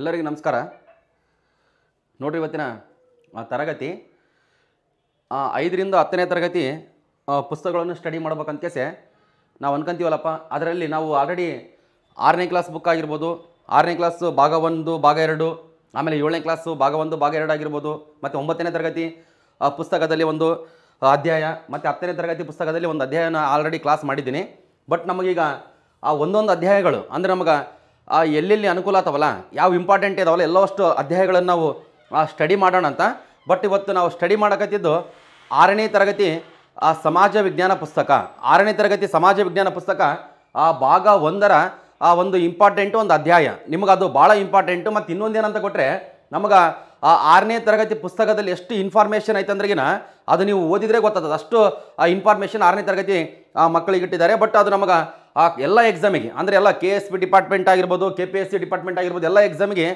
ಎಲ್ಲರಿಗೂ ನಮಸ್ಕಾರ ನೋಡಿರಿ ಇವತ್ತಿನ ತರಗತಿ ಐದರಿಂದ ಹತ್ತನೇ ತರಗತಿ ಪುಸ್ತಕಗಳನ್ನು ಸ್ಟಡಿ ಮಾಡ್ಬೇಕಂತೇಸೆ ನಾವು ಅನ್ಕೊಂತೀವಲ್ಲಪ್ಪ ಅದರಲ್ಲಿ ನಾವು ಆಲ್ರೆಡಿ ಆರನೇ ಕ್ಲಾಸ್ ಬುಕ್ ಆಗಿರ್ಬೋದು ಆರನೇ ಕ್ಲಾಸು ಭಾಗ ಒಂದು ಭಾಗ ಎರಡು ಆಮೇಲೆ ಏಳನೇ ಕ್ಲಾಸು ಭಾಗ ಒಂದು ಭಾಗ ಎರಡು ಆಗಿರ್ಬೋದು ಮತ್ತು ಒಂಬತ್ತನೇ ತರಗತಿ ಪುಸ್ತಕದಲ್ಲಿ ಒಂದು ಅಧ್ಯಾಯ ಮತ್ತು ಹತ್ತನೇ ತರಗತಿ ಪುಸ್ತಕದಲ್ಲಿ ಒಂದು ಅಧ್ಯಾಯನ ಆಲ್ರೆಡಿ ಕ್ಲಾಸ್ ಮಾಡಿದ್ದೀನಿ ಬಟ್ ನಮಗೀಗ ಆ ಒಂದೊಂದು ಅಧ್ಯಾಯಗಳು ಅಂದರೆ ನಮಗೆ ಎಲ್ಲೆಲ್ಲಿ ಅನುಕೂಲ ಆತವಲ್ಲ ಯಾವ ಇಂಪಾರ್ಟೆಂಟ್ ಇದಾವಲ್ಲ ಎಲ್ಲವಷ್ಟು ಅಧ್ಯಾಯಗಳನ್ನು ನಾವು ಸ್ಟಡಿ ಮಾಡೋಣ ಅಂತ ಬಟ್ ಇವತ್ತು ನಾವು ಸ್ಟಡಿ ಮಾಡಕತ್ತಿದ್ದು ಆರನೇ ತರಗತಿ ಆ ಸಮಾಜ ವಿಜ್ಞಾನ ಪುಸ್ತಕ ಆರನೇ ತರಗತಿ ಸಮಾಜ ವಿಜ್ಞಾನ ಪುಸ್ತಕ ಆ ಭಾಗ ಒಂದರ ಆ ಒಂದು ಇಂಪಾರ್ಟೆಂಟು ಒಂದು ಅಧ್ಯಾಯ ನಿಮಗೆ ಅದು ಭಾಳ ಇಂಪಾರ್ಟೆಂಟು ಮತ್ತು ಇನ್ನೊಂದೇನಂತ ಕೊಟ್ಟರೆ ನಮಗೆ ಆ ಆರನೇ ತರಗತಿ ಪುಸ್ತಕದಲ್ಲಿ ಎಷ್ಟು ಇನ್ಫಾರ್ಮೇಷನ್ ಐತೆ ಅಂದ್ರಗಿನ ಅದು ನೀವು ಓದಿದರೆ ಗೊತ್ತಾಗ್ತದೆ ಅಷ್ಟು ಆ ಇನ್ಫಾರ್ಮೇಷನ್ ಆರನೇ ತರಗತಿ ಮಕ್ಕಳಿಗೆ ಇಟ್ಟಿದ್ದಾರೆ ಬಟ್ ಅದು ನಮಗೆ ಆ ಎಲ್ಲ ಎಕ್ಸಾಮಿಗೆ ಅಂದರೆ ಎಲ್ಲ ಕೆ ಎಸ್ ಪಿ ಡಿಪಾರ್ಟ್ಮೆಂಟ್ ಆಗಿರ್ಬೋದು K P S C department ಆಗಿರ್ಬೋದು ಎಲ್ಲ ಎಕ್ಸಾಮಿಗೆ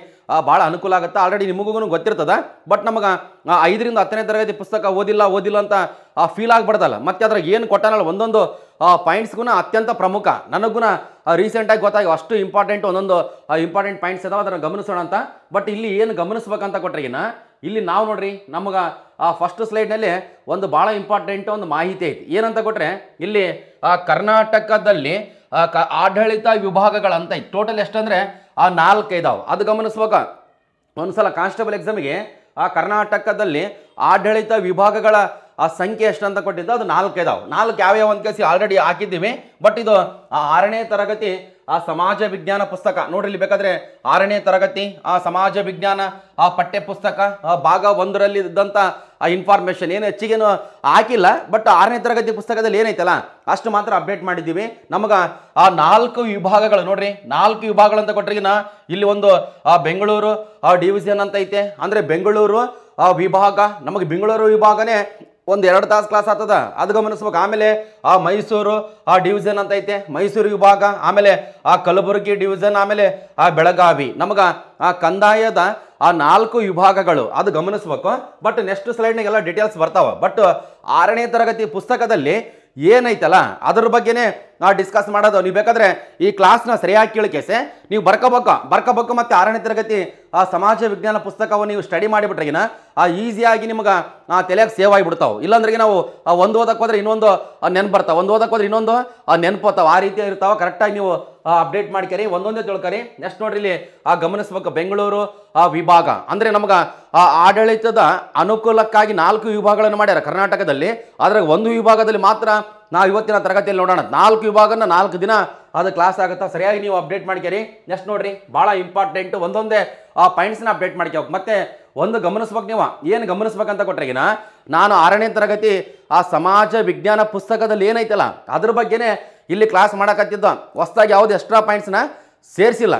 ಭಾಳ ಅನುಕೂಲ ಆಗುತ್ತೆ ಆಲ್ರೆಡಿ ನಿಮಗೂ ಗೊತ್ತಿರ್ತದೆ ಬಟ್ ನಮಗೆ ಐದರಿಂದ ಹತ್ತನೇ ತರಗತಿ ಪುಸ್ತಕ ಓದಿಲ್ಲ ಓದಿಲ್ಲ ಅಂತ ಫೀಲ್ ಆಗ್ಬಾರ್ದಲ್ಲ ಮತ್ತು ಅದ್ರಾಗ ಏನು ಕೊಟ್ಟಾನಲ್ಲ ಒಂದೊಂದು ಪಾಯಿಂಟ್ಸ್ಗೂ ಅತ್ಯಂತ ಪ್ರಮುಖ ನನಗೂ ರೀಸೆಂಟಾಗಿ ಗೊತ್ತಾಗಿ ಅಷ್ಟು ಇಂಪಾರ್ಟೆಂಟ್ ಒಂದೊಂದು ಇಂಪಾರ್ಟೆಂಟ್ ಪಾಯಿಂಟ್ಸ್ ಇದಾವೆ ಅದನ್ನು ಗಮನಿಸೋಣ ಅಂತ ಬಟ್ ಇಲ್ಲಿ ಏನು ಗಮನಿಸ್ಬೇಕಂತ ಈಗಿನ ಇಲ್ಲಿ ನಾವು ನೋಡ್ರಿ ನಮಗೆ ಆ ಫಸ್ಟ್ ಸ್ಲೈಡ್ನಲ್ಲಿ ಒಂದು ಭಾಳ ಇಂಪಾರ್ಟೆಂಟ್ ಒಂದು ಮಾಹಿತಿ ಐತಿ ಏನಂತ ಕೊಟ್ಟರೆ ಇಲ್ಲಿ ಆ ಕರ್ನಾಟಕದಲ್ಲಿ ಕ ಆಡಳಿತ ವಿಭಾಗಗಳಂತ ಟೋಟಲ್ ಎಷ್ಟಂದರೆ ಆ ನಾಲ್ಕೈದಾವೆ ಅದು ಗಮನಿಸುವಾಗ ಒಂದ್ಸಲ ಸಲ ಕಾನ್ಸ್ಟೇಬಲ್ ಎಕ್ಸಾಮಿಗೆ ಆ ಕರ್ನಾಟಕದಲ್ಲಿ ಆಡಳಿತ ವಿಭಾಗಗಳ ಆ ಸಂಖ್ಯೆ ಎಷ್ಟಂತ ಕೊಟ್ಟಿದ್ದು ಅದು ನಾಲ್ಕು ಇದಾವೆ ನಾಲ್ಕು ಯಾವ್ಯಾವ ಒಂದು ಕೇಸಿ ಆಲ್ರೆಡಿ ಹಾಕಿದ್ದೀವಿ ಬಟ್ ಇದು ಆರನೇ ತರಗತಿ ಆ ಸಮಾಜ ವಿಜ್ಞಾನ ಪುಸ್ತಕ ನೋಡ್ರಿ ಇಲ್ಲಿ ಬೇಕಾದರೆ ಆರನೇ ತರಗತಿ ಆ ಸಮಾಜ ವಿಜ್ಞಾನ ಆ ಪಠ್ಯ ಪುಸ್ತಕ ಆ ಭಾಗ ಒಂದರಲ್ಲಿ ಇದ್ದಂಥ ಆ ಇನ್ಫಾರ್ಮೇಷನ್ ಏನು ಹೆಚ್ಚಿಗೇನು ಹಾಕಿಲ್ಲ ಬಟ್ ಆರನೇ ತರಗತಿ ಪುಸ್ತಕದಲ್ಲಿ ಏನೈತಲ್ಲ ಅಷ್ಟು ಮಾತ್ರ ಅಪ್ಡೇಟ್ ಮಾಡಿದ್ದೀವಿ ನಮಗೆ ಆ ನಾಲ್ಕು ವಿಭಾಗಗಳು ನೋಡ್ರಿ ನಾಲ್ಕು ವಿಭಾಗಗಳು ಅಂತ ಕೊಟ್ಟರಿಗಿನ ಇಲ್ಲಿ ಒಂದು ಆ ಬೆಂಗಳೂರು ಆ ಡಿವಿಷನ್ ಅಂತ ಐತೆ ಅಂದರೆ ಬೆಂಗಳೂರು ಆ ವಿಭಾಗ ನಮಗೆ ಬೆಂಗಳೂರು ವಿಭಾಗನೇ ಒಂದು ಎರಡು ತಾಸು ಕ್ಲಾಸ್ ಆತದ ಅದು ಗಮನಿಸ್ಬೇಕು ಆಮೇಲೆ ಆ ಮೈಸೂರು ಆ ಡಿವಿಷನ್ ಅಂತ ಐತೆ ಮೈಸೂರು ವಿಭಾಗ ಆಮೇಲೆ ಆ ಕಲಬುರಗಿ ಡಿವಿಜನ್ ಆಮೇಲೆ ಆ ಬೆಳಗಾವಿ ನಮಗ ಆ ಕಂದಾಯದ ಆ ನಾಲ್ಕು ವಿಭಾಗಗಳು ಅದು ಗಮನಿಸ್ಬೇಕು ಬಟ್ ನೆಕ್ಸ್ಟ್ ಸ್ಲೈಡ್ನಾಗೆಲ್ಲ ಡೀಟೇಲ್ಸ್ ಬರ್ತಾವೆ ಬಟ್ ಆರನೇ ತರಗತಿ ಪುಸ್ತಕದಲ್ಲಿ ಏನೈತಲ್ಲ ಅದ್ರ ಬಗ್ಗೆನೇ ನಾವು ಡಿಸ್ಕಸ್ ಮಾಡೋದು ನೀವು ಬೇಕಾದರೆ ಈ ಕ್ಲಾಸ್ನ ಸರಿಯಾಗಿ ಕೇಳಿಕೆಸೆ ನೀವು ಬರ್ಕೋಬೇಕು ಬರ್ಕೋಬೇಕು ಮತ್ತು ಆರನೇ ತರಗತಿ ಆ ಸಮಾಜ ವಿಜ್ಞಾನ ಪುಸ್ತಕವನ್ನು ನೀವು ಸ್ಟಡಿ ಮಾಡಿಬಿಟ್ರೆಗಿನ ಆ ಈಸಿಯಾಗಿ ನಿಮಗೆ ಆ ತಲೆಯಾಗಿ ಸೇವ್ ಆಗಿಬಿಡ್ತಾವೆ ಇಲ್ಲಾಂದ್ರಿಗೆ ನಾವು ಒಂದು ಓದಕ್ಕೆ ಹೋದ್ರೆ ಇನ್ನೊಂದು ನೆನಪು ಬರ್ತಾವೆ ಒಂದು ಓದಕ್ಕೆ ಹೋದ್ರೆ ಇನ್ನೊಂದು ನೆನಪು ಆ ರೀತಿ ಇರ್ತಾವೆ ಕರೆಕ್ಟಾಗಿ ನೀವು ಅಪ್ಡೇಟ್ ಮಾಡ್ಕರಿ ಒಂದೊಂದೇ ತಿಳ್ಕರಿ ನೆಕ್ಸ್ಟ್ ನೋಡ್ರಿ ಇಲ್ಲಿ ಆ ಗಮನಿಸ್ಬೇಕು ಬೆಂಗಳೂರು ಆ ವಿಭಾಗ ಅಂದರೆ ನಮಗೆ ಆ ಆಡಳಿತದ ಅನುಕೂಲಕ್ಕಾಗಿ ನಾಲ್ಕು ವಿಭಾಗಗಳನ್ನು ಮಾಡ್ಯಾರ ಕರ್ನಾಟಕದಲ್ಲಿ ಆದರೆ ಒಂದು ವಿಭಾಗದಲ್ಲಿ ಮಾತ್ರ ನಾವು ಇವತ್ತಿನ ತರಗತಿಯಲ್ಲಿ ನೋಡೋಣ ನಾಲ್ಕು ವಿಭಾಗನ ನಾಲ್ಕು ದಿನ ಅದು ಕ್ಲಾಸ್ ಆಗುತ್ತಾ ಸರಿಯಾಗಿ ನೀವು ಅಪ್ಡೇಟ್ ಮಾಡ್ಕೊರಿ ನೆಕ್ಸ್ಟ್ ನೋಡ್ರಿ ಭಾಳ ಇಂಪಾರ್ಟೆಂಟ್ ಒಂದೊಂದೇ ಆ ಪಾಯಿಂಟ್ಸ್ನ ಅಪ್ಡೇಟ್ ಮಾಡ್ಕೋಬೇಕು ಮತ್ತೆ ಒಂದು ಗಮನಿಸ್ಬೇಕು ನೀವು ಏನು ಗಮನಿಸ್ಬೇಕಂತ ಕೊಟ್ರೆಗಿನ ನಾನು ಆರನೇ ತರಗತಿ ಆ ಸಮಾಜ ವಿಜ್ಞಾನ ಪುಸ್ತಕದಲ್ಲಿ ಏನೈತಲ್ಲ ಅದ್ರ ಬಗ್ಗೆನೇ ಇಲ್ಲಿ ಕ್ಲಾಸ್ ಮಾಡೋಕತ್ತಿದ್ದ ಹೊಸ್ದಾಗಿ ಯಾವುದು ಎಕ್ಸ್ಟ್ರಾ ಪಾಯಿಂಟ್ಸ್ನ ಸೇರಿಸಿಲ್ಲ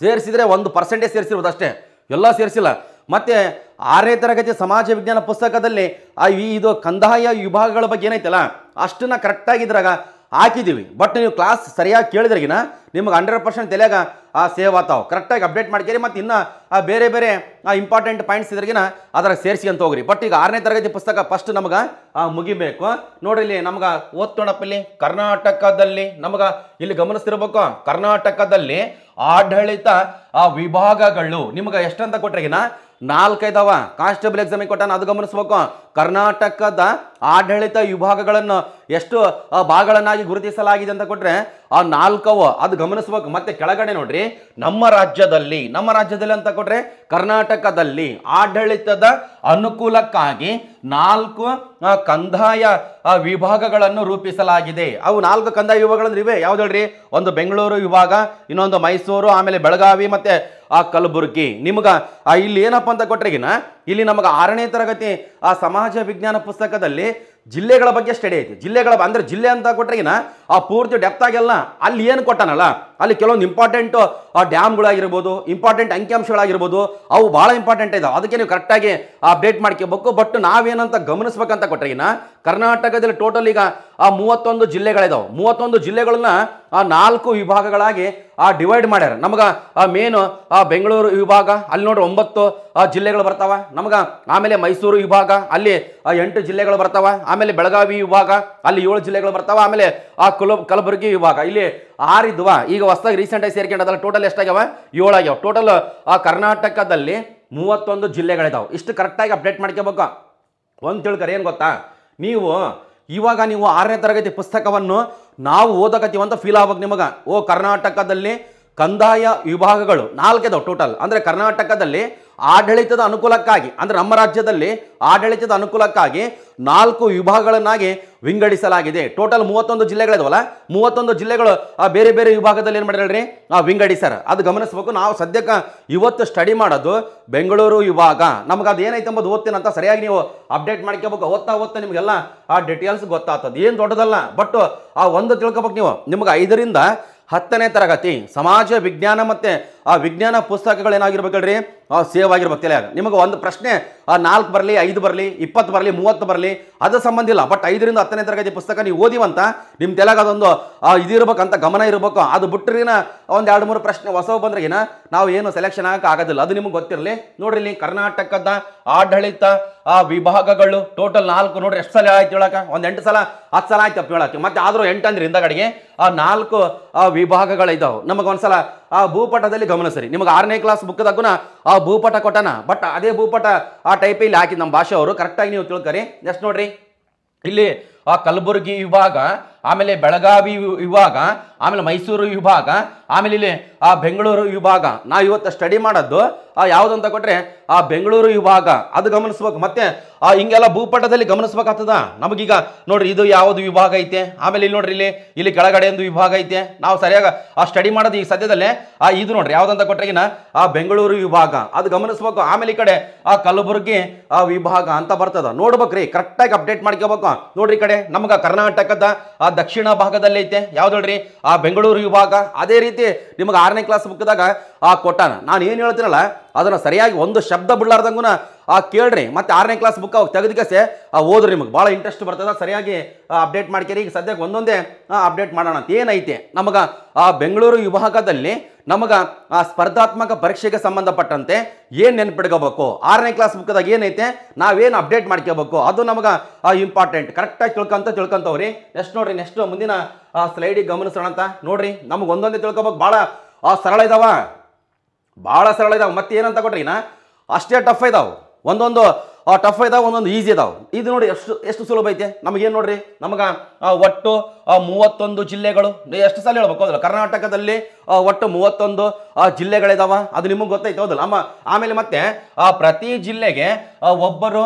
ಸೇರಿಸಿದರೆ ಒಂದು ಪರ್ಸೆಂಟೇಜ್ ಸೇರಿಸಿರ್ಬೋದು ಅಷ್ಟೇ ಎಲ್ಲ ಸೇರಿಸಿಲ್ಲ ಮತ್ತು ಆರನೇ ತರಗತಿ ಸಮಾಜ ವಿಜ್ಞಾನ ಪುಸ್ತಕದಲ್ಲಿ ಆ ಇದು ಕಂದಾಯ ವಿಭಾಗಗಳ ಬಗ್ಗೆ ಏನೈತಲ್ಲ ಅಷ್ಟನ್ನು ಕರೆಕ್ಟಾಗಿ ಹಾಕಿದ್ದೀವಿ ಬಟ್ ನೀವು ಕ್ಲಾಸ್ ಸರಿಯಾಗಿ ಕೇಳಿದ್ರಿಗಿನ ನಿಮ್ಗೆ ಹಂಡ್ರೆಡ್ ಪರ್ಸೆಂಟ್ ತಲೆಗೆ ಆ ಸೇವ್ ಆತಾವ ಕರೆಕ್ಟಾಗಿ ಅಪ್ಡೇಟ್ ಮಾಡ್ಕೇರಿ ಮತ್ತು ಇನ್ನು ಆ ಬೇರೆ ಬೇರೆ ಆ ಇಂಪಾರ್ಟೆಂಟ್ ಪಾಯಿಂಟ್ಸ್ ಇದ್ರಿಗಿನ ಅದರ ಸೇರಿಸಿ ಅಂತ ಹೋಗ್ರಿ ಬಟ್ ಈಗ ಆರನೇ ತರಗತಿ ಪುಸ್ತಕ ಫಸ್ಟ್ ನಮ್ಗೆ ಮುಗಿಬೇಕು ನೋಡ್ರಿ ನಮ್ಗೆ ಓದ್ತೋಣಪ್ಪಲ್ಲಿ ಕರ್ನಾಟಕದಲ್ಲಿ ನಮ್ಗೆ ಇಲ್ಲಿ ಗಮನಿಸ್ತಿರ್ಬೇಕು ಕರ್ನಾಟಕದಲ್ಲಿ ಆಡಳಿತ ಆ ವಿಭಾಗಗಳು ನಿಮ್ಗೆ ಎಷ್ಟಂತ ಕೊಟ್ರಿಗಿನ ನಾಲ್ಕೈದವ ಕಾನ್ಸ್ಟೇಬಲ್ ಎಕ್ಸಾಮಿಗೆ ಕೊಟ್ಟಾನ ಅದು ಗಮನಿಸ್ಬೇಕು ಕರ್ನಾಟಕದ ಆಡಳಿತ ವಿಭಾಗಗಳನ್ನು ಎಷ್ಟು ಭಾಗಗಳನ್ನಾಗಿ ಗುರುತಿಸಲಾಗಿದೆ ಅಂತ ಕೊಟ್ಟರೆ ಆ ನಾಲ್ಕವ ಅದು ಗಮನಿಸಬೇಕು ಮತ್ತೆ ಕೆಳಗಡೆ ನೋಡ್ರಿ ನಮ್ಮ ರಾಜ್ಯದಲ್ಲಿ ನಮ್ಮ ರಾಜ್ಯದಲ್ಲಿ ಅಂತ ಕೊಟ್ಟರೆ ಕರ್ನಾಟಕದಲ್ಲಿ ಆಡಳಿತದ ಅನುಕೂಲಕ್ಕಾಗಿ ನಾಲ್ಕು ಕಂದಾಯ ವಿಭಾಗಗಳನ್ನು ರೂಪಿಸಲಾಗಿದೆ ಅವು ನಾಲ್ಕು ಕಂದಾಯ ವಿಭಾಗಗಳಂದ್ರೆ ಇವೆ ಯಾವ್ದು ಹೇಳ್ರಿ ಒಂದು ಬೆಂಗಳೂರು ವಿಭಾಗ ಇನ್ನೊಂದು ಮೈಸೂರು ಆಮೇಲೆ ಬೆಳಗಾವಿ ಮತ್ತೆ ಆ ಕಲಬುರಗಿ ನಿಮ್ಗೆ ಇಲ್ಲಿ ಏನಪ್ಪ ಅಂತ ಕೊಟ್ರೆಗಿನ ಇಲ್ಲಿ ನಮಗೆ ಆರನೇ ತರಗತಿ ಆ ಸಮಾಜ ವಿಜ್ಞಾನ ಪುಸ್ತಕದಲ್ಲಿ ಜಿಲ್ಲೆಗಳ ಬಗ್ಗೆ ಸ್ಟಡಿ ಐತಿ ಜಿಲ್ಲೆಗಳ ಅಂದರೆ ಜಿಲ್ಲೆ ಅಂತ ಕೊಟ್ಟರೆಗಿನ ಆ ಪೂರ್ತಿ ಡೆಪ್ತ್ ಆಗಿಲ್ಲ ಅಲ್ಲಿ ಏನು ಕೊಟ್ಟನಲ್ಲ ಅಲ್ಲಿ ಕೆಲವೊಂದು ಇಂಪಾರ್ಟೆಂಟ್ ಆ ಡ್ಯಾಮ್ಗಳಾಗಿರ್ಬೋದು ಇಂಪಾರ್ಟೆಂಟ್ ಅಂಕಿಅಂಶಗಳಾಗಿರ್ಬೋದು ಅವು ಭಾಳ ಇಂಪಾರ್ಟೆಂಟ್ ಇದಾವೆ ಅದಕ್ಕೆ ನೀವು ಕರೆಕ್ಟಾಗಿ ಅಪ್ಡೇಟ್ ಮಾಡ್ಕೋಬೇಕು ಬಟ್ ನಾವೇನಂತ ಗಮನಿಸ್ಬೇಕಂತ ಕೊಟ್ಟರೆಗಿನ ಕರ್ನಾಟಕದಲ್ಲಿ ಟೋಟಲ್ ಈಗ ಆ ಮೂವತ್ತೊಂದು ಜಿಲ್ಲೆಗಳಿದಾವೆ ಮೂವತ್ತೊಂದು ಜಿಲ್ಲೆಗಳನ್ನ ಆ ನಾಲ್ಕು ವಿಭಾಗಗಳಾಗಿ ಆ ಡಿವೈಡ್ ಮಾಡ್ಯಾರ ನಮಗ ಆ ಮೇನು ಆ ಬೆಂಗಳೂರು ವಿಭಾಗ ಅಲ್ಲಿ ನೋಡ್ರಿ ಒಂಬತ್ತು ಜಿಲ್ಲೆಗಳು ಬರ್ತಾವೆ ನಮಗ ಆಮೇಲೆ ಮೈಸೂರು ವಿಭಾಗ ಅಲ್ಲಿ ಎಂಟು ಜಿಲ್ಲೆಗಳು ಬರ್ತಾವ ಆಮೇಲೆ ಬೆಳಗಾವಿ ವಿಭಾಗ ಅಲ್ಲಿ ಏಳು ಜಿಲ್ಲೆಗಳು ಬರ್ತಾವ ಆಮೇಲೆ ಆ ಕುಲ ಕಲಬುರಗಿ ವಿಭಾಗ ಇಲ್ಲಿ ಆರಿದ್ವ ಈಗ ಹೊಸದಾಗಿ ರೀಸೆಂಟಾಗಿ ಸೇರ್ಕೊಂಡದಲ್ಲ ಟೋಟಲ್ ಎಷ್ಟಾಗ್ಯಾವ ಏಳು ಆಗ್ಯಾವ ಟೋಟಲ್ ಆ ಕರ್ನಾಟಕದಲ್ಲಿ ಮೂವತ್ತೊಂದು ಜಿಲ್ಲೆಗಳಿದಾವೆ ಇಷ್ಟು ಕರೆಕ್ಟಾಗಿ ಅಪ್ಡೇಟ್ ಮಾಡ್ಕೋಬೇಕು ಒಂದು ತಿಳ್ಕರೆ ಏನು ಗೊತ್ತಾ ನೀವು ಇವಾಗ ನೀವು ಆರನೇ ತರಗತಿ ಪುಸ್ತಕವನ್ನು ನಾವು ಓದಕತ್ತೀವಂತ ಫೀಲ್ ಆಗ್ಬೇಕು ನಿಮಗೆ ಓ ಕರ್ನಾಟಕದಲ್ಲಿ ಕಂದಾಯ ವಿಭಾಗಗಳು ನಾಲ್ಕೇದವು ಟೋಟಲ್ ಅಂದರೆ ಕರ್ನಾಟಕದಲ್ಲಿ ಆಡಳಿತದ ಅನುಕೂಲಕ್ಕಾಗಿ ಅಂದರೆ ನಮ್ಮ ರಾಜ್ಯದಲ್ಲಿ ಆಡಳಿತದ ಅನುಕೂಲಕ್ಕಾಗಿ ನಾಲ್ಕು ವಿಭಾಗಗಳನ್ನಾಗಿ ವಿಂಗಡಿಸಲಾಗಿದೆ ಟೋಟಲ್ ಮೂವತ್ತೊಂದು ಜಿಲ್ಲೆಗಳಿದವಲ್ಲ ಮೂವತ್ತೊಂದು ಜಿಲ್ಲೆಗಳು ಆ ಬೇರೆ ಬೇರೆ ವಿಭಾಗದಲ್ಲಿ ಏನು ಮಾಡಿದ್ರಿ ಆ ವಿಂಗಡಿಸ್ಯಾರ ಅದು ಗಮನಿಸ್ಬೇಕು ನಾವು ಸದ್ಯಕ್ಕೆ ಇವತ್ತು ಸ್ಟಡಿ ಮಾಡೋದು ಬೆಂಗಳೂರು ವಿಭಾಗ ನಮ್ಗೆ ಅದು ಏನೈತೆ ಓದ್ತೀನಿ ಅಂತ ಸರಿಯಾಗಿ ನೀವು ಅಪ್ಡೇಟ್ ಮಾಡ್ಕೋಬೇಕು ಓದ್ತಾ ಓದ್ತಾ ನಿಮಗೆಲ್ಲ ಆ ಡಿಟೇಲ್ಸ್ ಗೊತ್ತಾಗ್ತದೆ ಏನು ದೊಡ್ಡದಲ್ಲ ಬಟ್ ಆ ಒಂದು ತಿಳ್ಕೊಬೇಕು ನೀವು ನಿಮ್ಗೆ ಐದರಿಂದ ಹತ್ತನೇ ತರಗತಿ ಸಮಾಜ ವಿಜ್ಞಾನ ಮತ್ತು ಆ ವಿಜ್ಞಾನ ಪುಸ್ತಕಗಳು ಏನಾಗಿರ್ಬೇಕಲ್ರಿ ಸೇವ್ ಆಗಿರ್ಬೇಕು ತಲೆಯಾಗ ನಿಮಗೆ ಒಂದು ಪ್ರಶ್ನೆ ನಾಲ್ಕು ಬರಲಿ ಐದು ಬರಲಿ ಇಪ್ಪತ್ತು ಬರಲಿ ಮೂವತ್ತು ಬರಲಿ ಅದು ಸಂಬಂಧ ಇಲ್ಲ ಬಟ್ ಐದರಿಂದ ಹತ್ತನೇ ತರಗತಿ ಪುಸ್ತಕ ನೀವು ಓದಿವಂತ ನಿಮ್ಮ ತಲೆಯಾಗ ಅದೊಂದು ಅಂತ ಗಮನ ಇರಬೇಕು ಅದು ಬಿಟ್ಟರಿನ ಒಂದು ಎರಡು ಮೂರು ಪ್ರಶ್ನೆ ಹೊಸ ಬಂದ್ರೆಗಿನ ನಾವು ಏನು ಸೆಲೆಕ್ಷನ್ ಆಗಕ್ಕೆ ಆಗೋದಿಲ್ಲ ಅದು ನಿಮ್ಗೆ ಗೊತ್ತಿರಲಿ ನೋಡ್ರಿ ಕರ್ನಾಟಕದ ಆಡಳಿತ ಆ ವಿಭಾಗಗಳು ಟೋಟಲ್ ನಾಲ್ಕು ನೋಡ್ರಿ ಎಷ್ಟು ಸಲ ಆಯ್ತು ಹೇಳಕ್ಕೆ ಒಂದು ಎಂಟು ಸಲ ಹತ್ತು ಸಲ ಆಯ್ತು ಹೇಳಕ್ಕೆ ಮತ್ತೆ ಆದರೂ ಎಂಟು ಅಂದ್ರೆ ಹಿಂದಗಡೆಗೆ ಆ ನಾಲ್ಕು ವಿಭಾಗಗಳಿದ್ದಾವೆ ನಮಗೆ ಒಂದು ಸಲ ಆ ಭೂಪಟದಲ್ಲಿ ಗಮನ ಸರಿ ನಿಮಗೆ ಆರನೇ ಕ್ಲಾಸ್ ಬುಕ್ಕದಾಗುನ ಆ ಭೂಪಟ ಕೊಟ್ಟನ ಬಟ್ ಅದೇ ಭೂಪಟ ಆ ಟೈಪ್ ಇಲ್ಲಿ ಹಾಕಿ ನಮ್ಮ ಭಾಷೆ ಅವರು ಕರೆಕ್ಟಾಗಿ ನೀವು ತಿಳ್ಕರಿ ನೆಕ್ಸ್ಟ್ ನೋಡ್ರಿ ಇಲ್ಲಿ ಆ ಕಲಬುರಗಿ ವಿಭಾಗ ಆಮೇಲೆ ಬೆಳಗಾವಿ ವಿಭಾಗ ಆಮೇಲೆ ಮೈಸೂರು ವಿಭಾಗ ಆಮೇಲೆ ಇಲ್ಲಿ ಆ ಬೆಂಗಳೂರು ವಿಭಾಗ ನಾವು ಇವತ್ತು ಸ್ಟಡಿ ಮಾಡೋದು ಆ ಯಾವುದಂತ ಕೊಟ್ಟರೆ ಆ ಬೆಂಗಳೂರು ವಿಭಾಗ ಅದು ಗಮನಿಸ್ಬೇಕು ಮತ್ತೆ ಆ ಹಿಂಗೆಲ್ಲ ಭೂಪಟದಲ್ಲಿ ಗಮನಿಸ್ಬೇಕಾಗ್ತದ ನಮಗೀಗ ನೋಡ್ರಿ ಇದು ಯಾವುದು ವಿಭಾಗ ಐತೆ ಆಮೇಲೆ ಇಲ್ಲಿ ನೋಡ್ರಿ ಇಲ್ಲಿ ಇಲ್ಲಿ ಕೆಳಗಡೆ ಒಂದು ವಿಭಾಗ ಐತೆ ನಾವು ಸರಿಯಾಗಿ ಆ ಸ್ಟಡಿ ಮಾಡೋದು ಈಗ ಸದ್ಯದಲ್ಲೇ ಆ ಇದು ನೋಡ್ರಿ ಯಾವುದಂತ ಕೊಟ್ಟರೆಗಿನ ಆ ಬೆಂಗಳೂರು ವಿಭಾಗ ಅದು ಗಮನಿಸ್ಬೇಕು ಆಮೇಲೆ ಈ ಕಡೆ ಆ ಕಲಬುರಗಿ ಆ ವಿಭಾಗ ಅಂತ ಬರ್ತದ ನೋಡ್ಬೇಕ್ರಿ ಕರೆಕ್ಟಾಗಿ ಅಪ್ಡೇಟ್ ಮಾಡ್ಕೋಬೇಕು ನೋಡ್ರಿ ಈ ಕಡೆ ನಮ್ಗೆ ಕರ್ನಾಟಕದ ಆ ದಕ್ಷಿಣ ಭಾಗದಲ್ಲಿ ಐತೆ ಯಾವ್ದು ಆ ಬೆಂಗಳೂರು ವಿಭಾಗ ಅದೇ ರೀತಿ ನಿಮಗೆ ಆರನೇ ಕ್ಲಾಸ್ ಬುಕ್ದಾಗ ಆ ಕೊಟ್ಟಾನ ನಾನು ಏನು ಹೇಳ್ತೀನಲ್ಲ ಅದನ್ನು ಸರಿಯಾಗಿ ಒಂದು ಶಬ್ದ ಬಿಡ್ಲಾರ್ದಂಗೂ ಆ ಕೇಳ್ರಿ ಮತ್ತೆ ಆರನೇ ಕ್ಲಾಸ್ ಬುಕ್ ಅವಾಗ ತೆಗೆದಕ್ಕೆ ಓದ್ರಿ ನಿಮಗೆ ಭಾಳ ಇಂಟ್ರೆಸ್ಟ್ ಬರ್ತದೆ ಸರಿಯಾಗಿ ಅಪ್ಡೇಟ್ ಮಾಡ್ಕೇರಿ ಈಗ ಸದ್ಯಕ್ಕೆ ಒಂದೊಂದೇ ಅಪ್ಡೇಟ್ ಮಾಡೋಣ ಅಂತ ಏನೈತೆ ನಮಗೆ ಆ ಬೆಂಗಳೂರು ವಿಭಾಗದಲ್ಲಿ ನಮಗೆ ಆ ಸ್ಪರ್ಧಾತ್ಮಕ ಪರೀಕ್ಷೆಗೆ ಸಂಬಂಧಪಟ್ಟಂತೆ ಏನು ನೆನ್ಪಿಡ್ಕೋಬೇಕು ಆರನೇ ಕ್ಲಾಸ್ ಬುಕ್ದಾಗ ಏನೈತೆ ನಾವೇನು ಅಪ್ಡೇಟ್ ಮಾಡ್ಕೋಬೇಕು ಅದು ನಮಗೆ ಇಂಪಾರ್ಟೆಂಟ್ ಕರೆಕ್ಟಾಗಿ ತಿಳ್ಕೊಂತ ತಿಳ್ಕೊಂತವ್ರಿ ನೆಕ್ಸ್ಟ್ ನೋಡ್ರಿ ನೆಕ್ಸ್ಟ್ ಮುಂದಿನ ಸ್ಲೈಡಿಗೆ ಗಮನಿಸೋಣ ಅಂತ ನೋಡ್ರಿ ನಮ್ಗೆ ಒಂದೊಂದೇ ತಿಳ್ಕೊಬೇಕು ಭಾಳ ಸರಳ ಇದಾವ ಭಾಳ ಸರಳ ಇದಾವೆ ಮತ್ತೆ ಏನಂತ ಕೊಟ್ರಿ ಅಷ್ಟೇ ಟಫ್ ಇದಾವೆ ಒಂದೊಂದು ಟಫ್ ಇದಾವೆ ಒಂದೊಂದು ಈಸಿ ಇದಾವೆ ಇದು ನೋಡಿ ಎಷ್ಟು ಎಷ್ಟು ಸುಲಭ ಐತೆ ಏನು ನೋಡ್ರಿ ನಮಗೆ ಒಟ್ಟು ಮೂವತ್ತೊಂದು ಜಿಲ್ಲೆಗಳು ಎಷ್ಟು ಸಲ ಹೇಳ್ಬೇಕು ಅದ್ರ ಕರ್ನಾಟಕದಲ್ಲಿ ಒಟ್ಟು ಮೂವತ್ತೊಂದು ಆ ಜಿಲ್ಲೆಗಳಿದಾವ ಅದು ನಿಮಗೆ ಗೊತ್ತೈತೆ ಹೌದಲ್ಲ ಅಮ್ಮ ಆಮೇಲೆ ಮತ್ತೆ ಆ ಪ್ರತಿ ಜಿಲ್ಲೆಗೆ ಒಬ್ಬರು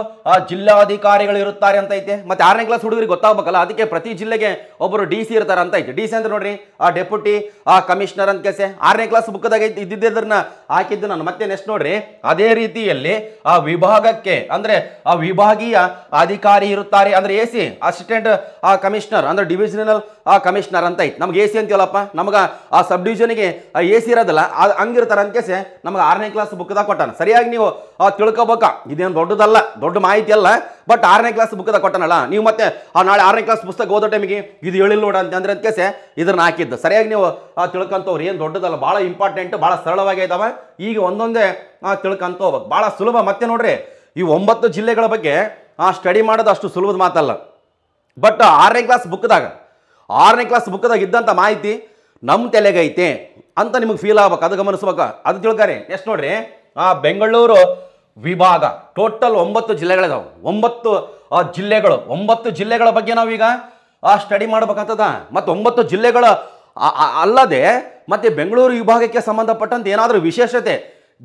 ಜಿಲ್ಲಾಧಿಕಾರಿಗಳು ಇರುತ್ತಾರೆ ಅಂತ ಐತೆ ಮತ್ತೆ ಆರನೇ ಕ್ಲಾಸ್ ಹುಡುಗರಿಗೆ ಗೊತ್ತಾಗಬೇಕಲ್ಲ ಅದಕ್ಕೆ ಪ್ರತಿ ಜಿಲ್ಲೆಗೆ ಒಬ್ಬರು ಡಿ ಸಿ ಇರ್ತಾರೆ ಅಂತ ಐತೆ ಡಿ ಸಿ ಅಂದ್ರೆ ನೋಡ್ರಿ ಆ ಡೆಪ್ಯೂಟಿ ಆ ಕಮಿಷನರ್ ಅಂತ ಕೆಸೆ ಆರನೇ ಕ್ಲಾಸ್ ಬುಕ್ದಾಗ ಇದ್ದಿದ್ದನ್ನ ಹಾಕಿದ್ದು ನಾನು ಮತ್ತೆ ನೆಕ್ಸ್ಟ್ ನೋಡ್ರಿ ಅದೇ ರೀತಿಯಲ್ಲಿ ಆ ವಿಭಾಗಕ್ಕೆ ಅಂದ್ರೆ ಆ ವಿಭಾಗೀಯ ಅಧಿಕಾರಿ ಇರುತ್ತಾರೆ ಅಂದ್ರೆ ಎ ಸಿ ಅಸಿಸ್ಟೆಂಟ್ ಆ ಕಮಿಷನರ್ ಅಂದ್ರೆ ಡಿವಿಷನಲ್ ಆ ಕಮಿಷನರ್ ಅಂತ ಐತೆ ನಮ್ಗೆ ಎ ಸಿ ಅಂತೀವಲ್ಲಪ್ಪ ನಮಗ ಆ ಸಬ್ ಡಿವಿಷನ್ಗೆ ಎ ಸಿ ಇರೋದಲ್ಲ ಅದು ಹಂಗಿರ್ತಾರೆ ಅಂದ್ಕೇಸಿ ನಮ್ಗೆ ಆರನೇ ಕ್ಲಾಸ್ ಬುಕ್ದಾಗ ಕೊಟ್ಟಾನ ಸರಿಯಾಗಿ ನೀವು ತಿಳ್ಕೊಬೇಕ ಇದೇನು ದೊಡ್ಡದಲ್ಲ ದೊಡ್ಡ ಮಾಹಿತಿ ಅಲ್ಲ ಬಟ್ ಆರನೇ ಕ್ಲಾಸ್ ಬುಕ್ದಾಗ ಕೊಟ್ಟಾನಲ್ಲ ನೀವು ಮತ್ತೆ ಆ ನಾಳೆ ಆರನೇ ಕ್ಲಾಸ್ ಪುಸ್ತಕ ಓದೋ ಟೈಮಿಗೆ ಇದು ಹೇಳಿಲ್ಲ ನೋಡ ಅಂತ ಅಂದ್ರೆ ಇದನ್ನ ಹಾಕಿದ್ದು ಸರಿಯಾಗಿ ನೀವು ತಿಳ್ಕೊಂತವ್ರು ಏನು ದೊಡ್ಡದಲ್ಲ ಭಾಳ ಇಂಪಾರ್ಟೆಂಟ್ ಭಾಳ ಸರಳವಾಗಿ ಇದಾವೆ ಈಗ ಒಂದೊಂದೇ ತಿಳ್ಕಂತ ಹೋಗ್ಬೇಕು ಭಾಳ ಸುಲಭ ಮತ್ತೆ ನೋಡ್ರಿ ಈ ಒಂಬತ್ತು ಜಿಲ್ಲೆಗಳ ಬಗ್ಗೆ ಸ್ಟಡಿ ಮಾಡೋದು ಅಷ್ಟು ಸುಲಭದ ಮಾತಲ್ಲ ಬಟ್ ಆರನೇ ಕ್ಲಾಸ್ ಬುಕ್ದಾಗ ಆರನೇ ಕ್ಲಾಸ್ ಬುಕ್ದಾಗ ಇದ್ದಂಥ ಮಾಹಿತಿ ನಮ್ಮ ತಲೆಗೈತೆ ಅಂತ ನಿಮಗೆ ಫೀಲ್ ಆಗ್ಬೇಕು ಅದು ಗಮನಿಸ್ಬೇಕು ಅದು ತಿಳ್ಕಾರಿ ಎಷ್ಟು ನೋಡ್ರಿ ಆ ಬೆಂಗಳೂರು ವಿಭಾಗ ಟೋಟಲ್ ಒಂಬತ್ತು ಜಿಲ್ಲೆಗಳಿದಾವೆ ಒಂಬತ್ತು ಜಿಲ್ಲೆಗಳು ಒಂಬತ್ತು ಜಿಲ್ಲೆಗಳ ಬಗ್ಗೆ ನಾವೀಗ ಸ್ಟಡಿ ಮಾಡ್ಬೇಕಾಗ್ತದ ಮತ್ತು ಒಂಬತ್ತು ಜಿಲ್ಲೆಗಳ ಅಲ್ಲದೆ ಮತ್ತು ಬೆಂಗಳೂರು ವಿಭಾಗಕ್ಕೆ ಸಂಬಂಧಪಟ್ಟಂತೆ ಏನಾದರೂ ವಿಶೇಷತೆ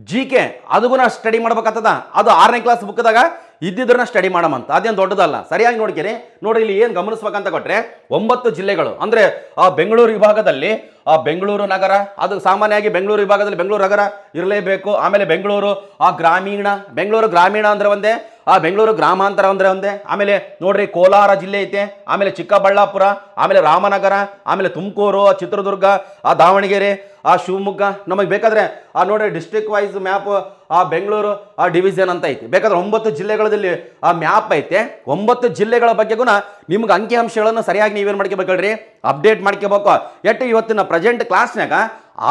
ಜಿ ಕೆ ಅದಕ್ಕೂ ಸ್ಟಡಿ ಮಾಡ್ಬೇಕಾಗ್ತದ ಅದು ಆರನೇ ಕ್ಲಾಸ್ ಬುಕ್ದಾಗ ಇದ್ದಿದ್ರನ್ನ ಸ್ಟಡಿ ಮಾಡಮಂತ ಅದೇನು ದೊಡ್ಡದಲ್ಲ ಸರಿಯಾಗಿ ನೋಡ್ಕೇರಿ ನೋಡಿ ಇಲ್ಲಿ ಏನು ಗಮನಿಸ್ಬೇಕಂತ ಕೊಟ್ಟರೆ ಒಂಬತ್ತು ಜಿಲ್ಲೆಗಳು ಅಂದರೆ ಆ ಬೆಂಗಳೂರು ವಿಭಾಗದಲ್ಲಿ ಆ ಬೆಂಗಳೂರು ನಗರ ಅದು ಸಾಮಾನ್ಯವಾಗಿ ಬೆಂಗಳೂರು ವಿಭಾಗದಲ್ಲಿ ಬೆಂಗಳೂರು ನಗರ ಇರಲೇಬೇಕು ಆಮೇಲೆ ಬೆಂಗಳೂರು ಆ ಗ್ರಾಮೀಣ ಬೆಂಗಳೂರು ಗ್ರಾಮೀಣ ಅಂದರೆ ಒಂದೇ ಆ ಬೆಂಗಳೂರು ಗ್ರಾಮಾಂತರ ಅಂದರೆ ಒಂದೇ ಆಮೇಲೆ ನೋಡ್ರಿ ಕೋಲಾರ ಜಿಲ್ಲೆ ಐತೆ ಆಮೇಲೆ ಚಿಕ್ಕಬಳ್ಳಾಪುರ ಆಮೇಲೆ ರಾಮನಗರ ಆಮೇಲೆ ತುಮಕೂರು ಚಿತ್ರದುರ್ಗ ಆ ದಾವಣಗೆರೆ ಆ ಶಿವಮೊಗ್ಗ ನಮಗೆ ಬೇಕಾದರೆ ಆ ನೋಡ್ರಿ ಡಿಸ್ಟ್ರಿಕ್ಟ್ ವೈಸ್ ಮ್ಯಾಪ್ ಆ ಬೆಂಗಳೂರು ಆ ಡಿವಿಷನ್ ಅಂತ ಐತೆ ಬೇಕಾದ್ರೆ ಒಂಬತ್ತು ಜಿಲ್ಲೆಗಳಲ್ಲಿ ಆ ಮ್ಯಾಪ್ ಐತೆ ಒಂಬತ್ತು ಜಿಲ್ಲೆಗಳ ಬಗ್ಗೆಗೂ ನಿಮ್ಗೆ ಅಂಕಿಅಂಶಗಳನ್ನು ಸರಿಯಾಗಿ ನೀವೇನು ಮಾಡ್ಕೋಬೇಕಲ್ರಿ ಅಪ್ಡೇಟ್ ಮಾಡ್ಕೋಬೇಕು ಎಟ್ಟು ಇವತ್ತಿನ ಪ್ರೆಸೆಂಟ್ ಕ್ಲಾಸ್ನಾಗ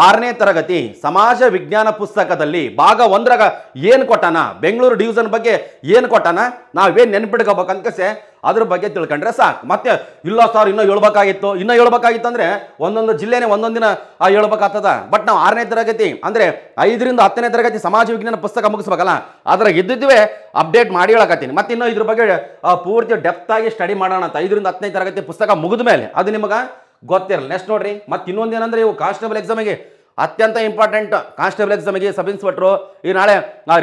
ಆರನೇ ತರಗತಿ ಸಮಾಜ ವಿಜ್ಞಾನ ಪುಸ್ತಕದಲ್ಲಿ ಭಾಗ ಒಂದ್ರಾಗ ಏನು ಕೊಟ್ಟಾನ ಬೆಂಗಳೂರು ಡಿವಿಷನ್ ಬಗ್ಗೆ ಏನು ಕೊಟ್ಟಾನ ನಾವೇನು ನೆನ್ಪಿಡ್ಕೋಬೇಕನ್ಕಸೆ ಅದ್ರ ಬಗ್ಗೆ ತಿಳ್ಕೊಂಡ್ರೆ ಸಾಕು ಮತ್ತೆ ಇಲ್ಲ ಸರ್ ಇನ್ನೂ ಹೇಳ್ಬೇಕಾಗಿತ್ತು ಇನ್ನೂ ಹೇಳ್ಬೇಕಾಗಿತ್ತು ಅಂದ್ರೆ ಒಂದೊಂದು ಜಿಲ್ಲೆನೇ ಒಂದೊಂದಿನ ಹೇಳ್ಬೇಕಾಗ್ತದ ಬಟ್ ನಾವು ಆರನೇ ತರಗತಿ ಅಂದರೆ ಐದರಿಂದ ಹತ್ತನೇ ತರಗತಿ ಸಮಾಜ ವಿಜ್ಞಾನ ಪುಸ್ತಕ ಮುಗಿಸ್ಬೇಕಲ್ಲ ಅದರ ಇದ್ದಿದ್ವೇ ಅಪ್ಡೇಟ್ ಮಾಡಿ ಹೇಳಕತ್ತೀನಿ ಮತ್ತೆ ಇನ್ನೂ ಇದ್ರ ಬಗ್ಗೆ ಪೂರ್ತಿ ಡೆಪ್ತಾಗಿ ಸ್ಟಡಿ ಮಾಡೋಣ ಅಂತ ಐದರಿಂದ ಹತ್ತನೇ ತರಗತಿ ಪುಸ್ತಕ ಮುಗಿದ ಮೇಲೆ ಅದು ನಿಮಗೆ ಗೊತ್ತಿರಲ್ಲ ನೆಕ್ಸ್ಟ್ ನೋಡ್ರಿ ಮತ್ತೆ ಇನ್ನೊಂದು ಏನಂದ್ರೆ ಇವು ಕಾನ್ಸ್ಟೇಬಲ್ ಎಕ್ಸಾಮಿಗೆ ಅತ್ಯಂತ ಇಂಪಾರ್ಟೆಂಟ್ ಕಾನ್ಸ್ಟೇಬಲ್ ಎಕ್ಸಾಮಿಗೆ ಸಬ್ ಇನ್ಸ್ಪೆಕ್ಟ್ರು ಈ ನಾಳೆ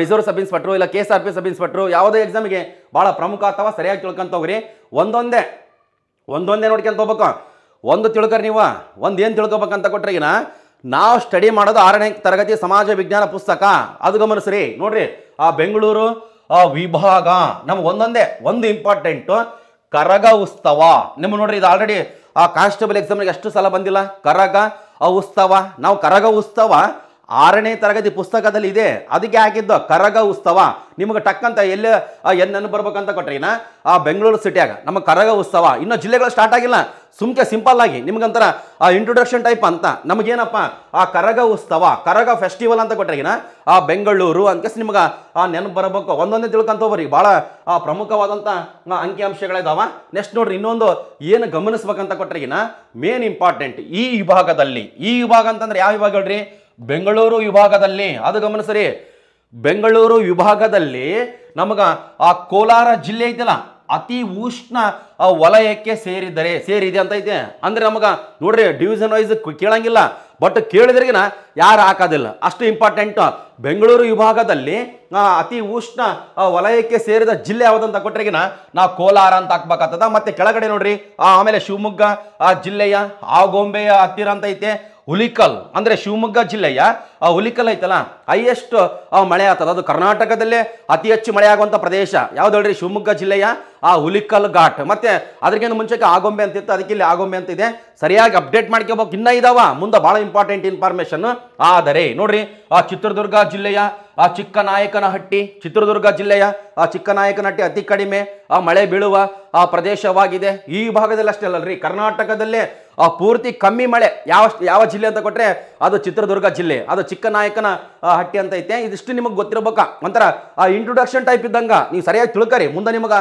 ರಿಸರ್ವ್ ಸಬ್ ಇನ್ಸ್ಪೆಕ್ಟ್ರು ಇಲ್ಲ K S R P sub inspector ಯಾವುದೇ ಎಕ್ಸಾಮಿಗೆ ಭಾಳ ಪ್ರಮುಖ ಅಥವಾ ಸರಿಯಾಗಿ ತಿಳ್ಕೊಂತ ಹೋಗ್ರಿ ಒಂದೊಂದೇ ಒಂದೊಂದೇ ನೋಡ್ಕೊಂತ ಹೋಗ್ಬೇಕು ಒಂದು ತಿಳ್ಕರಿ ನೀವು ಒಂದು ಏನು ತಿಳ್ಕೊಬೇಕಂತ ಈಗ ನಾವು ಸ್ಟಡಿ ಮಾಡೋದು ಆರನೇ ತರಗತಿ ಸಮಾಜ ವಿಜ್ಞಾನ ಪುಸ್ತಕ ಅದು ಗಮನಿಸ್ರಿ ನೋಡ್ರಿ ಆ ಬೆಂಗಳೂರು ಆ ವಿಭಾಗ ನಮ್ಗೆ ಒಂದೊಂದೇ ಒಂದು ಇಂಪಾರ್ಟೆಂಟು ಕರಗ ಉತ್ಸವ ನಿಮ್ಗೆ ನೋಡ್ರಿ ಇದು ಆಲ್ರೆಡಿ ಆ ಕಾನ್ಸ್ಟೇಬಲ್ ಎಕ್ಸಾಮ್ಗೆ ಎಷ್ಟು ಸಲ ಬಂದಿಲ್ಲ ಕರಗ ಆ ಉತ್ಸವ ನಾವು ಕರಗ ಉತ್ಸವ ಆರನೇ ತರಗತಿ ಪುಸ್ತಕದಲ್ಲಿ ಇದೆ ಅದಕ್ಕೆ ಹಾಕಿದ್ದು ಕರಗ ಉತ್ಸವ ನಿಮಗೆ ಟಕ್ಕಂತ ಎಲ್ಲಿ ನೆನಪು ಬರ್ಬೇಕಂತ ಏನ ಆ ಬೆಂಗಳೂರು ಸಿಟಿಯಾಗ ನಮ್ಮ ಕರಗ ಉತ್ಸವ ಇನ್ನೂ ಜಿಲ್ಲೆಗಳು ಸ್ಟಾರ್ಟ್ ಆಗಿಲ್ಲ ಸುಮ್ಕೆ ಸಿಂಪಲ್ ಆಗಿ ನಿಮ್ಗೊಂಥರ ಆ ಇಂಟ್ರೊಡಕ್ಷನ್ ಟೈಪ್ ಅಂತ ನಮಗೇನಪ್ಪ ಆ ಕರಗ ಉತ್ಸವ ಕರಗ ಫೆಸ್ಟಿವಲ್ ಅಂತ ಕೊಟ್ಟಾಗಿನ ಆ ಬೆಂಗಳೂರು ಅಂತ ನಿಮ್ಗೆ ಆ ನೆನಪು ಬರಬೇಕು ಒಂದೊಂದೇ ತಿಳ್ಕೊಂತ ಹೋಗ್ರಿ ಭಾಳ ಪ್ರಮುಖವಾದಂಥ ಅಂಕಿಅಂಶಗಳಿದಾವ ನೆಕ್ಸ್ಟ್ ನೋಡ್ರಿ ಇನ್ನೊಂದು ಏನು ಗಮನಿಸ್ಬೇಕಂತ ಕೊಟ್ಟಾಗಿನ ಮೇನ್ ಇಂಪಾರ್ಟೆಂಟ್ ಈ ವಿಭಾಗದಲ್ಲಿ ಈ ವಿಭಾಗ ಅಂತಂದ್ರೆ ಯಾವ ವಿಭಾಗ ಹೇಳ್ರಿ ಬೆಂಗಳೂರು ವಿಭಾಗದಲ್ಲಿ ಅದು ಗಮನಿಸ್ರಿ ಬೆಂಗಳೂರು ವಿಭಾಗದಲ್ಲಿ ನಮಗ ಆ ಕೋಲಾರ ಜಿಲ್ಲೆ ಐತಲ್ಲ ಅತಿ ಉಷ್ಣ ವಲಯಕ್ಕೆ ಸೇರಿದರೆ ಸೇರಿದೆ ಅಂತ ಐತೆ ಅಂದ್ರೆ ನಮಗ ನೋಡ್ರಿ ಡಿವಿಷನ್ ವೈಸ್ ಕೇಳಂಗಿಲ್ಲ ಬಟ್ ಕೇಳಿದ್ರಿಗಿನ ಯಾರು ಹಾಕೋದಿಲ್ಲ ಅಷ್ಟು ಇಂಪಾರ್ಟೆಂಟ್ ಬೆಂಗಳೂರು ವಿಭಾಗದಲ್ಲಿ ಅತಿ ಉಷ್ಣ ವಲಯಕ್ಕೆ ಸೇರಿದ ಜಿಲ್ಲೆ ಯಾವುದಂತ ಕೊಟ್ಟರೆಗಿನ ನಾವು ಕೋಲಾರ ಅಂತ ಹಾಕ್ಬೇಕಾಗ್ತದ ಮತ್ತೆ ಕೆಳಗಡೆ ನೋಡ್ರಿ ಆಮೇಲೆ ಶಿವಮೊಗ್ಗ ಆ ಜಿಲ್ಲೆಯ ಗೊಂಬೆಯ ಹತ್ತಿರ ಅಂತ ಐತೆ ಹುಲಿಕಲ್ ಅಂದರೆ ಶಿವಮೊಗ್ಗ ಜಿಲ್ಲೆಯ ಆ ಹುಲಿಕಲ್ ಐತಲ್ಲ ಹೈಯೆಸ್ಟ್ ಮಳೆ ಆಗ್ತದ ಅದು ಕರ್ನಾಟಕದಲ್ಲೇ ಅತಿ ಹೆಚ್ಚು ಮಳೆ ಪ್ರದೇಶ ಯಾವ್ದು ಹೇಳ್ರಿ ಶಿವಮೊಗ್ಗ ಜಿಲ್ಲೆಯ ಆ ಹುಲಿಕಲ್ ಘಾಟ್ ಮತ್ತು ಅದಕ್ಕಿಂತ ಮುಂಚೆಗೆ ಆಗೊಂಬೆ ಅಂತಿತ್ತು ಅದಕ್ಕೆ ಇಲ್ಲಿ ಆಗೊಂಬೆ ಅಂತಿದೆ ಸರಿಯಾಗಿ ಅಪ್ಡೇಟ್ ಮಾಡ್ಕೋಬೇಕು ಇನ್ನೂ ಇದಾವ ಮುಂದೆ ಭಾಳ ಇಂಪಾರ್ಟೆಂಟ್ ಇನ್ಫಾರ್ಮೇಷನ್ ಆದರೆ ನೋಡ್ರಿ ಆ ಚಿತ್ರದುರ್ಗ ಜಿಲ್ಲೆಯ ಆ ಚಿಕ್ಕನಾಯಕನಹಟ್ಟಿ ಚಿತ್ರದುರ್ಗ ಜಿಲ್ಲೆಯ ಆ ಚಿಕ್ಕನಾಯಕನಹಟ್ಟಿ ಅತಿ ಕಡಿಮೆ ಆ ಮಳೆ ಬೀಳುವ ಆ ಪ್ರದೇಶವಾಗಿದೆ ಈ ಭಾಗದಲ್ಲಿ ಅಷ್ಟೇ ರೀ ಕರ್ನಾಟಕದಲ್ಲೇ ಆ ಪೂರ್ತಿ ಕಮ್ಮಿ ಮಳೆ ಯಾವ ಯಾವ ಜಿಲ್ಲೆ ಅಂತ ಕೊಟ್ಟರೆ ಅದು ಚಿತ್ರದುರ್ಗ ಜಿಲ್ಲೆ ಅದು ಚಿಕ್ಕನಾಯಕನ ಹಟ್ಟಿ ಅಂತ ಐತೆ ಇದಿಷ್ಟು ನಿಮಗೆ ಗೊತ್ತಿರಬೇಕ ಒಂಥರ ಆ ಇಂಟ್ರೊಡಕ್ಷನ್ ಟೈಪ್ ಇದ್ದಂಗೆ ನೀವು ಸರಿಯಾಗಿ ತಿಳ್ಕರಿ ಮುಂದೆ ನಿಮಗೆ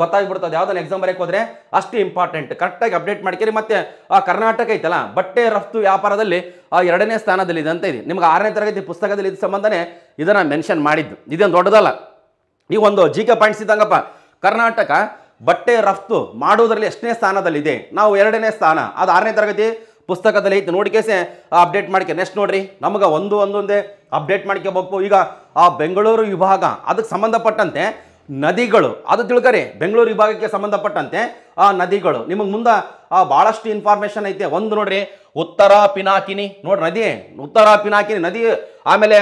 ಗೊತ್ತಾಗ್ಬಿಡ್ತದೆ ಯಾವುದನ್ನ ಎಕ್ಸಾಮ್ ಬರೆಯಕ್ಕೆ ಹೋದರೆ ಅಷ್ಟು ಇಂಪಾರ್ಟೆಂಟ್ ಕರೆಕ್ಟಾಗಿ ಅಪ್ಡೇಟ್ ಮಾಡ್ಕೇರಿ ಮತ್ತೆ ಆ ಕರ್ನಾಟಕ ಐತಲ್ಲ ಬಟ್ಟೆ ರಫ್ತು ವ್ಯಾಪಾರದಲ್ಲಿ ಆ ಎರಡನೇ ಸ್ಥಾನದಲ್ಲಿ ಇದೆ ಅಂತ ಇದೆ ನಿಮ್ಗೆ ಆರನೇ ತರಗತಿ ಪುಸ್ತಕದಲ್ಲಿ ಇದ್ದ ಸಂಬಂಧನೇ ಇದನ್ನು ಮೆನ್ಷನ್ ಮಾಡಿದ್ದು ಇದೇನು ದೊಡ್ಡದಲ್ಲ ಈ ಒಂದು ಜಿ ಕೆ ಪಾಯಿಂಟ್ಸ್ ಇದ್ದಂಗಪ್ಪ ಕರ್ನಾಟಕ ಬಟ್ಟೆ ರಫ್ತು ಮಾಡುವುದರಲ್ಲಿ ಎಷ್ಟನೇ ಸ್ಥಾನದಲ್ಲಿದೆ ನಾವು ಎರಡನೇ ಸ್ಥಾನ ಅದು ಆರನೇ ತರಗತಿ ಪುಸ್ತಕದಲ್ಲಿ ಇತ್ತು ಆ ಅಪ್ಡೇಟ್ ಮಾಡ್ಕೆ ನೆಕ್ಸ್ಟ್ ನೋಡ್ರಿ ನಮಗೆ ಒಂದು ಒಂದೊಂದೇ ಅಪ್ಡೇಟ್ ಮಾಡ್ಕೋಬೇಕು ಈಗ ಆ ಬೆಂಗಳೂರು ವಿಭಾಗ ಅದಕ್ಕೆ ಸಂಬಂಧಪಟ್ಟಂತೆ ನದಿಗಳು ಅದು ತಿಳ್ಕರಿ ಬೆಂಗಳೂರು ವಿಭಾಗಕ್ಕೆ ಸಂಬಂಧಪಟ್ಟಂತೆ ಆ ನದಿಗಳು ನಿಮಗೆ ಮುಂದೆ ಆ ಭಾಳಷ್ಟು ಇನ್ಫಾರ್ಮೇಷನ್ ಐತೆ ಒಂದು ನೋಡ್ರಿ ಉತ್ತರ ಪಿನಾಕಿನಿ ನೋಡ್ರಿ ನದಿ ಉತ್ತರ ಪಿನಾಕಿನಿ ನದಿ ಆಮೇಲೆ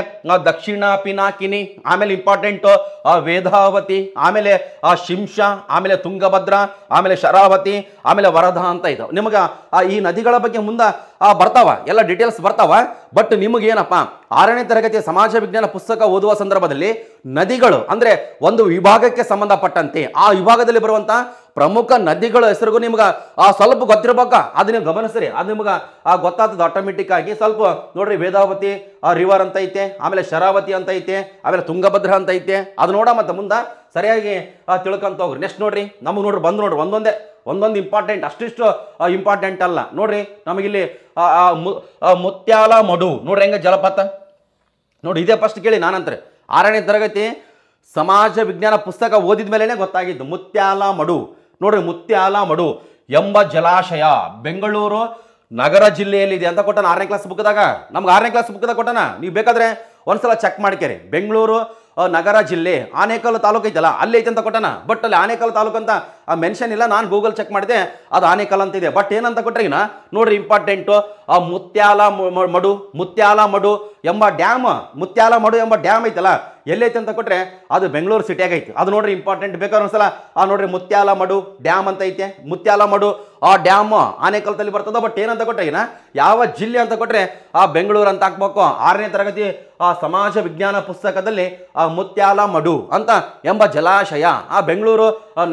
ದಕ್ಷಿಣ ಪಿನಾಕಿನಿ ಆಮೇಲೆ ಆ ವೇದಾವತಿ ಆಮೇಲೆ ಆ ಶಿಂಷ ಆಮೇಲೆ ತುಂಗಭದ್ರ ಆಮೇಲೆ ಶರಾವತಿ ಆಮೇಲೆ ವರದ ಅಂತ ಇದ್ದಾವೆ ನಿಮಗೆ ಈ ನದಿಗಳ ಬಗ್ಗೆ ಮುಂದೆ ಬರ್ತಾವ ಎಲ್ಲ ಡೀಟೇಲ್ಸ್ ಬರ್ತಾವ ಬಟ್ ನಿಮಗೇನಪ್ಪ ಆರನೇ ತರಗತಿಯ ಸಮಾಜ ವಿಜ್ಞಾನ ಪುಸ್ತಕ ಓದುವ ಸಂದರ್ಭದಲ್ಲಿ ನದಿಗಳು ಅಂದರೆ ಒಂದು ವಿಭಾಗಕ್ಕೆ ಸಂಬಂಧಪಟ್ಟಂತೆ ಆ ವಿಭಾಗದಲ್ಲಿ ಬರುವಂಥ ಪ್ರಮುಖ ನದಿಗಳ ಹೆಸರಿಗೂ ನಿಮ್ಗೆ ಆ ಸ್ವಲ್ಪ ಗೊತ್ತಿರ್ಬೇಕ ಅದು ನೀವು ಗಮನಿಸ್ರಿ ಅದು ನಿಮ್ಗೆ ಆ ಗೊತ್ತಾಗ್ತದೆ ಆಟೋಮೆಟಿಕ್ ಆಗಿ ಸ್ವಲ್ಪ ನೋಡ್ರಿ ವೇದಾವತಿ ಆ ರಿವರ್ ಅಂತ ಐತೆ ಆಮೇಲೆ ಶರಾವತಿ ಅಂತ ಐತೆ ಆಮೇಲೆ ತುಂಗಭದ್ರ ಅಂತ ಐತೆ ಅದು ನೋಡ ಮತ್ತೆ ಮುಂದೆ ಸರಿಯಾಗಿ ತಿಳ್ಕೊಂತ ಹೋಗ್ರಿ ನೆಕ್ಸ್ಟ್ ನೋಡ್ರಿ ನಮಗೆ ನೋಡ್ರಿ ಬಂದು ನೋಡ್ರಿ ಒಂದೊಂದೇ ಒಂದೊಂದು ಇಂಪಾರ್ಟೆಂಟ್ ಅಷ್ಟಿಷ್ಟು ಇಂಪಾರ್ಟೆಂಟ್ ಅಲ್ಲ ನೋಡ್ರಿ ನಮಗಿಲ್ಲಿ ಮುತ್ಯಾಲ ಮಡು ನೋಡ್ರಿ ಹೆಂಗ ಜಲಪಾತ ನೋಡಿ ಇದೇ ಫಸ್ಟ್ ಕೇಳಿ ನಾನಂತಾರೆ ಆರನೇ ತರಗತಿ ಸಮಾಜ ವಿಜ್ಞಾನ ಪುಸ್ತಕ ಓದಿದ ಮೇಲೇ ಗೊತ್ತಾಗಿದ್ದು ಮುತ್ಯಾಲ ಮಡು ನೋಡ್ರಿ ಮಡು ಎಂಬ ಜಲಾಶಯ ಬೆಂಗಳೂರು ನಗರ ಜಿಲ್ಲೆಯಲ್ಲಿದೆ ಅಂತ ಕೊಟ್ಟ ಆರನೇ ಕ್ಲಾಸ್ ಬುಕ್ದಾಗ ನಮ್ಗೆ ಆರನೇ ಕ್ಲಾಸ್ ಬುಕ್ದಾಗ ಕೊಟ್ಟಾನ ನೀವು ಬೇಕಾದ್ರೆ ಒಂದ್ಸಲ ಚೆಕ್ ಮಾಡ್ಕೇರಿ ಬೆಂಗಳೂರು ನಗರ ಜಿಲ್ಲೆ ಆನೇಕಲ್ ತಾಲೂಕು ಐತಲ್ಲ ಅಲ್ಲಿ ಐತೆ ಅಂತ ಕೊಟ್ಟಾನ ಬಟ್ ಅಲ್ಲಿ ಆನೇಕಲ್ ತಾಲೂಕು ಅಂತ ಆ ಮೆನ್ಷನ್ ಇಲ್ಲ ನಾನು ಗೂಗಲ್ ಚೆಕ್ ಮಾಡಿದೆ ಅದು ಆನೇಕಲ್ ಅಂತ ಇದೆ ಬಟ್ ಏನಂತ ನಾ ನೋಡ್ರಿ ಇಂಪಾರ್ಟೆಂಟು ಆ ಮುತ್ಯಾಲ ಮಡು ಮುತ್ಯಾಲ ಮಡು ಎಂಬ ಡ್ಯಾಮ್ ಮುತ್ಯಾಲ ಮಡು ಎಂಬ ಡ್ಯಾಮ್ ಐತಲ್ಲ ಎಲ್ಲೈತೆ ಅಂತ ಕೊಟ್ಟರೆ ಅದು ಬೆಂಗಳೂರು ಸಿಟಿಯಾಗ ಐತಿ ಅದು ನೋಡ್ರಿ ಇಂಪಾರ್ಟೆಂಟ್ ಬೇಕಾದ್ರೆ ಒಂದ್ಸಲ ಆ ನೋಡ್ರಿ ಮುತ್ಯಾಲ ಮಡು ಡ್ಯಾಮ್ ಅಂತ ಐತೆ ಮುತ್ಯಾಲ ಮಡು ಆ ಡ್ಯಾಮ್ ಕಾಲದಲ್ಲಿ ಬರ್ತದ ಬಟ್ ಏನಂತ ಕೊಟ್ಟರೆ ಏನ ಯಾವ ಜಿಲ್ಲೆ ಅಂತ ಕೊಟ್ಟರೆ ಆ ಬೆಂಗಳೂರು ಅಂತ ಹಾಕ್ಬೇಕು ಆರನೇ ತರಗತಿ ಆ ಸಮಾಜ ವಿಜ್ಞಾನ ಪುಸ್ತಕದಲ್ಲಿ ಆ ಮುತ್ಯಾಲ ಮಡು ಅಂತ ಎಂಬ ಜಲಾಶಯ ಆ ಬೆಂಗಳೂರು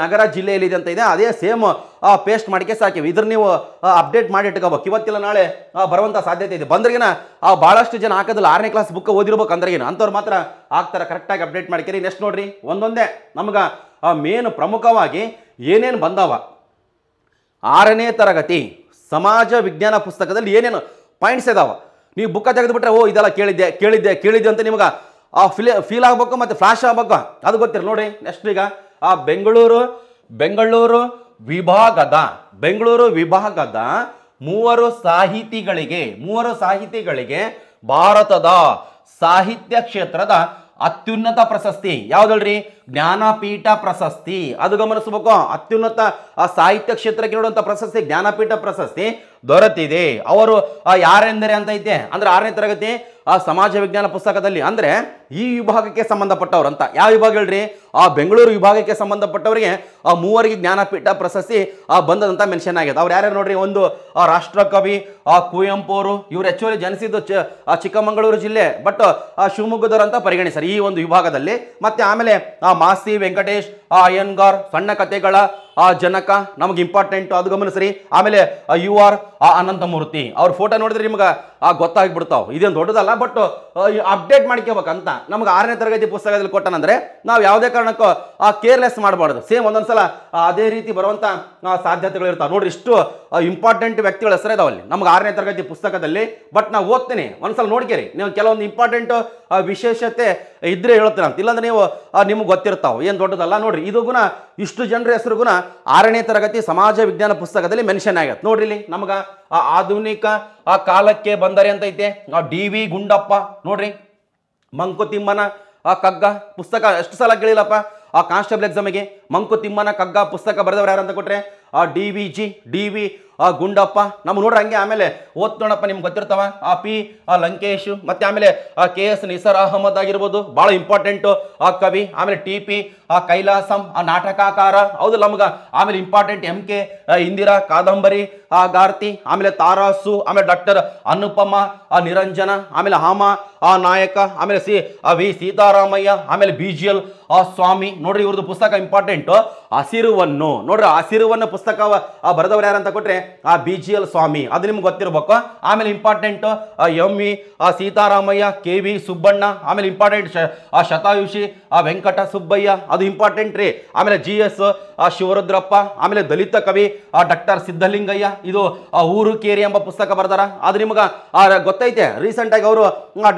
ನಗರ ಜಿಲ್ಲೆಯಲ್ಲಿದೆ ಅಂತ ಇದೆ ಅದೇ ಸೇಮ್ ಆ ಪೇಸ್ಟ್ ಮಾಡಿಕೆ ಸಾಕಿವಿ ಇದ್ರ ನೀವು ಅಪ್ಡೇಟ್ ಮಾಡಿ ಇಟ್ಕೋಬೇಕು ಇವತ್ತಿಲ್ಲ ನಾಳೆ ಬರುವಂಥ ಸಾಧ್ಯತೆ ಇದೆ ಬಂದ್ರಿಗಿನ ಆ ಭಾಳಷ್ಟು ಜನ ಹಾಕೋದಿಲ್ಲ ಆರನೇ ಕ್ಲಾಸ್ ಬುಕ್ ಓದಿರ್ಬೇಕು ಅಂದ್ರಗಿನ ಅಂಥವ್ರು ಮಾತ್ರ ಆಗ್ತಾರೆ ಕರೆಕ್ಟಾಗಿ ಅಪ್ಡೇಟ್ ಮಾಡ್ಕೇರಿ ನೆಕ್ಸ್ಟ್ ನೋಡ್ರಿ ಒಂದೊಂದೇ ನಮ್ಗೆ ಮೇನ್ ಪ್ರಮುಖವಾಗಿ ಏನೇನು ಬಂದವ ಆರನೇ ತರಗತಿ ಸಮಾಜ ವಿಜ್ಞಾನ ಪುಸ್ತಕದಲ್ಲಿ ಏನೇನು ಪಾಯಿಂಟ್ಸ್ ಇದಾವ ನೀವು ಬುಕ್ಕ ತೆಗೆದುಬಿಟ್ರೆ ಓ ಇದೆಲ್ಲ ಕೇಳಿದ್ದೆ ಕೇಳಿದ್ದೆ ಕೇಳಿದ್ದೆ ಅಂತ ನಿಮ್ಗೆ ಆ ಫಿಲ್ ಫೀಲ್ ಆಗ್ಬೇಕು ಮತ್ತು ಫ್ಲಾಶ್ ಆಗ್ಬೇಕು ಅದು ಗೊತ್ತಿರ ನೋಡಿ ನೆಕ್ಸ್ಟ್ ಈಗ ಆ ಬೆಂಗಳೂರು ಬೆಂಗಳೂರು ವಿಭಾಗದ ಬೆಂಗಳೂರು ವಿಭಾಗದ ಮೂವರು ಸಾಹಿತಿಗಳಿಗೆ ಮೂವರು ಸಾಹಿತಿಗಳಿಗೆ ಭಾರತದ ಸಾಹಿತ್ಯ ಕ್ಷೇತ್ರದ ಅತ್ಯುನ್ನತ ಪ್ರಶಸ್ತಿ ಯಾವ್ದಲ್ರಿ ಜ್ಞಾನಪೀಠ ಪ್ರಶಸ್ತಿ ಅದು ಗಮನಿಸಬೇಕು ಅತ್ಯುನ್ನತ ಸಾಹಿತ್ಯ ಕ್ಷೇತ್ರಕ್ಕೆ ನೋಡುವಂಥ ಪ್ರಶಸ್ತಿ ಜ್ಞಾನಪೀಠ ಪ್ರಶಸ್ತಿ ದೊರೆತಿದೆ ಅವರು ಯಾರೆಂದರೆ ಅಂತ ಐತೆ ಅಂದರೆ ಆರನೇ ತರಗತಿ ಆ ಸಮಾಜ ವಿಜ್ಞಾನ ಪುಸ್ತಕದಲ್ಲಿ ಅಂದರೆ ಈ ವಿಭಾಗಕ್ಕೆ ಸಂಬಂಧಪಟ್ಟವರು ಅಂತ ಯಾವ ವಿಭಾಗ ಹೇಳ್ರಿ ಆ ಬೆಂಗಳೂರು ವಿಭಾಗಕ್ಕೆ ಸಂಬಂಧಪಟ್ಟವರಿಗೆ ಆ ಮೂವರಿಗೆ ಜ್ಞಾನಪೀಠ ಪ್ರಶಸ್ತಿ ಆ ಬಂದದಂತ ಮೆನ್ಷನ್ ಆಗಿದೆ ಅವ್ರು ಯಾರ್ಯಾರು ನೋಡ್ರಿ ಒಂದು ಆ ರಾಷ್ಟ್ರಕವಿ ಆ ಕುವೆಂಪು ಅವರು ಇವ್ರು ಹೆಚ್ಚುವರಿ ಜನಿಸಿದ್ದು ಚ ಚಿಕ್ಕಮಗಳೂರು ಜಿಲ್ಲೆ ಬಟ್ ಆ ಶಿವಮೊಗ್ಗದವರು ಅಂತ ಪರಿಗಣಿಸ್ತಾರೆ ಈ ಒಂದು ವಿಭಾಗದಲ್ಲಿ ಮತ್ತೆ ಆಮೇಲೆ ಆ ಮಾಸಿ ವೆಂಕಟೇಶ್ ಅಯ್ಯನ್ಗಾರ್ ಸಣ್ಣ ಕಥೆಗಳ ಆ ಜನಕ ನಮಗೆ ಇಂಪಾರ್ಟೆಂಟ್ ಅದು ಗಮನಿಸ್ರಿ ಆಮೇಲೆ ಯು ಆರ್ ಆ ಅನಂತಮೂರ್ತಿ ಅವ್ರ ಫೋಟೋ ನೋಡಿದ್ರೆ ನಿಮ್ಗೆ ಆ ಗೊತ್ತಾಗ್ಬಿಡ್ತಾವೆ ಇದೇನು ದೊಡ್ಡದಲ್ಲ ಬಟ್ ಅಪ್ಡೇಟ್ ಮಾಡ್ಕೋಬೇಕಂತ ನಮ್ಗೆ ಆರನೇ ತರಗತಿ ಪುಸ್ತಕದಲ್ಲಿ ಕೊಟ್ಟನಂದ್ರೆ ನಾವು ಯಾವುದೇ ಕಾರಣಕ್ಕೂ ಆ ಕೇರ್ಲೆಸ್ ಮಾಡಬಾರ್ದು ಸೇಮ್ ಒಂದೊಂದ್ಸಲ ಅದೇ ರೀತಿ ಬರುವಂಥ ಸಾಧ್ಯತೆಗಳು ಇರ್ತಾವೆ ನೋಡ್ರಿ ಇಷ್ಟು ಇಂಪಾರ್ಟೆಂಟ್ ವ್ಯಕ್ತಿಗಳ ಹೆಸರು ಅಲ್ಲಿ ನಮ್ಗೆ ಆರನೇ ತರಗತಿ ಪುಸ್ತಕದಲ್ಲಿ ಬಟ್ ನಾವು ಓದ್ತೀನಿ ಒಂದ್ಸಲ ನೋಡ್ಕೇರಿ ನೀವು ಕೆಲವೊಂದು ಇಂಪಾರ್ಟೆಂಟ್ ವಿಶೇಷತೆ ಇದ್ರೆ ಹೇಳ್ತೀರ ಅಂತ ಇಲ್ಲಾಂದ್ರೆ ನೀವು ನಿಮ್ಗೆ ಗೊತ್ತಿರ್ತಾವೆ ಏನು ದೊಡ್ಡದಲ್ಲ ನೋಡ್ರಿ ಇದು ಗುಣ ಇಷ್ಟು ಜನರ ಹೆಸರು ಗುಣ ಆರನೇ ತರಗತಿ ಸಮಾಜ ವಿಜ್ಞಾನ ಪುಸ್ತಕದಲ್ಲಿ ಮೆನ್ಷನ್ ಆಗತ್ತೆ ನೋಡ್ರಿ ನಮಗ ಆ ಆಧುನಿಕ ಆ ಕಾಲಕ್ಕೆ ಬಂದರೆ ಅಂತ ಐತೆ ಡಿ ವಿ ಗುಂಡಪ್ಪ ನೋಡ್ರಿ ಮಂಕುತಿಮ್ಮನ ಆ ಕಗ್ಗ ಪುಸ್ತಕ ಎಷ್ಟು ಸಲ ಕೇಳಿಲ್ಲಪ್ಪ ಆ ಕಾನ್ಸ್ಟೇಬಲ್ ಎಕ್ಸಾಮಿಗೆ ಮಂಕುತಿಮ್ಮನ ಕಗ್ಗ ಪುಸ್ತಕ ಬರೆದವ್ರು ಯಾರಂತ ಕೊಟ್ರೆ ಆ D V G D V ಆ ಗುಂಡಪ್ಪ ನಮ್ಮ ನೋಡ್ರಿ ಹಂಗೆ ಆಮೇಲೆ ಓದ್ ನಿಮ್ಗೆ ಗೊತ್ತಿರ್ತಾವ ಆ ಪಿ ಆ ಲಂಕೇಶು ಮತ್ತು ಆಮೇಲೆ ಆ ಕೆ ಎಸ್ ನಿಸರ್ ಅಹಮದ್ ಆಗಿರ್ಬೋದು ಭಾಳ ಇಂಪಾರ್ಟೆಂಟು ಆ ಕವಿ ಆಮೇಲೆ ಟಿ ಪಿ ಆ ಕೈಲಾಸಂ ಆ ನಾಟಕಾಕಾರ ಹೌದು ನಮ್ಗೆ ಆಮೇಲೆ ಇಂಪಾರ್ಟೆಂಟ್ ಎಂ ಕೆ ಇಂದಿರಾ ಕಾದಂಬರಿ ಆ ಗಾರ್ತಿ ಆಮೇಲೆ ತಾರಾಸು ಆಮೇಲೆ ಡಾಕ್ಟರ್ ಅನುಪಮ ಆ ನಿರಂಜನ ಆಮೇಲೆ ಹಾಮ ಆ ನಾಯಕ ಆಮೇಲೆ ಸಿ ಆ ವಿ ಸೀತಾರಾಮಯ್ಯ ಆಮೇಲೆ ಬಿ ಜಿ ಎಲ್ ಆ ಸ್ವಾಮಿ ನೋಡ್ರಿ ಇವ್ರದ್ದು ಪುಸ್ತಕ ಇಂಪಾರ್ಟೆಂಟು ಹಸಿರುವನ್ನು ನೋಡ್ರಿ ಹಸಿರುವನ್ನು ಪುಸ್ತಕ ಆ ಬರೆದವರು ಯಾರಂತ ಕೊಟ್ಟರೆ ಆ ಬಿ ಜಿ ಎಲ್ ಸ್ವಾಮಿ ಅದು ನಿಮ್ಗೆ ಗೊತ್ತಿರಬೇಕು ಆಮೇಲೆ important M V Sitaramaiah K V Subbanna ಆಮೇಲೆ ಇಂಪಾರ್ಟೆಂಟ್ ಆ ಶತಾಯುಷಿ ಆ ವೆಂಕಟ ಸುಬ್ಬಯ್ಯ ಅದು ಇಂಪಾರ್ಟೆಂಟ್ ರೀ ಆಮೇಲೆ ಜಿ ಎಸ್ ಆ ಶಿವರುದ್ರಪ್ಪ ಆಮೇಲೆ ದಲಿತ ಕವಿ ಆ ಡಾಕ್ಟರ್ ಸಿದ್ಧಲಿಂಗಯ್ಯ ಇದು ಊರು ಕೇರಿ ಎಂಬ ಪುಸ್ತಕ ಬರ್ದಾರ ಅದು ನಿಮ್ಗೆ ಗೊತ್ತೈತೆ ರೀಸೆಂಟಾಗಿ ಅವರು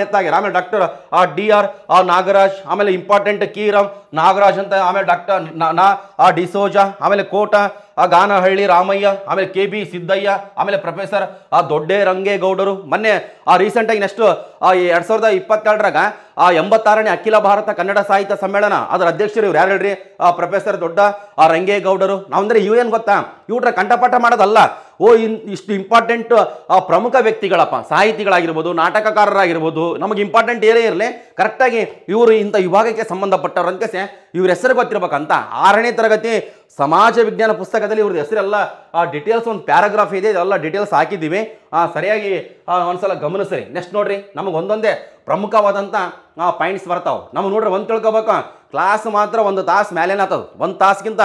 ಡೆತ್ ಆಗ್ಯಾರ ಆಮೇಲೆ ಡಾಕ್ಟರ್ ಆ ಡಿ ಆರ್ ನಾಗರಾಜ್ ಆಮೇಲೆ ಇಂಪಾರ್ಟೆಂಟ್ ಕೀರಂ ನಾಗರಾಜ್ ಅಂತ ಆಮೇಲೆ ಡಾಕ್ಟರ್ ನಾ ಆ ಡಿಸೋಜಾ ಆಮೇಲೆ ಕೋಟ ಆ ಗಾನಹಳ್ಳಿ ರಾಮಯ್ಯ ಆಮೇಲೆ ಕೆ ಬಿ ಸಿದ್ದಯ್ಯ ಆಮೇಲೆ ಪ್ರೊಫೆಸರ್ ಆ ದೊಡ್ಡ ರಂಗೇಗೌಡರು ಮೊನ್ನೆ ಆ ರೀಸೆಂಟಾಗಿ ನೆಕ್ಸ್ಟ್ ಎರಡು ಸಾವಿರದ ಇಪ್ಪತ್ತೆರಡರಾಗ ಆ ಎಂಬತ್ತಾರನೇ ಅಖಿಲ ಭಾರತ ಕನ್ನಡ ಸಾಹಿತ್ಯ ಸಮ್ಮೇಳನ ಅದರ ಅಧ್ಯಕ್ಷರು ಇವ್ರು ಯಾರು ಹೇಳ್ರಿ ಪ್ರೊಫೆಸರ್ ದೊಡ್ಡ ಆ ರಂಗೇಗೌಡರು ನಾವಂದ್ರೆ ಇವು ಏನು ಗೊತ್ತಾ ಇವ್ರ ಕಂಠಪಾಠ ಮಾಡೋದಲ್ಲ ಓ ಇನ್ ಇಷ್ಟು ಇಂಪಾರ್ಟೆಂಟ್ ಪ್ರಮುಖ ವ್ಯಕ್ತಿಗಳಪ್ಪ ಸಾಹಿತಿಗಳಾಗಿರ್ಬೋದು ನಾಟಕಕಾರರಾಗಿರ್ಬೋದು ನಮಗೆ ಇಂಪಾರ್ಟೆಂಟ್ ಏನೇ ಇರಲಿ ಕರೆಕ್ಟಾಗಿ ಇವರು ಇಂಥ ವಿಭಾಗಕ್ಕೆ ಸಂಬಂಧಪಟ್ಟವ್ರಂತೆ ಇವ್ರ ಹೆಸರು ಗೊತ್ತಿರ್ಬೇಕಂತ ಆರನೇ ತರಗತಿ ಸಮಾಜ ವಿಜ್ಞಾನ ಪುಸ್ತಕದಲ್ಲಿ ಇವ್ರದ್ದು ಹೆಸರೆಲ್ಲ ಡಿಟೇಲ್ಸ್ ಒಂದು ಪ್ಯಾರಾಗ್ರಾಫ್ ಇದೆ ಇದೆಲ್ಲ ಡೀಟೇಲ್ಸ್ ಹಾಕಿದ್ದೀವಿ ಸರಿಯಾಗಿ ಒಂದ್ಸಲ ಗಮನಿಸ್ರಿ ನೆಕ್ಸ್ಟ್ ನೋಡ್ರಿ ನಮಗೆ ಒಂದೊಂದೇ ಪ್ರಮುಖವಾದಂಥ ಪಾಯಿಂಟ್ಸ್ ಬರ್ತಾವೆ ನಮಗೆ ನೋಡ್ರಿ ಒಂದು ತಿಳ್ಕೊಬೇಕು ಕ್ಲಾಸ್ ಮಾತ್ರ ಒಂದು ತಾಸು ಮೇಲೇನ ಆತದ ಒಂದು ತಾಸಿಗಿಂತ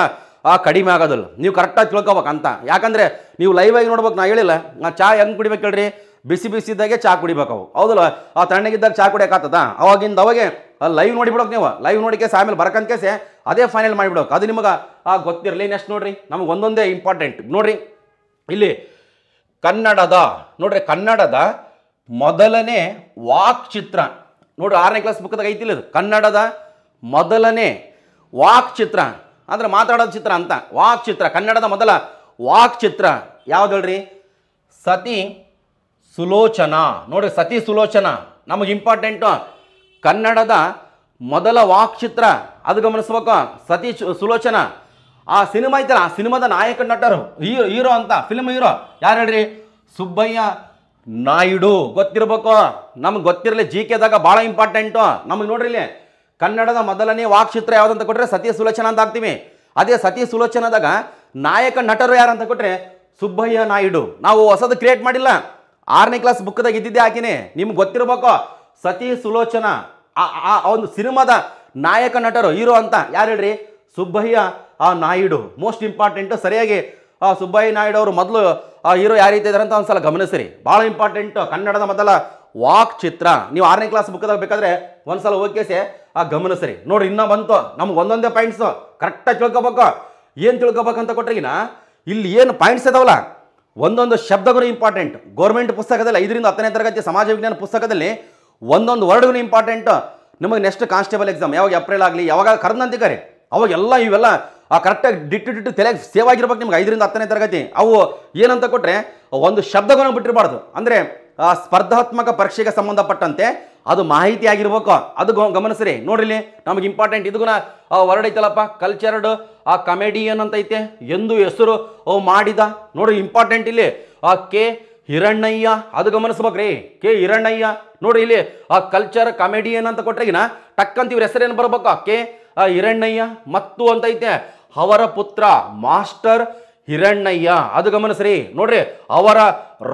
ಕಡಿಮೆ ಆಗೋದಿಲ್ಲ ನೀವು ಕರೆಕ್ಟಾಗಿ ತಿಳ್ಕೊಬೇಕು ಅಂತ ಯಾಕಂದರೆ ನೀವು ಲೈವ್ ಆಗಿ ನೋಡ್ಬೇಕು ನಾ ಹೇಳಿಲ್ಲ ಚಹಾ ಹೆಂಗೆ ಕುಡಿಬೇಕು ಹೇಳ್ರಿ ಬಿಸಿ ಬಿಸಿ ಇದ್ದಾಗೆ ಚಹಾ ಕುಡಿಬೇಕು ಅವು ಹೌದಲ್ಲ ಆ ತಣ್ಣಗಿದ್ದಾಗ ಚಹಾ ಕುಡಿಯೋಕ್ಕಾಗ್ತದ ಅವಾಗಿಂದ ಅವಾಗೆ ಅಲ್ಲಿ ಲೈವ್ ನೋಡಿಬಿಡೋಕೆ ನೀವು ಲೈವ್ ನೋಡಿಕೆ ಆಮೇಲೆ ಬರಕಂತ ಕೇಸೆ ಅದೇ ಫೈನಲ್ ಮಾಡಿಬಿಡೋಕೆ ಅದು ನಿಮಗೆ ಆ ಗೊತ್ತಿರಲಿ ನೆಕ್ಸ್ಟ್ ನೋಡ್ರಿ ನಮಗೆ ಒಂದೊಂದೇ ಇಂಪಾರ್ಟೆಂಟ್ ನೋಡ್ರಿ ಇಲ್ಲಿ ಕನ್ನಡದ ನೋಡ್ರಿ ಕನ್ನಡದ ಮೊದಲನೇ ವಾಕ್ ಚಿತ್ರ ನೋಡ್ರಿ ಆರನೇ ಕ್ಲಾಸ್ ಬುಕ್ದಾಗ ಐತಿಲ್ಲ ಇದು ಕನ್ನಡದ ಮೊದಲನೇ ವಾಕ್ ಚಿತ್ರ ಅಂದ್ರೆ ಮಾತಾಡೋದು ಚಿತ್ರ ಅಂತ ವಾಕ್ ಚಿತ್ರ ಕನ್ನಡದ ಮೊದಲ ವಾಕ್ ಚಿತ್ರ ಯಾವ್ದು ಹೇಳ್ರಿ ಸತಿ ಸುಲೋಚನಾ ನೋಡ್ರಿ ಸತಿ ಸುಲೋಚನಾ ನಮಗೆ ಇಂಪಾರ್ಟೆಂಟು ಕನ್ನಡದ ಮೊದಲ ವಾಕ್ಚಿತ್ರ ಅದು ಗಮನಿಸ್ಬೇಕು ಸತೀಶ್ ಸುಲೋಚನ ಆ ಸಿನಿಮಾ ಐತಲ್ಲ ಆ ಸಿನಿಮಾದ ನಾಯಕ ನಟರು ಹೀರೋ ಹೀರೋ ಅಂತ ಫಿಲ್ಮ್ ಹೀರೋ ಯಾರು ಹೇಳ್ರಿ ಸುಬ್ಬಯ್ಯ ನಾಯ್ಡು ಗೊತ್ತಿರಬೇಕು ನಮ್ಗೆ ಗೊತ್ತಿರಲಿ ಜಿ ಕೆದಾಗ ಭಾಳ ಇಂಪಾರ್ಟೆಂಟು ನಮಗೆ ನೋಡ್ರಿ ಇಲ್ಲಿ ಕನ್ನಡದ ಮೊದಲನೇ ವಾಕ್ಚಿತ್ರ ಯಾವುದಂತ ಕೊಟ್ಟರೆ ಸತೀ ಸುಲೋಚನ ಅಂತ ಹಾಕ್ತೀವಿ ಅದೇ ಸತೀ ಸುಲೋಚನದಾಗ ನಾಯಕ ನಟರು ಯಾರು ಅಂತ ಕೊಟ್ಟರೆ ಸುಬ್ಬಯ್ಯ ನಾಯ್ಡು ನಾವು ಹೊಸದು ಕ್ರಿಯೇಟ್ ಮಾಡಿಲ್ಲ ಆರನೇ ಕ್ಲಾಸ್ ಬುಕ್ದಾಗ ಇದ್ದಿದ್ದೆ ಹಾಕಿನಿ ನಿಮ್ಗೆ ಗೊತ್ತಿರಬೇಕು ಸತೀ ಸುಲೋಚನ ಆ ಆ ಒಂದು ಸಿನಿಮಾದ ನಾಯಕ ನಟರು ಹೀರೋ ಅಂತ ಯಾರು ಹೇಳ್ರಿ ಸುಬ್ಬಯ್ಯ ಆ ನಾಯ್ಡು ಮೋಸ್ಟ್ ಇಂಪಾರ್ಟೆಂಟು ಸರಿಯಾಗಿ ಆ ಸುಬ್ಬಯ್ಯ ನಾಯ್ಡು ಅವರು ಮೊದಲು ಆ ಹೀರೋ ಯಾವ ರೀತಿ ಇದ್ದಾರೆ ಅಂತ ಒಂದು ಸಲ ಗಮನಿಸಿರಿ ಭಾಳ ಇಂಪಾರ್ಟೆಂಟು ಕನ್ನಡದ ಮೊದಲ ವಾಕ್ ಚಿತ್ರ ನೀವು ಆರನೇ ಕ್ಲಾಸ್ ಬುಕ್ದಾಗ ಬೇಕಾದ್ರೆ ಒಂದು ಸಲ ಹೋಗಿ ಆ ಗಮನಿಸ್ರಿ ನೋಡಿ ಇನ್ನೂ ಬಂತು ನಮ್ಗೆ ಒಂದೊಂದೇ ಪಾಯಿಂಟ್ಸು ಕರೆಕ್ಟಾಗಿ ತಿಳ್ಕೊಬೇಕು ಏನು ತಿಳ್ಕೊಬೇಕಂತ ಕೊಟ್ರಿಗಿನ ಇಲ್ಲಿ ಏನು ಪಾಯಿಂಟ್ಸ್ ಇದಾವಲ್ಲ ಒಂದೊಂದು ಶಬ್ದಗಳು ಇಂಪಾರ್ಟೆಂಟ್ ಗೌರ್ಮೆಂಟ್ ಪುಸ್ತಕದಲ್ಲಿ ಐದರಿಂದ ಹತ್ತನೇ ತರಗತಿ ಸಮಾಜ ವಿಜ್ಞಾನ ಪುಸ್ತಕದಲ್ಲಿ ಒಂದೊಂದು ವರ್ಡ್ಗೂ ಇಂಪಾರ್ಟೆಂಟ್ ನಿಮಗೆ ನೆಕ್ಸ್ಟ್ ಕಾನ್ಸ್ಟೇಬಲ್ ಎಕ್ಸಾಮ್ ಯಾವಾಗ ಏಪ್ರಿಲ್ ಆಗಲಿ ಯಾವಾಗ ಕರೆದಂತಿದ್ದಾರೆ ಅವಾಗೆಲ್ಲ ಇವೆಲ್ಲ ಆ ಕರೆಕ್ಟಾಗಿ ಡಿಟ್ಟು ಡಿಟ್ಟು ತಲೆಗೆ ಸೇವ್ ಆಗಿರ್ಬೇಕು ನಿಮ್ಗೆ ಐದರಿಂದ ಹತ್ತನೇ ತರಗತಿ ಅವು ಏನಂತ ಕೊಟ್ಟರೆ ಒಂದು ಶಬ್ದಗಳನ್ನು ಬಿಟ್ಟಿರಬಾರ್ದು ಅಂದರೆ ಸ್ಪರ್ಧಾತ್ಮಕ ಪರೀಕ್ಷೆಗೆ ಸಂಬಂಧಪಟ್ಟಂತೆ ಅದು ಮಾಹಿತಿ ಆಗಿರ್ಬೇಕು ಅದು ಗಮನಿಸ್ರಿ ನೋಡಿಲಿ ನಮಗೆ ಇಂಪಾರ್ಟೆಂಟ್ ಇದಕ್ಕೂ ವರ್ಡ್ ಐತಲ್ಲಪ್ಪ ಕಲ್ಚರ್ಡ್ ಆ ಕಮೆಡಿಯನ್ ಅಂತ ಐತೆ ಎಂದು ಹೆಸರು ಮಾಡಿದ ನೋಡ್ರಿ ಇಂಪಾರ್ಟೆಂಟ್ ಇಲ್ಲಿ ಆ ಕೆ ಹಿರಣ್ಣಯ್ಯ ಅದು ಗಮನಿಸ್ಬೇಕ್ರಿ ಕೆ ಹಿರಣ್ಣಯ್ಯ ನೋಡ್ರಿ ಇಲ್ಲಿ ಆ ಕಲ್ಚರ್ ಕಾಮಿಡಿಯನ್ ಅಂತ ಕೊಟ್ರಗಿನ ಟಕ್ ಅಂತ ಇವ್ರ ಹೆಸರೇನು ಬರ್ಬೇಕು ಕೆ ಹಿರಣ್ಣಯ್ಯ ಮತ್ತು ಅಂತ ಐತೆ ಅವರ ಪುತ್ರ ಮಾಸ್ಟರ್ ಹಿರಣ್ಣಯ್ಯ ಅದು ಗಮನಿಸ್ರಿ ನೋಡ್ರಿ ಅವರ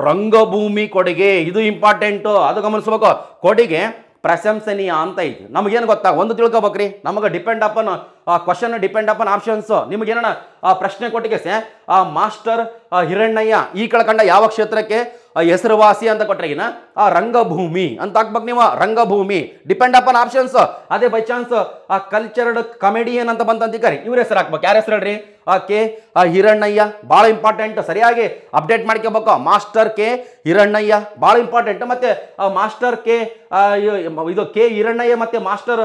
ರಂಗಭೂಮಿ ಕೊಡುಗೆ ಇದು ಇಂಪಾರ್ಟೆಂಟು ಅದು ಗಮನಿಸ್ಬೇಕು ಕೊಡುಗೆ ಪ್ರಶಂಸನೀಯ ಅಂತ ಐತಿ ನಮಗೇನು ಗೊತ್ತಾ ಒಂದು ತಿಳ್ಕೊಬೇಕ್ರಿ ನಮಗೆ depend upon question depend upon options ನಿಮಗೇನ ಪ್ರಶ್ನೆ ಕೊಟ್ಟಿಗೆ ಆ ಮಾಸ್ಟರ್ ಹಿರಣ್ಣಯ್ಯ ಈ ಕೆಳಕಂಡ ಯಾವ ಕ್ಷೇತ್ರಕ್ಕೆ ಹೆಸರುವಾಸಿ ಅಂತ ಕೊಟ್ಟರೆಗಿನ ಆ ರಂಗಭೂಮಿ ಅಂತ ಹಾಕ್ಬೇಕು ನೀವು ರಂಗಭೂಮಿ ಡಿಪೆಂಡ್ ಅಪನ್ ಆಪ್ಷನ್ಸ್ ಅದೇ ಬೈ ಚಾನ್ಸ್ ಆ ಕಲ್ಚರ್ಡ್ ಕಮೆಡಿಯನ್ ಅಂತ ಬಂತಂತಿಕಾರಿ ಕರಿ ಇವ್ರ ಹೆಸರು ಹಾಕ್ಬೇಕು ಯಾರ ಹೆಸರು ಹೇಳ್ರಿ ಆ ಕೆ ಆ ಹಿರಣ್ಣಯ್ಯ ಭಾಳ ಇಂಪಾರ್ಟೆಂಟ್ ಸರಿಯಾಗಿ ಅಪ್ಡೇಟ್ ಮಾಡ್ಕೋಬೇಕು ಮಾಸ್ಟರ್ ಕೆ ಹಿರಣ್ಣಯ್ಯ ಭಾಳ ಇಂಪಾರ್ಟೆಂಟ್ ಮತ್ತೆ ಮಾಸ್ಟರ್ ಕೆ ಇದು ಕೆ ಹಿರಣ್ಣಯ್ಯ ಮತ್ತೆ ಮಾಸ್ಟರ್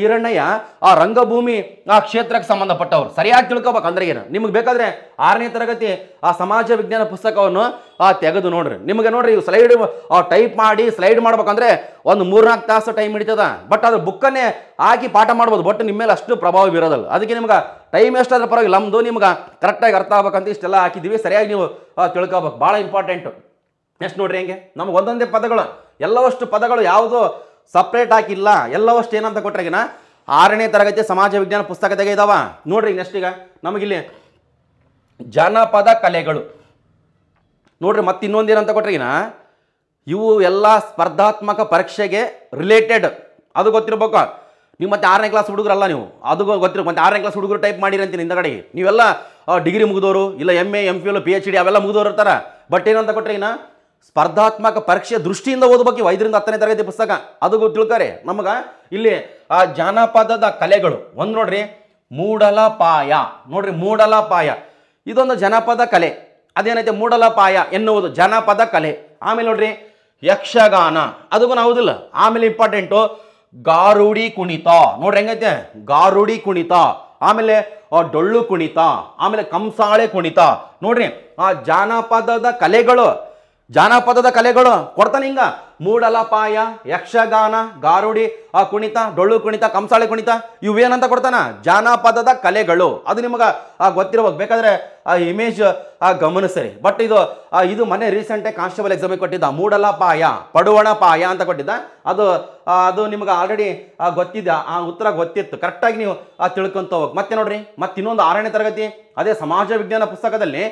ಹಿರಣ್ಣಯ್ಯ ಆ ರಂಗಭೂಮಿ ಆ ಕ್ಷೇತ್ರಕ್ಕೆ ಸಂಬಂಧಪಟ್ಟವ್ರು ಸರಿಯಾಗಿ ತಿಳ್ಕೊಬೇಕು ಅಂದ್ರೆ ಏನು ನಿಮ್ಗೆ ಬೇಕಾದ್ರೆ ಆರನೇ ತರಗತಿ ಆ ಸಮಾಜ ವಿಜ್ಞಾನ ಪುಸ್ತಕವನ್ನು ಆ ತೆಗೆದು ನೋಡ್ರಿ ನಿಮಗೆ ನೋಡ್ರಿ ಇವು ಸ್ಲೈಡ್ ಟೈಪ್ ಮಾಡಿ ಸ್ಲೈಡ್ ಮಾಡ್ಬೇಕಂದ್ರೆ ಒಂದು ಮೂರ್ನಾಲ್ಕು ತಾಸು ಟೈಮ್ ಹಿಡಿತದ ಬಟ್ ಅದು ಬುಕ್ಕನ್ನೇ ಹಾಕಿ ಪಾಠ ಮಾಡ್ಬೋದು ಬಟ್ ನಿಮ್ಮ ಮೇಲೆ ಅಷ್ಟು ಪ್ರಭಾವ ಬೀರೋದಲ್ಲ ಅದಕ್ಕೆ ನಿಮ್ಗೆ ಟೈಮ್ ಎಷ್ಟಾದ್ರೆ ಪರವಾಗಿಲ್ಲ ನಮ್ಮದು ನಿಮ್ಗೆ ಕರೆಕ್ಟಾಗಿ ಅರ್ಥ ಆಗ್ಬೇಕಂತ ಇಷ್ಟೆಲ್ಲ ಹಾಕಿದ್ದೀವಿ ಸರಿಯಾಗಿ ನೀವು ತಿಳ್ಕೊಬೇಕು ಭಾಳ ಇಂಪಾರ್ಟೆಂಟು ನೆಕ್ಸ್ಟ್ ನೋಡ್ರಿ ಹೆಂಗೆ ನಮ್ಗೆ ಒಂದೊಂದೇ ಪದಗಳು ಎಲ್ಲವಷ್ಟು ಪದಗಳು ಯಾವುದು ಸಪ್ರೇಟ್ ಹಾಕಿಲ್ಲ ಎಲ್ಲವಷ್ಟು ಏನಂತ ಕೊಟ್ಟರೆಗಿನ ಆರನೇ ತರಗತಿ ಸಮಾಜ ವಿಜ್ಞಾನ ಪುಸ್ತಕದಾಗ ಇದಾವ ನೋಡ್ರಿ ನೆಕ್ಸ್ಟ್ ಈಗ ನಮಗಿಲ್ಲಿ ಜಾನಪದ ಕಲೆಗಳು ನೋಡ್ರಿ ಮತ್ತೆ ಇನ್ನೊಂದೇನಂತ ಕೊಟ್ರಿಗಿನ ಇವು ಎಲ್ಲ ಸ್ಪರ್ಧಾತ್ಮಕ ಪರೀಕ್ಷೆಗೆ ರಿಲೇಟೆಡ್ ಅದು ಗೊತ್ತಿರ್ಬೇಕು ನೀವು ಮತ್ತೆ ಆರನೇ ಕ್ಲಾಸ್ ಹುಡುಗರಲ್ಲ ನೀವು ಅದು ಗೊತ್ತಿರೋ ಮತ್ತೆ ಆರನೇ ಕ್ಲಾಸ್ ಹುಡುಗರು ಟೈಪ್ ಮಾಡಿರಿ ಅಂತೀನಿ ಕಡೆ ನೀವೆಲ್ಲ ಡಿಗ್ರಿ ಮುಗಿದವರು ಇಲ್ಲ M A M P L P H D ಅವೆಲ್ಲ ಮುಗಿದವರು ಇರ್ತಾರೆ ಬಟ್ ಏನಂತ ಕೊಟ್ಟರೆ ಇನ್ನ ಸ್ಪರ್ಧಾತ್ಮಕ ಪರೀಕ್ಷೆ ದೃಷ್ಟಿಯಿಂದ ಓದಬೇಕು ಐದರಿಂದ ಹತ್ತನೇ ತರಗತಿ ಪುಸ್ತಕ ಅದು ತಿಳ್ಕಾರೆ ನಮಗೆ ಇಲ್ಲಿ ಆ ಜಾನಪದದ ಕಲೆಗಳು ಒಂದು ನೋಡ್ರಿ ಮೂಡಲಪಾಯ ನೋಡ್ರಿ ಮೂಡಲಪಾಯ ಇದೊಂದು ಜನಪದ ಕಲೆ ಅದೇನೈತೆ ಮೂಡಲಪಾಯ ಎನ್ನುವುದು ಜನಪದ ಕಲೆ ಆಮೇಲೆ ನೋಡ್ರಿ ಯಕ್ಷಗಾನ ಅದಕ್ಕೂ ಹೌದಿಲ್ಲ ಆಮೇಲೆ ಇಂಪಾರ್ಟೆಂಟು ಗಾರುಡಿ ಕುಣಿತ ನೋಡ್ರಿ ಹೆಂಗೈತೆ ಗಾರುಡಿ ಕುಣಿತ ಆಮೇಲೆ ಡೊಳ್ಳು ಕುಣಿತ ಆಮೇಲೆ ಕಂಸಾಳೆ ಕುಣಿತ ನೋಡ್ರಿ ಆ ಜಾನಪದದ ಕಲೆಗಳು ಜಾನಪದದ ಕಲೆಗಳು ಕೊಡ್ತಾನೆ ಹಿಂಗ ಮೂಡಲಪಾಯ ಯಕ್ಷಗಾನ ಗಾರುಡಿ ಆ ಕುಣಿತ ಡೊಳ್ಳು ಕುಣಿತ ಕಂಸಾಳೆ ಕುಣಿತ ಇವೇನಂತ ಕೊಡ್ತಾನ ಜಾನಪದದ ಕಲೆಗಳು ಅದು ನಿಮಗೆ ಆ ಗೊತ್ತಿರಬೇಕು ಬೇಕಾದ್ರೆ ಆ ಇಮೇಜ್ ಆ ಗಮನಿಸ್ರಿ ಬಟ್ ಇದು ಇದು ಮನೆ ರೀಸೆಂಟ್ ಕಾನ್ಸ್ಟೇಬಲ್ ಎಕ್ಸಾಮಿಗೆ ಕೊಟ್ಟಿದ್ದ ಮೂಡಲಪಾಯ ಪಾಯ ಅಂತ ಕೊಟ್ಟಿದ್ದ ಅದು ಅದು ನಿಮಗೆ ಆಲ್ರೆಡಿ ಗೊತ್ತಿದ್ದ ಆ ಉತ್ತರ ಗೊತ್ತಿತ್ತು ಕರೆಕ್ಟಾಗಿ ನೀವು ತಿಳ್ಕೊಂತ ಹೋಗ್ಬೇಕು ಮತ್ತೆ ನೋಡ್ರಿ ಮತ್ತೆ ಇನ್ನೊಂದು ಆರನೇ ತರಗತಿ ಅದೇ ಸಮಾಜ ವಿಜ್ಞಾನ ಪುಸ್ತಕದಲ್ಲಿ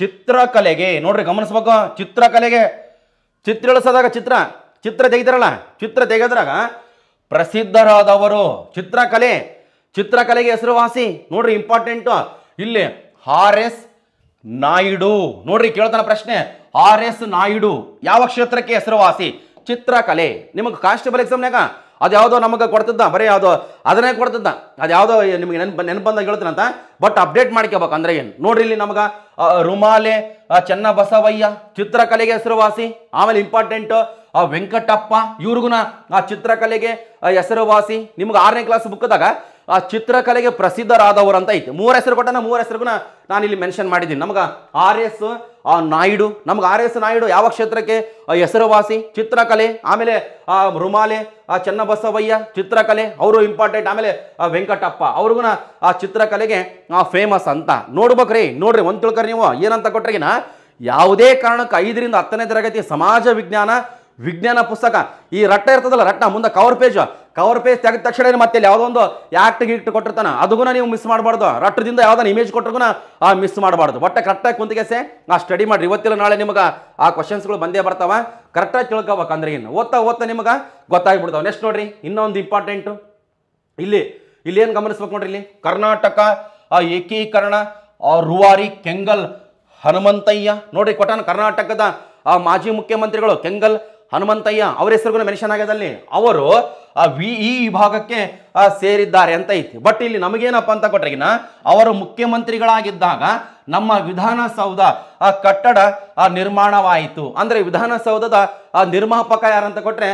ಚಿತ್ರಕಲೆಗೆ ನೋಡ್ರಿ ಗಮನಿಸ್ಬೇಕು ಚಿತ್ರಕಲೆಗೆ ಚಿತ್ರ ಇಳಿಸೋದಾಗ ಚಿತ್ರ ಚಿತ್ರ ತೆಗಿತಾರಲ್ಲ ಚಿತ್ರ ತೆಗೆದ್ರಾಗ ಪ್ರಸಿದ್ಧರಾದವರು ಚಿತ್ರಕಲೆ ಚಿತ್ರಕಲೆಗೆ ಹೆಸರುವಾಸಿ ನೋಡ್ರಿ ಇಂಪಾರ್ಟೆಂಟ್ ಇಲ್ಲಿ ಆರ್ ಎಸ್ ನಾಯ್ಡು ನೋಡ್ರಿ ಕೇಳ್ತಾನೆ ಪ್ರಶ್ನೆ ಆರ್ ಎಸ್ ನಾಯ್ಡು ಯಾವ ಕ್ಷೇತ್ರಕ್ಕೆ ಹೆಸರುವಾಸಿ ಚಿತ್ರಕಲೆ ನಿಮಗೆ ಕಾನ್ಸ್ಟೇಬಲ್ ಎಕ್ಸಾಮ್ನಾಗ ಅದ್ಯಾವುದೋ ನಮಗೆ ಕೊಡ್ತಿದ್ದ ಬರೀ ಯಾವುದೋ ಅದನ್ನೇ ಕೊಡ್ತಿದ್ದ ಅದ್ಯಾವುದೋ ನಿಮಗೆ ನೆನಪು ನೆನಪು ಬಂದಾಗ ಹೇಳ್ತೀನಂತ ಬಟ್ ಅಪ್ಡೇಟ್ ಮಾಡ್ಕೋಬೇಕು ಅಂದರೆ ಏನು ನೋಡ್ರಿ ಇಲ್ಲಿ ನಮಗೆ ರುಮಾಲೆ ಚೆನ್ನಬಸವಯ್ಯ ಚಿತ್ರಕಲೆಗೆ ಹೆಸರುವಾಸಿ ಆಮೇಲೆ ಇಂಪಾರ್ಟೆಂಟ್ ವೆಂಕಟಪ್ಪ ಇವ್ರಿಗೂ ಆ ಚಿತ್ರಕಲೆಗೆ ಹೆಸರುವಾಸಿ ನಿಮ್ಗೆ ಆರನೇ ಕ್ಲಾಸ್ ಬುಕ್ದಾಗ ಆ ಚಿತ್ರಕಲೆಗೆ ಪ್ರಸಿದ್ಧರಾದವರು ಅಂತ ಐತಿ ಮೂರ ಹೆಸರು ಕೊಟ್ಟನ ಮೂರು ಹೆಸರಿಗೂ ನಾನು ಇಲ್ಲಿ ಮೆನ್ಷನ್ ಮಾಡಿದ್ದೀನಿ ನಮ್ಗೆ ಆರ್ ಎಸ್ ಆ ನಾಯ್ಡು ನಮ್ಗೆ ಆರ್ ಎಸ್ ನಾಯ್ಡು ಯಾವ ಕ್ಷೇತ್ರಕ್ಕೆ ಹೆಸರುವಾಸಿ ಚಿತ್ರಕಲೆ ಆಮೇಲೆ ಆ ರುಮಾಲೆ ಆ ಚನ್ನಬಸವಯ್ಯ ಚಿತ್ರಕಲೆ ಅವರು ಇಂಪಾರ್ಟೆಂಟ್ ಆಮೇಲೆ ವೆಂಕಟಪ್ಪ ಅವ್ರಿಗೂ ಆ ಚಿತ್ರಕಲೆಗೆ ಫೇಮಸ್ ಅಂತ ನೋಡ್ಬೇಕ್ರಿ ನೋಡ್ರಿ ಒಂದು ತಿಳ್ಕರಿ ನೀವು ಏನಂತ ಕೊಟ್ರಿಗಿನ ಯಾವುದೇ ಕಾರಣಕ್ಕೆ ಐದರಿಂದ ಹತ್ತನೇ ತರಗತಿ ಸಮಾಜ ವಿಜ್ಞಾನ ವಿಜ್ಞಾನ ಪುಸ್ತಕ ಈ ರಟ್ಟ ಇರ್ತದಲ್ಲ ರಟ್ಟ ಮುಂದೆ ಕವರ್ ಪೇಜ್ ಕವರ್ ಪೇಜ್ ತೆಗೆದ ತಕ್ಷಣ ಮತ್ತೆ ಯಾವುದೋ ಒಂದು ಆ್ಯಕ್ಟ್ ಗಿಕ್ಟ್ ಕೊಟ್ಟಿರ್ತಾನೆ ಅದಕ್ಕೂ ನೀವು ಮಿಸ್ ಮಾಡಬಾರ್ದು ರಟ್ಟದಿಂದ ಯಾವುದಾನ ಇಮೇಜ್ ಕೊಟ್ಟರೂ ಆ ಮಿಸ್ ಮಾಡಬಾರ್ದು ಒಟ್ಟೆ ಕರೆಕ್ಟಾಗಿ ಸೇ ಆ ಸ್ಟಡಿ ಮಾಡಿರಿ ಇವತ್ತಿಲ್ಲ ನಾಳೆ ನಿಮಗೆ ಆ ಕ್ವಶನ್ಸ್ಗಳು ಬಂದೇ ಬರ್ತಾವೆ ಕರೆಕ್ಟಾಗಿ ತಿಳ್ಕೊಬೇಕು ಅಂದ್ರೆ ಇನ್ನು ಓದ್ತಾ ಓದ್ತಾ ನಿಮಗೆ ಗೊತ್ತಾಗ್ಬಿಡ್ತಾವೆ ನೆಕ್ಸ್ಟ್ ನೋಡ್ರಿ ಇನ್ನೊಂದು ಇಂಪಾರ್ಟೆಂಟು ಇಲ್ಲಿ ಇಲ್ಲಿ ಏನು ಗಮನಿಸ್ಬೇಕು ನೋಡ್ರಿ ಇಲ್ಲಿ ಕರ್ನಾಟಕ ಆ ಏಕೀಕರಣ ಆ ರುವಾರಿ ಕೆಂಗಲ್ ಹನುಮಂತಯ್ಯ ನೋಡ್ರಿ ಕೊಟ್ಟಾನ ಕರ್ನಾಟಕದ ಆ ಮಾಜಿ ಮುಖ್ಯಮಂತ್ರಿಗಳು ಕೆಂಗಲ್ ಹನುಮಂತಯ್ಯ ಅವ್ರ ಹೆಸರಿಗೂ ಮೆನ್ಷನ್ ಆಗ್ಯದಲ್ಲಿ ಅವರು ವಿ ಈ ವಿಭಾಗಕ್ಕೆ ಸೇರಿದ್ದಾರೆ ಅಂತ ಐತಿ ಬಟ್ ಇಲ್ಲಿ ನಮಗೇನಪ್ಪ ಅಂತ ಕೊಟ್ಟರೆಗಿನ ಅವರು ಮುಖ್ಯಮಂತ್ರಿಗಳಾಗಿದ್ದಾಗ ನಮ್ಮ ವಿಧಾನಸೌಧ ಕಟ್ಟಡ ನಿರ್ಮಾಣವಾಯಿತು ಅಂದರೆ ವಿಧಾನಸೌಧದ ನಿರ್ಮಾಪಕ ಯಾರಂತ ಕೊಟ್ಟರೆ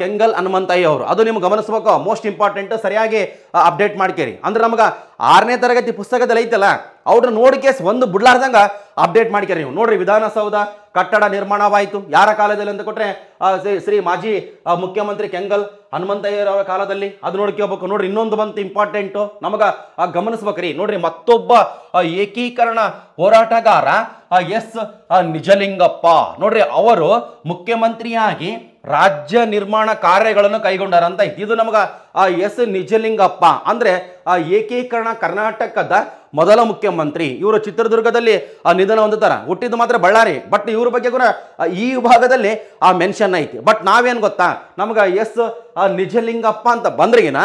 ಕೆಂಗಲ್ ಹನುಮಂತಯ್ಯ ಅವರು ಅದು ನಿಮ್ಗೆ ಗಮನಿಸ್ಬೇಕು ಮೋಸ್ಟ್ ಇಂಪಾರ್ಟೆಂಟ್ ಸರಿಯಾಗಿ ಅಪ್ಡೇಟ್ ಮಾಡ್ಕೇರಿ ಅಂದ್ರೆ ನಮ್ಗೆ ಆರನೇ ತರಗತಿ ಪುಸ್ತಕದಲ್ಲಿ ಐತಲ್ಲ ಅವ್ರನ್ನ ನೋಡಿ ಕೇಸ್ ಒಂದು ಬಿಡ್ಲಾರ್ದಂಗ ಅಪ್ಡೇಟ್ ಮಾಡ್ಕೇರಿ ನೀವು ನೋಡ್ರಿ ವಿಧಾನಸೌಧ ಕಟ್ಟಡ ನಿರ್ಮಾಣವಾಯಿತು ಯಾರ ಕಾಲದಲ್ಲಿ ಅಂತ ಕೊಟ್ಟರೆ ಶ್ರೀ ಮಾಜಿ ಮುಖ್ಯಮಂತ್ರಿ ಕೆಂಗಲ್ ಹನುಮಂತಯ್ಯರವರ ಕಾಲದಲ್ಲಿ ಅದು ನೋಡ್ಕೋಬೇಕು ನೋಡ್ರಿ ಇನ್ನೊಂದು ಬಂತು ಇಂಪಾರ್ಟೆಂಟು ನಮಗೆ ಗಮನಿಸ್ಬೇಕ್ರಿ ನೋಡ್ರಿ ಮತ್ತೊಬ್ಬ ಏಕೀಕರಣ ಹೋರಾಟಗಾರ ಎಸ್ ನಿಜಲಿಂಗಪ್ಪ ನೋಡ್ರಿ ಅವರು ಮುಖ್ಯಮಂತ್ರಿಯಾಗಿ ರಾಜ್ಯ ನಿರ್ಮಾಣ ಕಾರ್ಯಗಳನ್ನು ಕೈಗೊಂಡಾರ ಅಂತ ಇದು ನಮಗೆ ಎಸ್ ನಿಜಲಿಂಗಪ್ಪ ಅಂದರೆ ಏಕೀಕರಣ ಕರ್ನಾಟಕದ ಮೊದಲ ಮುಖ್ಯಮಂತ್ರಿ ಇವರು ಚಿತ್ರದುರ್ಗದಲ್ಲಿ ಆ ನಿಧನ ಹೊಂದುತ್ತಾರೆ ಹುಟ್ಟಿದ್ದು ಮಾತ್ರ ಬಳ್ಳಾರಿ ಬಟ್ ಇವ್ರ ಬಗ್ಗೆ ಕೂಡ ಈ ವಿಭಾಗದಲ್ಲಿ ಆ ಮೆನ್ಷನ್ ಐತಿ ಬಟ್ ನಾವೇನು ಗೊತ್ತಾ ನಮ್ಗೆ ಎಸ್ ನಿಜಲಿಂಗಪ್ಪ ಅಂತ ಬಂದ್ರಿಗಿನ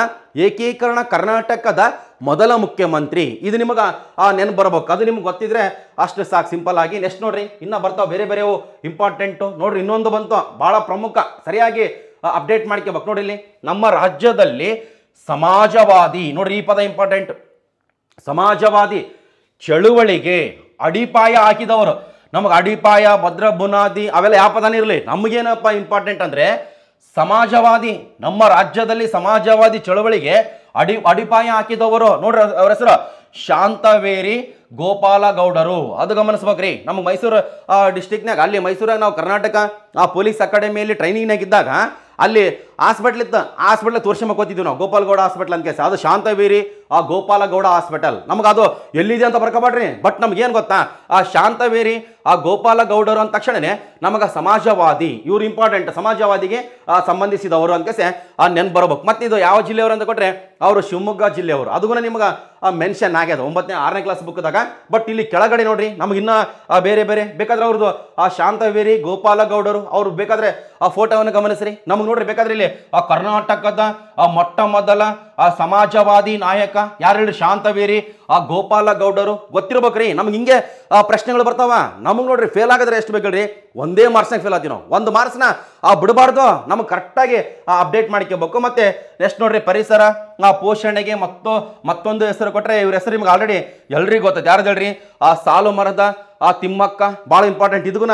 ಏಕೀಕರಣ ಕರ್ನಾಟಕದ ಮೊದಲ ಮುಖ್ಯಮಂತ್ರಿ ಇದು ನಿಮಗೆ ಆ ನೆನಪು ಬರಬೇಕು ಅದು ನಿಮ್ಗೆ ಗೊತ್ತಿದ್ರೆ ಅಷ್ಟು ಸಾಕು ಸಿಂಪಲ್ ಆಗಿ ನೆಕ್ಸ್ಟ್ ನೋಡ್ರಿ ಇನ್ನೂ ಬರ್ತಾವೆ ಬೇರೆ ಬೇರೆವು ಇಂಪಾರ್ಟೆಂಟು ನೋಡ್ರಿ ಇನ್ನೊಂದು ಬಂತು ಭಾಳ ಪ್ರಮುಖ ಸರಿಯಾಗಿ ಅಪ್ಡೇಟ್ ಮಾಡ್ಕೋಬೇಕು ನೋಡಿಲ್ಲಿ ನಮ್ಮ ರಾಜ್ಯದಲ್ಲಿ ಸಮಾಜವಾದಿ ನೋಡ್ರಿ ಈ ಪದ ಇಂಪಾರ್ಟೆಂಟ್ ಸಮಾಜವಾದಿ ಚಳುವಳಿಗೆ ಅಡಿಪಾಯ ಹಾಕಿದವರು ನಮಗೆ ಅಡಿಪಾಯ ಭದ್ರ ಬುನಾದಿ ಅವೆಲ್ಲ ಯಾವ ಪದನೇ ಇರಲಿ ನಮಗೇನಪ್ಪ ಇಂಪಾರ್ಟೆಂಟ್ ಅಂದರೆ ಸಮಾಜವಾದಿ ನಮ್ಮ ರಾಜ್ಯದಲ್ಲಿ ಸಮಾಜವಾದಿ ಚಳುವಳಿಗೆ ಅಡಿ ಅಡಿಪಾಯ ಹಾಕಿದವರು ನೋಡ್ರಿ ಅವ್ರ ಹೆಸರು ಶಾಂತವೇರಿ ಗೋಪಾಲಗೌಡರು ಅದು ಗಮನಿಸ್ಬೇಕ್ರಿ ನಮ್ಮ ಮೈಸೂರು ಡಿಸ್ಟಿಕ್ನಾಗ ಅಲ್ಲಿ ಮೈಸೂರಾಗ ನಾವು ಕರ್ನಾಟಕ ಆ ಪೊಲೀಸ್ ಅಕಾಡೆಮಿಯಲ್ಲಿ ಟ್ರೈನಿಂಗ್ನಾಗಿದ್ದಾಗ ಅಲ್ಲಿ ಇತ್ತು ಹಾಸ್ಪಿಟ್ಲ್ ತೋರ್ಸಿ ಕೂತಿದ್ವಿ ನಾವು ಗೋಪಾಲಗೌಡ ಹಾಸ್ಪಿಟ್ಲ್ ಅಂತ ಕೇಸ ಅದು ಶಾಂತವೀರಿ ಆ ಗೋಪಾಲಗೌಡ ಹಾಸ್ಪಿಟಲ್ ನಮ್ಗೆ ಅದು ಎಲ್ಲಿದೆ ಅಂತ ಬರ್ಕೊಬೇಡ್ರಿ ಬಟ್ ನಮ್ಗೇನು ಗೊತ್ತಾ ಆ ಶಾಂತವೀರಿ ಆ ಗೋಪಾಲಗೌಡರು ಅಂದ ತಕ್ಷಣನೆ ನಮಗೆ ಸಮಾಜವಾದಿ ಇವರು ಇಂಪಾರ್ಟೆಂಟ್ ಸಮಾಜವಾದಿಗೆ ಸಂಬಂಧಿಸಿದವರು ಅಂತ ಕೇಸೆ ಆ ನೆನ್ಪು ಬರಬೇಕು ಮತ್ತು ಇದು ಯಾವ ಜಿಲ್ಲೆಯವರು ಅಂತ ಕೊಟ್ಟರೆ ಅವರು ಶಿವಮೊಗ್ಗ ಜಿಲ್ಲೆಯವರು ಕೂಡ ನಿಮಗೆ ಮೆನ್ಷನ್ ಆಗ್ಯದ ಒಂಬತ್ತನೇ ಆರನೇ ಕ್ಲಾಸ್ ಬುಕ್ದಾಗ ಬಟ್ ಇಲ್ಲಿ ಕೆಳಗಡೆ ನೋಡ್ರಿ ನಮಗೆ ಇನ್ನ ಬೇರೆ ಬೇರೆ ಬೇಕಾದ್ರೆ ಅವ್ರದ್ದು ಆ ಶಾಂತವೇರಿ ಗೋಪಾಲಗೌಡರು ಅವರು ಬೇಕಾದ್ರೆ ಆ ಫೋಟೋವನ್ನು ಗಮನಿಸ್ರಿ ನಮ್ಗೆ ನೋಡ್ರಿ ಬೇಕಾದ್ರೆ ಇಲ್ಲಿ ಆ ಕರ್ನಾಟಕದ ಆ ಮೊಟ್ಟ ಮೊದಲ ಆ ಸಮಾಜವಾದಿ ನಾಯಕ ಯಾರು ಹೇಳಿ ಶಾಂತವೀರಿ ಆ ಗೋಪಾಲ ಗೌಡರು ರೀ ನಮ್ಗೆ ಹಿಂಗೆ ಪ್ರಶ್ನೆಗಳು ಬರ್ತಾವ ನಮಗೆ ನೋಡ್ರಿ ಫೇಲ್ ಆಗಿದ್ರೆ ಎಷ್ಟು ಬೇಕಲ್ರಿ ಒಂದೇ ಮಾರ್ಕ್ಸ್ನಾಗ ಫೇಲ್ ಆದ್ವಿ ನಾವು ಒಂದು ಮಾರ್ಕ್ಸ್ನ ಆ ಬಿಡಬಾರ್ದು ನಮಗೆ ಕರೆಕ್ಟಾಗಿ ಅಪ್ಡೇಟ್ ಮಾಡ್ಕೋಬೇಕು ಮತ್ತು ನೆಕ್ಸ್ಟ್ ನೋಡ್ರಿ ಪರಿಸರ ಆ ಪೋಷಣೆಗೆ ಮತ್ತೊ ಮತ್ತೊಂದು ಹೆಸರು ಕೊಟ್ಟರೆ ಇವ್ರ ಹೆಸರು ನಿಮ್ಗೆ ಆಲ್ರೆಡಿ ಎಲ್ರಿಗೂ ಗೊತ್ತಾಯ್ತು ಯಾರು ಹೇಳ್ರಿ ಆ ಸಾಲು ಮರದ ಆ ತಿಮ್ಮಕ್ಕ ಭಾಳ ಇಂಪಾರ್ಟೆಂಟ್ ಇದಕ್ಕೂ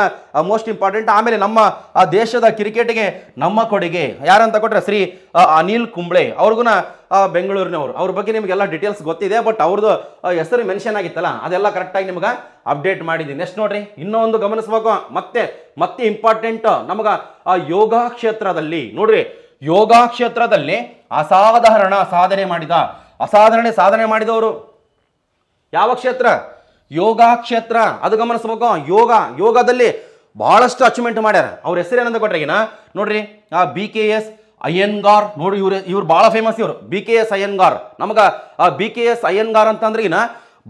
ಮೋಸ್ಟ್ ಇಂಪಾರ್ಟೆಂಟ್ ಆಮೇಲೆ ನಮ್ಮ ಆ ದೇಶದ ಕ್ರಿಕೆಟ್ಗೆ ನಮ್ಮ ಕೊಡುಗೆ ಯಾರಂತ ಕೊಟ್ಟರೆ ಶ್ರೀ ಅನಿಲ್ ಕುಂಬ್ಳೆ ಅವ್ರಿಗೂನ ಬೆಂಗಳೂರಿನವರು ಅವ್ರ ಬಗ್ಗೆ ನಿಮಗೆಲ್ಲ ಡೀಟೇಲ್ಸ್ ಗೊತ್ತಿದೆ ಬಟ್ ಅವ್ರದ್ದು ಹೆಸರು ಮೆನ್ಷನ್ ಆಗಿತ್ತಲ್ಲ ಅದೆಲ್ಲ ಕರೆಕ್ಟಾಗಿ ನಿಮ್ಗೆ ಅಪ್ಡೇಟ್ ಮಾಡಿದ್ದೀನಿ ನೆಕ್ಸ್ಟ್ ನೋಡ್ರಿ ಇನ್ನೊಂದು ಗಮನಿಸ್ಬೇಕು ಮತ್ತೆ ಮತ್ತೆ ಇಂಪಾರ್ಟೆಂಟ್ ಆ ಯೋಗ ಕ್ಷೇತ್ರದಲ್ಲಿ ನೋಡ್ರಿ ಯೋಗ ಕ್ಷೇತ್ರದಲ್ಲಿ ಅಸಾಧಾರಣ ಸಾಧನೆ ಮಾಡಿದ ಅಸಾಧಾರಣ ಸಾಧನೆ ಮಾಡಿದವರು ಯಾವ ಕ್ಷೇತ್ರ ಯೋಗ ಕ್ಷೇತ್ರ ಅದು ಗಮನಿಸ್ಬೇಕು ಯೋಗ ಯೋಗದಲ್ಲಿ ಬಹಳಷ್ಟು ಅಚೀವ್ಮೆಂಟ್ ಮಾಡ್ಯಾರ ಅವ್ರ ಹೆಸರು ಏನಂತ ಕೊಟ್ರೆ ನೋಡ್ರಿ ಆ ಬಿ ಕೆ ಎಸ್ ಅಯ್ಯನ್ಗಾರ್ ನೋಡಿ ಇವ್ರು ಇವ್ರು ಭಾಳ ಫೇಮಸ್ ಇವರು ಬಿ ಕೆ ಎಸ್ ಅಯ್ಯನ್ಗಾರ್ ನಮಗೆ ಬಿ ಕೆ ಎಸ್ ಅಯ್ಯನ್ಗಾರ್ ಈಗ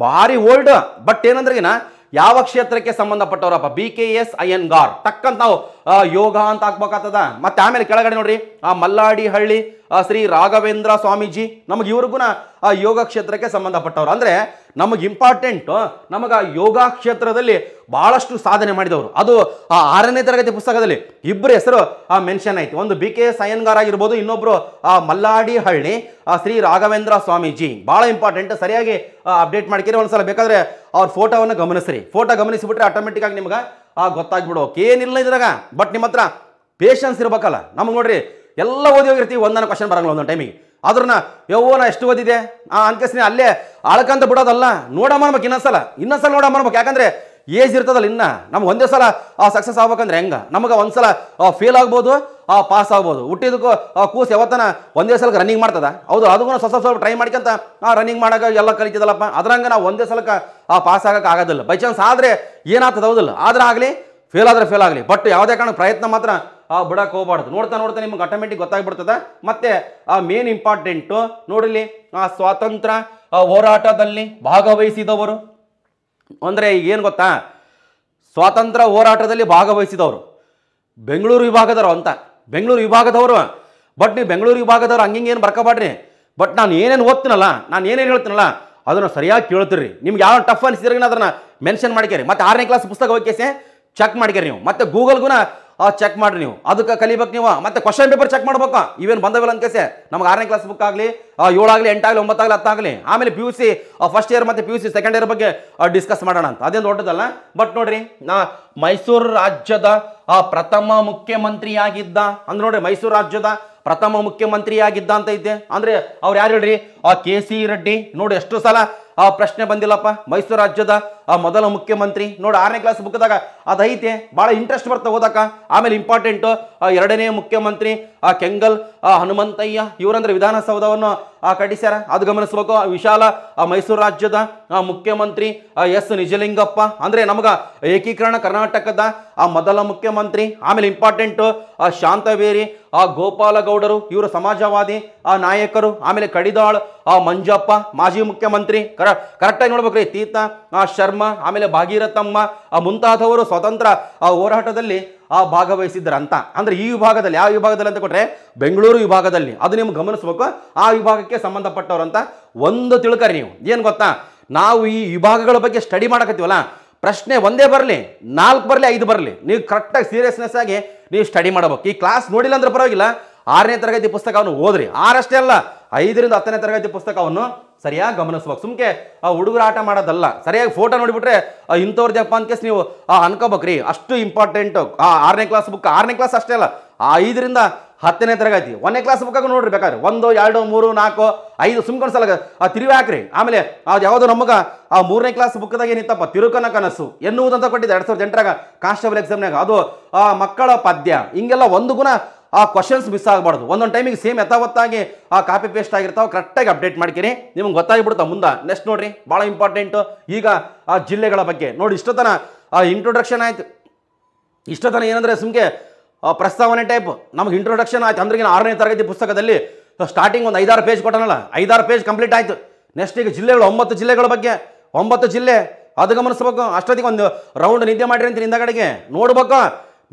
ಭಾರಿ ಓಲ್ಡ್ ಬಟ್ ಈಗ ಯಾವ ಕ್ಷೇತ್ರಕ್ಕೆ ಸಂಬಂಧಪಟ್ಟವರಪ್ಪ ಬಿ ಕೆ ಎಸ್ ಅಯ್ಯನ್ಗಾರ್ ತಕ್ಕಂತ ನಾವು ಯೋಗ ಅಂತ ಹಾಕ್ಬೇಕಾಗ್ತದ ಮತ್ತೆ ಆಮೇಲೆ ಕೆಳಗಡೆ ನೋಡ್ರಿ ಆ ಮಲ್ಲಾಡಿ ಹಳ್ಳಿ ಶ್ರೀ ರಾಘವೇಂದ್ರ ಸ್ವಾಮೀಜಿ ನಮಗೆ ಇವ್ರಿಗೂ ಯೋಗ ಕ್ಷೇತ್ರಕ್ಕೆ ಸಂಬಂಧಪಟ್ಟವ್ರು ಅಂದ್ರೆ ನಮಗೆ ಇಂಪಾರ್ಟೆಂಟು ನಮಗೆ ಆ ಯೋಗ ಕ್ಷೇತ್ರದಲ್ಲಿ ಭಾಳಷ್ಟು ಸಾಧನೆ ಮಾಡಿದವರು ಅದು ಆ ಆರನೇ ತರಗತಿ ಪುಸ್ತಕದಲ್ಲಿ ಇಬ್ಬರು ಹೆಸರು ಆ ಮೆನ್ಷನ್ ಆಯಿತು ಒಂದು ಬಿ ಕೆ ಸಯ್ಯನ್ಗಾರ್ ಆಗಿರ್ಬೋದು ಇನ್ನೊಬ್ಬರು ಆ ಹಳ್ಳಿ ಆ ಶ್ರೀ ರಾಘವೇಂದ್ರ ಸ್ವಾಮೀಜಿ ಭಾಳ ಇಂಪಾರ್ಟೆಂಟ್ ಸರಿಯಾಗಿ ಅಪ್ಡೇಟ್ ಒಂದು ಒಂದ್ಸಲ ಬೇಕಾದರೆ ಅವ್ರ ಫೋಟೋವನ್ನು ಗಮನಿಸ್ರಿ ಫೋಟೋ ಗಮನಿಸಿಬಿಟ್ರೆ ಆಗಿ ನಿಮ್ಗೆ ಆ ಗೊತ್ತಾಗ್ಬಿಡೋಕೆ ಏನಿಲ್ಲ ಇದ್ರಾಗ ಬಟ್ ನಿಮ್ಮ ಹತ್ರ ಪೇಷನ್ಸ್ ಇರಬೇಕಲ್ಲ ನಮ್ಗೆ ನೋಡ್ರಿ ಎಲ್ಲ ಓದಿ ಹೋಗಿರ್ತೀವಿ ಒಂದನ ಕ್ವಶನ್ ಬರಂಗಿಲ್ಲ ಒಂದೊಂದು ಟೈಮಿಗೆ ಅದ್ರನ್ನ ಯವ್ವೋ ನಾ ಎಷ್ಟು ಓದಿದೆ ಆ ಅಂಕಸ್ನೇ ಅಲ್ಲೇ ಆಳ್ಕಂತ ಬಿಡೋದಲ್ಲ ನೋಡಮ್ಮ ನಮಗೆ ಇನ್ನೊಂದ್ಸಲ ಇನ್ನೊಂದ್ಸಲ ನೋಡಮ್ಮ ನಮಗೆ ಯಾಕಂದರೆ ಏಜ್ ಇರ್ತದಲ್ಲ ಇನ್ನ ನಮ್ಗೆ ಒಂದೇ ಸಲ ಆ ಸಕ್ಸಸ್ ಆಗ್ಬೇಕಂದ್ರೆ ಹೆಂಗೆ ನಮಗೆ ಒಂದ್ಸಲ ಸಲ ಫೇಲ್ ಆಗ್ಬೋದು ಆ ಪಾಸ್ ಆಗ್ಬೋದು ಹುಟ್ಟಿದಕ್ಕೂ ಕೂಸು ಯಾವತ್ತನ ಒಂದೇ ಸಲಕ್ಕೆ ರನ್ನಿಂಗ್ ಮಾಡ್ತದ ಹೌದು ಅದಕ್ಕೂ ಸ್ವಲ್ಪ ಸ್ವಲ್ಪ ಟ್ರೈ ಮಾಡ್ಕಂತ ಆ ರನ್ನಿಂಗ್ ಮಾಡೋಕೆ ಎಲ್ಲ ಕಲಿತಿದಲ್ಲಪ್ಪ ಅದ್ರಂಗೆ ನಾವು ಒಂದೇ ಸಲಕ್ಕೆ ಆ ಪಾಸ್ ಆಗೋಕೆ ಆಗೋದಿಲ್ಲ ಬೈ ಚಾನ್ಸ್ ಆದರೆ ಏನಾಗ್ತದೆ ಹೌದಿಲ್ಲ ಆದ್ರೆ ಆಗಲಿ ಫೇಲ್ ಆದರೆ ಫೇಲ್ ಆಗಲಿ ಬಟ್ ಯಾವುದೇ ಕಾರಣಕ್ಕೆ ಪ್ರಯತ್ನ ಮಾತ್ರ ಆ ಬಿಡಕ್ಕೆ ಹೋಗ್ಬಾರ್ದು ನೋಡ್ತಾ ನೋಡ್ತಾ ನಿಮ್ಗೆ ಆಟೋಮೆಟಿಕ್ ಗೊತ್ತಾಗ್ಬಿಡ್ತದೆ ಮತ್ತು ಆ ಮೇನ್ ಇಂಪಾರ್ಟೆಂಟು ನೋಡಿಲಿ ಆ ಸ್ವಾತಂತ್ರ್ಯ ಹೋರಾಟದಲ್ಲಿ ಭಾಗವಹಿಸಿದವರು ಅಂದರೆ ಏನು ಗೊತ್ತಾ ಸ್ವಾತಂತ್ರ್ಯ ಹೋರಾಟದಲ್ಲಿ ಭಾಗವಹಿಸಿದವರು ಬೆಂಗಳೂರು ವಿಭಾಗದವರು ಅಂತ ಬೆಂಗಳೂರು ವಿಭಾಗದವರು ಬಟ್ ನೀವು ಬೆಂಗಳೂರು ವಿಭಾಗದವ್ರು ಹಂಗಿಂಗೇನು ಏನು ಬರ್ಕೋಬಾಡ್ರಿ ಬಟ್ ನಾನು ಏನೇನು ಓದ್ತೀನಲ್ಲ ನಾನು ಏನೇನು ಹೇಳ್ತೀನಲ್ಲ ಅದನ್ನು ಸರಿಯಾಗಿ ಕೇಳ್ತೀರಿ ನಿಮ್ಗೆ ಯಾವ ಟಫ್ ಅನಿಸಿದ್ರೆ ಅದನ್ನು ಮೆನ್ಷನ್ ಮಾಡ್ಕೇರಿ ಮತ್ತು ಆರನೇ ಕ್ಲಾಸ್ ಪುಸ್ತಕ ಕೇಸೆ ಚೆಕ್ ಮಾಡ್ಕೇರಿ ನೀವು ಮತ್ತು ಗೂಗಲ್ಗೂ ಆ ಚೆಕ್ ಮಾಡಿ ನೀವು ಅದಕ್ಕೆ ಕಲಿಬೇಕು ನೀವು ಮತ್ತೆ ಕ್ವಶನ್ ಪೇಪರ್ ಚೆಕ್ ಮಾಡ್ಬೇಕು ಇವೇನು ಬಂದವಿಲ್ಲ ಅಂತ ಕೇಸೆ ನಮ್ಗೆ ಆರನೇ ಕ್ಲಾಸ್ ಬುಕ್ ಆಗಲಿ ಏಳಾಗಲಿ ಎಂಟಾಗಲಿ ಒಂಬತ್ತಾಗಲಿ ಹತ್ತಾಗಲಿ ಆಮೇಲೆ P U C first year ಮತ್ತು P U C second year ಬಗ್ಗೆ ಡಿಸ್ಕಸ್ ಮಾಡೋಣ ಅಂತ ಅದೇನು ದೊಡ್ಡದಲ್ಲ ಬಟ್ ನೋಡ್ರಿ ನಾ ಮೈಸೂರು ರಾಜ್ಯದ ಪ್ರಥಮ ಮುಖ್ಯಮಂತ್ರಿಯಾಗಿದ್ದ ಅಂದ್ರೆ ನೋಡ್ರಿ ಮೈಸೂರು ರಾಜ್ಯದ ಪ್ರಥಮ ಮುಖ್ಯಮಂತ್ರಿಯಾಗಿದ್ದ ಅಂತ ಇದ್ದೆ ಅಂದ್ರೆ ಅವ್ರು ಯಾರು ಹೇಳ್ರಿ ಆ ಕೆ ಸಿ ರೆಡ್ಡಿ ನೋಡಿ ಎಷ್ಟು ಸಲ ಆ ಪ್ರಶ್ನೆ ಬಂದಿಲ್ಲಪ್ಪ ಮೈಸೂರು ರಾಜ್ಯದ ಆ ಮೊದಲ ಮುಖ್ಯಮಂತ್ರಿ ನೋಡಿ ಆರನೇ ಕ್ಲಾಸ್ ಬುಕ್ದಾಗ ಅದೈತೆ ಭಾಳ ಇಂಟ್ರೆಸ್ಟ್ ಬರ್ತಾ ಓದಕ ಆಮೇಲೆ ಇಂಪಾರ್ಟೆಂಟ್ ಎರಡನೇ ಮುಖ್ಯಮಂತ್ರಿ ಆ ಕೆಂಗಲ್ ಆ ಹನುಮಂತಯ್ಯ ಇವರಂದ್ರೆ ವಿಧಾನಸೌಧವನ್ನು ಕಟ್ಟಿಸ್ಯಾರ ಅದು ಗಮನಿಸ್ಬೇಕು ವಿಶಾಲ ಆ ಮೈಸೂರು ರಾಜ್ಯದ ಮುಖ್ಯಮಂತ್ರಿ ಎಸ್ ನಿಜಲಿಂಗಪ್ಪ ಅಂದ್ರೆ ನಮಗೆ ಏಕೀಕರಣ ಕರ್ನಾಟಕದ ಆ ಮೊದಲ ಮುಖ್ಯಮಂತ್ರಿ ಆಮೇಲೆ ಆ ಶಾಂತವೇರಿ ಆ ಗೋಪಾಲಗೌಡರು ಇವರು ಸಮಾಜವಾದಿ ಆ ನಾಯಕರು ಆಮೇಲೆ ಕಡಿದಾಳ್ ಆ ಮಂಜಪ್ಪ ಮಾಜಿ ಮುಖ್ಯಮಂತ್ರಿ ಕರ ಕರೆಕ್ಟಾಗಿ ನೋಡ್ಬೇಕ್ರಿ ತೀತ ಶರ್ಮ ಆಮೇಲೆ ಭಾಗೀರಥಮ್ಮ ಆ ಮುಂತಾದವರು ಸ್ವತಂತ್ರ ಆ ಹೋರಾಟದಲ್ಲಿ ಆ ಭಾಗವಹಿಸಿದ್ರ ಅಂತ ಈ ವಿಭಾಗದಲ್ಲಿ ಯಾವ ವಿಭಾಗದಲ್ಲಿ ಅಂತ ಕೊಟ್ಟರೆ ಬೆಂಗಳೂರು ವಿಭಾಗದಲ್ಲಿ ಅದು ನಿಮ್ಗೆ ಗಮನಿಸ್ಬೇಕು ಆ ವಿಭಾಗಕ್ಕೆ ಅಂತ ಒಂದು ತಿಳ್ಕರಿ ನೀವು ಏನು ಗೊತ್ತಾ ನಾವು ಈ ವಿಭಾಗಗಳ ಬಗ್ಗೆ ಸ್ಟಡಿ ಮಾಡಕತ್ತೀವಲ್ಲ ಪ್ರಶ್ನೆ ಒಂದೇ ಬರಲಿ ನಾಲ್ಕು ಬರಲಿ ಐದು ಬರಲಿ ನೀವು ಕರೆಕ್ಟಾಗಿ ಸೀರಿಯಸ್ನೆಸ್ ಆಗಿ ನೀವು ಸ್ಟಡಿ ಮಾಡಬೇಕು ಈ ಕ್ಲಾಸ್ ನೋಡಿಲ್ಲ ಅಂದ್ರೆ ಪರವಾಗಿಲ್ಲ ಆರನೇ ತರಗತಿ ಪುಸ್ತಕವನ್ನು ಓದ್ರಿ ಆರಷ್ಟೇ ಅಲ್ಲ ಐದರಿಂದ ಹತ್ತನೇ ತರಗತಿ ಪುಸ್ತಕವನ್ನು ಸರಿಯಾಗಿ ಗಮನಿಸ್ಬೇಕು ಸುಮ್ಕೆ ಆ ಹುಡುಗರ ಆಟ ಮಾಡೋದಲ್ಲ ಸರಿಯಾಗಿ ಫೋಟೋ ನೋಡಿಬಿಟ್ರೆ ಇಂಥವ್ರದ್ದಪ್ಪ ಅಂತ ನೀವು ಅನ್ಕೋಬೇಕ್ರಿ ಅಷ್ಟು ಇಂಪಾರ್ಟೆಂಟ್ ಆ ಆರನೇ ಕ್ಲಾಸ್ ಬುಕ್ ಆರನೇ ಕ್ಲಾಸ್ ಅಷ್ಟೇ ಅಲ್ಲ ಆ ಐದರಿಂದ ಹತ್ತನೇ ತರಗತಿ ಒಂದನೇ ಕ್ಲಾಸ್ ಬುಕ್ಕಾಗ ನೋಡ್ರಿ ಬೇಕಾದ್ರೆ ಒಂದು ಎರಡು ಮೂರು ನಾಲ್ಕು ಐದು ಸುಮ್ಕೊಂಡ್ಸಲ ಆ ತಿರುವಿ ಹಾಕ್ರಿ ಆಮೇಲೆ ಅದು ಯಾವುದೋ ನಮಗೆ ಆ ಮೂರನೇ ಕ್ಲಾಸ್ ಬುಕ್ದಾಗ ಏನಿತ್ತಪ್ಪ ತಿರುಕನ ಕನಸು ಎನ್ನುವುದಂತ ಕೊಟ್ಟಿದ್ದೆ ಎರಡು ಸಾವಿರದ ಎಂಟರಾಗ ಕಾನ್ಸ್ಟೇಬಲ್ ಎಕ್ಸಾಮ್ನಾಗ ಅದು ಆ ಮಕ್ಕಳ ಪದ್ಯ ಹಿಂಗೆಲ್ಲ ಒಂದು ಗುಣ ಆ ಕ್ವಶನ್ಸ್ ಮಿಸ್ ಆಗಬಾರ್ದು ಒಂದೊಂದು ಟೈಮಿಗೆ ಸೇಮ್ ಯಥಾವತ್ತಾಗಿ ಆ ಕಾಪಿ ಪೇಸ್ಟ್ ಆಗಿರ್ತಾವೆ ಕರೆಕ್ಟಾಗಿ ಅಪ್ಡೇಟ್ ಮಾಡ್ತೀರಿ ನಿಮ್ಗೆ ಗೊತ್ತಾಗಿಬಿಡುತ್ತೆ ಮುಂದೆ ನೆಕ್ಸ್ಟ್ ನೋಡಿರಿ ಭಾಳ ಇಂಪಾರ್ಟೆಂಟು ಈಗ ಆ ಜಿಲ್ಲೆಗಳ ಬಗ್ಗೆ ನೋಡಿ ಇಷ್ಟೊತ್ತನ ಆ ಇಂಟ್ರೊಡಕ್ಷನ್ ಆಯಿತು ಇಷ್ಟೊತ್ತನ ಏನಂದರೆ ಸುಮ್ಗೆ ಪ್ರಸ್ತಾವನೆ ಟೈಪ್ ನಮಗೆ ಇಂಟ್ರೊಡಕ್ಷನ್ ಆಯ್ತು ಅಂದ್ರೆ ಆರನೇ ತರಗತಿ ಪುಸ್ತಕದಲ್ಲಿ ಸ್ಟಾರ್ಟಿಂಗ್ ಒಂದು ಐದಾರು ಪೇಜ್ ಕೊಟ್ಟನಲ್ಲ ಐದಾರು ಪೇಜ್ ಕಂಪ್ಲೀಟ್ ಆಯಿತು ನೆಕ್ಸ್ಟ್ ಈಗ ಜಿಲ್ಲೆಗಳು ಒಂಬತ್ತು ಜಿಲ್ಲೆಗಳ ಬಗ್ಗೆ ಒಂಬತ್ತು ಜಿಲ್ಲೆ ಅದು ಗಮನಿಸ್ಬೇಕು ಅಷ್ಟೊತ್ತಿಗೆ ಒಂದು ರೌಂಡ್ ನಿದ್ದೆ ಮಾಡಿರಿ ಅಂತ ಹಿಂದಗಡೆಗೆ ನೋಡ್ಬೇಕು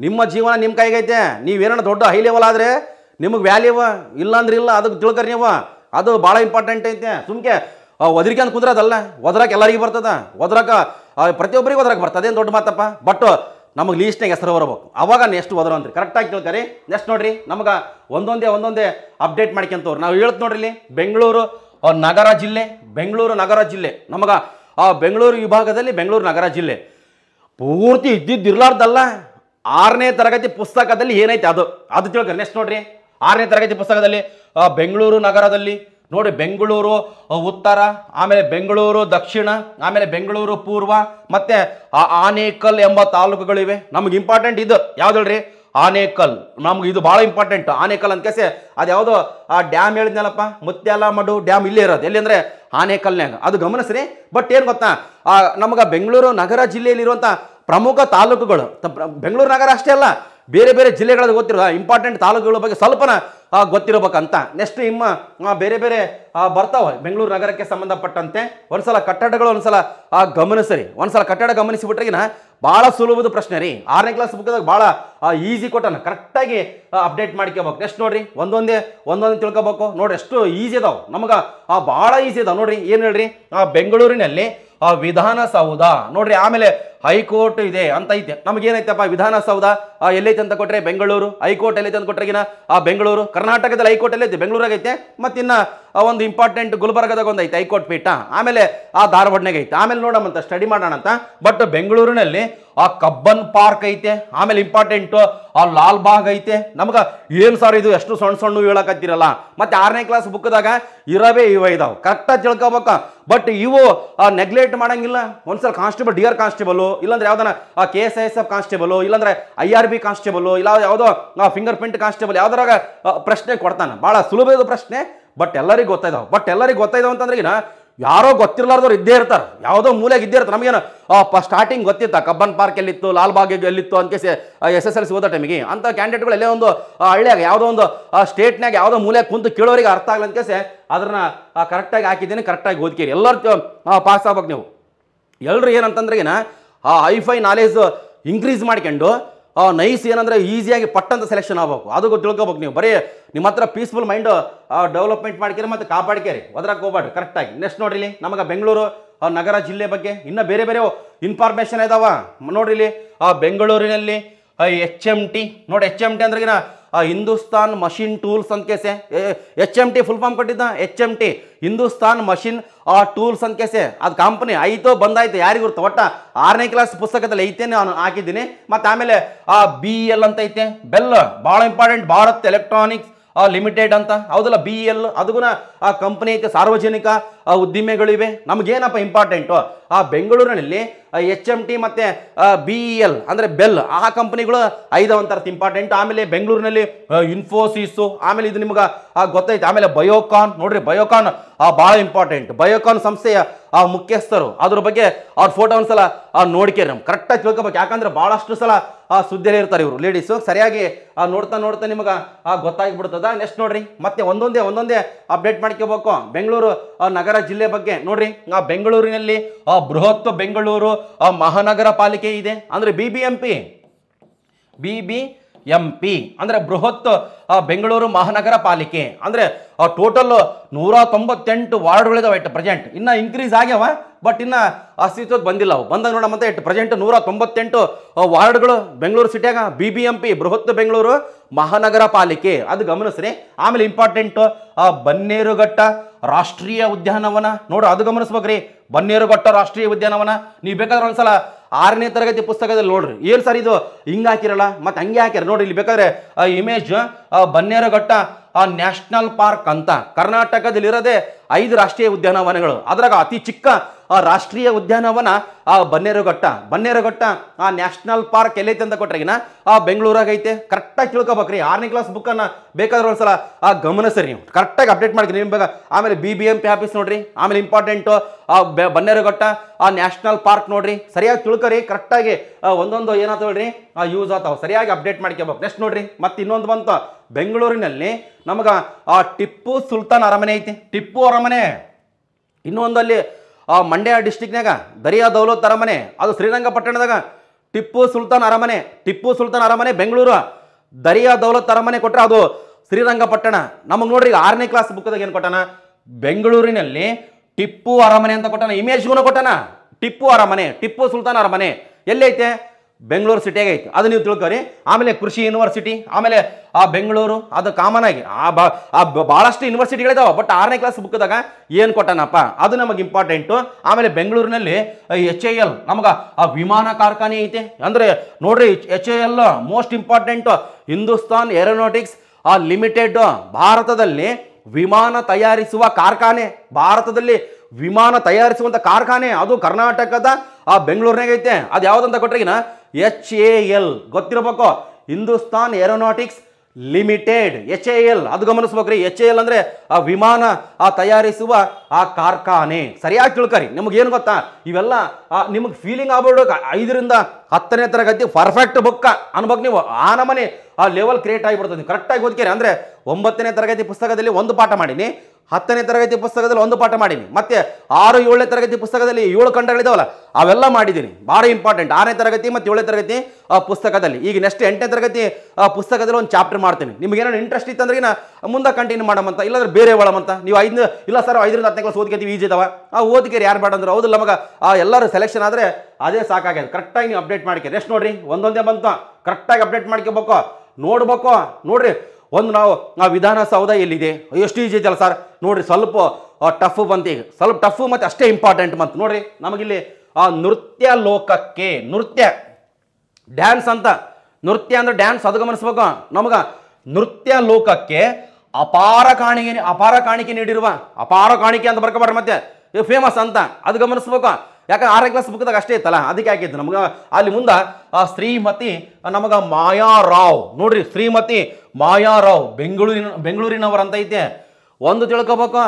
ನಿಮ್ಮ ಜೀವನ ನಿಮ್ಮ ಕೈಗೈತೆ ನೀವೇನೋ ದೊಡ್ಡ ಹೈ ಲೆವೆಲ್ ಆದರೆ ನಿಮಗೆ ವ್ಯಾಲ್ಯೂವ ಇಲ್ಲಾಂದ್ರೆ ಇಲ್ಲ ಅದಕ್ಕೆ ತಿಳ್ಕರಿ ನೀವು ಅದು ಭಾಳ ಇಂಪಾರ್ಟೆಂಟ್ ಐತೆ ಸುಮ್ಕೆ ಒದರಿಕೆ ಅಂತ ಕುಂದ್ರದಲ್ಲ ಒದರಕ್ಕೆ ಎಲ್ಲರಿಗೂ ಬರ್ತದ ಒದರಕ್ಕೆ ಪ್ರತಿಯೊಬ್ಬರಿಗೂ ಒದರಕ್ಕೆ ಬರ್ತದೆ ಅದೇನು ದೊಡ್ಡ ಮಾತಪ್ಪ ಬಟ್ ನಮಗೆ ಲೀಸ್ಟ್ನಾಗ ಹೆಸರು ಬರಬೇಕು ಅವಾಗ ನೆಕ್ಸ್ಟ್ ಒದರ ಅಂತ ಕರೆಕ್ಟಾಗಿ ತಿಳ್ಕರಿ ನೆಕ್ಸ್ಟ್ ನೋಡಿರಿ ನಮಗೆ ಒಂದೊಂದೇ ಒಂದೊಂದೇ ಅಪ್ಡೇಟ್ ಮಾಡ್ಕೊಂತವ್ರು ನಾವು ಹೇಳ್ತು ನೋಡ್ರಿ ಇಲ್ಲಿ ಬೆಂಗಳೂರು ನಗರ ಜಿಲ್ಲೆ ಬೆಂಗಳೂರು ನಗರ ಜಿಲ್ಲೆ ನಮಗೆ ಆ ಬೆಂಗಳೂರು ವಿಭಾಗದಲ್ಲಿ ಬೆಂಗಳೂರು ನಗರ ಜಿಲ್ಲೆ ಪೂರ್ತಿ ಇದ್ದಿದ್ದಿರಲಾರ್ದಲ್ಲ ಆರನೇ ತರಗತಿ ಪುಸ್ತಕದಲ್ಲಿ ಏನೈತೆ ಅದು ಅದು ತಿಳ್ಕೊ ನೆಕ್ಸ್ಟ್ ನೋಡ್ರಿ ಆರನೇ ತರಗತಿ ಪುಸ್ತಕದಲ್ಲಿ ಬೆಂಗಳೂರು ನಗರದಲ್ಲಿ ನೋಡಿ ಬೆಂಗಳೂರು ಉತ್ತರ ಆಮೇಲೆ ಬೆಂಗಳೂರು ದಕ್ಷಿಣ ಆಮೇಲೆ ಬೆಂಗಳೂರು ಪೂರ್ವ ಮತ್ತೆ ಆನೇಕಲ್ ಎಂಬ ತಾಲೂಕುಗಳಿವೆ ನಮ್ಗೆ ಇಂಪಾರ್ಟೆಂಟ್ ಇದು ಯಾವ್ದು ಹೇಳ್ರಿ ಆನೇಕಲ್ ನಮ್ಗೆ ಇದು ಭಾಳ ಇಂಪಾರ್ಟೆಂಟ್ ಆನೇಕಲ್ ಅಂತ ಕೆಸೆ ಅದು ಯಾವುದೋ ಆ ಡ್ಯಾಮ್ ಹೇಳಿದ್ನಲ್ಲಪ್ಪ ಮಡು ಡ್ಯಾಮ್ ಇಲ್ಲೇ ಇರೋದು ಎಲ್ಲಿ ಅಂದರೆ ಆನೇಕಲ್ನ್ಯಾಗ ಅದು ಗಮನಿಸ್ರಿ ಬಟ್ ಏನು ಗೊತ್ತಾ ನಮಗೆ ಬೆಂಗಳೂರು ನಗರ ಜಿಲ್ಲೆಯಲ್ಲಿರುವಂಥ ಪ್ರಮುಖ ತಾಲೂಕುಗಳು ಬೆಂಗಳೂರು ನಗರ ಅಷ್ಟೇ ಅಲ್ಲ ಬೇರೆ ಬೇರೆ ಜಿಲ್ಲೆಗಳಲ್ಲಿ ಗೊತ್ತಿರೋ ಇಂಪಾರ್ಟೆಂಟ್ ತಾಲೂಕುಗಳ ಬಗ್ಗೆ ಸ್ವಲ್ಪನ ಗೊತ್ತಿರಬೇಕಂತ ನೆಕ್ಸ್ಟ್ ನಿಮ್ಮ ಬೇರೆ ಬೇರೆ ಬರ್ತಾವೆ ಬೆಂಗಳೂರು ನಗರಕ್ಕೆ ಸಂಬಂಧಪಟ್ಟಂತೆ ಒಂದ್ಸಲ ಕಟ್ಟಡಗಳು ಒಂದ್ಸಲ ಗಮನಿಸ್ರಿ ಒಂದ್ಸಲ ಕಟ್ಟಡ ಗಮನಿಸಿಬಿಟ್ರಿಗಿನ ಭಾಳ ಸುಲಭದ ಪ್ರಶ್ನೆ ರೀ ಆರನೇ ಕ್ಲಾಸ್ ಬುಕ್ದಾಗ ಭಾಳ ಈಸಿ ಕೊಟ್ಟನ ಕರೆಕ್ಟಾಗಿ ಅಪ್ಡೇಟ್ ಮಾಡ್ಕೋಬೇಕು ನೆಕ್ಸ್ಟ್ ನೋಡಿರಿ ಒಂದೊಂದೇ ಒಂದೊಂದೇ ತಿಳ್ಕೊಬೇಕು ನೋಡಿರಿ ಎಷ್ಟು ಈಸಿ ಇದಾವೆ ನಮಗೆ ಭಾಳ ಈಸಿ ಇದಾವೆ ನೋಡ್ರಿ ಏನು ಹೇಳ್ರಿ ಬೆಂಗಳೂರಿನಲ್ಲಿ ಆ ವಿಧಾನಸೌಧ ನೋಡ್ರಿ ಆಮೇಲೆ ಹೈಕೋರ್ಟ್ ಇದೆ ಅಂತ ಐತೆ ನಮಗೇನೈತಪ್ಪ ವಿಧಾನಸೌಧ ಆ ಎಲ್ಲೈತೆ ಅಂತ ಕೊಟ್ರೆ ಬೆಂಗಳೂರು ಹೈಕೋರ್ಟ್ ಎಲ್ಲೈತೆ ಅಂತ ಕೊಟ್ರೆಗಿನ ಆ ಬೆಂಗಳೂರು ಕರ್ನಾಟಕದಲ್ಲಿ ಹೈಕೋರ್ಟ್ ಎಲ್ಲೈತೆ ಬೆಂಗಳೂರಾಗೈತೆ ಮತ್ತಿನ್ನ ಆ ಒಂದು ಇಂಪಾರ್ಟೆಂಟ್ ಗುಲ್ಬರ್ಗದಾಗ ಒಂದು ಐತೆ ಹೈಕೋರ್ಟ್ ಪೀಠ ಆಮೇಲೆ ಆ ಧಾರವಾಡನಾಗ ಐತೆ ಆಮೇಲೆ ನೋಡೋಣಂತ ಸ್ಟಡಿ ಮಾಡೋಣ ಅಂತ ಬಟ್ ಬೆಂಗಳೂರಿನಲ್ಲಿ ಆ ಕಬ್ಬನ್ ಪಾರ್ಕ್ ಐತೆ ಆಮೇಲೆ ಇಂಪಾರ್ಟೆಂಟು ಆ ಲಾಲ್ ಬಾಗ್ ಐತೆ ನಮ್ಗೆ ಏನು ಸರ್ ಇದು ಎಷ್ಟು ಸಣ್ಣ ಸಣ್ಣ ಹೇಳಕತ್ತಿರಲ್ಲ ಮತ್ತು ಆರನೇ ಕ್ಲಾಸ್ ಬುಕ್ದಾಗ ಇರವೇ ಇವ ಇದಾವೆ ಕರೆಕ್ಟಾಗಿ ತಿಳ್ಕೊಬೇಕ ಬಟ್ ಇವು ನೆಗ್ಲೆಕ್ಟ್ ಮಾಡೋಂಗಿಲ್ಲ ಒಂದ್ಸಲ ಕಾನ್ಸ್ಟೇಬಲ್ ಡಿ ಆರ್ ಕಾನ್ಸ್ಟೇಬಲು ಇಲ್ಲಾಂದ್ರೆ ಯಾವ್ದಾನ K S I S F constable ಇಲ್ಲಾಂದ್ರೆ ಐ ಆರ್ ಬಿ ಕಾನ್ಸ್ಟೇಬಲು ಇಲ್ಲ ಯಾವುದೋ ಫಿಂಗರ್ ಪ್ರಿಂಟ್ ಕಾನ್ಸ್ಟೇಬಲ್ ಯಾವ್ದಾರಾಗ ಪ್ರಶ್ನೆ ಕೊಡ್ತಾನೆ ಭಾಳ ಸುಲಭದ ಪ್ರಶ್ನೆ ಬಟ್ ಎಲ್ಲರಿಗೂ ಗೊತ್ತಾಯ್ತಾವ ಬಟ್ ಎಲ್ಲರಿಗೂ ಗೊತ್ತಾಯ್ತಾವ ಅಂತಂದ್ರೆ ಈಗ ಯಾರೋ ಗೊತ್ತಿರ್ಲಾರ್ದವ್ರು ಇದ್ದೇ ಇರ್ತಾರೆ ಯಾವುದೋ ಮೂಲೆಗೆ ಇದ್ದೇ ಇರ್ತಾರೆ ನಮಗೇನು ಪ ಸ್ಟಾರ್ಟಿಂಗ್ ಗೊತ್ತಿತ್ತು ಕಬ್ಬನ್ ಪಾರ್ಕ್ ಎಲ್ಲಿತ್ತು ಬಾಗ್ ಎಲ್ಲಿತ್ತು ಅಂತ ಕೇಸಿ ಎಸ್ ಎಸ್ ಎಲ್ ಸಿ ಓದೋ ಟೈಮಿಗೆ ಅಂತ ಕ್ಯಾಂಡಿಡೇಟ್ಗಳು ಎಲ್ಲೇ ಒಂದು ಹಳ್ಳಿಯಾಗ ಯಾವುದೋ ಒಂದು ಸ್ಟೇಟ್ನಾಗ ಯಾವುದೋ ಮೂಲೆ ಕುಂತು ಕೇಳೋರಿಗೆ ಅರ್ಥ ಆಗಲ್ಲ ಅಂತ ಕೇಸಿ ಅದನ್ನು ಕರೆಕ್ಟಾಗಿ ಹಾಕಿದ್ದೀನಿ ಕರೆಕ್ಟಾಗಿ ಓದ್ಕೀರಿ ಎಲ್ಲರೂ ಪಾಸ್ ಆಗ್ಬೇಕು ನೀವು ಎಲ್ಲರೂ ಏನಂತಂದ್ರೆ ಆ ಹೈಫೈ ನಾಲೆಜ್ ಇನ್ಕ್ರೀಸ್ ಮಾಡ್ಕೊಂಡು ಆ ನೈಸ್ ಏನಂದರೆ ಈಸಿಯಾಗಿ ಪಟ್ಟಂತ ಸೆಲೆಕ್ಷನ್ ಆಗ್ಬೇಕು ಅದು ತಿಳ್ಕೊಬೇಕು ನೀವು ಬರೀ ನಿಮ್ಮ ಹತ್ರ ಪೀಸ್ಫುಲ್ ಮೈಂಡ್ ಡೆವಲಪ್ಮೆಂಟ್ ಮಾಡ್ಕೇರಿ ಮತ್ತು ಕಾಪಾಡ್ಕೇರಿ ಒದ್ರಾಗ ಹೋಗ್ಬೇಡ್ರಿ ಕರೆಕ್ಟಾಗಿ ನೆಕ್ಸ್ಟ್ ನೋಡಿರಿ ನಮಗೆ ಬೆಂಗಳೂರು ನಗರ ಜಿಲ್ಲೆ ಬಗ್ಗೆ ಇನ್ನೂ ಬೇರೆ ಬೇರೆ ಇನ್ಫಾರ್ಮೇಷನ್ ಇದಾವ ನೋಡ್ರಿ ಆ ಬೆಂಗಳೂರಿನಲ್ಲಿ ಎಚ್ ಎಮ್ ಟಿ ನೋಡಿ ಎಚ್ ಎಮ್ ಟಿ ಅಂದ್ರೆ ಆ ಹಿಂದೂಸ್ತಾನ್ ಮಷಿನ್ ಟೂಲ್ಸ್ ಅಂತ ಕೇಸೆ H M T full form ಕೊಟ್ಟಿದ್ದ H M T Hindustan machine ಆ ಟೂಲ್ಸ್ ಅಂತ ಕೇಸೆ ಅದು ಕಂಪ್ನಿ ಐತೋ ಬಂದಾಯ್ತು ಯಾರಿಗೂ ಒಟ್ಟ ಆರನೇ ಕ್ಲಾಸ್ ಪುಸ್ತಕದಲ್ಲಿ ಐತೆ ನಾನು ಹಾಕಿದ್ದೀನಿ ಮತ್ತು ಆಮೇಲೆ ಆ ಬಿ ಎಲ್ e ಅಂತ ಐತೆ ಬೆಲ್ ಭಾಳ ಇಂಪಾರ್ಟೆಂಟ್ ಭಾರತ್ ಎಲೆಕ್ಟ್ರಾನಿಕ್ಸ್ ಲಿಮಿಟೆಡ್ ಅಂತ ಹೌದಲ್ಲ ಬಿ ಎಲ್ e ಅದುಗೂ ಆ ಕಂಪ್ನಿ ಐತೆ ಸಾರ್ವಜನಿಕ ಆ ಉದ್ದಿಮೆಗಳಿವೆ ನಮಗೇನಪ್ಪ ಇಂಪಾರ್ಟೆಂಟು ಆ ಬೆಂಗಳೂರಿನಲ್ಲಿ ಎಚ್ ಎಮ್ ಟಿ ಮತ್ತು ಬಿ ಇ ಎಲ್ ಅಂದರೆ ಬೆಲ್ ಆ ಕಂಪ್ನಿಗಳು e ಐದು ಒಂಥರದ್ದು ಇಂಪಾರ್ಟೆಂಟ್ ಆಮೇಲೆ ಬೆಂಗಳೂರಿನಲ್ಲಿ ಇನ್ಫೋಸಿಸು ಆಮೇಲೆ ಇದು ನಿಮ್ಗೆ ಗೊತ್ತೈತೆ ಆಮೇಲೆ ಬಯೋಕಾನ್ ನೋಡ್ರಿ ಬಯೋಕಾನ್ ಆ ಭಾಳ ಇಂಪಾರ್ಟೆಂಟ್ ಬಯೋಕಾನ್ ಸಂಸ್ಥೆಯ ಆ ಮುಖ್ಯಸ್ಥರು ಅದ್ರ ಬಗ್ಗೆ ಅವ್ರ ಫೋಟೋ ಒಂದ್ಸಲ ನೋಡ್ಕೇರಿ ನಮ್ಗೆ ಕರೆಕ್ಟಾಗಿ ತಿಳ್ಕೊಬೇಕು ಯಾಕಂದ್ರೆ ಭಾಳಷ್ಟು ಸಲ ಆ ಸುದ್ದಿಯಲ್ಲಿ ಇರ್ತಾರೆ ಇವರು ಲೇಡೀಸು ಸರಿಯಾಗಿ ನೋಡ್ತಾ ನೋಡ್ತಾ ನಿಮಗೆ ಗೊತ್ತಾಗಿಬಿಡ್ತದ ನೆಕ್ಸ್ಟ್ ನೋಡ್ರಿ ಮತ್ತೆ ಒಂದೊಂದೇ ಒಂದೊಂದೇ ಅಪ್ಡೇಟ್ ಮಾಡ್ಕೋಬೇಕು ಬೆಂಗಳೂರು ನಗರ ಜಿಲ್ಲೆ ಬಗ್ಗೆ ನೋಡ್ರಿ ಆ ಬೆಂಗಳೂರಿನಲ್ಲಿ ಆ ಬೃಹತ್ ಬೆಂಗಳೂರು ಆ ಮಹಾನಗರ ಪಾಲಿಕೆ ಇದೆ ಅಂದ್ರೆ B B M P B B M P ಅಂದರೆ ಬೃಹತ್ ಬೆಂಗಳೂರು ಮಹಾನಗರ ಪಾಲಿಕೆ ಅಂದರೆ ಟೋಟಲ್ ನೂರ ತೊಂಬತ್ತೆಂಟು ವಾರ್ಡ್ಗಳಿದಾವೆ ಇಟ್ಟು ಪ್ರೆಸೆಂಟ್ ಇನ್ನು ಇನ್ಕ್ರೀಸ್ ಆಗ್ಯಾವ ಬಟ್ ಇನ್ನು ಅಸ್ತಿತ್ವಕ್ಕೆ ಬಂದಿಲ್ಲ ಅವು ಬಂದಾಗ ನೋಡೋಣ ಮತ್ತೆ ಇಟ್ಟು ಪ್ರೆಸೆಂಟ್ ನೂರ ತೊಂಬತ್ತೆಂಟು ವಾರ್ಡ್ಗಳು ಬೆಂಗಳೂರು ಸಿಟಿಯಾಗ B B M P Bruhat Bengaluru ಮಹಾನಗರ ಪಾಲಿಕೆ ಅದು ಗಮನಿಸ್ರಿ ಆಮೇಲೆ ಇಂಪಾರ್ಟೆಂಟು ಬನ್ನೇರುಘಟ್ಟ ರಾಷ್ಟ್ರೀಯ ಉದ್ಯಾನವನ ನೋಡು ಅದು ಗಮನಿಸ್ಬೇಕ್ರಿ ಬನ್ನೇರುಘಟ್ಟ ರಾಷ್ಟ್ರೀಯ ಉದ್ಯಾನವನ ನೀವು ಬೇಕಾದ್ರೆ ಒಂದ್ಸಲ ಆರನೇ ತರಗತಿ ಪುಸ್ತಕದಲ್ಲಿ ನೋಡ್ರಿ ಏನು ಸರ್ ಇದು ಹಿಂಗೆ ಹಾಕಿರಲ್ಲ ಮತ್ತು ಹಂಗೆ ಹಾಕಿರ ನೋಡಿ ಇಲ್ಲಿ ಬೇಕಾದ್ರೆ ಇಮೇಜ್ ಬನ್ನೇರಘಟ್ಟ ನ್ಯಾಷನಲ್ ಪಾರ್ಕ್ ಅಂತ ಕರ್ನಾಟಕದಲ್ಲಿ ಇರದೆ ಐದು ರಾಷ್ಟ್ರೀಯ ಉದ್ಯಾನವನಗಳು ಅದ್ರಾಗ ಅತಿ ಚಿಕ್ಕ ಆ ರಾಷ್ಟ್ರೀಯ ಉದ್ಯಾನವನ ಆ ಬನ್ನೇರುಘಟ್ಟ ಬನ್ನೇರುಘಟ್ಟ ಆ ನ್ಯಾಷನಲ್ ಪಾರ್ಕ್ ಎಲ್ಲೈತೆ ಅಂತ ಕೊಟ್ಟರೆಗಿನ ಆ ಬೆಂಗಳೂರಾಗ ಐತೆ ಕರೆಕ್ಟಾಗಿ ತಿಳ್ಕೊಬೇಕ್ರಿ ಆರನೇ ಕ್ಲಾಸ್ ಬುಕ್ಕನ್ನು ಬೇಕಾದ್ರೂ ಒಂದ್ಸಲ ಸಲ ಆ ಗಮನಿಸ್ರಿ ನೀವು ಕರೆಕ್ಟಾಗಿ ಅಪ್ಡೇಟ್ ಮಾಡ್ತೀನಿ ನಿಮ್ಮ ಆಮೇಲೆ B B M P office ನೋಡ್ರಿ ಆಮೇಲೆ ಇಂಪಾರ್ಟೆಂಟು ಆ ಬನ್ನೇರುಘಟ್ಟ ಆ ನ್ಯಾಷನಲ್ ಪಾರ್ಕ್ ನೋಡ್ರಿ ಸರಿಯಾಗಿ ತಿಳ್ಕೊರಿ ಕರೆಕ್ಟಾಗಿ ಒಂದೊಂದು ಏನಾಯ್ತು ಆ ಯೂಸ್ ಆಗ್ತಾವ ಸರಿಯಾಗಿ ಅಪ್ಡೇಟ್ ಮಾಡ್ಕೋಬೇಕು ನೆಕ್ಸ್ಟ್ ನೋಡ್ರಿ ಮತ್ತೆ ಇನ್ನೊಂದು ಬಂತು ಬೆಂಗಳೂರಿನಲ್ಲಿ ನಮಗೆ ಆ ಟಿಪ್ಪು ಸುಲ್ತಾನ್ ಅರಮನೆ ಐತಿ ಟಿಪ್ಪು ಅರ ಅರಮನೆ ಇನ್ನೊಂದಲ್ಲಿ ಆ ಮಂಡ್ಯ ಡಿಸ್ಟಿಕ್ನಾಗ ದರಿಯಾ ದೌಲತ್ ಅರಮನೆ ಅದು ಶ್ರೀರಂಗಪಟ್ಟಣದಾಗ ಟಿಪ್ಪು ಸುಲ್ತಾನ್ ಅರಮನೆ ಟಿಪ್ಪು ಸುಲ್ತಾನ್ ಅರಮನೆ ಬೆಂಗಳೂರು ದರಿಯಾ ದೌಲತ್ ಅರಮನೆ ಕೊಟ್ಟರೆ ಅದು ಶ್ರೀರಂಗಪಟ್ಟಣ ನಮಗೆ ನೋಡ್ರಿ ಈಗ ಆರನೇ ಕ್ಲಾಸ್ ಬುಕ್ದಾಗ ಏನು ಕೊಟ್ಟಾನ ಬೆಂಗಳೂರಿನಲ್ಲಿ ಟಿಪ್ಪು ಅರಮನೆ ಅಂತ ಕೊಟ್ಟಾನ ಇಮೇಜ್ಗೂ ಕೊಟ್ಟಣ ಟಿಪ್ಪು ಅರಮನೆ ಟಿಪ್ಪು ಸುಲ್ತಾನ್ ಅರಮನೆ ಎಲ್ಲೈತೆ ಬೆಂಗಳೂರು ಸಿಟಿಯಾಗೆ ಐತಿ ಅದು ನೀವು ತಿಳ್ಕೊರಿ ಆಮೇಲೆ ಕೃಷಿ ಯೂನಿವರ್ಸಿಟಿ ಆಮೇಲೆ ಆ ಬೆಂಗಳೂರು ಅದು ಕಾಮನ್ ಆಗಿ ಆ ಬ ಆ ಭಾಳಷ್ಟು ಯೂನಿವರ್ಸಿಟಿಗಳಿದಾವೆ ಬಟ್ ಆರನೇ ಕ್ಲಾಸ್ ಬುಕ್ದಾಗ ಏನು ಕೊಟ್ಟನಪ್ಪ ಅದು ನಮಗೆ ಇಂಪಾರ್ಟೆಂಟು ಆಮೇಲೆ ಬೆಂಗಳೂರಿನಲ್ಲಿ ಎಚ್ ಐ ಎಲ್ ನಮಗೆ ಆ ವಿಮಾನ ಕಾರ್ಖಾನೆ ಐತೆ ಅಂದರೆ ನೋಡ್ರಿ H I L most important Hindustan aeronautics ಆ ಲಿಮಿಟೆಡ್ ಭಾರತದಲ್ಲಿ ವಿಮಾನ ತಯಾರಿಸುವ ಕಾರ್ಖಾನೆ ಭಾರತದಲ್ಲಿ ವಿಮಾನ ತಯಾರಿಸುವಂಥ ಕಾರ್ಖಾನೆ ಅದು ಕರ್ನಾಟಕದ ಆ ಬೆಂಗಳೂರಿನಾಗೈತೆ ಅದು ಯಾವುದಂತ ಕೊಟ್ಟರೆಗಿನ ಎಚ್ ಎ ಎಲ್ ಗೊತ್ತಿರಬೇಕು Hindustan aeronautics limited H A L ಅದು ಗಮನಿಸ್ಬೇಕ್ರಿ ಎಚ್ ಎ ಎಲ್ ಅಂದರೆ ಆ ವಿಮಾನ ಆ ತಯಾರಿಸುವ ಆ ಕಾರ್ಖಾನೆ ಸರಿಯಾಗಿ ತಿಳ್ಕರಿ ಏನು ಗೊತ್ತಾ ಇವೆಲ್ಲ ನಿಮಗೆ ಫೀಲಿಂಗ್ ಆಗ್ಬಿಡೋಕೆ ಐದರಿಂದ ಹತ್ತನೇ ತರಗತಿ ಪರ್ಫೆಕ್ಟ್ ಬುಕ್ಕ ಅನ್ಬೇಕು ನೀವು ಆ ನಮನೆ ಆ ಲೆವೆಲ್ ಕ್ರಿಯೇಟ್ ಆಗಿಬಿಡ್ತದೆ ನೀವು ಕರೆಕ್ಟಾಗಿ ಓದ್ಕೇರಿ ಅಂದರೆ ಒಂಬತ್ತನೇ ತರಗತಿ ಪುಸ್ತಕದಲ್ಲಿ ಒಂದು ಪಾಠ ಮಾಡೀನಿ ಹತ್ತನೇ ತರಗತಿ ಪುಸ್ತಕದಲ್ಲಿ ಒಂದು ಪಾಠ ಮಾಡೀನಿ ಮತ್ತೆ ಆರು ಏಳನೇ ತರಗತಿ ಪುಸ್ತಕದಲ್ಲಿ ಏಳು ಖಂಡಗಳಿದಾವಲ್ಲ ಅವೆಲ್ಲ ಮಾಡಿದ್ದೀನಿ ಭಾಳ ಇಂಪಾರ್ಟೆಂಟ್ ಆರನೇ ತರಗತಿ ಮತ್ತು ಏಳನೇ ತರಗತಿ ಪುಸ್ತಕದಲ್ಲಿ ಈಗ ನೆಕ್ಸ್ಟ್ ಎಂಟನೇ ತರಗತಿ ಪುಸ್ತಕದಲ್ಲಿ ಒಂದು ಚಾಪ್ಟರ್ ಮಾಡ್ತೀನಿ ನಿಮ್ಗೆ ಏನೋ ಇಂಟ್ರೆಸ್ಟ್ ಇತ್ತು ಅಂದ್ರೆ ಮುಂದೆ ಕಂಟಿನ್ಯೂ ಮಾಡಮಂತ ಇಲ್ಲಾಂದ್ರೆ ಬೇರೆ ಒಳಮಂತ ನೀವು ಐದು ಇಲ್ಲ ಸರ್ ಐದರಿಂದ ಹತ್ತನೇ ಕ್ಲಾಸ್ ಓದ್ಕೇತೀವಿ ಈಜಿ ಇದಾವೆ ಆ ಓದ್ಕೇರಿ ಯಾರು ಬೇಡ ಅಂದ್ರೆ ಹೌದು ನಮಗೆ ಎಲ್ಲರೂ ಸೆಲೆಕ್ಷನ್ ಆದರೆ ಅದೇ ಸಾಕಾಗ್ಯದ ಕರೆಕ್ಟಾಗಿ ನೀವು ಅಪ್ಡೇಟ್ ಮಾಡ್ಕೇರಿ ಎಷ್ಟು ನೋಡ್ರಿ ಒಂದೊಂದೇ ಬಂತು ಕರೆಕ್ಟಾಗಿ ಅಪ್ಡೇಟ್ ಮಾಡ್ಕೋಬೇಕು ನೋಡ್ಬೇಕು ನೋಡ್ರಿ ಒಂದು ನಾವು ನಾವು ವಿಧಾನಸೌಧ ಎಲ್ಲಿದೆ ಎಷ್ಟು ಈಜಿ ಐತಲ್ಲ ಸರ್ ನೋಡಿರಿ ಸ್ವಲ್ಪ ಟಫ್ ಬಂತು ಸ್ವಲ್ಪ ಟಫ್ ಮತ್ತು ಅಷ್ಟೇ ಇಂಪಾರ್ಟೆಂಟ್ ಮತ್ತು ನೋಡಿರಿ ನಮಗಿಲ್ಲಿ ಆ ನೃತ್ಯ ಲೋಕಕ್ಕೆ ನೃತ್ಯ ಡ್ಯಾನ್ಸ್ ಅಂತ ನೃತ್ಯ ಅಂದ್ರೆ ಡ್ಯಾನ್ಸ್ ಅದು ಗಮನಿಸ್ಬೇಕು ನಮಗೆ ನೃತ್ಯ ಲೋಕಕ್ಕೆ ಅಪಾರ ಕಾಣಿಕೆ ಅಪಾರ ಕಾಣಿಕೆ ನೀಡಿರುವ ಅಪಾರ ಕಾಣಿಕೆ ಅಂತ ಬರ್ಕೋಬಾರ ಮತ್ತೆ ಫೇಮಸ್ ಅಂತ ಅದು ಗಮನಿಸ್ಬೇಕು ಯಾಕಂದ್ರೆ ಆರನೇ ಕ್ಲಾಸ್ ಬುಕ್ದಾಗ ಅಷ್ಟೇ ಇತ್ತಲ್ಲ ಅದಕ್ಕೆ ಆಗಿತ್ತು ನಮ್ಗೆ ಅಲ್ಲಿ ಮುಂದೆ ಶ್ರೀಮತಿ ನಮಗೆ ಮಾಯಾ ರಾವ್ ನೋಡ್ರಿ ಶ್ರೀಮತಿ ಮಾಯಾರಾವ್ ಬೆಂಗಳೂರಿನ ಐತೆ ಒಂದು ತಿಳ್ಕೊಬೇಕು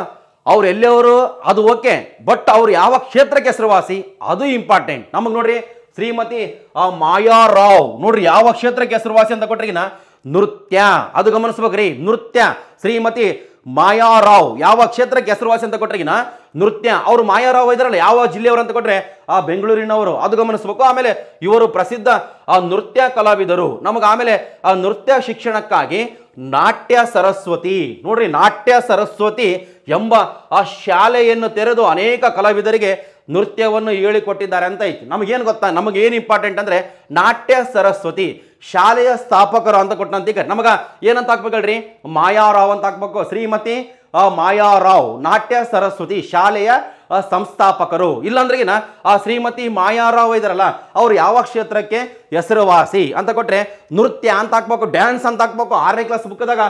ಅವ್ರು ಎಲ್ಲಿಯವರು ಅದು ಓಕೆ ಬಟ್ ಅವ್ರು ಯಾವ ಕ್ಷೇತ್ರಕ್ಕೆ ಹೆಸರುವಾಸಿ ಅದು ಇಂಪಾರ್ಟೆಂಟ್ ನಮಗೆ ನೋಡ್ರಿ ಶ್ರೀಮತಿ ಆ ಮಾಯಾರಾವ್ ನೋಡ್ರಿ ಯಾವ ಕ್ಷೇತ್ರಕ್ಕೆ ಹೆಸರುವಾಸಿ ಅಂತ ಕೊಟ್ರಿಗಿನ ನೃತ್ಯ ಅದು ಗಮನಿಸ್ಬೇಕ್ರಿ ನೃತ್ಯ ಶ್ರೀಮತಿ ಮಾಯಾರಾವ್ ಯಾವ ಕ್ಷೇತ್ರಕ್ಕೆ ಹೆಸರುವಾಸಿ ಅಂತ ಕೊಟ್ರಿಗಿನ ನೃತ್ಯ ಅವರು ಮಾಯಾರಾವ್ ಇದ್ರಲ್ಲ ಯಾವ ಜಿಲ್ಲೆಯವರು ಅಂತ ಕೊಟ್ರೆ ಆ ಬೆಂಗಳೂರಿನವರು ಅದು ಗಮನಿಸಬೇಕು ಆಮೇಲೆ ಇವರು ಪ್ರಸಿದ್ಧ ಆ ನೃತ್ಯ ಕಲಾವಿದರು ನಮಗೆ ಆಮೇಲೆ ಆ ನೃತ್ಯ ಶಿಕ್ಷಣಕ್ಕಾಗಿ ನಾಟ್ಯ ಸರಸ್ವತಿ ನೋಡ್ರಿ ನಾಟ್ಯ ಸರಸ್ವತಿ ಎಂಬ ಆ ಶಾಲೆಯನ್ನು ತೆರೆದು ಅನೇಕ ಕಲಾವಿದರಿಗೆ ನೃತ್ಯವನ್ನು ಹೇಳಿಕೊಟ್ಟಿದ್ದಾರೆ ಅಂತ ಐತಿ ನಮಗೇನು ಗೊತ್ತಾ ನಮಗೇನು ಇಂಪಾರ್ಟೆಂಟ್ ಅಂದರೆ ನಾಟ್ಯ ಸರಸ್ವತಿ ಶಾಲೆಯ ಸ್ಥಾಪಕರು ಅಂತ ಕೊಟ್ಟಂತೀಗ ನಮಗ ನಮಗೆ ಏನಂತ ಹಾಕ್ಬೇಕಲ್ರಿ ಮಾಯಾರಾವ್ ಅಂತ ಹಾಕ್ಬೇಕು ಶ್ರೀಮತಿ ಮಾಯಾರಾವ್ ನಾಟ್ಯ ಸರಸ್ವತಿ ಶಾಲೆಯ ಸಂಸ್ಥಾಪಕರು ಇಲ್ಲಾಂದ್ರೆಗಿನ ಆ ಶ್ರೀಮತಿ ಮಾಯಾರಾವ್ ಇದಾರಲ್ಲ ಅವ್ರು ಯಾವ ಕ್ಷೇತ್ರಕ್ಕೆ ಹೆಸರುವಾಸಿ ಅಂತ ಕೊಟ್ರೆ ನೃತ್ಯ ಅಂತ ಹಾಕ್ಬೇಕು ಡ್ಯಾನ್ಸ್ ಅಂತ ಹಾಕ್ಬೇಕು ಆರನೇ ಕ್ಲಾಸ್ ಬುಕ್ದಾಗ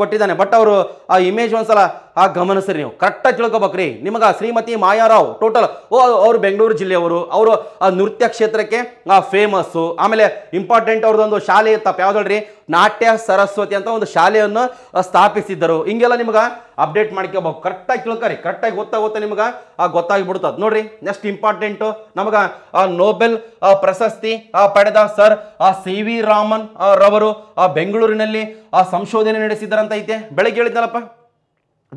ಕೊಟ್ಟಿದ್ದಾನೆ ಬಟ್ ಅವರು ಆ ಇಮೇಜ್ ಒಂದ್ಸಲ ಆ ಗಮನಿಸ್ರಿ ನೀವು ಕರೆಕ್ಟಾಗಿ ತಿಳ್ಕೊಬೇಕ್ರಿ ನಿಮಗೆ ಶ್ರೀಮತಿ ಮಾಯಾರಾವ್ ಟೋಟಲ್ ಓ ಅವರು ಬೆಂಗಳೂರು ಜಿಲ್ಲೆಯವರು ಅವರು ಆ ನೃತ್ಯ ಕ್ಷೇತ್ರಕ್ಕೆ ಫೇಮಸ್ಸು ಆಮೇಲೆ ಇಂಪಾರ್ಟೆಂಟ್ ಅವ್ರದ್ದೊಂದು ಶಾಲೆ ಇತ್ತಪ್ಪ ಹೇಳ್ರಿ ನಾಟ್ಯ ಸರಸ್ವತಿ ಅಂತ ಒಂದು ಶಾಲೆಯನ್ನು ಸ್ಥಾಪಿಸಿದ್ದರು ಹಿಂಗೆಲ್ಲ ನಿಮ್ಗ ಅಪ್ಡೇಟ್ ಮಾಡ್ಕೋಬೇಕು ಕರೆಕ್ಟಾಗಿ ತಿಳ್ಕೊರಿ ಕರೆಕ್ಟಾಗಿ ಗೊತ್ತಾಗ ಗೊತ್ತಾ ನಿಮ್ಗೆ ಗೊತ್ತಾಗಿ ಬಿಡ್ತದೆ ನೋಡ್ರಿ ನೆಕ್ಸ್ಟ್ ಇಂಪಾರ್ಟೆಂಟು ನಮಗೆ ನೋಬೆಲ್ ಪ್ರಶಸ್ತಿ ಪಡೆದ ಸರ್ ಆ ಸಿ ವಿ ರಾಮನ್ ರವರು ಆ ಬೆಂಗಳೂರಿನಲ್ಲಿ ಆ ಸಂಶೋಧನೆ ನಡೆಸಿದ್ದಾರಂತ ಐತೆ ಬೆಳಗ್ಗೆ ಹೇಳಿದ್ನಲ್ಲಪ್ಪ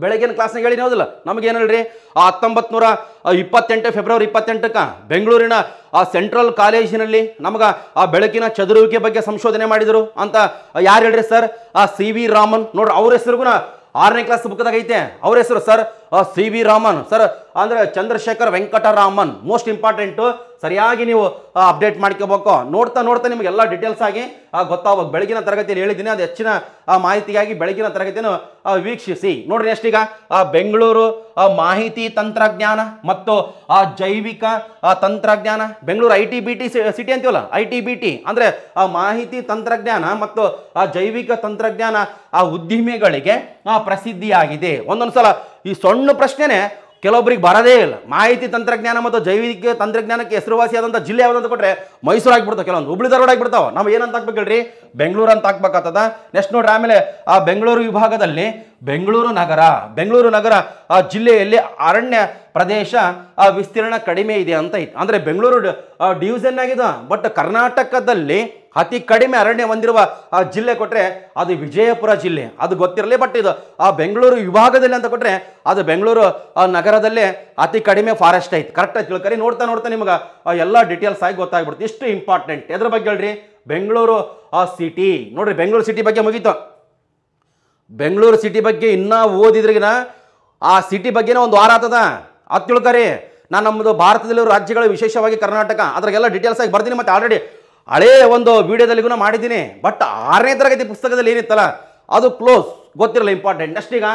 ಬೆಳಗಿನ ಕ್ಲಾಸ್ನಾಗ ಹೇಳಿ ಹೌದಿಲ್ಲ ನಮಗೇನಲ್ರಿ ಆ ಹತ್ತೊಂಬತ್ತು ನೂರ ಇಪ್ಪತ್ತೆಂಟು ಫೆಬ್ರವರಿ ಇಪ್ಪತ್ತೆಂಟಕ್ಕ ಬೆಂಗಳೂರಿನ ಆ ಸೆಂಟ್ರಲ್ ಕಾಲೇಜಿನಲ್ಲಿ ನಮಗೆ ಆ ಬೆಳಕಿನ ಚದುರುವಿಕೆ ಬಗ್ಗೆ ಸಂಶೋಧನೆ ಮಾಡಿದರು ಅಂತ ಯಾರು ಹೇಳ್ರಿ ಸರ್ ಆ ಸಿ ವಿ ರಾಮನ್ ನೋಡ್ರಿ ಅವ್ರ ಹೆಸರಿಗೂ ಆರನೇ ಕ್ಲಾಸ್ ಬುಕ್ದಾಗ ಐತೆ ಅವ್ರ ಹೆಸರು sir C V Raman sir ಅಂದ್ರೆ ಚಂದ್ರಶೇಖರ್ ವೆಂಕಟರಾಮನ್ ಮೋಸ್ಟ್ ಇಂಪಾರ್ಟೆಂಟು ಸರಿಯಾಗಿ ನೀವು ಅಪ್ಡೇಟ್ ಮಾಡ್ಕೋಬೇಕು ನೋಡ್ತಾ ನೋಡ್ತಾ ನಿಮಗೆಲ್ಲ ಡೀಟೇಲ್ಸ್ ಆಗಿ ಗೊತ್ತಾಗಬೇಕು ಬೆಳಗಿನ ತರಗತಿಯಲ್ಲಿ ಹೇಳಿದ್ದೀನಿ ಅದು ಹೆಚ್ಚಿನ ಮಾಹಿತಿಗಾಗಿ ಬೆಳಗಿನ ತರಗತಿಯನ್ನು ವೀಕ್ಷಿಸಿ ನೋಡ್ರಿ ಎಷ್ಟೀಗ ಬೆಂಗಳೂರು ಮಾಹಿತಿ ತಂತ್ರಜ್ಞಾನ ಮತ್ತು ಜೈವಿಕ ತಂತ್ರಜ್ಞಾನ Bengaluru I T B T city ಅಂತೀವಲ್ಲ ಐ ಟಿ ಬಿ ಟಿ ಅಂದರೆ ಮಾಹಿತಿ ತಂತ್ರಜ್ಞಾನ ಮತ್ತು ಆ ಜೈವಿಕ ತಂತ್ರಜ್ಞಾನ ಆ ಉದ್ದಿಮೆಗಳಿಗೆ ಪ್ರಸಿದ್ಧಿಯಾಗಿದೆ ಒಂದೊಂದು ಸಲ ಈ ಸಣ್ಣ ಪ್ರಶ್ನೆನೇ ಕೆಲವೊಬ್ಬರಿಗೆ ಬರದೇ ಇಲ್ಲ ಮಾಹಿತಿ ತಂತ್ರಜ್ಞಾನ ಮತ್ತು ಜೈವಿಕ ತಂತ್ರಜ್ಞಾನಕ್ಕೆ ಹೆಸರುವಾಸಿಯಾದಂಥ ಜಿಲ್ಲೆ ಯಾವುದಂತ ಕೊಟ್ಟರೆ ಮೈಸೂರು ಆಗಿಬಿಡ್ತಾವೆ ಕೆಲವೊಂದು ಹುಬ್ಳಿ ಧಾರವಾಡ ಆಗಿಬಿಡ್ತಾವೆ ನಾವು ಏನಂತ ಹಾಕ್ಬೇಕು ಹೇಳ್ರಿ ಬೆಂಗಳೂರು ಅಂತ ಹಾಕ್ಬೇಕಾಗ್ತದ ನೆಕ್ಸ್ಟ್ ನೋಡ್ರಿ ಆಮೇಲೆ ಆ ಬೆಂಗಳೂರು ವಿಭಾಗದಲ್ಲಿ ಬೆಂಗಳೂರು ನಗರ ಬೆಂಗಳೂರು ನಗರ ಆ ಜಿಲ್ಲೆಯಲ್ಲಿ ಅರಣ್ಯ ಪ್ರದೇಶ ಆ ವಿಸ್ತೀರ್ಣ ಕಡಿಮೆ ಇದೆ ಅಂತ ಇತ್ತು ಅಂದರೆ ಬೆಂಗಳೂರು ಡಿವಿಷನ್ ಆಗಿದೆ ಬಟ್ ಕರ್ನಾಟಕದಲ್ಲಿ ಅತಿ ಕಡಿಮೆ ಅರಣ್ಯ ಹೊಂದಿರುವ ಆ ಜಿಲ್ಲೆ ಕೊಟ್ಟರೆ ಅದು ವಿಜಯಪುರ ಜಿಲ್ಲೆ ಅದು ಗೊತ್ತಿರಲಿ ಬಟ್ ಇದು ಆ ಬೆಂಗಳೂರು ವಿಭಾಗದಲ್ಲಿ ಅಂತ ಕೊಟ್ಟರೆ ಅದು ಬೆಂಗಳೂರು ನಗರದಲ್ಲೇ ಅತಿ ಕಡಿಮೆ ಫಾರೆಸ್ಟ್ ಐತೆ ಕರೆಕ್ಟಾಗಿ ತಿಳ್ಕರಿ ನೋಡ್ತಾ ನೋಡ್ತಾ ನಿಮಗೆ ಎಲ್ಲ ಡೀಟೇಲ್ಸ್ ಆಗಿ ಗೊತ್ತಾಗ್ಬಿಡ್ತು ಇಷ್ಟು ಇಂಪಾರ್ಟೆಂಟ್ ಎದ್ರ ಬಗ್ಗೆ ಹೇಳ್ರಿ ಬೆಂಗಳೂರು ಆ ಸಿಟಿ ನೋಡ್ರಿ ಬೆಂಗಳೂರು ಸಿಟಿ ಬಗ್ಗೆ ಮುಗೀತು ಬೆಂಗಳೂರು ಸಿಟಿ ಬಗ್ಗೆ ಇನ್ನೂ ಓದಿದ್ರಿಗಿನ ಆ ಸಿಟಿ ಬಗ್ಗೆನೇ ಒಂದು ವಾರ ಆತದ ಅದು ತಿಳ್ಕರಿ ನಾನು ನಮ್ಮದು ಭಾರತದಲ್ಲಿರೋ ರಾಜ್ಯಗಳ ವಿಶೇಷವಾಗಿ ಕರ್ನಾಟಕ ಅದ್ರಾಗೆಲ್ಲ ಡೀಟೇಲ್ಸ್ ಆಗಿ ಬರ್ತೀನಿ ಮತ್ತು ಆಲ್ರೆಡಿ ಹಳೇ ಒಂದು ವಿಡಿಯೋದಲ್ಲಿಗೂ ಮಾಡಿದ್ದೀನಿ ಬಟ್ ಆರನೇ ತರಗತಿ ಪುಸ್ತಕದಲ್ಲಿ ಏನಿತ್ತಲ್ಲ ಅದು ಕ್ಲೋಸ್ ಗೊತ್ತಿರಲ್ಲ ಇಂಪಾರ್ಟೆಂಟ್ ನೆಕ್ಸ್ಟ್ ಈಗ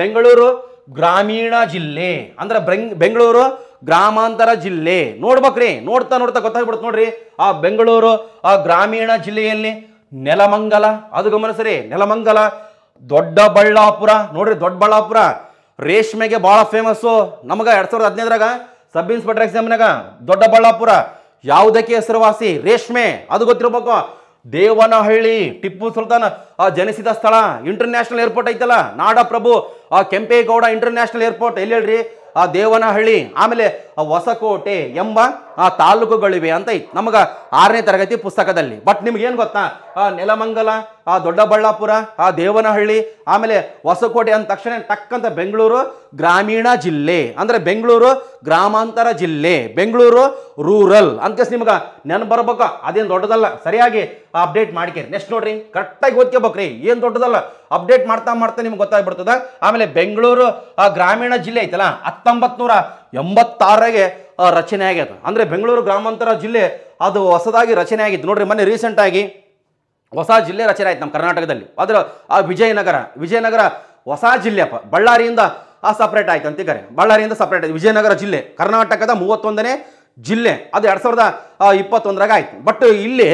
ಬೆಂಗಳೂರು ಗ್ರಾಮೀಣ ಜಿಲ್ಲೆ ಅಂದ್ರೆ ಬೆಂಗಳೂರು ಗ್ರಾಮಾಂತರ ಜಿಲ್ಲೆ ನೋಡ್ಬೇಕ್ರಿ ನೋಡ್ತಾ ನೋಡ್ತಾ ಗೊತ್ತಾಗ್ಬಿಡುತ್ತೆ ನೋಡ್ರಿ ಆ ಬೆಂಗಳೂರು ಆ ಗ್ರಾಮೀಣ ಜಿಲ್ಲೆಯಲ್ಲಿ ನೆಲಮಂಗಲ ಅದು ಗಮನಿಸ್ರಿ ನೆಲಮಂಗಲ ದೊಡ್ಡಬಳ್ಳಾಪುರ ನೋಡ್ರಿ ದೊಡ್ಡಬಳ್ಳಾಪುರ ರೇಷ್ಮೆಗೆ ಭಾಳ ಫೇಮಸ್ಸು ನಮಗ ಎರಡು ಸಾವಿರದ ಹದಿನೈದರಾಗ ಸಬ್ ಇನ್ಸ್ಪೆಕ್ಟರ್ ಎಕ್ಸಾಮ್ನಾಗ ದೊಡ್ಡಬಳ್ಳಾಪುರ ಯಾವುದಕ್ಕೆ ಹೆಸರುವಾಸಿ ರೇಷ್ಮೆ ಅದು ಗೊತ್ತಿರಬೇಕು ದೇವನಹಳ್ಳಿ ಟಿಪ್ಪು ಸುಲ್ತಾನ್ ಆ ಜನಿಸಿದ ಸ್ಥಳ ಇಂಟರ್ನ್ಯಾಷನಲ್ ಏರ್ಪೋರ್ಟ್ ಐತಲ್ಲ ನಾಡಪ್ರಭು ಆ ಕೆಂಪೇಗೌಡ ಇಂಟರ್ನ್ಯಾಷನಲ್ ಏರ್ಪೋರ್ಟ್ ಎಲ್ಲಿ ಹೇಳ್ರಿ ಆ ದೇವನಹಳ್ಳಿ ಆಮೇಲೆ ಆ ಹೊಸಕೋಟೆ ಎಂಬ ಆ ತಾಲೂಕುಗಳಿವೆ ಅಂತ ನಮ್ಗೆ ನಮಗೆ ಆರನೇ ತರಗತಿ ಪುಸ್ತಕದಲ್ಲಿ ಬಟ್ ನಿಮ್ಗೇನು ಗೊತ್ತಾ ಆ ನೆಲಮಂಗಲ ಆ ದೊಡ್ಡಬಳ್ಳಾಪುರ ಆ ದೇವನಹಳ್ಳಿ ಆಮೇಲೆ ಹೊಸಕೋಟೆ ಅಂದ ತಕ್ಷಣ ತಕ್ಕಂಥ ಬೆಂಗಳೂರು ಗ್ರಾಮೀಣ ಜಿಲ್ಲೆ ಅಂದರೆ ಬೆಂಗಳೂರು ಗ್ರಾಮಾಂತರ ಜಿಲ್ಲೆ ಬೆಂಗಳೂರು ರೂರಲ್ ಅಂತ ನಿಮ್ಗೆ ನೆನ್ ಬರ್ಬೇಕು ಅದೇನು ದೊಡ್ಡದಲ್ಲ ಸರಿಯಾಗಿ ಅಪ್ಡೇಟ್ ಮಾಡ್ಕೇರಿ ನೆಕ್ಸ್ಟ್ ನೋಡ್ರಿ ಕರೆಕ್ಟಾಗಿ ಓದ್ಕೋಬೇಕ್ರಿ ಏನು ದೊಡ್ಡದಲ್ಲ ಅಪ್ಡೇಟ್ ಮಾಡ್ತಾ ಮಾಡ್ತಾ ನಿಮ್ಗೆ ಗೊತ್ತಾಗ್ಬಿಡ್ತದ ಆಮೇಲೆ ಬೆಂಗಳೂರು ಗ್ರಾಮೀಣ ಜಿಲ್ಲೆ ಐತಲ್ಲ ಹತ್ತೊಂಬತ್ತು ನೂರ ರಚನೆ ಆಗ್ಯದ ಅಂದರೆ ಬೆಂಗಳೂರು ಗ್ರಾಮಾಂತರ ಜಿಲ್ಲೆ ಅದು ಹೊಸದಾಗಿ ರಚನೆ ಆಗಿತ್ತು ನೋಡಿರಿ ಮೊನ್ನೆ ರೀಸೆಂಟಾಗಿ ಹೊಸ ಜಿಲ್ಲೆ ರಚನೆ ಆಯ್ತು ನಮ್ಮ ಕರ್ನಾಟಕದಲ್ಲಿ ಆದರೆ ಆ ವಿಜಯನಗರ ವಿಜಯನಗರ ಹೊಸ ಜಿಲ್ಲೆಪ್ಪ ಬಳ್ಳಾರಿಯಿಂದ ಆ ಸಪ್ರೇಟ್ ಆಯ್ತು ಅಂತಿದ್ದಾರೆ ಬಳ್ಳಾರಿಯಿಂದ ಸಪ್ರೇಟ್ ಆಯಿತು ವಿಜಯನಗರ ಜಿಲ್ಲೆ ಕರ್ನಾಟಕದ ಮೂವತ್ತೊಂದನೇ ಜಿಲ್ಲೆ ಅದು ಎರಡು ಸಾವಿರದ ಇಪ್ಪತ್ತೊಂದರಾಗ ಆಯಿತು ಬಟ್ ಇಲ್ಲಿ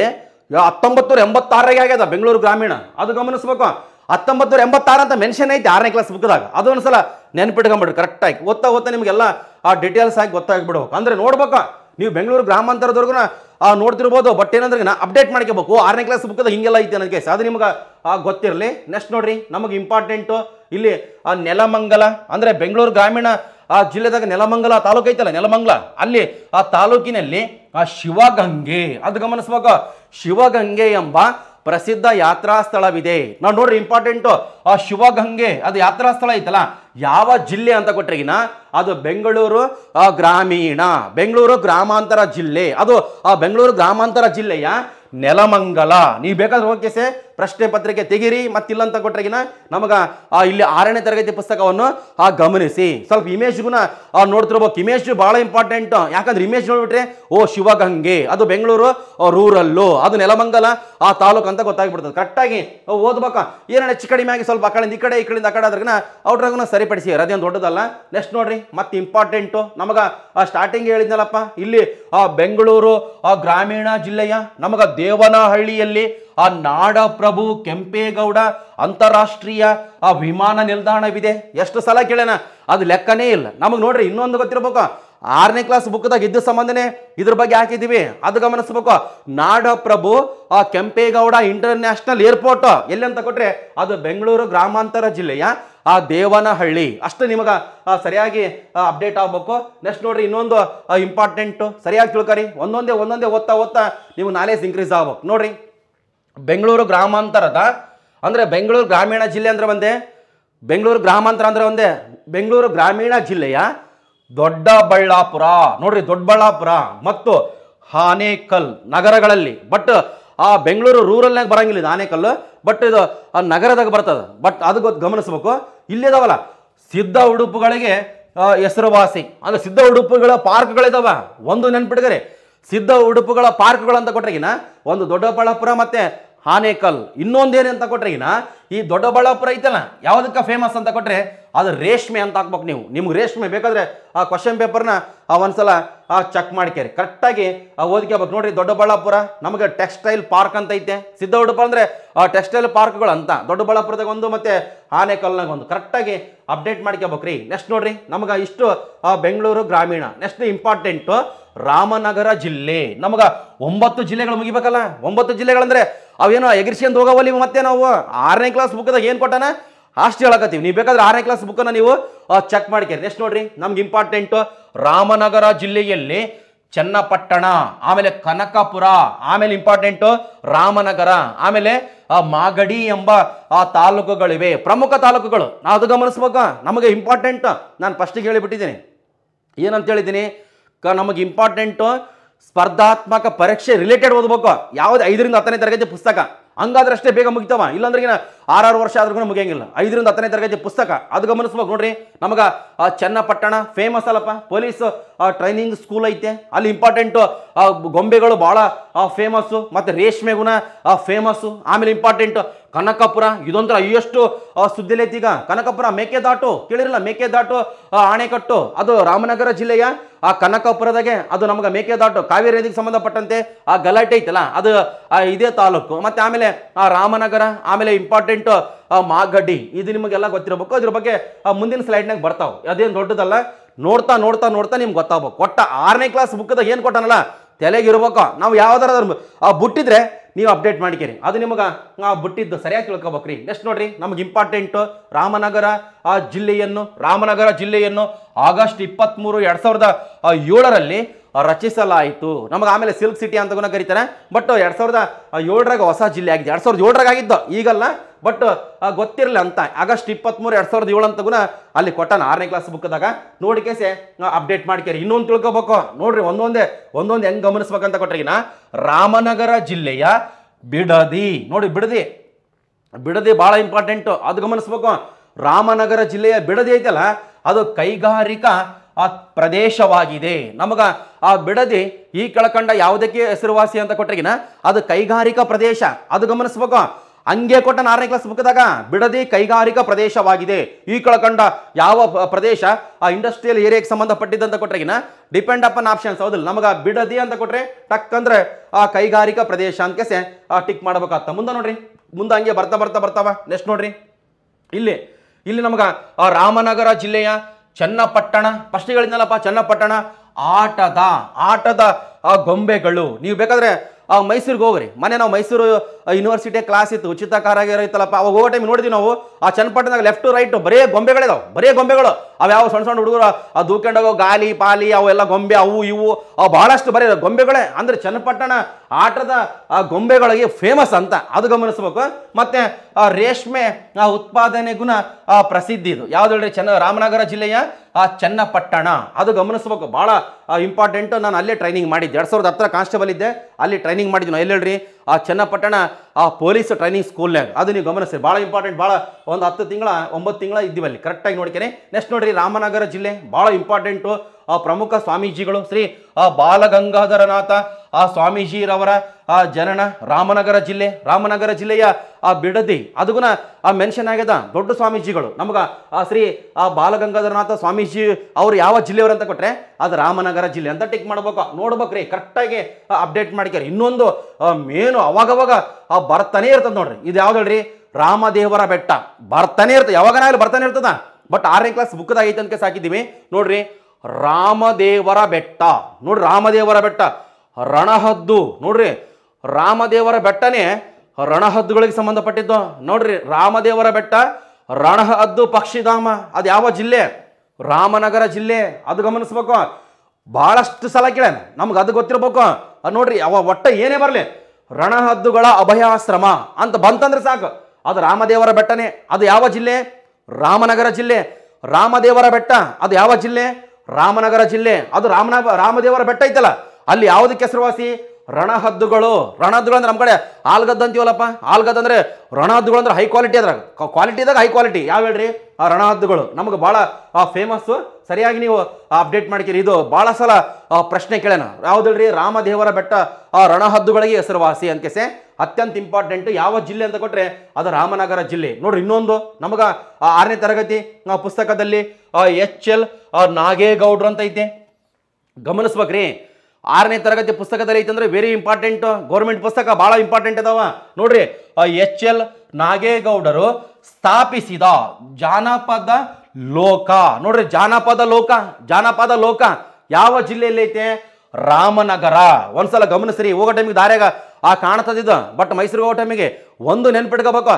ಹತ್ತೊಂಬತ್ತು ನೂರ ಆಗ್ಯದ ಬೆಂಗಳೂರು ಗ್ರಾಮೀಣ ಅದು ಗಮನಿಸ್ಬೇಕು ಹತ್ತೊಂಬತ್ತು ಅಂತ ಮೆನ್ಷನ್ ಐತೆ ಆರನೇ ಕ್ಲಾಸ್ ಬುಕ್ದಾಗ ಅದೊಂದು ಸಲ ಕರೆಕ್ಟ್ ಕರೆಕ್ಟಾಗಿ ಓದ್ತಾ ಓದ್ತಾ ನಿಮಗೆಲ್ಲ ಆ ಡೀಟೇಲ್ಸ್ ಆಗಿ ಗೊತ್ತಾಗ್ಬಿಡ್ಬೇಕು ಅಂದರೆ ನೋಡ್ಬೇಕು ನೀವು ಬೆಂಗಳೂರು ಗ್ರಾಮಾಂತರದವರೆಗೂ ನೋಡ್ತಿರ್ಬೋದು ಬಟ್ ಏನಂದ್ರೆ ನಾ ಅಪ್ಡೇಟ್ ಮಾಡ್ಕೋಬೇಕು ಆರನೇ ಕ್ಲಾಸ್ ಬುಕ್ಕದ ಹೀಗೆಲ್ಲ ಐತೆ ನನಗೆ ಕೇಸ್ ಅದು ನಿಮ್ಗೆ ಗೊತ್ತಿರಲಿ ನೆಕ್ಸ್ಟ್ ನೋಡ್ರಿ ನಮಗೆ ಇಂಪಾರ್ಟೆಂಟು ಇಲ್ಲಿ ಆ ನೆಲಮಂಗಲ ಅಂದರೆ ಬೆಂಗಳೂರು ಗ್ರಾಮೀಣ ಆ ಜಿಲ್ಲೆದಾಗ ನೆಲಮಂಗಲ ತಾಲೂಕು ಐತಲ್ಲ ನೆಲಮಂಗಲ ಅಲ್ಲಿ ಆ ತಾಲೂಕಿನಲ್ಲಿ ಆ ಶಿವಗಂಗೆ ಅದು ಗಮನಿಸ್ಬೇಕು ಶಿವಗಂಗೆ ಎಂಬ ಪ್ರಸಿದ್ಧ ಯಾತ್ರಾ ಸ್ಥಳವಿದೆ ನಾವು ನೋಡ್ರಿ ಇಂಪಾರ್ಟೆಂಟು ಆ ಶಿವಗಂಗೆ ಅದು ಯಾತ್ರಾ ಸ್ಥಳ ಐತಲ್ಲ ಯಾವ ಜಿಲ್ಲೆ ಅಂತ ಕೊಟ್ಟರೆಗಿನ ಅದು ಬೆಂಗಳೂರು ಗ್ರಾಮೀಣ ಬೆಂಗಳೂರು ಗ್ರಾಮಾಂತರ ಜಿಲ್ಲೆ ಅದು ಆ ಬೆಂಗಳೂರು ಗ್ರಾಮಾಂತರ ಜಿಲ್ಲೆಯ ನೆಲಮಂಗಲ ನೀವು ಬೇಕಾದ್ರೆ ಹೋಗಿ ಸೆ ಪ್ರಶ್ನೆ ಪತ್ರಿಕೆ ತೆಗಿರಿ ಮತ್ತಿಲ್ಲ ಅಂತ ಕೊಟ್ಟರೆಗಿನ ನಮಗೆ ಇಲ್ಲಿ ಆರನೇ ತರಗತಿ ಪುಸ್ತಕವನ್ನು ಆ ಗಮನಿಸಿ ಸ್ವಲ್ಪ ಇಮೇಜ್ಗೂ ನೋಡ್ತಿರ್ಬೇಕು ಇಮೇಜ್ ಭಾಳ ಇಂಪಾರ್ಟೆಂಟ್ ಯಾಕಂದ್ರೆ ಇಮೇಜ್ ನೋಡ್ಬಿಟ್ರೆ ಓ ಶಿವಗಂಗೆ ಅದು ಬೆಂಗಳೂರು ರೂರಲ್ಲು ಅದು ನೆಲಮಂಗಲ ಆ ತಾಲೂಕು ಅಂತ ಗೊತ್ತಾಗ್ಬಿಡ್ತದೆ ಕರೆಕ್ಟಾಗಿ ಓದ್ಬೇಕಾ ಏನೋ ಹೆಚ್ಚು ಕಡಿಮೆ ಆಗಿ ಸ್ವಲ್ಪ ಆ ಈ ಕಡೆ ಈ ಕಡೆಯಿಂದ ಆ ಕಡೆ ಆದ್ರಗಿನ ಸರಿಪಡಿಸಿ ಅದೇನು ದೊಡ್ಡದಲ್ಲ ನೆಕ್ಸ್ಟ್ ನೋಡ್ರಿ ಮತ್ತೆ ಇಂಪಾರ್ಟೆಂಟು ನಮಗೆ ಸ್ಟಾರ್ಟಿಂಗ್ ಹೇಳಿದ್ನಲ್ಲಪ್ಪ ಇಲ್ಲಿ ಆ ಬೆಂಗಳೂರು ಆ ಗ್ರಾಮೀಣ ಜಿಲ್ಲೆಯ ನಮಗ ದೇವನಹಳ್ಳಿಯಲ್ಲಿ ಆ ನಾಡ ಪ್ರಭು ಕೆಂಪೇಗೌಡ ಅಂತಾರಾಷ್ಟ್ರೀಯ ಆ ವಿಮಾನ ನಿಲ್ದಾಣವಿದೆ ಎಷ್ಟು ಸಲ ಕೇಳೋಣ ಅದು ಲೆಕ್ಕನೇ ಇಲ್ಲ ನಮಗೆ ನೋಡ್ರಿ ಇನ್ನೊಂದು ಗೊತ್ತಿರ್ಬೇಕು ಆರನೇ ಕ್ಲಾಸ್ ಬುಕ್ದಾಗ ಇದ್ದ ಸಂಬಂಧನೇ ಇದ್ರ ಬಗ್ಗೆ ಹಾಕಿದ್ದೀವಿ ಅದು ಗಮನಿಸ್ಬೇಕು ಪ್ರಭು ಆ ಕೆಂಪೇಗೌಡ ಇಂಟರ್ನ್ಯಾಷನಲ್ ಏರ್ಪೋರ್ಟ್ ಎಲ್ಲಿ ಅಂತ ಕೊಟ್ರೆ ಅದು ಬೆಂಗಳೂರು ಗ್ರಾಮಾಂತರ ಜಿಲ್ಲೆಯ ಆ ದೇವನಹಳ್ಳಿ ಅಷ್ಟು ನಿಮಗೆ ಸರಿಯಾಗಿ ಅಪ್ಡೇಟ್ ಆಗ್ಬೇಕು ನೆಕ್ಸ್ಟ್ ನೋಡ್ರಿ ಇನ್ನೊಂದು ಇಂಪಾರ್ಟೆಂಟು ಸರಿಯಾಗಿ ತಿಳ್ಕೊರಿ ಒಂದೊಂದೇ ಒಂದೊಂದೇ ಓದ್ತಾ ಓದ್ತಾ ನಿಮ್ಗೆ ನಾಲೇಜ್ ಇನ್ಕ್ರೀಸ್ ಆಗ್ಬೇಕು ನೋಡ್ರಿ ಬೆಂಗಳೂರು ಗ್ರಾಮಾಂತರದ ಅಂದರೆ ಬೆಂಗಳೂರು ಗ್ರಾಮೀಣ ಜಿಲ್ಲೆ ಅಂದರೆ ಒಂದೇ ಬೆಂಗಳೂರು ಗ್ರಾಮಾಂತರ ಅಂದರೆ ಒಂದೇ ಬೆಂಗಳೂರು ಗ್ರಾಮೀಣ ಜಿಲ್ಲೆಯ ದೊಡ್ಡಬಳ್ಳಾಪುರ ನೋಡ್ರಿ ದೊಡ್ಡಬಳ್ಳಾಪುರ ಮತ್ತು ಆನೇಕಲ್ ನಗರಗಳಲ್ಲಿ ಬಟ್ ಆ ಬೆಂಗಳೂರು ರೂರಲ್ನಾಗ ಬರಂಗಿಲ್ಲ ಇದು ಆನೇಕಲ್ ಬಟ್ ಇದು ಆ ನಗರದಾಗ ಬರ್ತದೆ ಬಟ್ ಅದು ಗೊತ್ತು ಗಮನಿಸ್ಬೇಕು ಇದಾವಲ್ಲ ಸಿದ್ಧ ಉಡುಪುಗಳಿಗೆ ಹೆಸರುವಾಸಿ ಅಂದರೆ ಸಿದ್ಧ ಉಡುಪುಗಳ ಪಾರ್ಕ್ಗಳಿದಾವ ಒಂದು ನೆನ್ಪಿಡ್ಗರಿ ಸಿದ್ಧ ಉಡುಪುಗಳ ಪಾರ್ಕ್ಗಳಂತ ಅಂತ ಕೊಟ್ಟರೆಗಿನ ಒಂದು ದೊಡ್ಡಬಳ್ಳಾಪುರ ಮತ್ತು ಹಾನೇಕಲ್ ಇನ್ನೊಂದೇನು ಅಂತ ಕೊಟ್ರೆ ಈಗ ಈ ದೊಡ್ಡಬಳ್ಳಾಪುರ ಐತಲ್ಲ ಯಾವುದಕ್ಕೆ ಫೇಮಸ್ ಅಂತ ಕೊಟ್ರೆ ಅದು ರೇಷ್ಮೆ ಅಂತ ಹಾಕ್ಬೇಕು ನೀವು ನಿಮ್ಗೆ ರೇಷ್ಮೆ ಬೇಕಾದ್ರೆ ಆ ಕ್ವಶನ್ ಪೇಪರ್ನ ಆ ಒಂದ್ಸಲ ಆ ಚೆಕ್ ಮಾಡ್ಕೇರಿ ಕರೆಕ್ಟಾಗಿ ಓದ್ಕೋಬೇಕು ನೋಡಿರಿ ದೊಡ್ಡಬಳ್ಳಾಪುರ ನಮಗೆ ಟೆಕ್ಸ್ಟೈಲ್ ಪಾರ್ಕ್ ಅಂತ ಐತೆ ಅಂದ್ರೆ ಆ ಟೆಕ್ಸ್ಟೈಲ್ ಪಾರ್ಕ್ಗಳು ಅಂತ ದೊಡ್ಡಬಳ್ಳಾಪುರದಾಗ ಒಂದು ಮತ್ತು ಆನೆಕಲ್ನಾಗ ಒಂದು ಕರೆಕ್ಟಾಗಿ ಅಪ್ಡೇಟ್ ಮಾಡ್ಕೋಬೇಕು ರೀ ನೆಕ್ಸ್ಟ್ ನೋಡಿರಿ ನಮಗೆ ಇಷ್ಟು ಬೆಂಗಳೂರು ಗ್ರಾಮೀಣ ನೆಕ್ಸ್ಟ್ ಇಂಪಾರ್ಟೆಂಟು ರಾಮನಗರ ಜಿಲ್ಲೆ ನಮಗೆ ಒಂಬತ್ತು ಜಿಲ್ಲೆಗಳು ಮುಗಿಬೇಕಲ್ಲ ಒಂಬತ್ತು ಜಿಲ್ಲೆಗಳಂದರೆ ಅವೇನೋ ಎಗರ್ಸಿ ಅಂತ ಹೋಗವಲ್ಲಿ ಮತ್ತೆ ನಾವು ಆರನೇ ಕ್ಲಾಸ್ ಬುಕ್ದಾಗ ಏನು ಕೊಟ್ಟಾನ ಅಷ್ಟು ಹೇಳಕತ್ತೀವಿ ನೀವು ಬೇಕಾದ್ರೆ ಆರನೇ ಕ್ಲಾಸ್ ಬುಕ್ಕನ್ನು ನೀವು ಚೆಕ್ ಮಾಡ್ಕೇರಿ ನೆಕ್ಸ್ಟ್ ನೋಡ್ರಿ ನಮ್ಗೆ ಇಂಪಾರ್ಟೆಂಟು ರಾಮನಗರ ಜಿಲ್ಲೆಯಲ್ಲಿ ಚನ್ನಪಟ್ಟಣ ಆಮೇಲೆ ಕನಕಪುರ ಆಮೇಲೆ ಇಂಪಾರ್ಟೆಂಟು ರಾಮನಗರ ಆಮೇಲೆ ಮಾಗಡಿ ಎಂಬ ಆ ತಾಲೂಕುಗಳಿವೆ ಪ್ರಮುಖ ತಾಲೂಕುಗಳು ನಾವು ಅದು ಗಮನಿಸ್ಬೇಕು ನಮಗೆ ಇಂಪಾರ್ಟೆಂಟ್ ನಾನು ಫಸ್ಟಿಗೆ ಹೇಳಿಬಿಟ್ಟಿದ್ದೀನಿ ಏನಂತ ಹೇಳಿದ್ದೀನಿ ಕ ನಮಗೆ ಇಂಪಾರ್ಟೆಂಟು ಸ್ಪರ್ಧಾತ್ಮಕ ಪರೀಕ್ಷೆ ರಿಲೇಟೆಡ್ ಓದ್ಬೇಕು ಯಾವುದು ಐದರಿಂದ ಹತ್ತನೇ ತರಗತಿ ಪುಸ್ತಕ ಹಂಗಾದ್ರೆ ಅಷ್ಟೇ ಬೇಗ ಮುಗಿತಾವ ಇಲ್ಲಾಂದ್ರೆ ಆರಾರು ವರ್ಷ ಆದ್ರೂ ಮುಗಿಯಂಗಿಲ್ಲ ಐದರಿಂದ ಹತ್ತನೇ ತರಗತಿ ಪುಸ್ತಕ ಅದು ಗಮನಿಸ್ಬೇಕು ನೋಡ್ರಿ ನಮಗೆ ಚನ್ನಪಟ್ಟಣ ಫೇಮಸ್ ಅಲ್ಲಪ್ಪ ಪೊಲೀಸ್ ಟ್ರೈನಿಂಗ್ ಸ್ಕೂಲ್ ಐತೆ ಅಲ್ಲಿ ಇಂಪಾರ್ಟೆಂಟು ಗೊಂಬೆಗಳು ಭಾಳ ಫೇಮಸ್ಸು ಮತ್ತು ರೇಷ್ಮೆ ಗುಣ ಫೇಮಸ್ಸು ಆಮೇಲೆ ಇಂಪಾರ್ಟೆಂಟ್ ಕನಕಪುರ ಇದೊಂಥರ ಎಷ್ಟು ಈಗ ಕನಕಪುರ ಮೇಕೆದಾಟು ಕೇಳಿರಲ್ಲ ಮೇಕೆದಾಟು ಆಣೆಕಟ್ಟು ಅದು ರಾಮನಗರ ಜಿಲ್ಲೆಯ ಆ ಕನಕಪುರದಾಗೆ ಅದು ನಮಗೆ ಮೇಕೆದಾಟು ಕಾವೇರಿ ನದಿಗೆ ಸಂಬಂಧಪಟ್ಟಂತೆ ಆ ಗಲಾಟೆ ಐತಲ್ಲ ಅದು ಇದೇ ತಾಲೂಕು ಮತ್ತು ಆಮೇಲೆ ಆ ರಾಮನಗರ ಆಮೇಲೆ ಇಂಪಾರ್ಟೆಂಟ್ ಮಾಗಡ್ಡಿ ಇದು ನಿಮಗೆಲ್ಲ ಗೊತ್ತಿರಬೇಕು ಅದ್ರ ಬಗ್ಗೆ ಮುಂದಿನ ಸ್ಲೈಡ್ನಾಗ ಬರ್ತಾವೆ ಅದೇನು ದೊಡ್ಡದಲ್ಲ ನೋಡ್ತಾ ನೋಡ್ತಾ ನೋಡ್ತಾ ನಿಮ್ಗೆ ಗೊತ್ತಾಗಬೇಕು ಕೊಟ್ಟ ಆರನೇ ಕ್ಲಾಸ್ ಬುಕ್ದಾಗ ಏನು ಕೊಟ್ಟನಲ್ಲ ತಲೆಗಿರ್ಬೇಕು ನಾವು ಯಾವ್ದಾರ ಆ ಬುಟ್ಟಿದ್ರೆ ನೀವು ಅಪ್ಡೇಟ್ ಮಾಡ್ಕೇರಿ ಅದು ನಿಮಗೆ ಆ ಬುಟ್ಟಿದ್ದು ಸರಿಯಾಗಿ ತಿಳ್ಕೊಬೇಕ್ರಿ ನೆಕ್ಸ್ಟ್ ನೋಡ್ರಿ ನಮ್ಗೆ ಇಂಪಾರ್ಟೆಂಟ್ ರಾಮನಗರ ಆ ಜಿಲ್ಲೆಯನ್ನು ರಾಮನಗರ ಜಿಲ್ಲೆಯನ್ನು ಆಗಸ್ಟ್ ಇಪ್ಪತ್ತ್ಮೂರು ಎರಡು ಸಾವಿರದ ಏಳರಲ್ಲಿ ರಚಿಸಲಾಯಿತು ನಮಗೆ ಆಮೇಲೆ ಸಿಲ್ಕ್ ಸಿಟಿ ಅಂತ ಕೂಡ ಕರೀತಾರೆ ಬಟ್ ಎರಡು ಸಾವಿರದ ಏಳರಾಗ ಹೊಸ ಜಿಲ್ಲೆ ಆಗಿದೆ ಎರಡು ಸಾವಿರದ ಏಳರಾಗ ಈಗಲ್ಲ ಬಟ್ ಗೊತ್ತಿರಲಿ ಅಂತ ಆಗಸ್ಟ್ ಇಪ್ಪತ್ತ್ಮೂರು ಎರಡು ಸಾವಿರದ ಏಳು ಅಂತಗೂ ಅಲ್ಲಿ ಕೊಟ್ಟಾನ ಆರನೇ ಕ್ಲಾಸ್ ಬುಕ್ದಾಗ ನೋಡಿ ಕೇಸೆ ಅಪ್ಡೇಟ್ ಮಾಡ್ಕೇರಿ ಇನ್ನೊಂದು ತಿಳ್ಕೊಬೇಕು ನೋಡ್ರಿ ಒಂದೊಂದೇ ಒಂದೊಂದು ಹೆಂಗೆ ಗಮನಿಸ್ಬೇಕಂತ ಕೊಟ್ರಿಗಿನ ರಾಮನಗರ ಜಿಲ್ಲೆಯ ಬಿಡದಿ ನೋಡಿ ಬಿಡದಿ ಬಿಡದಿ ಭಾಳ ಇಂಪಾರ್ಟೆಂಟು ಅದು ಗಮನಿಸ್ಬೇಕು ರಾಮನಗರ ಜಿಲ್ಲೆಯ ಬಿಡದಿ ಐತಲ್ಲ ಅದು ಕೈಗಾರಿಕಾ ಆ ಪ್ರದೇಶವಾಗಿದೆ ನಮಗ ಆ ಬಿಡದಿ ಈ ಕೆಳಕಂಡ ಯಾವುದಕ್ಕೆ ಹೆಸರುವಾಸಿ ಅಂತ ಕೊಟ್ಟರಿಗಿನ ಅದು ಕೈಗಾರಿಕಾ ಪ್ರದೇಶ ಅದು ಗಮನಿಸ್ಬೇಕು ಹಂಗೆ ಕೊಟ್ಟ ನಾರನೇ ಕ್ಲಾಸ್ ಮುಖದಾಗ ಬಿಡದಿ ಕೈಗಾರಿಕಾ ಪ್ರದೇಶವಾಗಿದೆ ಈ ಕೆಳಕಂಡ ಯಾವ ಪ್ರದೇಶ ಆ ಇಂಡಸ್ಟ್ರಿಯಲ್ ಏರಿಯಾಗೆ ಸಂಬಂಧಪಟ್ಟಿದ್ದಂತ ಕೊಟ್ಟರೆಗಿನ ಡಿಪೆಂಡ್ ಅಪ್ ಅನ್ ಆಪ್ಷನ್ಸ್ ಹೌದಿಲ್ಲ ನಮಗೆ ಬಿಡದಿ ಅಂತ ಕೊಟ್ಟರೆ ಟಕ್ ಅಂದ್ರೆ ಆ ಕೈಗಾರಿಕಾ ಪ್ರದೇಶ ಅಂತ ಆ ಟಿಕ್ ಮಾಡ್ಬೇಕಾಗ್ತ ಮುಂದೆ ನೋಡ್ರಿ ಮುಂದೆ ಹಂಗೆ ಬರ್ತಾ ಬರ್ತಾ ಬರ್ತಾವ ನೆಕ್ಸ್ಟ್ ನೋಡ್ರಿ ಇಲ್ಲಿ ಇಲ್ಲಿ ಆ ರಾಮನಗರ ಜಿಲ್ಲೆಯ ಚನ್ನಪಟ್ಟಣ ಫಸ್ಟ್ ಚನ್ನಪಟ್ಟಣ ಆಟದ ಆಟದ ಆ ಗೊಂಬೆಗಳು ನೀವು ಬೇಕಾದ್ರೆ ಆ ಮೈಸೂರಿಗೆ ಹೋಗ್ರಿ ಮನೆ ನಾವು ಮೈಸೂರು ಯೂನಿವರ್ಸಿಟಿ ಕ್ಲಾಸ್ ಇತ್ತು ಉಚಿತ ಕಾರಾಗಿರೋ ಇತ್ತಲ್ಲಪ್ಪ ಅವಾಗ ಹೋಗೋ ಟೈಮ್ ನೋಡಿದ್ವಿ ನಾವು ಆ ಚನ್ನಪಟ್ಟಣದಾಗ ಲೆಫ್ಟ್ ರೈಟ್ ಬರೇ ಗೊಂಬೆಗಳಿದಾವೆ ಬರೇ ಗೊಂಬೆಗಳು ಅವು ಯಾವ ಸಣ್ಣ ಸಣ್ಣ ಹುಡುಗರು ಆ ದೂಕೊಂಡೋಗೋ ಗಾಲಿ ಪಾಲಿ ಅವೆಲ್ಲ ಗೊಂಬೆ ಅವು ಇವು ಅವು ಭಾಳಷ್ಟು ಬರೀ ಗೊಂಬೆಗಳೇ ಅಂದ್ರೆ ಚನ್ನಪಟ್ಟಣ ಆಟದ ಆ ಗೊಂಬೆಗಳಿಗೆ ಫೇಮಸ್ ಅಂತ ಅದು ಗಮನಿಸ್ಬೇಕು ಮತ್ತು ಆ ರೇಷ್ಮೆ ಆ ಉತ್ಪಾದನೆಗುಣ ಆ ಪ್ರಸಿದ್ಧಿ ಇದು ಯಾವ್ದು ಹೇಳ್ರಿ ಚೆನ್ನ ರಾಮನಗರ ಜಿಲ್ಲೆಯ ಆ ಚನ್ನಪಟ್ಟಣ ಅದು ಗಮನಿಸ್ಬೇಕು ಭಾಳ ಇಂಪಾರ್ಟೆಂಟು ನಾನು ಅಲ್ಲೇ ಟ್ರೈನಿಂಗ್ ಮಾಡಿದ್ದೆ ಎರಡು ಸಾವಿರದ ಹತ್ತರ ಕಾನ್ಸ್ಟೇಬಲ್ ಇದ್ದೆ ಅಲ್ಲಿ ಟ್ರೈನಿಂಗ್ ಮಾಡಿದ್ವಿ ನಾವು ಎಲ್ಲಿ ಹೇಳ್ರಿ ಆ ಚನ್ನಪಟ್ಟಣ ಆ ಪೊಲೀಸ್ ಟ್ರೈನಿಂಗ್ ಸ್ಕೂಲ್ನಾಗ ಅದು ನೀವು ಗಮನಿಸಿ ಭಾಳ ಇಂಪಾರ್ಟೆಂಟ್ ಭಾಳ ಒಂದು ಹತ್ತು ತಿಂಗಳ ಒಂಬತ್ತು ತಿಂಗಳ ಇದ್ದೀವಲ್ಲಿ ಕರೆಕ್ಟಾಗಿ ನೋಡ್ಕೇನೆ ನೆಕ್ಸ್ಟ್ ನೋಡ್ರಿ ರಾಮನಗರ ಜಿಲ್ಲೆ ಭಾಳ ಇಂಪಾರ್ಟೆಂಟು ಆ ಪ್ರಮುಖ ಸ್ವಾಮೀಜಿಗಳು ಶ್ರೀ ಆ ಬಾಲಗಂಗಾಧರನಾಥ ಆ ಸ್ವಾಮೀಜಿರವರ ಆ ಜನನ ರಾಮನಗರ ಜಿಲ್ಲೆ ರಾಮನಗರ ಜಿಲ್ಲೆಯ ಆ ಬಿಡದಿ ಅದಗುನ ಆ ಮೆನ್ಷನ್ ಆಗ್ಯದ ದೊಡ್ಡ ಸ್ವಾಮೀಜಿಗಳು ನಮ್ಗೆ ಆ ಶ್ರೀ ಆ ಬಾಲಗಂಗಾಧರನಾಥ ಸ್ವಾಮೀಜಿ ಅವ್ರು ಯಾವ ಜಿಲ್ಲೆಯವರು ಅಂತ ಕೊಟ್ಟರೆ ಅದು ರಾಮನಗರ ಜಿಲ್ಲೆ ಅಂತ ಟಿಕ್ ಮಾಡ್ಬೇಕು ನೋಡ್ಬೇಕ್ರಿ ಕರೆಕ್ಟಾಗಿ ಅಪ್ಡೇಟ್ ಮಾಡ್ಕ್ಯಾರ ಇನ್ನೊಂದು ಏನು ಅವಾಗವಾಗ ಆ ಬರ್ತಾನೆ ಇರ್ತದೆ ನೋಡ್ರಿ ಇದು ಯಾವ್ದು ಹೇಳ್ರಿ ರಾಮದೇವರ ಬೆಟ್ಟ ಬರ್ತಾನೆ ಇರ್ತದೆ ಯಾವಾಗನ ಇಲ್ಲಿ ಬರ್ತಾನೆ ಇರ್ತದ ಬಟ್ ಆರನೇ ಕ್ಲಾಸ್ ಬುಕ್ ಐತೆ ಅಂತ ಸಾಕಿದ್ದೀವಿ ನೋಡ್ರಿ ರಾಮದೇವರ ಬೆಟ್ಟ ನೋಡ್ರಿ ರಾಮದೇವರ ಬೆಟ್ಟ ರಣಹದ್ದು ನೋಡ್ರಿ ರಾಮದೇವರ ಬೆಟ್ಟನೇ ರಣಹದ್ದುಗಳಿಗೆ ಸಂಬಂಧಪಟ್ಟಿದ್ದು ನೋಡ್ರಿ ರಾಮದೇವರ ಬೆಟ್ಟ ರಣಹದ್ದು ಪಕ್ಷಿಧಾಮ ಅದು ಯಾವ ಜಿಲ್ಲೆ ರಾಮನಗರ ಜಿಲ್ಲೆ ಅದು ಗಮನಿಸ್ಬೇಕು ಬಹಳಷ್ಟು ಸಲ ಕೇಳ ನಮ್ಗೆ ಅದು ಗೊತ್ತಿರ್ಬೇಕು ನೋಡ್ರಿ ಅವ ಒಟ್ಟ ಏನೇ ಬರಲಿ ರಣಹದ್ದುಗಳ ಅಭಯಾಶ್ರಮ ಅಂತ ಬಂತಂದ್ರೆ ಸಾಕು ಅದು ರಾಮದೇವರ ಬೆಟ್ಟನೇ ಅದು ಯಾವ ಜಿಲ್ಲೆ ರಾಮನಗರ ಜಿಲ್ಲೆ ರಾಮದೇವರ ಬೆಟ್ಟ ಅದು ಯಾವ ಜಿಲ್ಲೆ ರಾಮನಗರ ಜಿಲ್ಲೆ ಅದು ರಾಮನ ರಾಮದೇವರ ಬೆಟ್ಟ ಐತಲ್ಲ ಅಲ್ಲಿ ಯಾವುದಕ್ಕೆ ಹೆಸರುವಾಸಿ ರಣಹದ್ದುಗಳು ರಣಹದ್ದುಗಳು ಅಂದ್ರೆ ನಮ್ಮ ಕಡೆ ಆಲ್ಗದ್ದು ಅಂತೀವಲ್ಲಪ್ಪ ಆಲ್ಗದ್ದು ಅಂದ್ರೆ ರಣಹದ್ದುಗಳು ಅಂದ್ರೆ ಹೈ ಕ್ವಾಲಿಟಿ ಅದ್ರಾಗ ಕ್ವಾಲಿಟಿ ಇದ್ದಾಗ ಹೈ ಕ್ವಾಲಿಟಿ ಯಾವ ಹೇಳ್ರಿ ಆ ರಣಹದ್ದುಗಳು ನಮಗೆ ಭಾಳ ಫೇಮಸ್ಸು ಸರಿಯಾಗಿ ನೀವು ಅಪ್ಡೇಟ್ ಮಾಡ್ಕೀರಿ ಇದು ಭಾಳ ಸಲ ಪ್ರಶ್ನೆ ಕೇಳೋಣ ಹೇಳ್ರಿ ರಾಮದೇವರ ಬೆಟ್ಟ ಆ ರಣಹದ್ದುಗಳಿಗೆ ಹೆಸರುವಾಸಿ ಅಂತೇಸೆ ಅತ್ಯಂತ ಇಂಪಾರ್ಟೆಂಟ್ ಯಾವ ಜಿಲ್ಲೆ ಅಂತ ಕೊಟ್ರೆ ಅದು ರಾಮನಗರ ಜಿಲ್ಲೆ ನೋಡ್ರಿ ಇನ್ನೊಂದು ನಮಗ ಆರನೇ ತರಗತಿ ಪುಸ್ತಕದಲ್ಲಿ ಎಚ್ ಎಲ್ ನಾಗೇಗೌಡ್ರು ಅಂತ ಐತೆ ಗಮನಿಸ್ಬೇಕ್ರಿ ಆರನೇ ತರಗತಿ ಪುಸ್ತಕದಲ್ಲಿ ಐತಂದ್ರೆ ವೆರಿ ಇಂಪಾರ್ಟೆಂಟ್ ಗೌರ್ಮೆಂಟ್ ಪುಸ್ತಕ ಬಹಳ ಇಂಪಾರ್ಟೆಂಟ್ ಅದಾವ ನೋಡ್ರಿ ಎಚ್ ಎಲ್ ನಾಗೇಗೌಡರು ಸ್ಥಾಪಿಸಿದ ಜಾನಪದ ಲೋಕ ನೋಡ್ರಿ ಜಾನಪದ ಲೋಕ ಜಾನಪದ ಲೋಕ ಯಾವ ಜಿಲ್ಲೆಯಲ್ಲಿ ಐತೆ ರಾಮನಗರ ಒಂದ್ಸಲ ಗಮನಿಸ್ರಿ ಹೋಗೋ ಟೈಮಿಗೆ ದಾರ್ಯಾಗ ಆ ಕಾಣ್ತದಿದ್ದು ಬಟ್ ಮೈಸೂರಿಗೆ ಹೋಗೋ ಟೈಮಿಗೆ ಒಂದು ನೆನ್ಪಿಟ್ಕೋಬೇಕು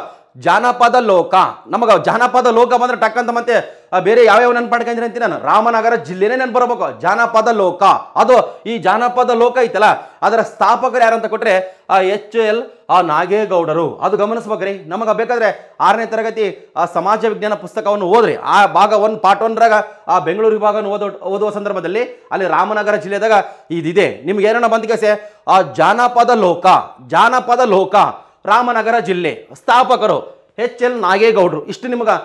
ಜಾನಪದ ಲೋಕ ನಮಗೆ ಜಾನಪದ ಲೋಕ ಬಂದ್ರೆ ಟಕ್ಕಂತ ಮತ್ತೆ ಬೇರೆ ಯಾವ್ಯಾವ ನೆನ್ಪು ಮಾಡ್ಕೊಂಡ್ರಿ ಅಂತೀನಿ ನಾನು ರಾಮನಗರ ಜಿಲ್ಲೆನೇ ನೆನ್ಪು ಬರಬೇಕು ಜಾನಪದ ಲೋಕ ಅದು ಈ ಜಾನಪದ ಲೋಕ ಐತಲ್ಲ ಅದರ ಸ್ಥಾಪಕರು ಯಾರಂತ ಕೊಟ್ಟರೆ ಎಚ್ ಎಲ್ ಆ ನಾಗೇಗೌಡರು ಅದು ಗಮನಿಸ್ಬೇಕ್ರಿ ನಮಗೆ ಬೇಕಾದ್ರೆ ಆರನೇ ತರಗತಿ ಸಮಾಜ ವಿಜ್ಞಾನ ಪುಸ್ತಕವನ್ನು ಓದ್ರಿ ಆ ಭಾಗ ಒಂದು ಪಾರ್ಟ್ ಒಂದ್ರಾಗ ಆ ಬೆಂಗಳೂರು ವಿಭಾಗ ಓದೋ ಓದುವ ಸಂದರ್ಭದಲ್ಲಿ ಅಲ್ಲಿ ರಾಮನಗರ ಜಿಲ್ಲೆದಾಗ ಇದಿದೆ ನಿಮ್ಗೆ ಏನೋ ಬಂದ ಆ ಜಾನಪದ ಲೋಕ ಜಾನಪದ ಲೋಕ ರಾಮನಗರ ಜಿಲ್ಲೆ ಸ್ಥಾಪಕರು ಎಚ್ ಎಲ್ ನಾಗೇಗೌಡರು ಇಷ್ಟು ನಿಮಗೆ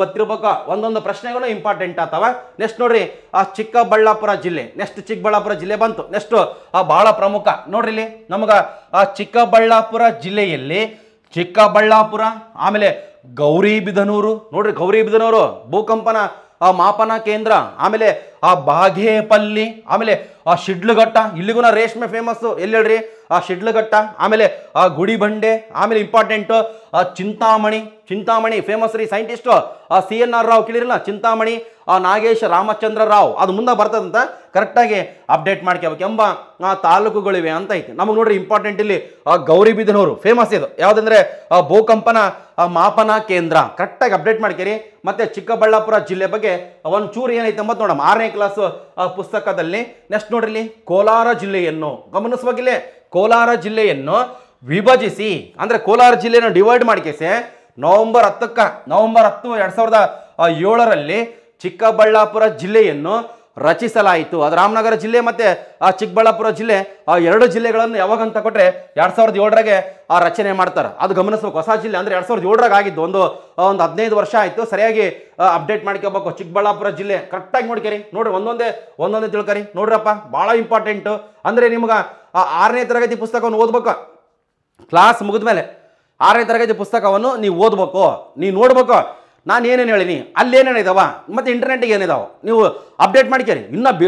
ಗೊತ್ತಿರ್ಬೇಕು ಒಂದೊಂದು ಪ್ರಶ್ನೆಗಳು ಇಂಪಾರ್ಟೆಂಟ್ ಆಗ್ತವೆ ನೆಕ್ಸ್ಟ್ ನೋಡ್ರಿ ಆ ಚಿಕ್ಕಬಳ್ಳಾಪುರ ಜಿಲ್ಲೆ ನೆಕ್ಸ್ಟ್ ಚಿಕ್ಕಬಳ್ಳಾಪುರ ಜಿಲ್ಲೆ ಬಂತು ನೆಕ್ಸ್ಟು ಬಹಳ ಪ್ರಮುಖ ನೋಡ್ರಿ ಇಲ್ಲಿ ನಮಗೆ ಆ ಚಿಕ್ಕಬಳ್ಳಾಪುರ ಜಿಲ್ಲೆಯಲ್ಲಿ ಚಿಕ್ಕಬಳ್ಳಾಪುರ ಆಮೇಲೆ ಗೌರಿಬಿದನೂರು ನೋಡ್ರಿ ಗೌರಿಬಿದನೂರು ಭೂಕಂಪನ ಆ ಮಾಪನ ಕೇಂದ್ರ ಆಮೇಲೆ ಆ ಬಾಗೇಪಲ್ಲಿ ಆಮೇಲೆ ಆ ಶಿಡ್ಲಘಟ್ಟ ಇಲ್ಲಿಗೂ ರೇಷ್ಮೆ ಫೇಮಸ್ಸು ಎಲ್ಲಿ ಹೇಳ್ರಿ ಆ ಶಿಡ್ಲಘಟ್ಟ ಆಮೇಲೆ ಆ ಗುಡಿಬಂಡೆ ಆಮೇಲೆ ಇಂಪಾರ್ಟೆಂಟು ಆ ಚಿಂತಾಮಣಿ ಚಿಂತಾಮಣಿ ಫೇಮಸ್ ರೀ ಸೈಂಟಿಸ್ಟು ಆ ಸಿ ಎನ್ ಆರ್ ರಾವ್ ಕೇಳಿರಲ್ಲ ಚಿಂತಾಮಣಿ ಆ ನಾಗೇಶ್ ರಾಮಚಂದ್ರ ರಾವ್ ಅದು ಮುಂದೆ ಬರ್ತದಂತ ಕರೆಕ್ಟಾಗಿ ಅಪ್ಡೇಟ್ ಮಾಡ್ಕೋಬೇಕು ಎಂಬ ತಾಲೂಕುಗಳಿವೆ ಅಂತ ಐತಿ ನಮಗೆ ನೋಡ್ರಿ ಇಂಪಾರ್ಟೆಂಟ್ ಇಲ್ಲಿ ಗೌರಿಬಿದನೂರು ಫೇಮಸ್ ಇದು ಯಾವುದಂದ್ರೆ ಭೂಕಂಪನ ಮಾಪನ ಕೇಂದ್ರ ಕರೆಕ್ಟಾಗಿ ಅಪ್ಡೇಟ್ ಮಾಡ್ಕೇರಿ ಮತ್ತೆ ಚಿಕ್ಕಬಳ್ಳಾಪುರ ಜಿಲ್ಲೆ ಬಗ್ಗೆ ಒಂಚೂರು ಚೂರು ಏನೈತೆ ಅಂತ ನೋಡೋಣ ಆರನೇ ಕ್ಲಾಸ್ ಪುಸ್ತಕದಲ್ಲಿ ನೆಕ್ಸ್ಟ್ ನೋಡ್ರಿ ಕೋಲಾರ ಜಿಲ್ಲೆಯನ್ನು ಗಮನಿಸಬೇಕಿಲ್ಲೇ ಕೋಲಾರ ಜಿಲ್ಲೆಯನ್ನು ವಿಭಜಿಸಿ ಅಂದರೆ ಕೋಲಾರ ಜಿಲ್ಲೆಯನ್ನು ಡಿವೈಡ್ ಮಾಡ್ಕೇಸಿ ನವಂಬರ್ ಹತ್ತಕ್ಕ ನವಂಬರ್ ಹತ್ತು ಎರಡು ಸಾವಿರದ ಏಳರಲ್ಲಿ ಚಿಕ್ಕಬಳ್ಳಾಪುರ ಜಿಲ್ಲೆಯನ್ನು ರಚಿಸಲಾಯಿತು ಅದು ರಾಮನಗರ ಜಿಲ್ಲೆ ಮತ್ತು ಆ ಚಿಕ್ಕಬಳ್ಳಾಪುರ ಜಿಲ್ಲೆ ಆ ಎರಡು ಜಿಲ್ಲೆಗಳನ್ನು ಯಾವಾಗ ಅಂತ ಕೊಟ್ಟರೆ ಎರಡು ಸಾವಿರದ ಏಳರಾಗೆ ಆ ರಚನೆ ಮಾಡ್ತಾರೆ ಅದು ಗಮನಿಸಬೇಕು ಹೊಸ ಜಿಲ್ಲೆ ಅಂದರೆ ಎರಡು ಸಾವಿರದ ಏಳರಾಗ ಆಗಿದ್ದು ಒಂದು ಒಂದು ಹದಿನೈದು ವರ್ಷ ಆಯಿತು ಸರಿಯಾಗಿ ಅಪ್ಡೇಟ್ ಮಾಡ್ಕೋಬೇಕು ಚಿಕ್ಕಬಳ್ಳಾಪುರ ಜಿಲ್ಲೆ ಕರೆಕ್ಟಾಗಿ ನೋಡ್ಕರಿ ನೋಡ್ರಿ ಒಂದೊಂದೇ ಒಂದೊಂದೇ ತಿಳ್ಕರಿ ನೋಡ್ರಪ್ಪ ಭಾಳ ಇಂಪಾರ್ಟೆಂಟು ಅಂದರೆ ನಿಮ್ಗೆ ಆ ಆರನೇ ತರಗತಿ ಪುಸ್ತಕವನ್ನು ಓದ್ಬೇಕು ಕ್ಲಾಸ್ ಮುಗಿದ ಮೇಲೆ ಆರನೇ ತರಗತಿ ಪುಸ್ತಕವನ್ನು ನೀವು ಓದ್ಬೇಕು ನೀವು ನೋಡ್ಬೇಕು ನಾನು ಏನೇನು ಹೇಳಿನಿ ಅಲ್ಲೇನೇನು ಇದಾವ ಮತ್ತು ಇಂಟರ್ನೆಟ್ಗೆ ಏನಿದಾವ ನೀವು ಅಪ್ಡೇಟ್ ಮಾಡ್ಕೇರಿ ಇನ್ನೂ ಬಿ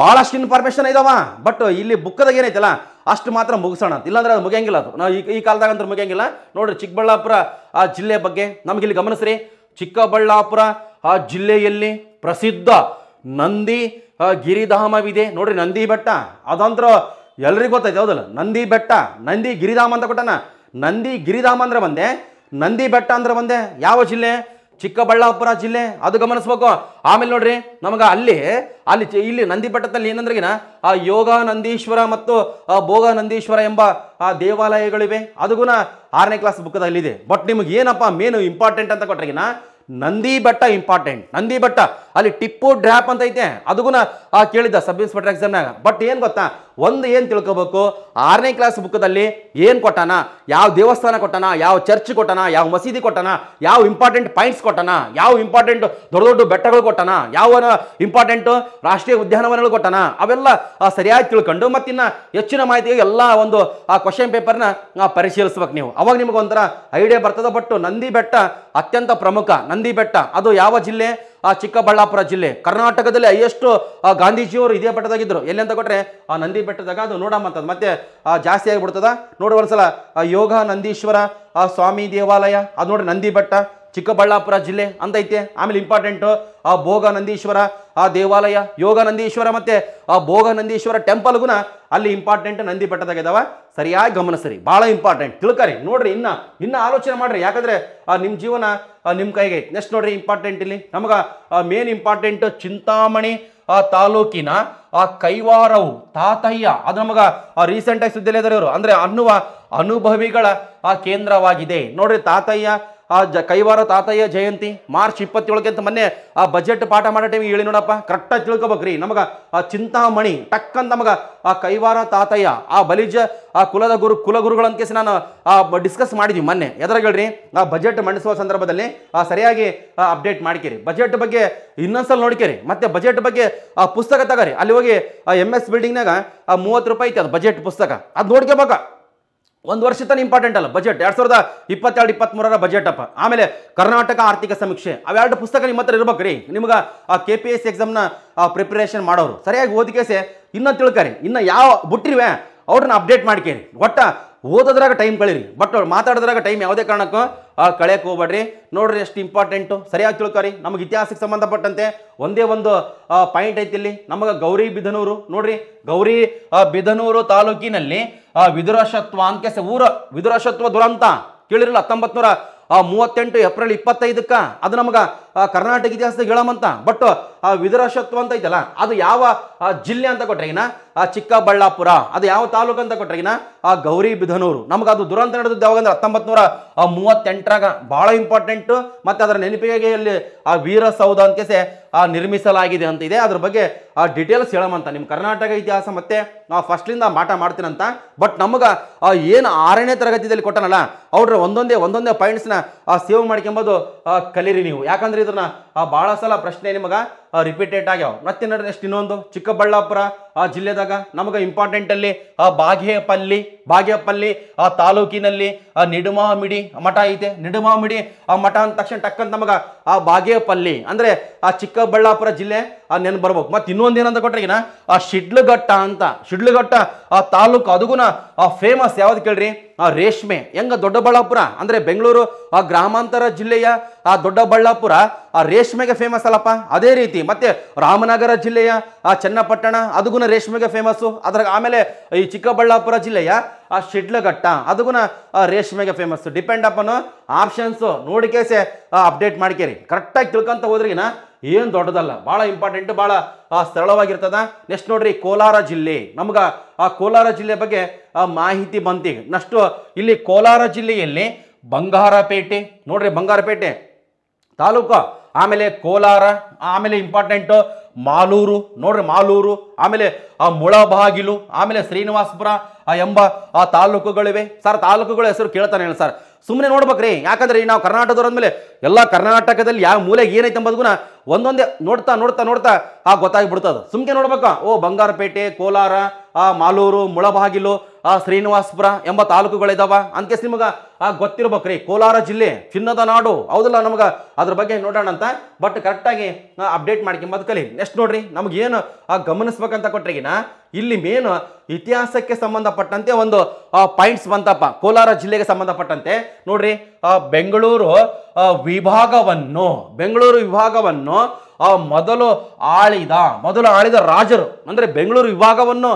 ಭಾಳಷ್ಟು ಇನ್ಫಾರ್ಮೇಷನ್ ಇದಾವ ಬಟ್ ಇಲ್ಲಿ ಬುಕ್ಕದಾಗ ಏನೈತಲ್ಲ ಅಷ್ಟು ಮಾತ್ರ ಮುಗಿಸೋಣ ಇಲ್ಲಾಂದ್ರೆ ಅದು ಮುಗಿಯಂಗಿಲ್ಲ ಅದು ನಾವು ಈ ಈ ಕಾಲದಾಗ ಅಂದ್ರೆ ಮುಗಿಯಂಗಿಲ್ಲ ನೋಡಿರಿ ಚಿಕ್ಕಬಳ್ಳಾಪುರ ಆ ಜಿಲ್ಲೆ ಬಗ್ಗೆ ನಮಗಿಲ್ಲಿ ಗಮನಿಸ್ರಿ ಚಿಕ್ಕಬಳ್ಳಾಪುರ ಆ ಜಿಲ್ಲೆಯಲ್ಲಿ ಪ್ರಸಿದ್ಧ ನಂದಿ ಗಿರಿಧಾಮವಿದೆ ನೋಡಿರಿ ನಂದಿ ಬೆಟ್ಟ ಅದಂತರ ಎಲ್ರಿಗೂ ಗೊತ್ತೈತೆ ಹೌದಲ್ಲ ನಂದಿ ಬೆಟ್ಟ ನಂದಿ ಗಿರಿಧಾಮ ಅಂತ ಕೊಟ್ಟಣ ನಂದಿ ಗಿರಿಧಾಮ ಅಂದ್ರೆ ಬಂದೆ ನಂದಿ ಬೆಟ್ಟ ಅಂದ್ರೆ ಬಂದೆ ಯಾವ ಜಿಲ್ಲೆ ಚಿಕ್ಕಬಳ್ಳಾಪುರ ಜಿಲ್ಲೆ ಅದು ಗಮನಿಸ್ಬೇಕು ಆಮೇಲೆ ನೋಡ್ರಿ ನಮಗೆ ಅಲ್ಲಿ ಅಲ್ಲಿ ಇಲ್ಲಿ ನಂದಿ ಬೆಟ್ಟದಲ್ಲಿ ಏನಂದ್ರಗಿನ ಆ ಯೋಗ ನಂದೀಶ್ವರ ಮತ್ತು ಭೋಗ ನಂದೀಶ್ವರ ಎಂಬ ಆ ದೇವಾಲಯಗಳಿವೆ ಅದಗೂ ಆರನೇ ಕ್ಲಾಸ್ ಬುಕ್ದಲ್ಲಿದೆ ಬಟ್ ನಿಮಗೆ ಏನಪ್ಪ ಮೇನು ಇಂಪಾರ್ಟೆಂಟ್ ಅಂತ ಕೊಟ್ರಗಿನ ನಂದಿ ಬೆಟ್ಟ ಇಂಪಾರ್ಟೆಂಟ್ ನಂದಿ ಬೆಟ್ಟ ಅಲ್ಲಿ ಟಿಪ್ಪು ಡ್ರ್ಯಾಪ್ ಅಂತ ಐತೆ ಅದಕ್ಕೂ ಆ ಕೇಳಿದ್ದ ಸಬ್ ಇನ್ಸ್ಪೆಕ್ಟರ್ ಎಕ್ಸಾಮ್ನಾಗ ಬಟ್ ಏನು ಗೊತ್ತಾ ಒಂದು ಏನು ತಿಳ್ಕೋಬೇಕು ಆರನೇ ಕ್ಲಾಸ್ ಬುಕ್ದಲ್ಲಿ ಏನು ಕೊಟ್ಟಾನ ಯಾವ ದೇವಸ್ಥಾನ ಕೊಟ್ಟಾನ ಯಾವ ಚರ್ಚ್ ಕೊಟ್ಟಾನ ಯಾವ ಮಸೀದಿ ಕೊಟ್ಟಾನ ಯಾವ ಇಂಪಾರ್ಟೆಂಟ್ ಪಾಯಿಂಟ್ಸ್ ಕೊಟ್ಟಾನ ಯಾವ ಇಂಪಾರ್ಟೆಂಟ್ ದೊಡ್ಡ ದೊಡ್ಡ ಬೆಟ್ಟಗಳು ಕೊಟ್ಟಾನ ಯಾವ ಇಂಪಾರ್ಟೆಂಟ್ ರಾಷ್ಟ್ರೀಯ ಉದ್ಯಾನವನಗಳು ಕೊಟ್ಟಾನ ಅವೆಲ್ಲ ಸರಿಯಾಗಿ ತಿಳ್ಕೊಂಡು ಮತ್ತಿನ್ನ ಹೆಚ್ಚಿನ ಮಾಹಿತಿಗೆ ಎಲ್ಲ ಒಂದು ಆ ಕ್ವಶನ್ ಪೇಪರ್ನ ಪರಿಶೀಲಿಸ್ಬೇಕು ನೀವು ಅವಾಗ ನಿಮ್ಗೆ ಒಂಥರ ಐಡಿಯಾ ಬರ್ತದೆ ಬಟ್ ನಂದಿ ಬೆಟ್ಟ ಅತ್ಯಂತ ಪ್ರಮುಖ ನಂದಿ ಬೆಟ್ಟ ಅದು ಯಾವ ಜಿಲ್ಲೆ ಆ ಚಿಕ್ಕಬಳ್ಳಾಪುರ ಜಿಲ್ಲೆ ಕರ್ನಾಟಕದಲ್ಲಿ ಹೈಯೆಸ್ಟ್ ಗಾಂಧೀಜಿಯವರು ಇದೇ ಬೆಟ್ಟದಾಗಿದ್ದರು ಎಲ್ಲಿ ಅಂತ ಕೊಟ್ಟರೆ ಆ ನಂದಿ ಬೆಟ್ಟದಾಗ ಅದು ನೋಡಮ್ಮಂಥದ್ದು ಮತ್ತೆ ಜಾಸ್ತಿ ಆಗಿಬಿಡ್ತದ ನೋಡಿ ಒಂದ್ಸಲ ಯೋಗ ನಂದೀಶ್ವರ ಆ ಸ್ವಾಮಿ ದೇವಾಲಯ ಅದು ನೋಡಿ ನಂದಿ ಬೆಟ್ಟ ಚಿಕ್ಕಬಳ್ಳಾಪುರ ಜಿಲ್ಲೆ ಅಂತೈತೆ ಆಮೇಲೆ ಇಂಪಾರ್ಟೆಂಟು ಆ ಭೋಗ ನಂದೀಶ್ವರ ಆ ದೇವಾಲಯ ಯೋಗ ನಂದೀಶ್ವರ ಮತ್ತು ಆ ಭೋಗನಂದೀಶ್ವರ ಟೆಂಪಲ್ಗುನ ಅಲ್ಲಿ ಇಂಪಾರ್ಟೆಂಟ್ ನಂದಿ ಬೆಟ್ಟದಾಗಿದ್ದಾವ ಸರಿಯಾಗಿ ಗಮನಿಸ್ರಿ ಭಾಳ ಇಂಪಾರ್ಟೆಂಟ್ ತಿಳ್ಕರಿ ನೋಡ್ರಿ ಇನ್ನು ಇನ್ನು ಆಲೋಚನೆ ಮಾಡ್ರಿ ಯಾಕಂದರೆ ನಿಮ್ಮ ಜೀವನ ನಿಮ್ಮ ಕೈಗೆ ನೆಕ್ಸ್ಟ್ ನೋಡ್ರಿ ಇಂಪಾರ್ಟೆಂಟ್ ಇಲ್ಲಿ ನಮಗೆ ಮೇನ್ ಇಂಪಾರ್ಟೆಂಟ್ ಚಿಂತಾಮಣಿ ಆ ತಾಲೂಕಿನ ಆ ಕೈವಾರವು ತಾತಯ್ಯ ಅದು ನಮಗೆ ರೀಸೆಂಟಾಗಿ ಸುದ್ದಿಯಲ್ಲಿ ಅಂದರೆ ಅನ್ನುವ ಅನುಭವಿಗಳ ಆ ಕೇಂದ್ರವಾಗಿದೆ ನೋಡ್ರಿ ತಾತಯ್ಯ ಆ ಜ ಕೈವಾರ ತಾತಯ್ಯ ಜಯಂತಿ ಮಾರ್ಚ್ ಇಪ್ಪತ್ತೇಳಕ್ಕೆ ಅಂತ ಮೊನ್ನೆ ಆ ಬಜೆಟ್ ಪಾಠ ಮಾಡೋ ಟೈಮಿಗೆ ಹೇಳಿ ನೋಡಪ್ಪ ಕರೆಕ್ಟಾಗಿ ತಿಳ್ಕೊಬೇಕ್ರಿ ನಮಗೆ ಆ ಚಿಂತಾಮಣಿ ಟಕ್ಕಂತ ನಮಗ ನಮಗೆ ಆ ಕೈವಾರ ತಾತಯ್ಯ ಆ ಬಲಿಜ ಆ ಕುಲದ ಗುರು ಕುಲಗುರುಗಳ ಕೇಸಿ ನಾನು ಆ ಡಿಸ್ಕಸ್ ಮಾಡಿದ್ವಿ ಮೊನ್ನೆ ಎದ್ರಾಗ ಹೇಳ್ರಿ ಆ ಬಜೆಟ್ ಮಂಡಿಸುವ ಸಂದರ್ಭದಲ್ಲಿ ಆ ಸರಿಯಾಗಿ ಅಪ್ಡೇಟ್ ಮಾಡ್ಕಿರಿ ಬಜೆಟ್ ಬಗ್ಗೆ ಇನ್ನೊಂದ್ಸಲ ನೋಡ್ಕೇರಿ ಮತ್ತೆ ಬಜೆಟ್ ಬಗ್ಗೆ ಆ ಪುಸ್ತಕ ತಗೋರಿ ಅಲ್ಲಿ ಹೋಗಿ ಆ ಎಮ್ ಎಸ್ ಬಿಲ್ಡಿಂಗ್ನಾಗ ಆ ಮೂವತ್ತು ರೂಪಾಯಿ ಐತೆ ಅದು ಬಜೆಟ್ ಪುಸ್ತಕ ಅದು ನೋಡ್ಕೋಬೇಕು ಒಂದು ವರ್ಷ ತನ ಇಂಪಾರ್ಟೆಂಟ್ ಅಲ್ಲ ಬಜೆಟ್ ಎರಡು ಸಾವಿರದ ಇಪ್ಪತ್ತೆರಡು ಇಪ್ಪತ್ತ್ಮೂರರ ಬಜೆಟ್ ಅಪ್ಪ ಆಮೇಲೆ ಕರ್ನಾಟಕ ಆರ್ಥಿಕ ಸಮೀಕ್ಷೆ ಅವೆರಡು ಪುಸ್ತಕ ನಿಮ್ಮ ಹತ್ರ ಇರ್ಬೇಕು ರೀ ನಿಮ್ಗೆ ಆ ಕೆ ಪಿ ಎಸ್ ಎಕ್ಸಾಮ್ನ ಪ್ರಿಪರೇಷನ್ ಮಾಡೋರು ಸರಿಯಾಗಿ ಓದಿಕೆಸೆ ಇನ್ನೂ ತಿಳ್ಕರಿ ಇನ್ನು ಯಾವ ಬಿಟ್ಟಿರುವೆ ಅವ್ರನ್ನ ಅಪ್ಡೇಟ್ ಮಾಡ್ಕೇರಿ ಒಟ್ಟ ಓದೋದ್ರಾಗ ಟೈಮ್ ಕಳೀರಿ ಬಟ್ ಮಾತಾಡೋದ್ರಾಗ ಟೈಮ್ ಯಾವುದೇ ಕಾರಣಕ್ಕೂ ಕಳೆಯಕ್ಕೆ ಹೋಗ್ಬೇಡ್ರಿ ನೋಡ್ರಿ ಎಷ್ಟು ಇಂಪಾರ್ಟೆಂಟು ಸರಿಯಾಗಿ ತಿಳ್ಕೊರಿ ನಮಗೆ ಇತಿಹಾಸಕ್ಕೆ ಸಂಬಂಧಪಟ್ಟಂತೆ ಒಂದೇ ಒಂದು ಪಾಯಿಂಟ್ ಐತಿ ಇಲ್ಲಿ ನಮಗೆ ಗೌರಿ ಬಿದನೂರು ನೋಡ್ರಿ ಗೌರಿ ಬಿದನೂರು ತಾಲೂಕಿನಲ್ಲಿ ಆ ವಿದುರಶತ್ವ ಅಂತ ಊರ ವಿದುರಶತ್ವ ದುರಂತ ಕೇಳಿರಲ್ಲ ಹತ್ತೊಂಬತ್ತು ನೂರ ಮೂವತ್ತೆಂಟು ಏಪ್ರಿಲ್ ಇಪ್ಪತ್ತೈದಕ್ಕ ಅದು ನಮಗೆ ಕರ್ನಾಟಕ ಇತಿಹಾಸದಾಗ ಹೇಳಮಂತ ಬಟ್ ಆ ವಿದರಶತ್ವ ಅಂತ ಐತಲ್ಲ ಅದು ಯಾವ ಜಿಲ್ಲೆ ಅಂತ ಕೊಟ್ರಿಗಿನ ಆ ಚಿಕ್ಕಬಳ್ಳಾಪುರ ಅದು ಯಾವ ತಾಲೂಕು ಅಂತ ಕೊಟ್ರಿಗಿನ ಆ ಗೌರಿ ಬಿಧನೂರು ನಮ್ಗೆ ಅದು ದುರಂತ ನಡೆದಿದ್ದು ಯಾವಾಗಂದ್ರೆ ಹತ್ತೊಂಬತ್ತು ನೂರ ಮೂವತ್ತೆಂಟರಾಗ ಭಾಳ ಇಂಪಾರ್ಟೆಂಟು ಮತ್ತೆ ಅದರ ನೆನಪಿಗೆ ಅಲ್ಲಿ ಆ ವೀರ ಸೌಧ ಆ ನಿರ್ಮಿಸಲಾಗಿದೆ ಅಂತ ಇದೆ ಅದ್ರ ಬಗ್ಗೆ ಆ ಡೀಟೇಲ್ಸ್ ಹೇಳಮಂತ ನಿಮ್ಮ ಕರ್ನಾಟಕ ಇತಿಹಾಸ ಮತ್ತೆ ನಾವು ಫಸ್ಟ್ಲಿಂದ ಮಾಟ ಮಾಡ್ತೀನಂತ ಬಟ್ ನಮಗೆ ಏನು ಆರನೇ ತರಗತಿಯಲ್ಲಿ ಕೊಟ್ಟನಲ್ಲ ಅವ್ರ ಒಂದೊಂದೇ ಒಂದೊಂದೇ ಪಾಯಿಂಟ್ಸ್ನ ಸೇವ್ ಮಾಡ್ಕೊಂಬೋದು ಕಲೀರಿ ನೀವು ಯಾಕಂದ್ರೆ ಎದುರನ್ನ ಆ ಭಾಳ ಸಲ ಪ್ರಶ್ನೆ ನಿಮಗೆ ರಿಪೀಟೆಡ್ ಆಗ್ಯಾವ ಮತ್ತೆ ನಡ್ರಿ ನೆಕ್ಸ್ಟ್ ಇನ್ನೊಂದು ಚಿಕ್ಕಬಳ್ಳಾಪುರ ಆ ಜಿಲ್ಲೆದಾಗ ನಮಗೆ ಅಲ್ಲಿ ಆ ಬಾಗೇಪಲ್ಲಿ ಬಾಗೇಪಲ್ಲಿ ಆ ತಾಲೂಕಿನಲ್ಲಿ ಆ ನಿಡುಮಾಮಿಡಿ ಮಠ ಐತೆ ನಿಡುಮಾಮಿಡಿ ಆ ಮಠ ಅಂದ ತಕ್ಷಣ ಟಕ್ಕಂತ ನಮಗೆ ಆ ಬಾಗೇಪಲ್ಲಿ ಅಂದ್ರೆ ಆ ಚಿಕ್ಕಬಳ್ಳಾಪುರ ಜಿಲ್ಲೆ ಆ ನೆನ್ ಬರ್ಬೇಕು ಮತ್ತು ಇನ್ನೊಂದು ಏನಂತ ಕೊಟ್ರಿಗಿನ ಆ ಶಿಡ್ಲಘಟ್ಟ ಅಂತ ಶಿಡ್ಲಘಟ್ಟ ಆ ತಾಲೂಕು ಅದಗುನ ಆ ಫೇಮಸ್ ಯಾವ್ದು ಕೇಳ್ರಿ ಆ ರೇಷ್ಮೆ ಹೆಂಗ ದೊಡ್ಡಬಳ್ಳಾಪುರ ಅಂದ್ರೆ ಬೆಂಗಳೂರು ಆ ಗ್ರಾಮಾಂತರ ಜಿಲ್ಲೆಯ ಆ ದೊಡ್ಡಬಳ್ಳಾಪುರ ಆ ರೇಷ್ಮೆಗೆ ಫೇಮಸ್ ಅಲ್ಲಪ್ಪ ಅದೇ ರೀತಿ ಮತ್ತೆ ರಾಮನಗರ ಜಿಲ್ಲೆಯ ಆ ಚನ್ನಪಟ್ಟಣ ಅದಗುನ ರೇಷ್ಮೆಗೆ ಫೇಮಸ್ಸು ಅದ್ರಾಗ ಆಮೇಲೆ ಈ ಚಿಕ್ಕಬಳ್ಳಾಪುರ ಜಿಲ್ಲೆಯ ಆ ಶಿಡ್ಲಘಟ್ಟ ಅದಗುನ ರೇಷ್ಮೆಗೆ ಫೇಮಸ್ಸು ಡಿಪೆಂಡ್ ಅಪನ್ ಆಪ್ಷನ್ಸು ನೋಡಿಕೇಸೆ ಅಪ್ಡೇಟ್ ಮಾಡ್ಕೇರಿ ಕರೆಕ್ಟಾಗಿ ತಿಳ್ಕೊಂತ ಹೋದ್ರಿಗಿನ ಏನು ದೊಡ್ಡದಲ್ಲ ಭಾಳ ಇಂಪಾರ್ಟೆಂಟ್ ಭಾಳ ಸರಳವಾಗಿರ್ತದ ನೆಕ್ಸ್ಟ್ ನೋಡ್ರಿ ಕೋಲಾರ ಜಿಲ್ಲೆ ನಮ್ಗೆ ಆ ಕೋಲಾರ ಜಿಲ್ಲೆ ಬಗ್ಗೆ ಮಾಹಿತಿ ಬಂತೀಗ ನೆಕ್ಸ್ಟು ಇಲ್ಲಿ ಕೋಲಾರ ಜಿಲ್ಲೆಯಲ್ಲಿ ಬಂಗಾರಪೇಟೆ ನೋಡ್ರಿ ಬಂಗಾರಪೇಟೆ ತಾಲೂಕು ಆಮೇಲೆ ಕೋಲಾರ ಆಮೇಲೆ ಇಂಪಾರ್ಟೆಂಟು ಮಾಲೂರು ನೋಡ್ರಿ ಮಾಲೂರು ಆಮೇಲೆ ಆ ಮುಳಬಾಗಿಲು ಆಮೇಲೆ ಶ್ರೀನಿವಾಸಪುರ ಎಂಬ ಆ ತಾಲೂಕುಗಳಿವೆ ಸರ್ ತಾಲೂಕುಗಳ ಹೆಸರು ಕೇಳ್ತಾನೆ ಹೇಳಿ ಸರ್ ಸುಮ್ಮನೆ ನೋಡ್ಬೇಕ್ರಿ ಯಾಕಂದ್ರೆ ನಾವು ಕರ್ನಾಟಕದವ್ರ ಅಂದಮೇಲೆ ಎಲ್ಲ ಕರ್ನಾಟಕದಲ್ಲಿ ಯಾವ ಮೂಲೆಗೆ ಏನೈತೆ ಅಂಬೋದನ್ನ ಒಂದೊಂದೇ ನೋಡ್ತಾ ನೋಡ್ತಾ ನೋಡ್ತಾ ಆ ಗೊತ್ತಾಗ್ಬಿಡ್ತದೆ ಸುಮ್ಕೆ ನೋಡ್ಬೇಕು ಓ ಬಂಗಾರಪೇಟೆ ಕೋಲಾರ ಆ ಮಾಲೂರು ಮುಳಬಾಗಿಲು ಆ ಶ್ರೀನಿವಾಸಪುರ ಎಂಬ ತಾಲೂಕುಗಳಿದಾವ ಅಂದ್ಕೆ ನಿಮಗೆ ಆ ರೀ ಕೋಲಾರ ಜಿಲ್ಲೆ ಚಿನ್ನದ ನಾಡು ಹೌದಲ್ಲ ನಮಗೆ ಅದ್ರ ಬಗ್ಗೆ ನೋಡೋಣ ಅಂತ ಬಟ್ ಕರೆಕ್ಟಾಗಿ ಅಪ್ಡೇಟ್ ಮಾಡ್ಕೊಂಬದು ಕಲಿ ನೆಕ್ಸ್ಟ್ ನೋಡ್ರಿ ಏನು ಆ ಗಮನಿಸ್ಬೇಕಂತ ಕೊಟ್ರಿಗಿನ ಇಲ್ಲಿ ಮೇನ್ ಇತಿಹಾಸಕ್ಕೆ ಸಂಬಂಧಪಟ್ಟಂತೆ ಒಂದು ಪಾಯಿಂಟ್ಸ್ ಬಂತಪ್ಪ ಕೋಲಾರ ಜಿಲ್ಲೆಗೆ ಸಂಬಂಧಪಟ್ಟಂತೆ ನೋಡ್ರಿ ಆ ಬೆಂಗಳೂರು ವಿಭಾಗವನ್ನು ಬೆಂಗಳೂರು ವಿಭಾಗವನ್ನು ಆ ಮೊದಲು ಆಳಿದ ಮೊದಲು ಆಳಿದ ರಾಜರು ಅಂದರೆ ಬೆಂಗಳೂರು ವಿಭಾಗವನ್ನು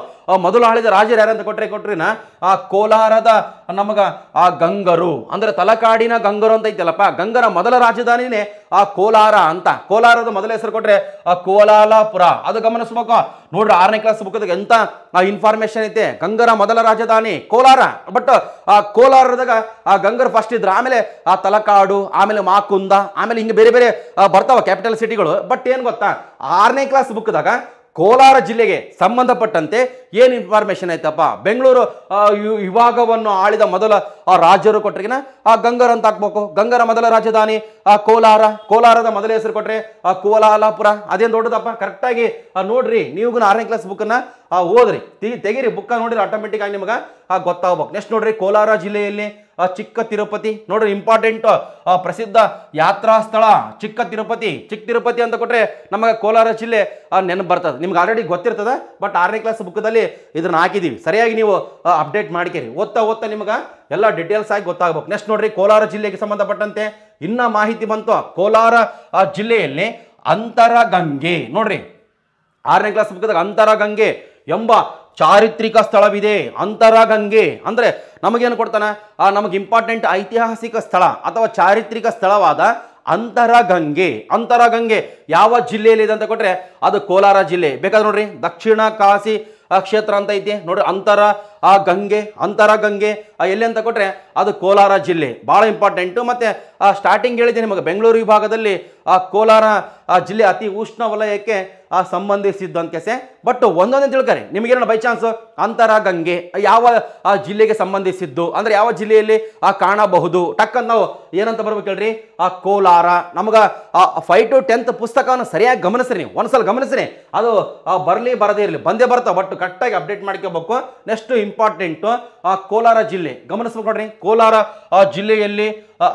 ಮೊದಲು ಆಳಿದ ರಾಜರು ಯಾರಂತ ಕೊಟ್ಟರೆ ಕೊಟ್ರಿನ ಆ ಕೋಲಾರದ ನಮಗ ಆ ಗಂಗರು ಅಂದರೆ ತಲಕಾಡಿನ ಗಂಗರು ಅಂತ ಐತಲ್ಲಪ್ಪ ಗಂಗರ ಮೊದಲ ರಾಜಧಾನಿನೇ ಆ ಕೋಲಾರ ಅಂತ ಕೋಲಾರದ ಮೊದಲ ಹೆಸರು ಕೊಟ್ಟರೆ ಆ ಕೋಲಾಲಾಪುರ ಅದು ಗಮನಿಸ್ಬೇಕು ನೋಡ್ರಿ ಆರನೇ ಕ್ಲಾಸ್ ಬುಕ್ಕದಾಗ ಎಂಥ ಆ ಇನ್ಫಾರ್ಮೇಶನ್ ಐತೆ ಗಂಗರ ಮೊದಲ ರಾಜಧಾನಿ ಕೋಲಾರ ಬಟ್ ಆ ಕೋಲಾರದಾಗ ಆ ಗಂಗರ್ ಫಸ್ಟ್ ಇದ್ರು ಆಮೇಲೆ ಆ ತಲಕಾಡು ಆಮೇಲೆ ಮಾಕುಂದ ಆಮೇಲೆ ಹಿಂಗೆ ಬೇರೆ ಬೇರೆ ಬರ್ತಾವ ಕ್ಯಾಪಿಟಲ್ ಸಿಟಿಗಳು ಬಟ್ ಏನು ಗೊತ್ತಾ ಆರನೇ ಕ್ಲಾಸ್ ಬುಕ್ದಾಗ ಕೋಲಾರ ಜಿಲ್ಲೆಗೆ ಸಂಬಂಧಪಟ್ಟಂತೆ ಏನು ಇನ್ಫಾರ್ಮೇಷನ್ ಐತಪ್ಪ ಬೆಂಗಳೂರು ವಿಭಾಗವನ್ನು ಆಳಿದ ಮೊದಲ ಆ ರಾಜರು ಕೊಟ್ಟರೆಗಿನ ಆ ಗಂಗರ್ ಅಂತ ಹಾಕ್ಬೇಕು ಗಂಗರ ಮೊದಲ ರಾಜಧಾನಿ ಆ ಕೋಲಾರ ಕೋಲಾರದ ಮೊದಲ ಹೆಸರು ಕೊಟ್ಟರೆ ಆ ಕೋಲಾಲಾಪುರ ಅದೇನು ದೊಡ್ಡದಪ್ಪ ಕರೆಕ್ಟಾಗಿ ನೋಡ್ರಿ ನೀವು ಆರನೇ ಕ್ಲಾಸ್ ಬುಕ್ಕನ್ನು ಆ ಓದ್ರಿ ತೆಗಿರಿ ಬುಕ್ಕ ನೋಡಿರಿ ಆಟೋಮೆಟಿಕ್ ಆಗಿ ನಿಮಗೆ ಆ ಗೊತ್ತಾಗ್ಬೇಕು ನೆಕ್ಸ್ಟ್ ನೋಡ್ರಿ ಕೋಲಾರ ಜಿಲ್ಲೆಯಲ್ಲಿ ಚಿಕ್ಕ ತಿರುಪತಿ ನೋಡ್ರಿ ಇಂಪಾರ್ಟೆಂಟ್ ಪ್ರಸಿದ್ಧ ಯಾತ್ರಾ ಸ್ಥಳ ಚಿಕ್ಕ ತಿರುಪತಿ ಚಿಕ್ಕ ತಿರುಪತಿ ಅಂತ ಕೊಟ್ಟರೆ ನಮಗೆ ಕೋಲಾರ ಜಿಲ್ಲೆ ನೆನಪು ಬರ್ತದೆ ನಿಮ್ಗೆ ಆಲ್ರೆಡಿ ಗೊತ್ತಿರ್ತದೆ ಬಟ್ ಆರನೇ ಕ್ಲಾಸ್ ಬುಕ್ಕದಲ್ಲಿ ಇದನ್ನ ಹಾಕಿದ್ದೀವಿ ಸರಿಯಾಗಿ ನೀವು ಅಪ್ಡೇಟ್ ಮಾಡ್ಕೇರಿ ಓದ್ತಾ ಓದ್ತಾ ನಿಮಗೆ ಎಲ್ಲ ಡಿಟೇಲ್ಸ್ ಆಗಿ ಗೊತ್ತಾಗಬೇಕು ನೆಕ್ಸ್ಟ್ ನೋಡ್ರಿ ಕೋಲಾರ ಜಿಲ್ಲೆಗೆ ಸಂಬಂಧಪಟ್ಟಂತೆ ಇನ್ನ ಮಾಹಿತಿ ಬಂತು ಕೋಲಾರ ಜಿಲ್ಲೆಯಲ್ಲಿ ಅಂತರ ಗಂಗೆ ನೋಡ್ರಿ ಆರನೇ ಕ್ಲಾಸ್ ಅಂತರ ಗಂಗೆ ಎಂಬ ಚಾರಿತ್ರಿಕ ಸ್ಥಳವಿದೆ ಅಂತರಗಂಗೆ ಅಂದರೆ ನಮಗೇನು ಕೊಡ್ತಾನೆ ಆ ನಮಗೆ ಇಂಪಾರ್ಟೆಂಟ್ ಐತಿಹಾಸಿಕ ಸ್ಥಳ ಅಥವಾ ಚಾರಿತ್ರಿಕ ಸ್ಥಳವಾದ ಅಂತರಗಂಗೆ ಅಂತರಗಂಗೆ ಯಾವ ಜಿಲ್ಲೆಯಲ್ಲಿ ಇದೆ ಅಂತ ಕೊಟ್ಟರೆ ಅದು ಕೋಲಾರ ಜಿಲ್ಲೆ ಬೇಕಾದ್ರೆ ನೋಡ್ರಿ ದಕ್ಷಿಣ ಕಾಶಿ ಕ್ಷೇತ್ರ ಅಂತ ಐತಿ ನೋಡ್ರಿ ಅಂತರ ಆ ಗಂಗೆ ಅಂತರ ಗಂಗೆ ಎಲ್ಲಿ ಅಂತ ಕೊಟ್ಟರೆ ಅದು ಕೋಲಾರ ಜಿಲ್ಲೆ ಭಾಳ ಇಂಪಾರ್ಟೆಂಟು ಮತ್ತು ಸ್ಟಾರ್ಟಿಂಗ್ ಹೇಳಿದೆ ನಿಮಗೆ ಬೆಂಗಳೂರು ವಿಭಾಗದಲ್ಲಿ ಆ ಕೋಲಾರ ಜಿಲ್ಲೆ ಅತಿ ಉಷ್ಣ ವಲಯಕ್ಕೆ ಆ ಸೆ ಬಟ್ ಒಂದೊಂದೇ ನಿಮಗೆ ಏನೋ ಬೈ ಚಾನ್ಸ್ ಅಂತರ ಗಂಗೆ ಯಾವ ಆ ಜಿಲ್ಲೆಗೆ ಸಂಬಂಧಿಸಿದ್ದು ಅಂದರೆ ಯಾವ ಜಿಲ್ಲೆಯಲ್ಲಿ ಆ ಕಾಣಬಹುದು ಟಕ್ಕಂತ ನಾವು ಏನಂತ ಬರ್ಬೇಕು ಹೇಳ್ರಿ ಆ ಕೋಲಾರ ನಮಗೆ ಆ ಟು ಟೆಂತ್ ಪುಸ್ತಕವನ್ನು ಸರಿಯಾಗಿ ಗಮನಿಸ್ರಿ ಒಂದ್ಸಲ ಗಮನಿಸ್ರಿ ಅದು ಬರಲಿ ಬರದೇ ಇರಲಿ ಬಂದೇ ಬರ್ತಾವೆ ಬಟ್ ಕರೆಕ್ಟಾಗಿ ಅಪ್ಡೇಟ್ ಮಾಡ್ಕೋಬೇಕು ನೆಕ್ಸ್ಟ್ ಇಂಪಾರ್ಟೆಂಟು ಆ ಕೋಲಾರ ಜಿಲ್ಲೆ ಗಮನಿಸ್ಬೇಕು ನೋಡ್ರಿ ಕೋಲಾರ ಆ ಜಿಲ್ಲೆಯಲ್ಲಿ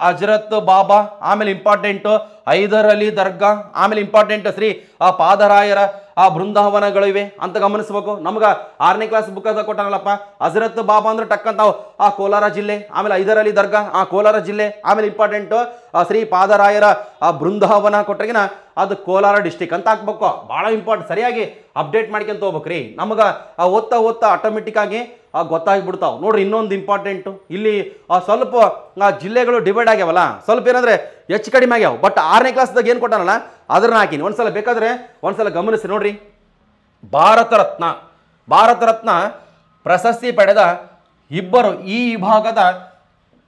ಹಜರತ್ ಬಾಬಾ ಆಮೇಲೆ ಇಂಪಾರ್ಟೆಂಟು ಐದರಲಿ ಅಲಿ ದರ್ಗಾ ಆಮೇಲೆ ಇಂಪಾರ್ಟೆಂಟ್ ಶ್ರೀ ಆ ಪಾದರಾಯರ ಆ ಬೃಂದಾವನಗಳಿವೆ ಅಂತ ಗಮನಿಸ್ಬೇಕು ನಮ್ಗೆ ಆರನೇ ಕ್ಲಾಸ್ ಬುಕ್ ಅದ ಕೊಟ್ಟಾನಲ್ಲಪ್ಪ ಹಜರತ್ ಬಾಬಾ ಅಂದ್ರೆ ಟಕ್ಕಂತ ಆ ಕೋಲಾರ ಜಿಲ್ಲೆ ಆಮೇಲೆ ಐದರಲಿ ಅಲಿ ದರ್ಗಾ ಆ ಕೋಲಾರ ಜಿಲ್ಲೆ ಆಮೇಲೆ ಇಂಪಾರ್ಟೆಂಟು ಆ ಶ್ರೀ ಪಾದರಾಯರ ಆ ಬೃಂದಾವನ ಕೊಟ್ಟರೆಗಿನ ಅದು ಕೋಲಾರ ಡಿಸ್ಟಿಕ್ ಅಂತ ಹಾಕ್ಬೇಕು ಭಾಳ ಇಂಪಾರ್ಟೆಂಟ್ ಸರಿಯಾಗಿ ಅಪ್ಡೇಟ್ ಮಾಡ್ಕೊಂತ ಹೋಗ್ಬೇಕ್ರಿ ನಮ್ಗೆ ಆ ಓದ್ತಾ ಓದ್ತಾ ಆಟೋಮೆಟಿಕ್ ಆಗಿ ಆ ಗೊತ್ತಾಗ್ಬಿಡ್ತಾವೆ ನೋಡ್ರಿ ಇನ್ನೊಂದು ಇಂಪಾರ್ಟೆಂಟು ಇಲ್ಲಿ ಆ ಸ್ವಲ್ಪ ಆ ಜಿಲ್ಲೆಗಳು ಡಿವೈಡ್ ಆಗ್ಯಾವಲ್ಲ ಸ್ವಲ್ಪ ಏನಂದರೆ ಹೆಚ್ಚು ಕಡಿಮೆ ಆಗ್ಯಾವ ಬಟ್ ಆರನೇ ಕ್ಲಾಸ್ದಾಗ ಏನು ಕೊಟ್ಟಾನಲ್ಲ ಅದನ್ನ ಹಾಕಿನಿ ಒಂದು ಸಲ ಬೇಕಾದರೆ ಒಂದು ಸಲ ಗಮನಿಸಿ ನೋಡ್ರಿ ಭಾರತ ರತ್ನ ಭಾರತ ರತ್ನ ಪ್ರಶಸ್ತಿ ಪಡೆದ ಇಬ್ಬರು ಈ ವಿಭಾಗದ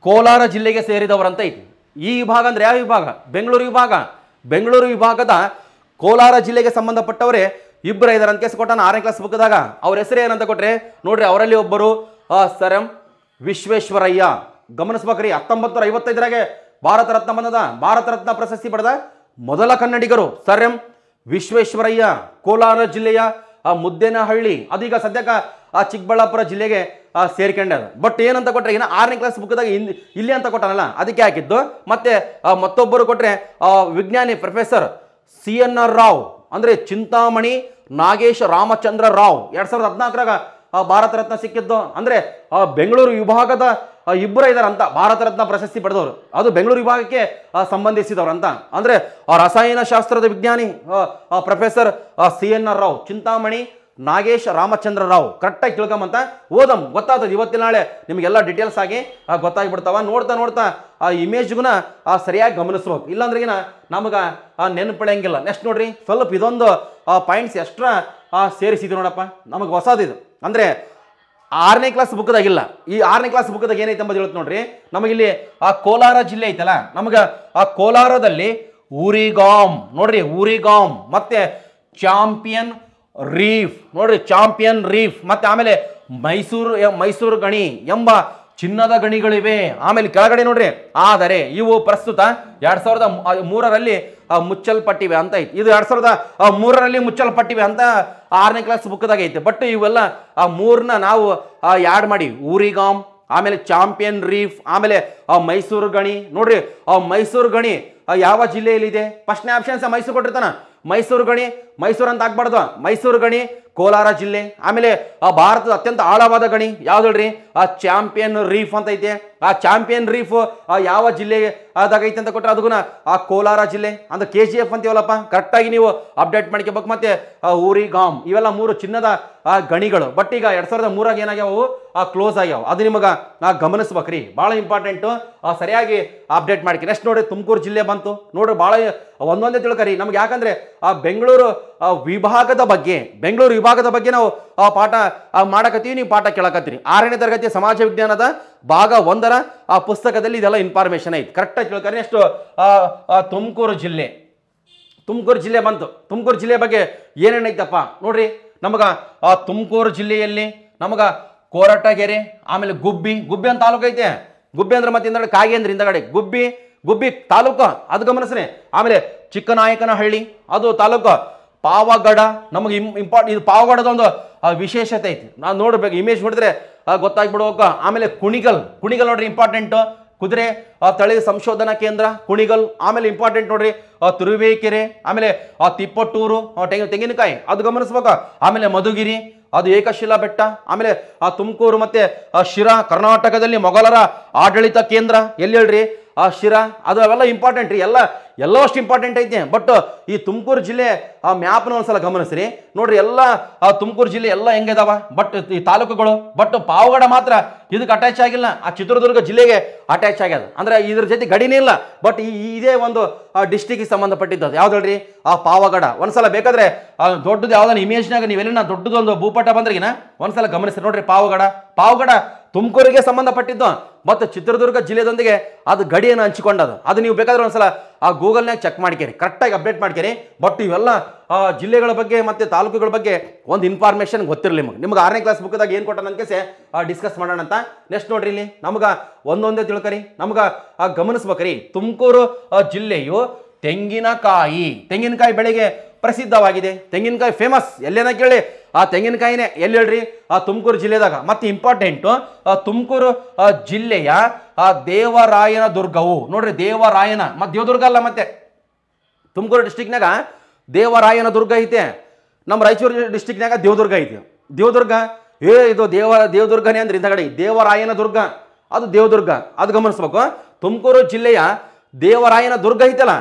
ಕೋಲಾರ ಜಿಲ್ಲೆಗೆ ಸೇರಿದವರಂತ ಐತಿ ಈ ವಿಭಾಗ ಅಂದರೆ ಯಾವ ವಿಭಾಗ ಬೆಂಗಳೂರು ವಿಭಾಗ ಬೆಂಗಳೂರು ವಿಭಾಗದ ಕೋಲಾರ ಜಿಲ್ಲೆಗೆ ಸಂಬಂಧಪಟ್ಟವರೇ ಇಬ್ಬರು ಐದಾರು ಅಂತ ಕೇಸ್ ಕೊಟ್ಟಾನ ಆರನೇ ಕ್ಲಾಸ್ ಬುಕ್ದಾಗ ಅವ್ರ ಹೆಸರು ಏನಂತ ಕೊಟ್ರೆ ನೋಡ್ರಿ ಅವರಲ್ಲಿ ಒಬ್ಬರು ಸರ್ ಎಂ ವಿಶ್ವೇಶ್ವರಯ್ಯ ಗಮನಿಸ್ಬೇಕ್ರಿ ಹತ್ತೊಂಬತ್ತು ಐವತ್ತೈದರಾಗೆ ಭಾರತ ರತ್ನ ಬಂದದ ಭಾರತ ರತ್ನ ಪ್ರಶಸ್ತಿ ಪಡೆದ ಮೊದಲ ಕನ್ನಡಿಗರು ಸರ್ ಎಂ ವಿಶ್ವೇಶ್ವರಯ್ಯ ಕೋಲಾರ ಜಿಲ್ಲೆಯ ಮುದ್ದೇನಹಳ್ಳಿ ಅದೀಗ ಸದ್ಯಕ್ಕೆ ಆ ಚಿಕ್ಕಬಳ್ಳಾಪುರ ಜಿಲ್ಲೆಗೆ ಸೇರ್ಕೊಂಡದ ಬಟ್ ಏನಂತ ಕೊಟ್ರೆ ಏನ ಆರನೇ ಕ್ಲಾಸ್ ಬುಕ್ದಾಗ ಇಲ್ಲಿ ಇಲ್ಲಿ ಅಂತ ಕೊಟ್ಟಾನಲ್ಲ ಅದಕ್ಕೆ ಹಾಕಿದ್ದು ಮತ್ತೆ ಮತ್ತೊಬ್ಬರು ಕೊಟ್ಟರೆ ವಿಜ್ಞಾನಿ professor C N R Rao ಅಂದರೆ ಚಿಂತಾಮಣಿ ನಾಗೇಶ್ ರಾಮಚಂದ್ರ ರಾವ್ ಎರಡ್ ಸಾವಿರದ ಹದಿನಾಲ್ಕರಾಗ ಭಾರತ ರತ್ನ ಸಿಕ್ಕಿದ್ದು ಅಂದರೆ ಬೆಂಗಳೂರು ವಿಭಾಗದ ಇಬ್ಬರ ಇದಾರೆ ಅಂತ ಭಾರತ ರತ್ನ ಪ್ರಶಸ್ತಿ ಪಡೆದವರು ಅದು ಬೆಂಗಳೂರು ವಿಭಾಗಕ್ಕೆ ಸಂಬಂಧಿಸಿದವರು ಅಂತ ರಸಾಯನ ಶಾಸ್ತ್ರದ ವಿಜ್ಞಾನಿ professor C N R Rao Chintamani Nagesh Ramachandra Rao ಕರೆಕ್ಟಾಗಿ ತಿಳ್ಕೊಂಬಂತ ಓದಂ ಗೊತ್ತಾಗ್ತದೆ ಇವತ್ತಿನ ನಾಳೆ ನಿಮಗೆಲ್ಲ ಡೀಟೇಲ್ಸ್ ಆಗಿ ಗೊತ್ತಾಗ್ಬಿಡ್ತಾವ ನೋಡ್ತಾ ನೋಡ್ತಾ ಆ ಇಮೇಜ್ಗುನ ಆ ಸರಿಯಾಗಿ ಗಮನಿಸ್ಬೇಕು ಇಲ್ಲಾಂದ್ರೆಗಿನ ನಮಗೆ ಆ ನೆನಪಡೆಯಂಗಿಲ್ಲ ನೆಕ್ಸ್ಟ್ ನೋಡ್ರಿ ಸ್ವಲ್ಪ ಇದೊಂದು ಆ ಪಾಯಿಂಟ್ಸ್ ಎಕ್ಸ್ಟ್ರಾ ಸೇರಿಸಿದ್ರು ನೋಡಪ್ಪ ನಮಗೆ ಹೊಸದಿದು ಅಂದರೆ ಆರನೇ ಕ್ಲಾಸ್ ಬುಕ್ದಾಗಿಲ್ಲ ಈ ಆರನೇ ಕ್ಲಾಸ್ ಬುಕ್ದಾಗ ಏನೈತೆ ಅಂಬೋದು ಹೇಳುತ್ತೆ ನೋಡ್ರಿ ನಮಗಿಲ್ಲಿ ಆ ಕೋಲಾರ ಜಿಲ್ಲೆ ಐತಲ್ಲ ನಮಗೆ ಆ ಕೋಲಾರದಲ್ಲಿ ಊರಿಗಾಮ್ ನೋಡ್ರಿ ಊರಿಗಾಮ್ ಮತ್ತೆ ಚಾಂಪಿಯನ್ ರೀಫ್ ನೋಡ್ರಿ ಚಾಂಪಿಯನ್ ರೀಫ್ ಮತ್ತೆ ಆಮೇಲೆ ಮೈಸೂರು ಮೈಸೂರು ಗಣಿ ಎಂಬ ಚಿನ್ನದ ಗಣಿಗಳಿವೆ ಆಮೇಲೆ ಕೆಳಗಡೆ ನೋಡ್ರಿ ಆದರೆ ಇವು ಪ್ರಸ್ತುತ ಎರಡ್ ಸಾವಿರದ ಮೂರರಲ್ಲಿ ಮುಚ್ಚಲ್ಪಟ್ಟಿವೆ ಅಂತ ಐತಿ ಇದು ಎರಡ್ ಸಾವಿರದ ಮೂರರಲ್ಲಿ ಮುಚ್ಚಲ್ಪಟ್ಟಿವೆ ಅಂತ ಆರನೇ ಕ್ಲಾಸ್ ಬುಕ್ದಾಗ ಐತೆ ಬಟ್ ಇವೆಲ್ಲ ಆ ಮೂರನ್ನ ನಾವು ಯಾಡ್ ಮಾಡಿ ಊರಿಗಾಮ್ ಆಮೇಲೆ ಚಾಂಪಿಯನ್ ರೀಫ್ ಆಮೇಲೆ ಆ ಮೈಸೂರು ಗಣಿ ನೋಡ್ರಿ ಆ ಮೈಸೂರು ಗಣಿ ಯಾವ ಜಿಲ್ಲೆಯಲ್ಲಿದೆ ಫಸ್ಟ್ನೇ ಆಪ್ಷನ್ಸ್ ಮೈಸೂರು ಕೊಟ್ಟಿರ್ತಾನ ಮೈಸೂರು ಗಣಿ ಮೈಸೂರು ಅಂತ ಆಗ್ಬಾರ್ದು ಮೈಸೂರು ಗಣಿ ಕೋಲಾರ ಜಿಲ್ಲೆ ಆಮೇಲೆ ಆ ಭಾರತದ ಅತ್ಯಂತ ಆಳವಾದ ಗಣಿ ಯಾವ್ದು ಹೇಳ್ರಿ ಆ ಚಾಂಪಿಯನ್ ರೀಫ್ ಅಂತ ಐತೆ ಆ ಚಾಂಪಿಯನ್ ರೀಫ್ ಯಾವ ಜಿಲ್ಲೆಗೆ ಅದಾಗೈತೆ ಅಂತ ಕೊಟ್ಟರೆ ಅದಕ್ಕೂ ಆ ಕೋಲಾರ ಜಿಲ್ಲೆ ಅಂದ್ರೆ ಕೆ ಜಿ ಎಫ್ ಅಂತೀವಲ್ಲಪ್ಪ ಕರೆಕ್ಟಾಗಿ ನೀವು ಅಪ್ಡೇಟ್ ಮಾಡ್ಕೋಬೇಕು ಮತ್ತೆ ಊರಿಗಾಮ್ ಇವೆಲ್ಲ ಮೂರು ಚಿನ್ನದ ಆ ಗಣಿಗಳು ಬಟ್ ಈಗ ಎರಡು ಸಾವಿರದ ಮೂರಾಗ ಏನಾಗ್ಯಾವು ಆ ಕ್ಲೋಸ್ ಆಗ್ಯಾವ ಅದು ನಿಮಗೆ ನಾ ಗಮನಿಸ್ಬೇಕ್ರಿ ಭಾಳ ಇಂಪಾರ್ಟೆಂಟು ಸರಿಯಾಗಿ ಅಪ್ಡೇಟ್ ಮಾಡ್ಕಿ ನೆಕ್ಸ್ಟ್ ನೋಡಿ ತುಮಕೂರು ಜಿಲ್ಲೆ ಬಂತು ನೋಡ್ರಿ ಭಾಳ ಒಂದೊಂದೇ ತಿಳ್ಕರಿ ನಮ್ಗೆ ಯಾಕಂದರೆ ಆ ಬೆಂಗಳೂರು ವಿಭಾಗದ ಬಗ್ಗೆ ಬೆಂಗಳೂರು ವಿಭಾಗದ ಬಗ್ಗೆ ನಾವು ಆ ಪಾಠ ಆ ಮಾಡಕತ್ತೀವಿ ನೀವು ಪಾಠ ಕೇಳಕತ್ತೀರಿ ಆರನೇ ತರಗತಿ ಸಮಾಜ ವಿಜ್ಞಾನದ ಭಾಗ ಒಂದರ ಆ ಪುಸ್ತಕದಲ್ಲಿ ಇದೆಲ್ಲ ಇನ್ಫಾರ್ಮೇಷನ್ ಐತಿ ಕರೆಕ್ಟಾಗಿ ಕೇಳ್ತಾರೆ ಎಷ್ಟು ತುಮಕೂರು ಜಿಲ್ಲೆ ತುಮಕೂರು ಜಿಲ್ಲೆ ಬಂತು ತುಮಕೂರು ಜಿಲ್ಲೆ ಬಗ್ಗೆ ಏನೇನೈತಪ್ಪ ನೋಡ್ರಿ ನಮಗ ಆ ತುಮಕೂರು ಜಿಲ್ಲೆಯಲ್ಲಿ ನಮಗೆ ಕೋರಟಗೆರೆ ಆಮೇಲೆ ಗುಬ್ಬಿ ಗುಬ್ಬಿ ಅಂತ ತಾಲೂಕು ಐತೆ ಗುಬ್ಬಿ ಅಂದ್ರೆ ಮತ್ತೆ ಹಿಂದಗಡೆ ಕಾಗೇಂದ್ರ ಹಿಂದಗಡೆ ಗುಬ್ಬಿ ಗುಬ್ಬಿ ತಾಲೂಕು ಅದು ಗಮನಿಸ್ರಿ ಆಮೇಲೆ ಚಿಕ್ಕನಾಯಕನಹಳ್ಳಿ ಅದು ತಾಲೂಕು ಪಾವಗಡ ನಮಗೆ ಇಂಪಾರ್ಟ್ ಇದು ಪಾವಗಡದ ಒಂದು ಆ ವಿಶೇಷತೆ ಐತಿ ನಾನು ನೋಡ್ಬೇಕು ಇಮೇಜ್ ನೋಡಿದ್ರೆ ಗೊತ್ತಾಗ್ಬಿಡೋಕ ಆಮೇಲೆ ಕುಣಿಗಲ್ ಕುಣಿಗಲ್ ನೋಡ್ರಿ ಇಂಪಾರ್ಟೆಂಟು ಕುದುರೆ ಆ ತಳಿ ಸಂಶೋಧನಾ ಕೇಂದ್ರ ಕುಣಿಗಲ್ ಆಮೇಲೆ ಇಂಪಾರ್ಟೆಂಟ್ ನೋಡ್ರಿ ತುರುವೇಕೆರೆ ಆಮೇಲೆ ಆ ತಿಪ್ಪಟ್ಟೂರು ತೆಂಗಿನ ತೆಂಗಿನಕಾಯಿ ಅದು ಗಮನಿಸ್ಬೇಕು ಆಮೇಲೆ ಮಧುಗಿರಿ ಅದು ಏಕಶಿಲಾ ಬೆಟ್ಟ ಆಮೇಲೆ ಆ ತುಮಕೂರು ಮತ್ತೆ ಶಿರಾ ಕರ್ನಾಟಕದಲ್ಲಿ ಮೊಘಲರ ಆಡಳಿತ ಕೇಂದ್ರ ಎಲ್ಲಿ ಹೇಳ್ರಿ ಆ ಶಿರಾ ಅದು ಅವೆಲ್ಲ ಇಂಪಾರ್ಟೆಂಟ್ ರೀ ಎಲ್ಲ ಎಲ್ಲವಷ್ಟು ಇಂಪಾರ್ಟೆಂಟ್ ಐತೆ ಬಟ್ ಈ ತುಮಕೂರು ಜಿಲ್ಲೆ ಆ ಮ್ಯಾಪ್ನ ಒಂದ್ಸಲ ಗಮನಿಸ್ರಿ ನೋಡ್ರಿ ಎಲ್ಲ ಆ ತುಮಕೂರು ಜಿಲ್ಲೆ ಎಲ್ಲ ಹೆಂಗಿದಾವ ಬಟ್ ಈ ತಾಲೂಕುಗಳು ಬಟ್ ಪಾವಗಡ ಮಾತ್ರ ಇದಕ್ಕೆ ಅಟ್ಯಾಚ್ ಆಗಿಲ್ಲ ಆ ಚಿತ್ರದುರ್ಗ ಜಿಲ್ಲೆಗೆ ಅಟ್ಯಾಚ್ ಆಗ್ಯದ ಅಂದ್ರೆ ಇದ್ರ ಜೊತೆ ಗಡಿನೇ ಇಲ್ಲ ಬಟ್ ಈ ಇದೇ ಒಂದು ಡಿಸ್ಟಿಕ್ಗೆ ಸಂಬಂಧಪಟ್ಟಿದ್ದು ಯಾವ್ದು ಹೇಳ್ರಿ ಆ ಪಾವಗಡ ಒಂದ್ಸಲ ಬೇಕಾದ್ರೆ ದೊಡ್ಡದು ಯಾವ್ದಾನ ಇಮೇಜ್ನಾಗ ನೀವೆಲ್ಲ ದೊಡ್ಡದೊಂದು ಭೂಪಟ ಬಂದ್ರಿಗಿನ ಒಂದ್ಸಲ ಗಮನಿಸ್ರಿ ನೋಡ್ರಿ ಪಾವಗಡ ಪಾವಗಡ ತುಮಕೂರಿಗೆ ಸಂಬಂಧಪಟ್ಟಿದ್ದು ಮತ್ತು ಚಿತ್ರದುರ್ಗ ಜಿಲ್ಲೆದೊಂದಿಗೆ ಅದು ಗಡಿಯನ್ನು ಹಂಚಿಕೊಂಡದು ಅದು ನೀವು ಬೇಕಾದ್ರೆ ಒಂದ್ಸಲ ಆ ಗೂಗಲ್ನಾಗ ಚೆಕ್ ಮಾಡ್ಕೇರಿ ಕರೆಕ್ಟಾಗಿ ಅಪ್ಡೇಟ್ ಮಾಡ್ಕೇರಿ ಬಟ್ ಇವೆಲ್ಲ ಜಿಲ್ಲೆಗಳ ಬಗ್ಗೆ ಮತ್ತು ತಾಲೂಕುಗಳ ಬಗ್ಗೆ ಒಂದು ಇನ್ಫಾರ್ಮೇಷನ್ ಗೊತ್ತಿರಲಿ ನಿಮಗೆ ನಿಮ್ಗೆ ಆರನೇ ಕ್ಲಾಸ್ ಬುಕ್ದಾಗ ಏನು ಕೊಟ್ಟ ನನ್ನ ಕೇಸೆ ಡಿಸ್ಕಸ್ ಮಾಡೋಣ ಅಂತ ನೆಕ್ಸ್ಟ್ ನೋಡಿರಿ ಇಲ್ಲಿ ನಮ್ಗೆ ಒಂದೊಂದೇ ತಿಳ್ಕರಿ ನಮ್ಗೆ ಗಮನಿಸ್ಬೇಕ್ರಿ ತುಮಕೂರು ಜಿಲ್ಲೆಯು ತೆಂಗಿನಕಾಯಿ ತೆಂಗಿನಕಾಯಿ ಬೆಳೆಗೆ ಪ್ರಸಿದ್ಧವಾಗಿದೆ ತೆಂಗಿನಕಾಯಿ ಫೇಮಸ್ ಎಲ್ಲೇನ ಕೇಳಿ ಆ ತೆಂಗಿನಕಾಯಿನೇ ಎಲ್ಲಿ ಹೇಳ್ರಿ ಆ ತುಮಕೂರು ಜಿಲ್ಲೆದಾಗ ಮತ್ತು ಇಂಪಾರ್ಟೆಂಟು ತುಮಕೂರು ಜಿಲ್ಲೆಯ ಆ ದೇವರಾಯನ ದುರ್ಗವು ನೋಡ್ರಿ ದೇವರಾಯನ ಮತ್ತು ದೇವದುರ್ಗ ಅಲ್ಲ ಮತ್ತೆ ತುಮಕೂರು ಡಿಸ್ಟಿಕ್ನಾಗ ದೇವರಾಯನ ದುರ್ಗ ಐತೆ ನಮ್ಮ ರಾಯಚೂರು ಡಿಸ್ಟಿಕ್ನಾಗ ದೇವದುರ್ಗ ಐತೆ ದೇವದುರ್ಗ ಏ ಇದು ದೇವ ದೇವದುರ್ಗನೇ ಅಂದ್ರೆ ಇಂಥ ದೇವರಾಯನ ದುರ್ಗ ಅದು ದೇವದುರ್ಗ ಅದು ಗಮನಿಸ್ಬೇಕು ತುಮಕೂರು ಜಿಲ್ಲೆಯ ದೇವರಾಯನ ದುರ್ಗ ಐತಲ್ಲ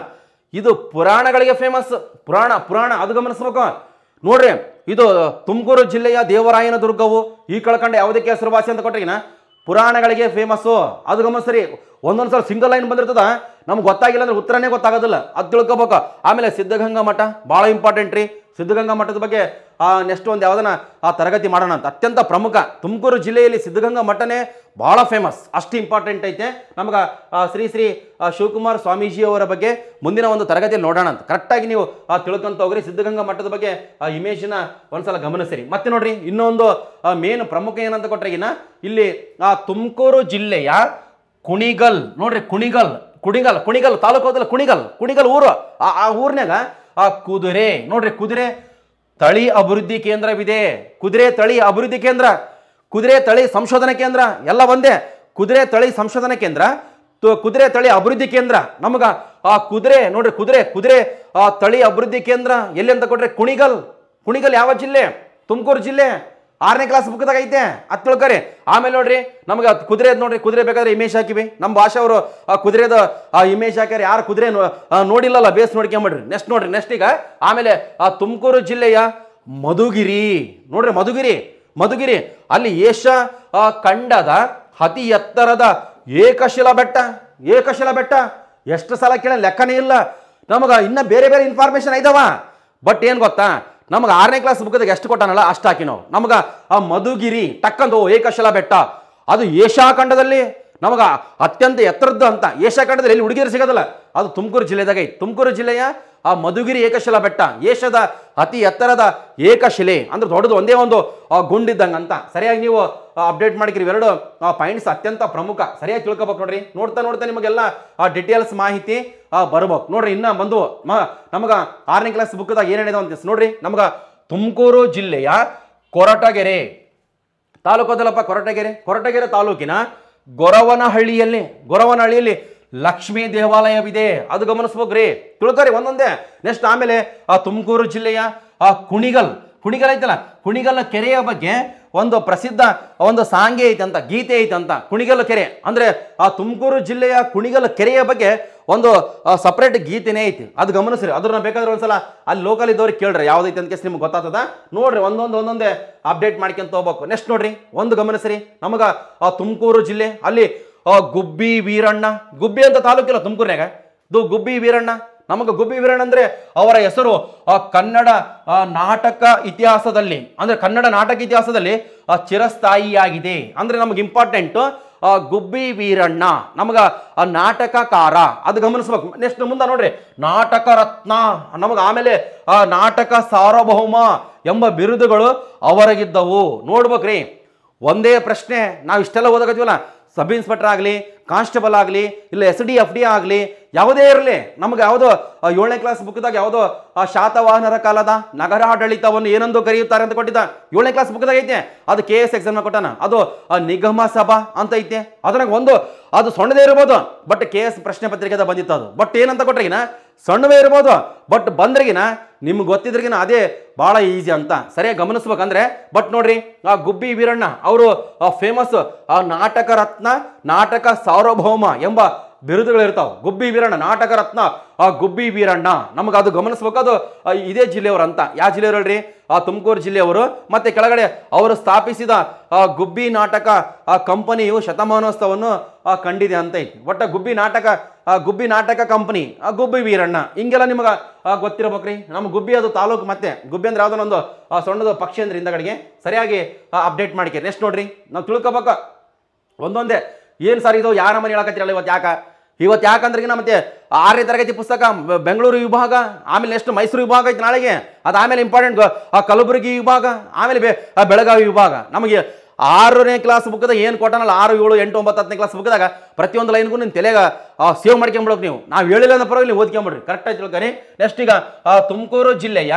ಇದು ಪುರಾಣಗಳಿಗೆ ಫೇಮಸ್ ಪುರಾಣ ಪುರಾಣ ಅದು ಗಮನಿಸ್ಬೇಕು ನೋಡ್ರಿ ಇದು ತುಮಕೂರು ಜಿಲ್ಲೆಯ ದೇವರಾಯನ ದುರ್ಗವು ಈ ಕಳ್ಕಂಡ ಯಾವುದಕ್ಕೆ ಹೆಸರುವಾಸಿ ಅಂತ ಕೊಟ್ರಿಗಿನ ಪುರಾಣಗಳಿಗೆ ಫೇಮಸ್ಸು ಅದು ಗಮನಿಸ್ರಿ ಒಂದೊಂದು ಸಲ ಸಿಂಗಲ್ ಲೈನ್ ಬಂದಿರ್ತದ ನಮ್ಗೆ ಗೊತ್ತಾಗಿಲ್ಲ ಅಂದ್ರೆ ಉತ್ತರನೇ ಗೊತ್ತಾಗೋದಿಲ್ಲ ಅದು ತಿಳ್ಕೊಬೇಕು ಆಮೇಲೆ ಸಿದ್ಧಗಂಗಾ ಮಠ ಭಾಳ ಇಂಪಾರ್ಟೆಂಟ್ ರೀ ಸಿದ್ಧಗಂಗಾ ಮಠದ ಬಗ್ಗೆ ನೆಕ್ಸ್ಟ್ ಒಂದು ಯಾವುದನ್ನ ಆ ತರಗತಿ ಮಾಡೋಣ ಅಂತ ಅತ್ಯಂತ ಪ್ರಮುಖ ತುಮಕೂರು ಜಿಲ್ಲೆಯಲ್ಲಿ ಸಿದ್ಧಗಂಗಾ ಮಠನೇ ಭಾಳ ಫೇಮಸ್ ಅಷ್ಟು ಇಂಪಾರ್ಟೆಂಟ್ ಐತೆ ನಮ್ಗೆ ಶ್ರೀ ಶ್ರೀ ಶಿವಕುಮಾರ್ ಅವರ ಬಗ್ಗೆ ಮುಂದಿನ ಒಂದು ತರಗತಿಯಲ್ಲಿ ನೋಡೋಣ ಅಂತ ಕರೆಕ್ಟಾಗಿ ನೀವು ತಿಳ್ಕೊಂತ ಹೋಗ್ರಿ ಸಿದ್ಧಗಂಗಾ ಮಠದ ಬಗ್ಗೆ ಆ ಇಮೇಜ್ನ ಒಂದ್ಸಲ ಗಮನಿಸಿರಿ ಮತ್ತೆ ನೋಡ್ರಿ ಇನ್ನೊಂದು ಮೇನ್ ಪ್ರಮುಖ ಏನಂತ ಕೊಟ್ಟರೆ ಇಲ್ಲಿ ಆ ತುಮಕೂರು ಜಿಲ್ಲೆಯ ಕುಣಿಗಲ್ ನೋಡ್ರಿ ಕುಣಿಗಲ್ ಕುಣಿಗಲ್ ಕುಣಿಗಲ್ ತಾಲೂಕು ಹೋದಲ್ಲ ಕುಣಿಗಲ್ ಕುಣಿಗಲ್ ಊರು ಆ ಆ ಊರ್ನಾಗ ಆ ಕುದುರೆ ನೋಡ್ರಿ ಕುದುರೆ ತಳಿ ಅಭಿವೃದ್ಧಿ ಕೇಂದ್ರವಿದೆ ಕುದುರೆ ತಳಿ ಅಭಿವೃದ್ಧಿ ಕೇಂದ್ರ ಕುದುರೆ ತಳಿ ಸಂಶೋಧನಾ ಕೇಂದ್ರ ಎಲ್ಲ ಒಂದೇ ಕುದುರೆ ತಳಿ ಸಂಶೋಧನಾ ಕೇಂದ್ರ ಕುದುರೆ ತಳಿ ಅಭಿವೃದ್ಧಿ ಕೇಂದ್ರ ನಮಗ ಆ ಕುದುರೆ ನೋಡ್ರಿ ಕುದುರೆ ಕುದುರೆ ಆ ತಳಿ ಅಭಿವೃದ್ಧಿ ಕೇಂದ್ರ ಎಲ್ಲಿ ಅಂತ ಕೊಟ್ರೆ ಕುಣಿಗಲ್ ಕುಣಿಗಲ್ ಯಾವ ಜಿಲ್ಲೆ ತುಮಕೂರು ಜಿಲ್ಲೆ ಆರನೇ ಕ್ಲಾಸ್ ಬುಕ್ದಾಗ ಐತೆ ಅದು ತಿಳ್ಕೊರಿ ಆಮೇಲೆ ನೋಡ್ರಿ ನಮ್ಗೆ ಕುದುರೆ ನೋಡ್ರಿ ಕುದುರೆ ಬೇಕಾದ್ರೆ ಇಮೇಜ್ ಹಾಕಿವಿ ನಮ್ಮ ಭಾಷೆ ಅವರು ಆ ಕುದುರೆದ ಆ ಇಮೇಜ್ ಹಾಕ್ಯಾರ ಯಾರು ಕುದುರೆ ನೋಡಿಲ್ಲಲ್ಲ ಬೇಸ್ ನೋಡ್ಕೊಂಬಿಡ್ರಿ ನೆಕ್ಸ್ಟ್ ನೋಡ್ರಿ ನೆಕ್ಸ್ಟ್ ಈಗ ಆಮೇಲೆ ಆ ತುಮಕೂರು ಜಿಲ್ಲೆಯ ಮಧುಗಿರಿ ನೋಡ್ರಿ ಮಧುಗಿರಿ ಮಧುಗಿರಿ ಅಲ್ಲಿ ಏಷ್ಯಾ ಖಂಡದ ಅತಿ ಎತ್ತರದ ಏಕಶಿಲಾ ಬೆಟ್ಟ ಏಕಶಿಲಾ ಬೆಟ್ಟ ಎಷ್ಟು ಸಲ ಕೇಳ ಲೆಕ್ಕನೇ ಇಲ್ಲ ನಮಗೆ ಇನ್ನೂ ಬೇರೆ ಬೇರೆ ಇನ್ಫಾರ್ಮೇಶನ್ ಇದಾವ ಬಟ್ ಏನು ಗೊತ್ತಾ ನಮಗೆ ಆರನೇ ಕ್ಲಾಸ್ ಬುಕ್ಕದಾಗ ಎಷ್ಟು ಕೊಟ್ಟಾನಲ್ಲ ಅಷ್ಟು ಹಾಕಿ ನಾವು ನಮಗೆ ಆ ಮಧುಗಿರಿ ಟಕ್ಕಂದು ಏಕಶಲ ಬೆಟ್ಟ ಅದು ಏಷ್ಯಾಖಂಡದಲ್ಲಿ ನಮಗ ಅತ್ಯಂತ ಎತ್ತರದ್ದು ಅಂತ ಏಷ್ಯಾ ಖಂಡದಲ್ಲಿ ಎಲ್ಲಿ ಹುಡುಗಿಯರು ಸಿಗೋದಲ್ಲ ಅದು ತುಮಕೂರು ಜಿಲ್ಲೆದಾಗ ತುಮಕೂರು ಜಿಲ್ಲೆಯ ಆ ಮಧುಗಿರಿ ಏಕಶಿಲಾ ಬೆಟ್ಟ ಏಷ್ಯಾದ ಅತಿ ಎತ್ತರದ ಏಕಶಿಲೆ ಅಂದ್ರೆ ದೊಡ್ಡದು ಒಂದೇ ಒಂದು ಗುಂಡಿದ್ದಂಗೆ ಅಂತ ಸರಿಯಾಗಿ ನೀವು ಅಪ್ಡೇಟ್ ಮಾಡಿಕ್ರಿ ಇವೆರಡು ಪಾಯಿಂಟ್ಸ್ ಅತ್ಯಂತ ಪ್ರಮುಖ ಸರಿಯಾಗಿ ತಿಳ್ಕೊಬೇಕು ನೋಡ್ರಿ ನೋಡ್ತಾ ನೋಡ್ತಾ ನಿಮಗೆಲ್ಲ ಆ ಡಿಟೇಲ್ಸ್ ಮಾಹಿತಿ ಬರ್ಬೇಕು ನೋಡ್ರಿ ಇನ್ನ ಬಂದು ನಮಗ ಆರನೇ ಕ್ಲಾಸ್ ಬುಕ್ದಾಗ ಏನೇನಿದೆ ಅಂತ ನೋಡ್ರಿ ನಮಗ ತುಮಕೂರು ಜಿಲ್ಲೆಯ ಕೊರಟಗೆರೆ ತಾಲೂಕದಲ್ಲಪ್ಪ ಕೊರಟಗೆರೆ ಕೊರಟಗೆರೆ ತಾಲೂಕಿನ ಗೊರವನಹಳ್ಳಿಯಲ್ಲಿ ಗೊರವನಹಳ್ಳಿಯಲ್ಲಿ ಲಕ್ಷ್ಮೀ ದೇವಾಲಯವಿದೆ ಅದು ಗಮನಿಸ್ಬೋಕ್ರಿ ತಿಳ್ಕೊರಿ ಒಂದೊಂದೇ ನೆಕ್ಸ್ಟ್ ಆಮೇಲೆ ಆ ತುಮಕೂರು ಜಿಲ್ಲೆಯ ಆ ಕುಣಿಗಲ್ ಕುಣಿಗಲ್ ಐತಲ್ಲ ಕುಣಿಗಲ್ನ ಕೆರೆಯ ಬಗ್ಗೆ ಒಂದು ಪ್ರಸಿದ್ಧ ಒಂದು ಸಾಂಗೆ ಅಂತ ಗೀತೆ ಅಂತ ಕುಣಿಗಲ್ ಕೆರೆ ಅಂದರೆ ಆ ತುಮಕೂರು ಜಿಲ್ಲೆಯ ಕುಣಿಗಲ್ ಕೆರೆಯ ಬಗ್ಗೆ ಒಂದು ಸಪ್ರೇಟ್ ಗೀತೆನೇ ಐತಿ ಅದು ಗಮನಿಸ್ರಿ ಅದ್ರ ಬೇಕಾದ್ರೆ ಒಂದ್ಸಲ ಅಲ್ಲಿ ಲೋಕಲ್ ಇದ್ದವ್ರಿಗೆ ಕೇಳ್ರಿ ಯಾವ್ದೈತೆ ಅಂತ ಕೇಸ್ ನಿಮ್ಗೆ ಗೊತ್ತಾಗ್ತದ ನೋಡ್ರಿ ಒಂದೊಂದು ಒಂದೊಂದೇ ಅಪ್ಡೇಟ್ ಮಾಡ್ಕೊಂತ ಹೋಗ್ಬೇಕು ನೆಕ್ಸ್ಟ್ ನೋಡ್ರಿ ಒಂದು ಗಮನಿಸ್ರಿ ನಮಗೆ ಆ ತುಮಕೂರು ಜಿಲ್ಲೆ ಅಲ್ಲಿ ಗುಬ್ಬಿ ವೀರಣ್ಣ ಗುಬ್ಬಿ ಅಂತ ತಾಲೂಕಿಲ್ಲ ತುಮಕೂರಿನಾಗ ದು ಗುಬ್ಬಿ ವೀರಣ್ಣ ನಮಗೆ ಗುಬ್ಬಿ ವೀರಣ್ಣ ಅಂದರೆ ಅವರ ಹೆಸರು ಕನ್ನಡ ನಾಟಕ ಇತಿಹಾಸದಲ್ಲಿ ಅಂದರೆ ಕನ್ನಡ ನಾಟಕ ಇತಿಹಾಸದಲ್ಲಿ ಚಿರಸ್ಥಾಯಿಯಾಗಿದೆ ಅಂದರೆ ನಮಗೆ ಇಂಪಾರ್ಟೆಂಟು ಗುಬ್ಬಿ ವೀರಣ್ಣ ನಮಗೆ ನಾಟಕಕಾರ ಅದು ಗಮನಿಸ್ಬೇಕು ನೆಕ್ಸ್ಟ್ ಮುಂದೆ ನೋಡ್ರಿ ನಾಟಕ ರತ್ನ ನಮಗೆ ಆಮೇಲೆ ನಾಟಕ ಸಾರ್ವಭೌಮ ಎಂಬ ಬಿರುದುಗಳು ಅವರಿಗಿದ್ದವು ನೋಡ್ಬೇಕ್ರಿ ಒಂದೇ ಪ್ರಶ್ನೆ ನಾವು ಇಷ್ಟೆಲ್ಲ ಓದಕತ್ತೀವಲ್ಲ ಸಬ್ ಇನ್ಸ್ಪೆಕ್ಟರ್ ಆಗಲಿ ಕಾನ್ಸ್ಟೇಬಲ್ ಆಗಲಿ ಇಲ್ಲ ಎಸ್ ಡಿ ಎಫ್ ಡಿ ಆಗಲಿ ಯಾವುದೇ ಇರಲಿ ನಮ್ಗೆ ಯಾವುದು ಏಳನೇ ಕ್ಲಾಸ್ ಬುಕ್ದಾಗ ಯಾವುದೋ ಆ ಶಾತವಾಹನರ ಕಾಲದ ನಗರ ಆಡಳಿತವನ್ನು ಏನೊಂದು ಕರೆಯುತ್ತಾರೆ ಅಂತ ಕೊಟ್ಟಿದ್ದ ಏಳನೇ ಕ್ಲಾಸ್ ಬುಕ್ದಾಗ ಐತೆ ಅದು ಕೆ ಎಸ್ ಎಕ್ಸಾಮ್ನ ಕೊಟ್ಟಾನ ಅದು ನಿಗಮ ಸಭಾ ಅಂತ ಐತೆ ಅದ್ರಾಗ ಒಂದು ಅದು ಸೊಣ್ಣದೇ ಇರ್ಬೋದು ಬಟ್ ಕೆ ಎಸ್ ಪ್ರಶ್ನೆ ಪತ್ರಿಕೆದ ಬಂದಿತ್ತು ಅದು ಬಟ್ ಏನಂತ ಕೊಟ್ರೆ ಸಣ್ಣವೇ ಇರ್ಬೋದು ಬಟ್ ಬಂದ್ರಿಗಿನ ನಿಮ್ಗೆ ಗೊತ್ತಿದ್ರಿಗಿನ ಅದೇ ಭಾಳ ಈಸಿ ಅಂತ ಸರಿಯಾಗಿ ಗಮನಿಸ್ಬೇಕಂದ್ರೆ ಬಟ್ ನೋಡ್ರಿ ಆ ಗುಬ್ಬಿ ವೀರಣ್ಣ ಅವರು ಫೇಮಸ್ ಆ ನಾಟಕ ರತ್ನ ನಾಟಕ ಸಾರ್ವಭೌಮ ಎಂಬ ಬಿರುದುಗಳಿರ್ತಾವೆ ಗುಬ್ಬಿ ವೀರಣ್ಣ ನಾಟಕ ರತ್ನ ಆ ಗುಬ್ಬಿ ವೀರಣ್ಣ ನಮಗೆ ಅದು ಗಮನಿಸ್ಬೇಕು ಅದು ಇದೇ ಜಿಲ್ಲೆಯವರು ಅಂತ ಯಾವ ಜಿಲ್ಲೆಯವರು ಹೇಳ್ರಿ ಆ ತುಮಕೂರು ಜಿಲ್ಲೆಯವರು ಮತ್ತೆ ಕೆಳಗಡೆ ಅವರು ಸ್ಥಾಪಿಸಿದ ಆ ಗುಬ್ಬಿ ನಾಟಕ ಆ ಕಂಪನಿಯು ಶತಮಾನೋತ್ಸವವನ್ನು ಕಂಡಿದೆ ಅಂತ ಐತಿ ಒಟ್ಟು ಗುಬ್ಬಿ ನಾಟಕ ಆ ಗುಬ್ಬಿ ನಾಟಕ ಕಂಪನಿ ಆ ಗುಬ್ಬಿ ವೀರಣ್ಣ ಹಿಂಗೆಲ್ಲ ನಿಮಗೆ ಗೊತ್ತಿರಬೇಕ್ರಿ ನಮ್ಮ ಗುಬ್ಬಿ ಅದು ತಾಲೂಕು ಮತ್ತೆ ಗುಬ್ಬಿ ಅಂದ್ರೆ ಯಾವುದನ್ನೊಂದು ಸಣ್ಣದ ಪಕ್ಷಿ ಅಂದ್ರೆ ಹಿಂದಗಡೆಗೆ ಸರಿಯಾಗಿ ಅಪ್ಡೇಟ್ ಮಾಡ್ಕೆ ನೆಕ್ಸ್ಟ್ ನೋಡ್ರಿ ನಾವು ತಿಳ್ಕೊಬೇಕು ಒಂದೊಂದೇ ಏನು ಸರ್ ಇದು ಯಾರ ಮನೆ ಹೇಳಕತ್ತಿರಲ್ಲ ಇವತ್ತು ಯಾಕೆ ಇವತ್ತು ಯಾಕಂದ್ರೆ ಮತ್ತೆ ಆರನೇ ತರಗತಿ ಪುಸ್ತಕ ಬೆಂಗಳೂರು ವಿಭಾಗ ಆಮೇಲೆ ನೆಕ್ಸ್ಟ್ ಮೈಸೂರು ವಿಭಾಗ ಐತೆ ನಾಳೆಗೆ ಅದು ಆಮೇಲೆ ಇಂಪಾರ್ಟೆಂಟ್ ಕಲಬುರಗಿ ವಿಭಾಗ ಆಮೇಲೆ ಬೆ ಬೆಳಗಾವಿ ವಿಭಾಗ ನಮಗೆ ಆರನೇ ಕ್ಲಾಸ್ ಬುಕ್ದಾಗ ಏನು ಕೊಟ್ಟನಲ್ಲ ಆರು ಏಳು ಎಂಟು ಒಂಬತ್ತು ಹತ್ತನೇ ಕ್ಲಾಸ್ ಬುಕ್ದಾಗ ಪ್ರತಿಯೊಂದು ಲೈನ್ಗೂ ನಿಮ್ಮ ತಲೆಗ ಸೇವ್ ಮಾಡ್ಕೊಂಬಿಡೋಕೆ ನೀವು ನಾವು ಹೇಳಿಲ್ಲ ಅಂದ್ರೆ ಪರವಾಗಿಲ್ಲ ಓದ್ಕೊಂಬಿಡ್ರಿ ಆಯ್ತು ತಿಳ್ಕೊರಿ ನೆಕ್ಸ್ಟ್ ಈಗ ತುಮಕೂರು ಜಿಲ್ಲೆಯ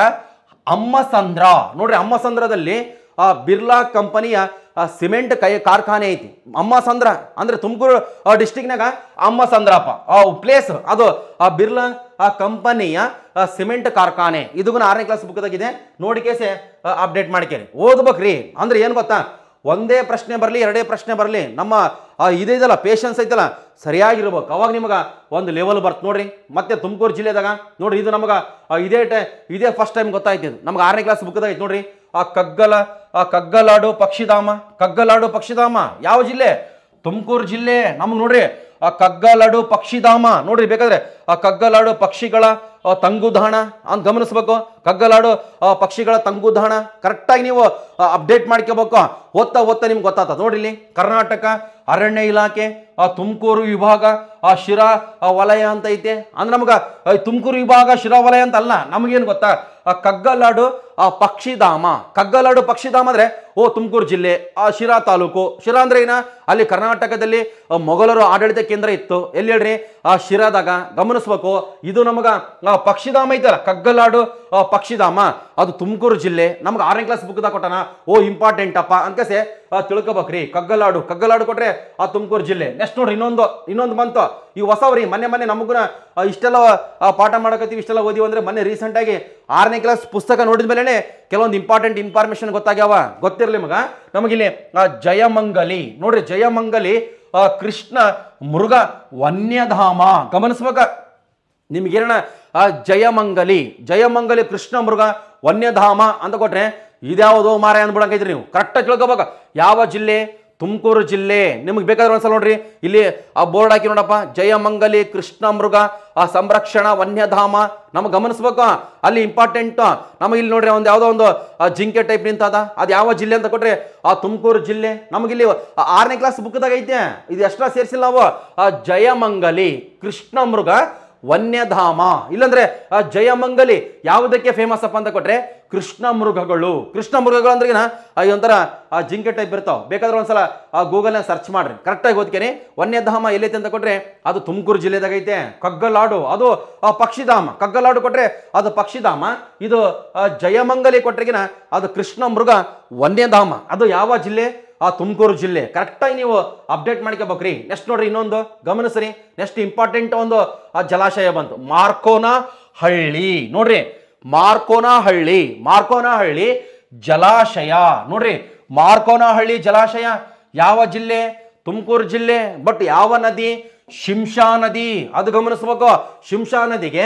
ಅಮ್ಮಸಂದ್ರ ನೋಡ್ರಿ ಅಮ್ಮಸಂದ್ರದಲ್ಲಿ ಆ ಬಿರ್ಲಾ ಕಂಪನಿಯ ಸಿಮೆಂಟ್ ಕೈ ಕಾರ್ಖಾನೆ ಐತಿ ಅಮ್ಮ ಸಂದ್ರ ಅಂದ್ರೆ ತುಮಕೂರು ಡಿಸ್ಟಿಕ್ನಾಗ ಅಮ್ಮ ಸಂದ್ರಪ್ಪ ಆ ಪ್ಲೇಸ್ ಅದು ಆ ಬಿರ್ಲಾ ಆ ಕಂಪನಿಯ ಸಿಮೆಂಟ್ ಕಾರ್ಖಾನೆ ಇದಕ್ಕೂ ಆರನೇ ಕ್ಲಾಸ್ ಬುಕ್ದಾಗಿದೆ ನೋಡಿ ಕೇಸೆ ಅಪ್ಡೇಟ್ ಮಾಡ್ಕೇರಿ ಓದ್ಬೇಕ್ರಿ ಅಂದ್ರೆ ಏನು ಗೊತ್ತಾ ಒಂದೇ ಪ್ರಶ್ನೆ ಬರಲಿ ಎರಡೇ ಪ್ರಶ್ನೆ ಬರಲಿ ನಮ್ಮ ಇದಲ್ಲ ಪೇಷನ್ಸ್ ಐತಲ್ಲ ಸರಿಯಾಗಿರ್ಬೇಕು ಅವಾಗ ನಿಮಗೆ ಒಂದು ಲೆವೆಲ್ ಬರ್ತು ನೋಡ್ರಿ ಮತ್ತೆ ತುಮಕೂರು ಜಿಲ್ಲೆದಾಗ ನೋಡ್ರಿ ಇದು ನಮಗೆ ಇದೇ ಟೈ ಇದೇ ಫಸ್ಟ್ ಟೈಮ್ ಗೊತ್ತಾಯ್ತು ನಮ್ಗೆ ಆರನೇ ಕ್ಲಾಸ್ ಬುಕ್ದಾಗೈತೆ ನೋಡ್ರಿ ಆ ಕಗ್ಗಲ ಆ ಕಗ್ಗಲಾಡು ಪಕ್ಷಿಧಾಮ ಕಗ್ಗಲಾಡು ಪಕ್ಷಿಧಾಮ ಯಾವ ಜಿಲ್ಲೆ ತುಮಕೂರು ಜಿಲ್ಲೆ ನಮ್ಗೆ ನೋಡ್ರಿ ಆ ಕಗ್ಗಲಾಡು ಪಕ್ಷಿಧಾಮ ನೋಡ್ರಿ ಬೇಕಾದ್ರೆ ಆ ಕಗ್ಗಲಾಡು ಪಕ್ಷಿಗಳ ತಂಗುದಾಣ ಅಂತ ಗಮನಿಸ್ಬೇಕು ಕಗ್ಗಲಾಡು ಪಕ್ಷಿಗಳ ತಂಗುದಾಣ ಕರೆಕ್ಟಾಗಿ ನೀವು ಅಪ್ಡೇಟ್ ಮಾಡ್ಕೋಬೇಕು ಓದ್ತಾ ಓದ್ತಾ ನಿಮ್ಗೆ ಗೊತ್ತಾಗ್ತದೆ ನೋಡ್ರಿ ಕರ್ನಾಟಕ ಅರಣ್ಯ ಇಲಾಖೆ ಆ ತುಮಕೂರು ವಿಭಾಗ ಆ ಶಿರಾ ಆ ವಲಯ ಅಂತ ಐತೆ ಅಂದ್ರೆ ನಮ್ಗೆ ತುಮಕೂರು ವಿಭಾಗ ಶಿರಾ ವಲಯ ಅಂತ ಅಲ್ಲ ನಮಗೇನು ಗೊತ್ತಾ ಆ ಕಗ್ಗಲಾಡು ಆ ಪಕ್ಷಿಧಾಮ ಕಗ್ಗಲಾಡು ಪಕ್ಷಿಧಾಮ ಅಂದ್ರೆ ಓ ತುಮಕೂರು ಜಿಲ್ಲೆ ಆ ಶಿರಾ ತಾಲೂಕು ಶಿರಾ ಅಂದ್ರೆ ಏನ ಅಲ್ಲಿ ಕರ್ನಾಟಕದಲ್ಲಿ ಮೊಘಲರು ಆಡಳಿತ ಕೇಂದ್ರ ಇತ್ತು ಎಲ್ಲಿ ಹೇಳ್ರಿ ಆ ಶಿರಾದಾಗ ಗಮನಿಸ್ಬೇಕು ಇದು ನಮಗೆ ಆ ಪಕ್ಷಿಧಾಮ ಐತಲ್ಲ ಕಗ್ಗಲಾಡು ಪಕ್ಷಿಧಾಮ ಅದು ತುಮಕೂರು ಜಿಲ್ಲೆ ನಮ್ಗೆ ಆರನೇ ಕ್ಲಾಸ್ ಬುಕ್ದಾಗ ಕೊಟ್ಟಣ ಓ ಇಂಪಾರ್ಟೆಂಟ್ ಅಪ್ಪ ಅಂತ ಕಸೆ ತಿಳ್ಕೊಬೇಕ್ರಿ ಕಗ್ಗಲಾಡು ಕಗ್ಗಲಾಡು ಕೊಟ್ರೆ ಆ ತುಮಕೂರು ಜಿಲ್ಲೆ ನೆಕ್ಸ್ಟ್ ನೋಡ್ರಿ ಇನ್ನೊಂದು ಇನ್ನೊಂದು ಬಂತು ಈ ಹೊಸವ್ರಿ ಮೊನ್ನೆ ಮೊನ್ನೆ ನಮಗೂ ಇಷ್ಟೆಲ್ಲ ಪಾಠ ಮಾಡಕತ್ತೀವಿ ಇಷ್ಟೆಲ್ಲ ಓದಿವಂದ್ರೆ ಅಂದರೆ ಮೊನ್ನೆ ರೀಸೆಂಟಾಗಿ ಆರನೇ ಕ್ಲಾಸ್ ಪುಸ್ತಕ ನೋಡಿದ ಮೇಲೆ ಕೆಲವೊಂದು ಇಂಪಾರ್ಟೆಂಟ್ ಇನ್ಫಾರ್ಮೇಷನ್ ಗೊತ್ತಾಗ್ಯಾವ ಗೊತ್ತಿರಲಿ ಮಗ ನಮಗಿಲ್ಲಿ ಜಯಮಂಗಲಿ ನೋಡ್ರಿ ಜಯಮಂಗಲಿ ಕೃಷ್ಣ ಮೃಗ ವನ್ಯಧಾಮ ಗಮನಿಸ್ಬೇಕ ನಿಮ್ಗೇನ ಜಯಮಂಗಲಿ ಜಯಮಂಗಲಿ ಕೃಷ್ಣ ಮೃಗ ವನ್ಯಧಾಮ ಅಂತ ಕೊಟ್ರೆ ಇದ್ಯಾವುದೋ ಮಾರಾಯ ಅಂದ್ಬಿಡಂಗೈತ್ರಿ ನೀವು ಕರೆಕ್ಟಾಗಿ ತಿಳ್ಕೊಬೇಕು ಯಾವ ಜಿಲ್ಲೆ ತುಮಕೂರು ಜಿಲ್ಲೆ ನಿಮಗೆ ಬೇಕಾದ್ರೆ ಒಂದ್ಸಲ ನೋಡ್ರಿ ಇಲ್ಲಿ ಆ ಬೋರ್ಡ್ ಹಾಕಿ ನೋಡಪ್ಪ ಜಯಮಂಗಲಿ ಕೃಷ್ಣ ಮೃಗ ಆ ಸಂರಕ್ಷಣಾ ವನ್ಯಧಾಮ ನಮ್ಗೆ ಗಮನಿಸ್ಬೇಕು ಅಲ್ಲಿ ಇಂಪಾರ್ಟೆಂಟ್ ನಮಗೆ ಇಲ್ಲಿ ನೋಡ್ರಿ ಒಂದು ಯಾವುದೋ ಒಂದು ಜಿಂಕೆ ಟೈಪ್ ನಿಂತದ ಅದು ಯಾವ ಜಿಲ್ಲೆ ಅಂತ ಕೊಟ್ರಿ ಆ ತುಮಕೂರು ಜಿಲ್ಲೆ ಇಲ್ಲಿ ಆರನೇ ಕ್ಲಾಸ್ ಬುಕ್ದಾಗ ಐತೆ ಇದು ಎಷ್ಟರ ಸೇರಿಸಿಲ್ಲ ನಾವು ಆ ಜಯಮಂಗಲಿ ಕೃಷ್ಣ ಮೃಗ ವನ್ಯಧಾಮ ಇಲ್ಲಂದ್ರೆ ಜಯಮಂಗಲಿ ಯಾವುದಕ್ಕೆ ಫೇಮಸ್ ಅಪ್ಪ ಅಂತ ಕೊಟ್ರೆ ಕೃಷ್ಣ ಮೃಗಗಳು ಕೃಷ್ಣ ಮೃಗಗಳು ಅಂದ್ರೆ ಒಂಥರ ಆ ಜಿಂಕೆ ಟೈಪ್ ಇರ್ತಾವೆ ಬೇಕಾದ್ರೆ ಒಂದ್ಸಲ ಆ ಗೂಗಲ್ನಾಗ ಸರ್ಚ್ ಮಾಡ್ರಿ ಕರೆಕ್ಟಾಗಿ ಓದ್ಕೇನಿ ವನ್ಯಧಾಮ ಎಲ್ಲೈತೆ ಅಂತ ಕೊಟ್ಟರೆ ಅದು ತುಮಕೂರು ಜಿಲ್ಲೆದಾಗ ಐತೆ ಕಗ್ಗಲಾಡು ಅದು ಆ ಪಕ್ಷಿಧಾಮ ಕಗ್ಗಲಾಡು ಕೊಟ್ಟರೆ ಅದು ಪಕ್ಷಿಧಾಮ ಇದು ಜಯಮಂಗಲಿ ಕೊಟ್ರೆಗಿನ ಅದು ಕೃಷ್ಣ ಮೃಗ ವನ್ಯಧಾಮ ಅದು ಯಾವ ಜಿಲ್ಲೆ ಆ ತುಮಕೂರು ಜಿಲ್ಲೆ ಕರೆಕ್ಟಾಗಿ ನೀವು ಅಪ್ಡೇಟ್ ಮಾಡ್ಕೋಬೇಕ್ರಿ ನೆಕ್ಸ್ಟ್ ನೋಡ್ರಿ ಇನ್ನೊಂದು ಗಮನಿಸ್ರಿ ನೆಕ್ಸ್ಟ್ ಇಂಪಾರ್ಟೆಂಟ್ ಒಂದು ಆ ಜಲಾಶಯ ಬಂತು ಮಾರ್ಕೋನ ಹಳ್ಳಿ ನೋಡ್ರಿ ಮಾರ್ಕೋನಹಳ್ಳಿ ಮಾರ್ಕೋನಹಳ್ಳಿ ಜಲಾಶಯ ನೋಡ್ರಿ ಮಾರ್ಕೋನಹಳ್ಳಿ ಜಲಾಶಯ ಯಾವ ಜಿಲ್ಲೆ ತುಮಕೂರು ಜಿಲ್ಲೆ ಬಟ್ ಯಾವ ನದಿ ಶಿಂಷಾ ನದಿ ಅದು ಗಮನಿಸ್ಬೇಕು ಶಿಂಷಾ ನದಿಗೆ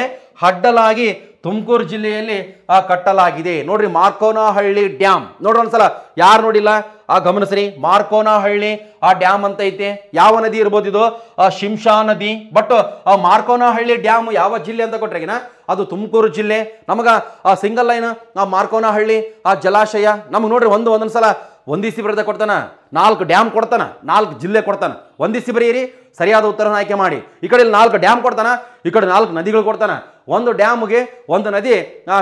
ಅಡ್ಡಲಾಗಿ ತುಮಕೂರು ಜಿಲ್ಲೆಯಲ್ಲಿ ಆ ಕಟ್ಟಲಾಗಿದೆ ನೋಡ್ರಿ ಮಾರ್ಕೋನಹಳ್ಳಿ ಡ್ಯಾಮ್ ನೋಡ್ರಿ ಒಂದ್ಸಲ ಯಾರು ನೋಡಿಲ್ಲ ಆ ಗಮನಿಸ್ರಿ ಮಾರ್ಕೋನಹಳ್ಳಿ ಆ ಡ್ಯಾಮ್ ಅಂತ ಐತೆ ಯಾವ ನದಿ ಇರ್ಬೋದು ಇದು ಆ ಶಿಂಷಾ ನದಿ ಬಟ್ ಆ ಮಾರ್ಕೋನಹಳ್ಳಿ ಡ್ಯಾಮ್ ಯಾವ ಜಿಲ್ಲೆ ಅಂತ ಕೊಟ್ರೆಗಿನ ಅದು ತುಮಕೂರು ಜಿಲ್ಲೆ ನಮಗೆ ಆ ಸಿಂಗಲ್ ಲೈನ್ ಆ ಮಾರ್ಕೋನಹಳ್ಳಿ ಆ ಜಲಾಶಯ ನಮಗೆ ನೋಡ್ರಿ ಒಂದು ಒಂದೊಂದ್ಸಲ ಒಂದಿಸಿ ಬರೆದ ಕೊಡ್ತಾನ ನಾಲ್ಕು ಡ್ಯಾಮ್ ಕೊಡ್ತಾನ ನಾಲ್ಕು ಜಿಲ್ಲೆ ಕೊಡ್ತಾನ ಒಂದಿಸಿ ಬರೆಯಿರಿ ಸರಿಯಾದ ಉತ್ತರ ಆಯ್ಕೆ ಮಾಡಿ ಈ ಕಡೆ ನಾಲ್ಕು ಡ್ಯಾಮ್ ಕೊಡ್ತಾನ ಈ ಕಡೆ ನಾಲ್ಕು ನದಿಗಳು ಕೊಡ್ತಾನ ಒಂದು ಡ್ಯಾಮ್ಗೆ ಒಂದು ನದಿ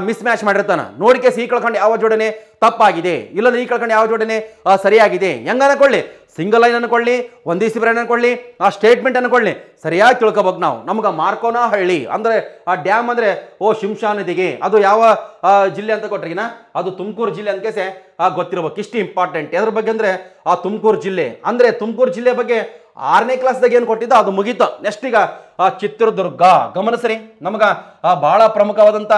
ಮಿಸ್ ಮ್ಯಾಚ್ ಮಾಡಿರ್ತಾನೆ ನೋಡಿಕೆ ಈ ಕಳ್ಕೊಂಡು ಯಾವ ಜೋಡಣೆ ತಪ್ಪಾಗಿದೆ ಇಲ್ಲಂದ್ರೆ ಈ ಕಳ್ಕೊಂಡು ಯಾವ ಜೋಡಣೆ ಸರಿಯಾಗಿದೆ ಹೆಂಗೆ ಅನ್ಕೊಳ್ಳಿ ಸಿಂಗಲ್ ಲೈನ್ ಅನ್ಕೊಳ್ಳಿ ಒಂದಿಸಿ ಬ್ರೈನ್ ಅನ್ಕೊಳ್ಳಿ ಆ ಸ್ಟೇಟ್ಮೆಂಟ್ ಅನ್ಕೊಳ್ಳಿ ಸರಿಯಾಗಿ ತಿಳ್ಕೊಬೇಕು ನಾವು ನಮ್ಗೆ ಮಾರ್ಕೋನ ಹಳ್ಳಿ ಅಂದರೆ ಆ ಡ್ಯಾಮ್ ಅಂದರೆ ಓ ಶಿಂಶಾ ನದಿಗೆ ಅದು ಯಾವ ಜಿಲ್ಲೆ ಅಂತ ಕೊಟ್ರಿಗಿನ ಅದು ತುಮಕೂರು ಜಿಲ್ಲೆ ಅಂತ ಆ ಗೊತ್ತಿರಬೇಕು ಇಷ್ಟು ಇಂಪಾರ್ಟೆಂಟ್ ಎದ್ರ ಬಗ್ಗೆ ಅಂದರೆ ಆ ತುಮಕೂರು ಜಿಲ್ಲೆ ಅಂದರೆ ತುಮಕೂರು ಜಿಲ್ಲೆ ಬಗ್ಗೆ ಆರನೇ ಕ್ಲಾಸ್ದಾಗ ಏನು ಕೊಟ್ಟಿದ್ದ ಅದು ಮುಗೀತು ನೆಕ್ಸ್ಟ್ ಈಗ ಚಿತ್ರದುರ್ಗ ಗಮನಿಸ್ರಿ ಆ ಬಹಳ ಪ್ರಮುಖವಾದಂಥ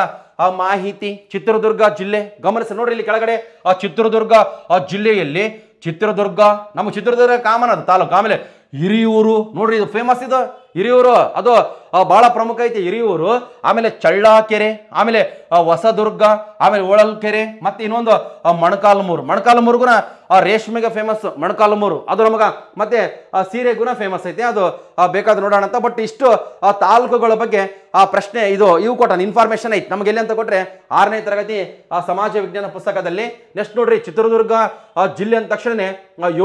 ಮಾಹಿತಿ ಚಿತ್ರದುರ್ಗ ಜಿಲ್ಲೆ ಗಮನಿಸಿ ನೋಡ್ರಿ ಇಲ್ಲಿ ಕೆಳಗಡೆ ಆ ಚಿತ್ರದುರ್ಗ ಆ ಜಿಲ್ಲೆಯಲ್ಲಿ ಚಿತ್ರದುರ್ಗ ನಮ್ಮ ಚಿತ್ರದುರ್ಗ ಕಾಮನ್ ಅದು ತಾಲೂಕು ಆಮೇಲೆ ಹಿರಿಯೂರು ನೋಡ್ರಿ ಇದು ಫೇಮಸ್ ಇದು ಹಿರಿಯೂರು ಅದು ಬಹಳ ಪ್ರಮುಖ ಐತಿ ಹಿರಿಯೂರು ಆಮೇಲೆ ಚಳ್ಳಾಕೆರೆ ಆಮೇಲೆ ಹೊಸದುರ್ಗ ಆಮೇಲೆ ಓಳಲ್ಕೆರೆ ಮತ್ತೆ ಇನ್ನೊಂದು ಮಣಕಾಲ್ಮೂರು ಮಣಕಾಲ್ಮೂರ್ಗುನ ರೇಷ್ಮೆಗೆ ಫೇಮಸ್ ಮಣಕಾಲ್ಮೂರು ಅದು ನಮಗ ಮತ್ತೆ ಸೀರೆಗುನ ಫೇಮಸ್ ಐತೆ ಅದು ಬೇಕಾದ್ರೆ ನೋಡೋಣ ಅಂತ ಬಟ್ ಇಷ್ಟು ತಾಲೂಕುಗಳ ಬಗ್ಗೆ ಆ ಪ್ರಶ್ನೆ ಇದು ಇವು ಕೊಟ್ಟಾನ ಇನ್ಫಾರ್ಮೇಶನ್ ಐತೆ ನಮ್ಗೆ ಎಲ್ಲಿ ಅಂತ ಕೊಟ್ರೆ ಆರನೇ ತರಗತಿ ಆ ಸಮಾಜ ವಿಜ್ಞಾನ ಪುಸ್ತಕದಲ್ಲಿ ನೆಕ್ಸ್ಟ್ ನೋಡ್ರಿ ಚಿತ್ರದುರ್ಗ ಜಿಲ್ಲೆ ಅಂದ ತಕ್ಷಣನೇ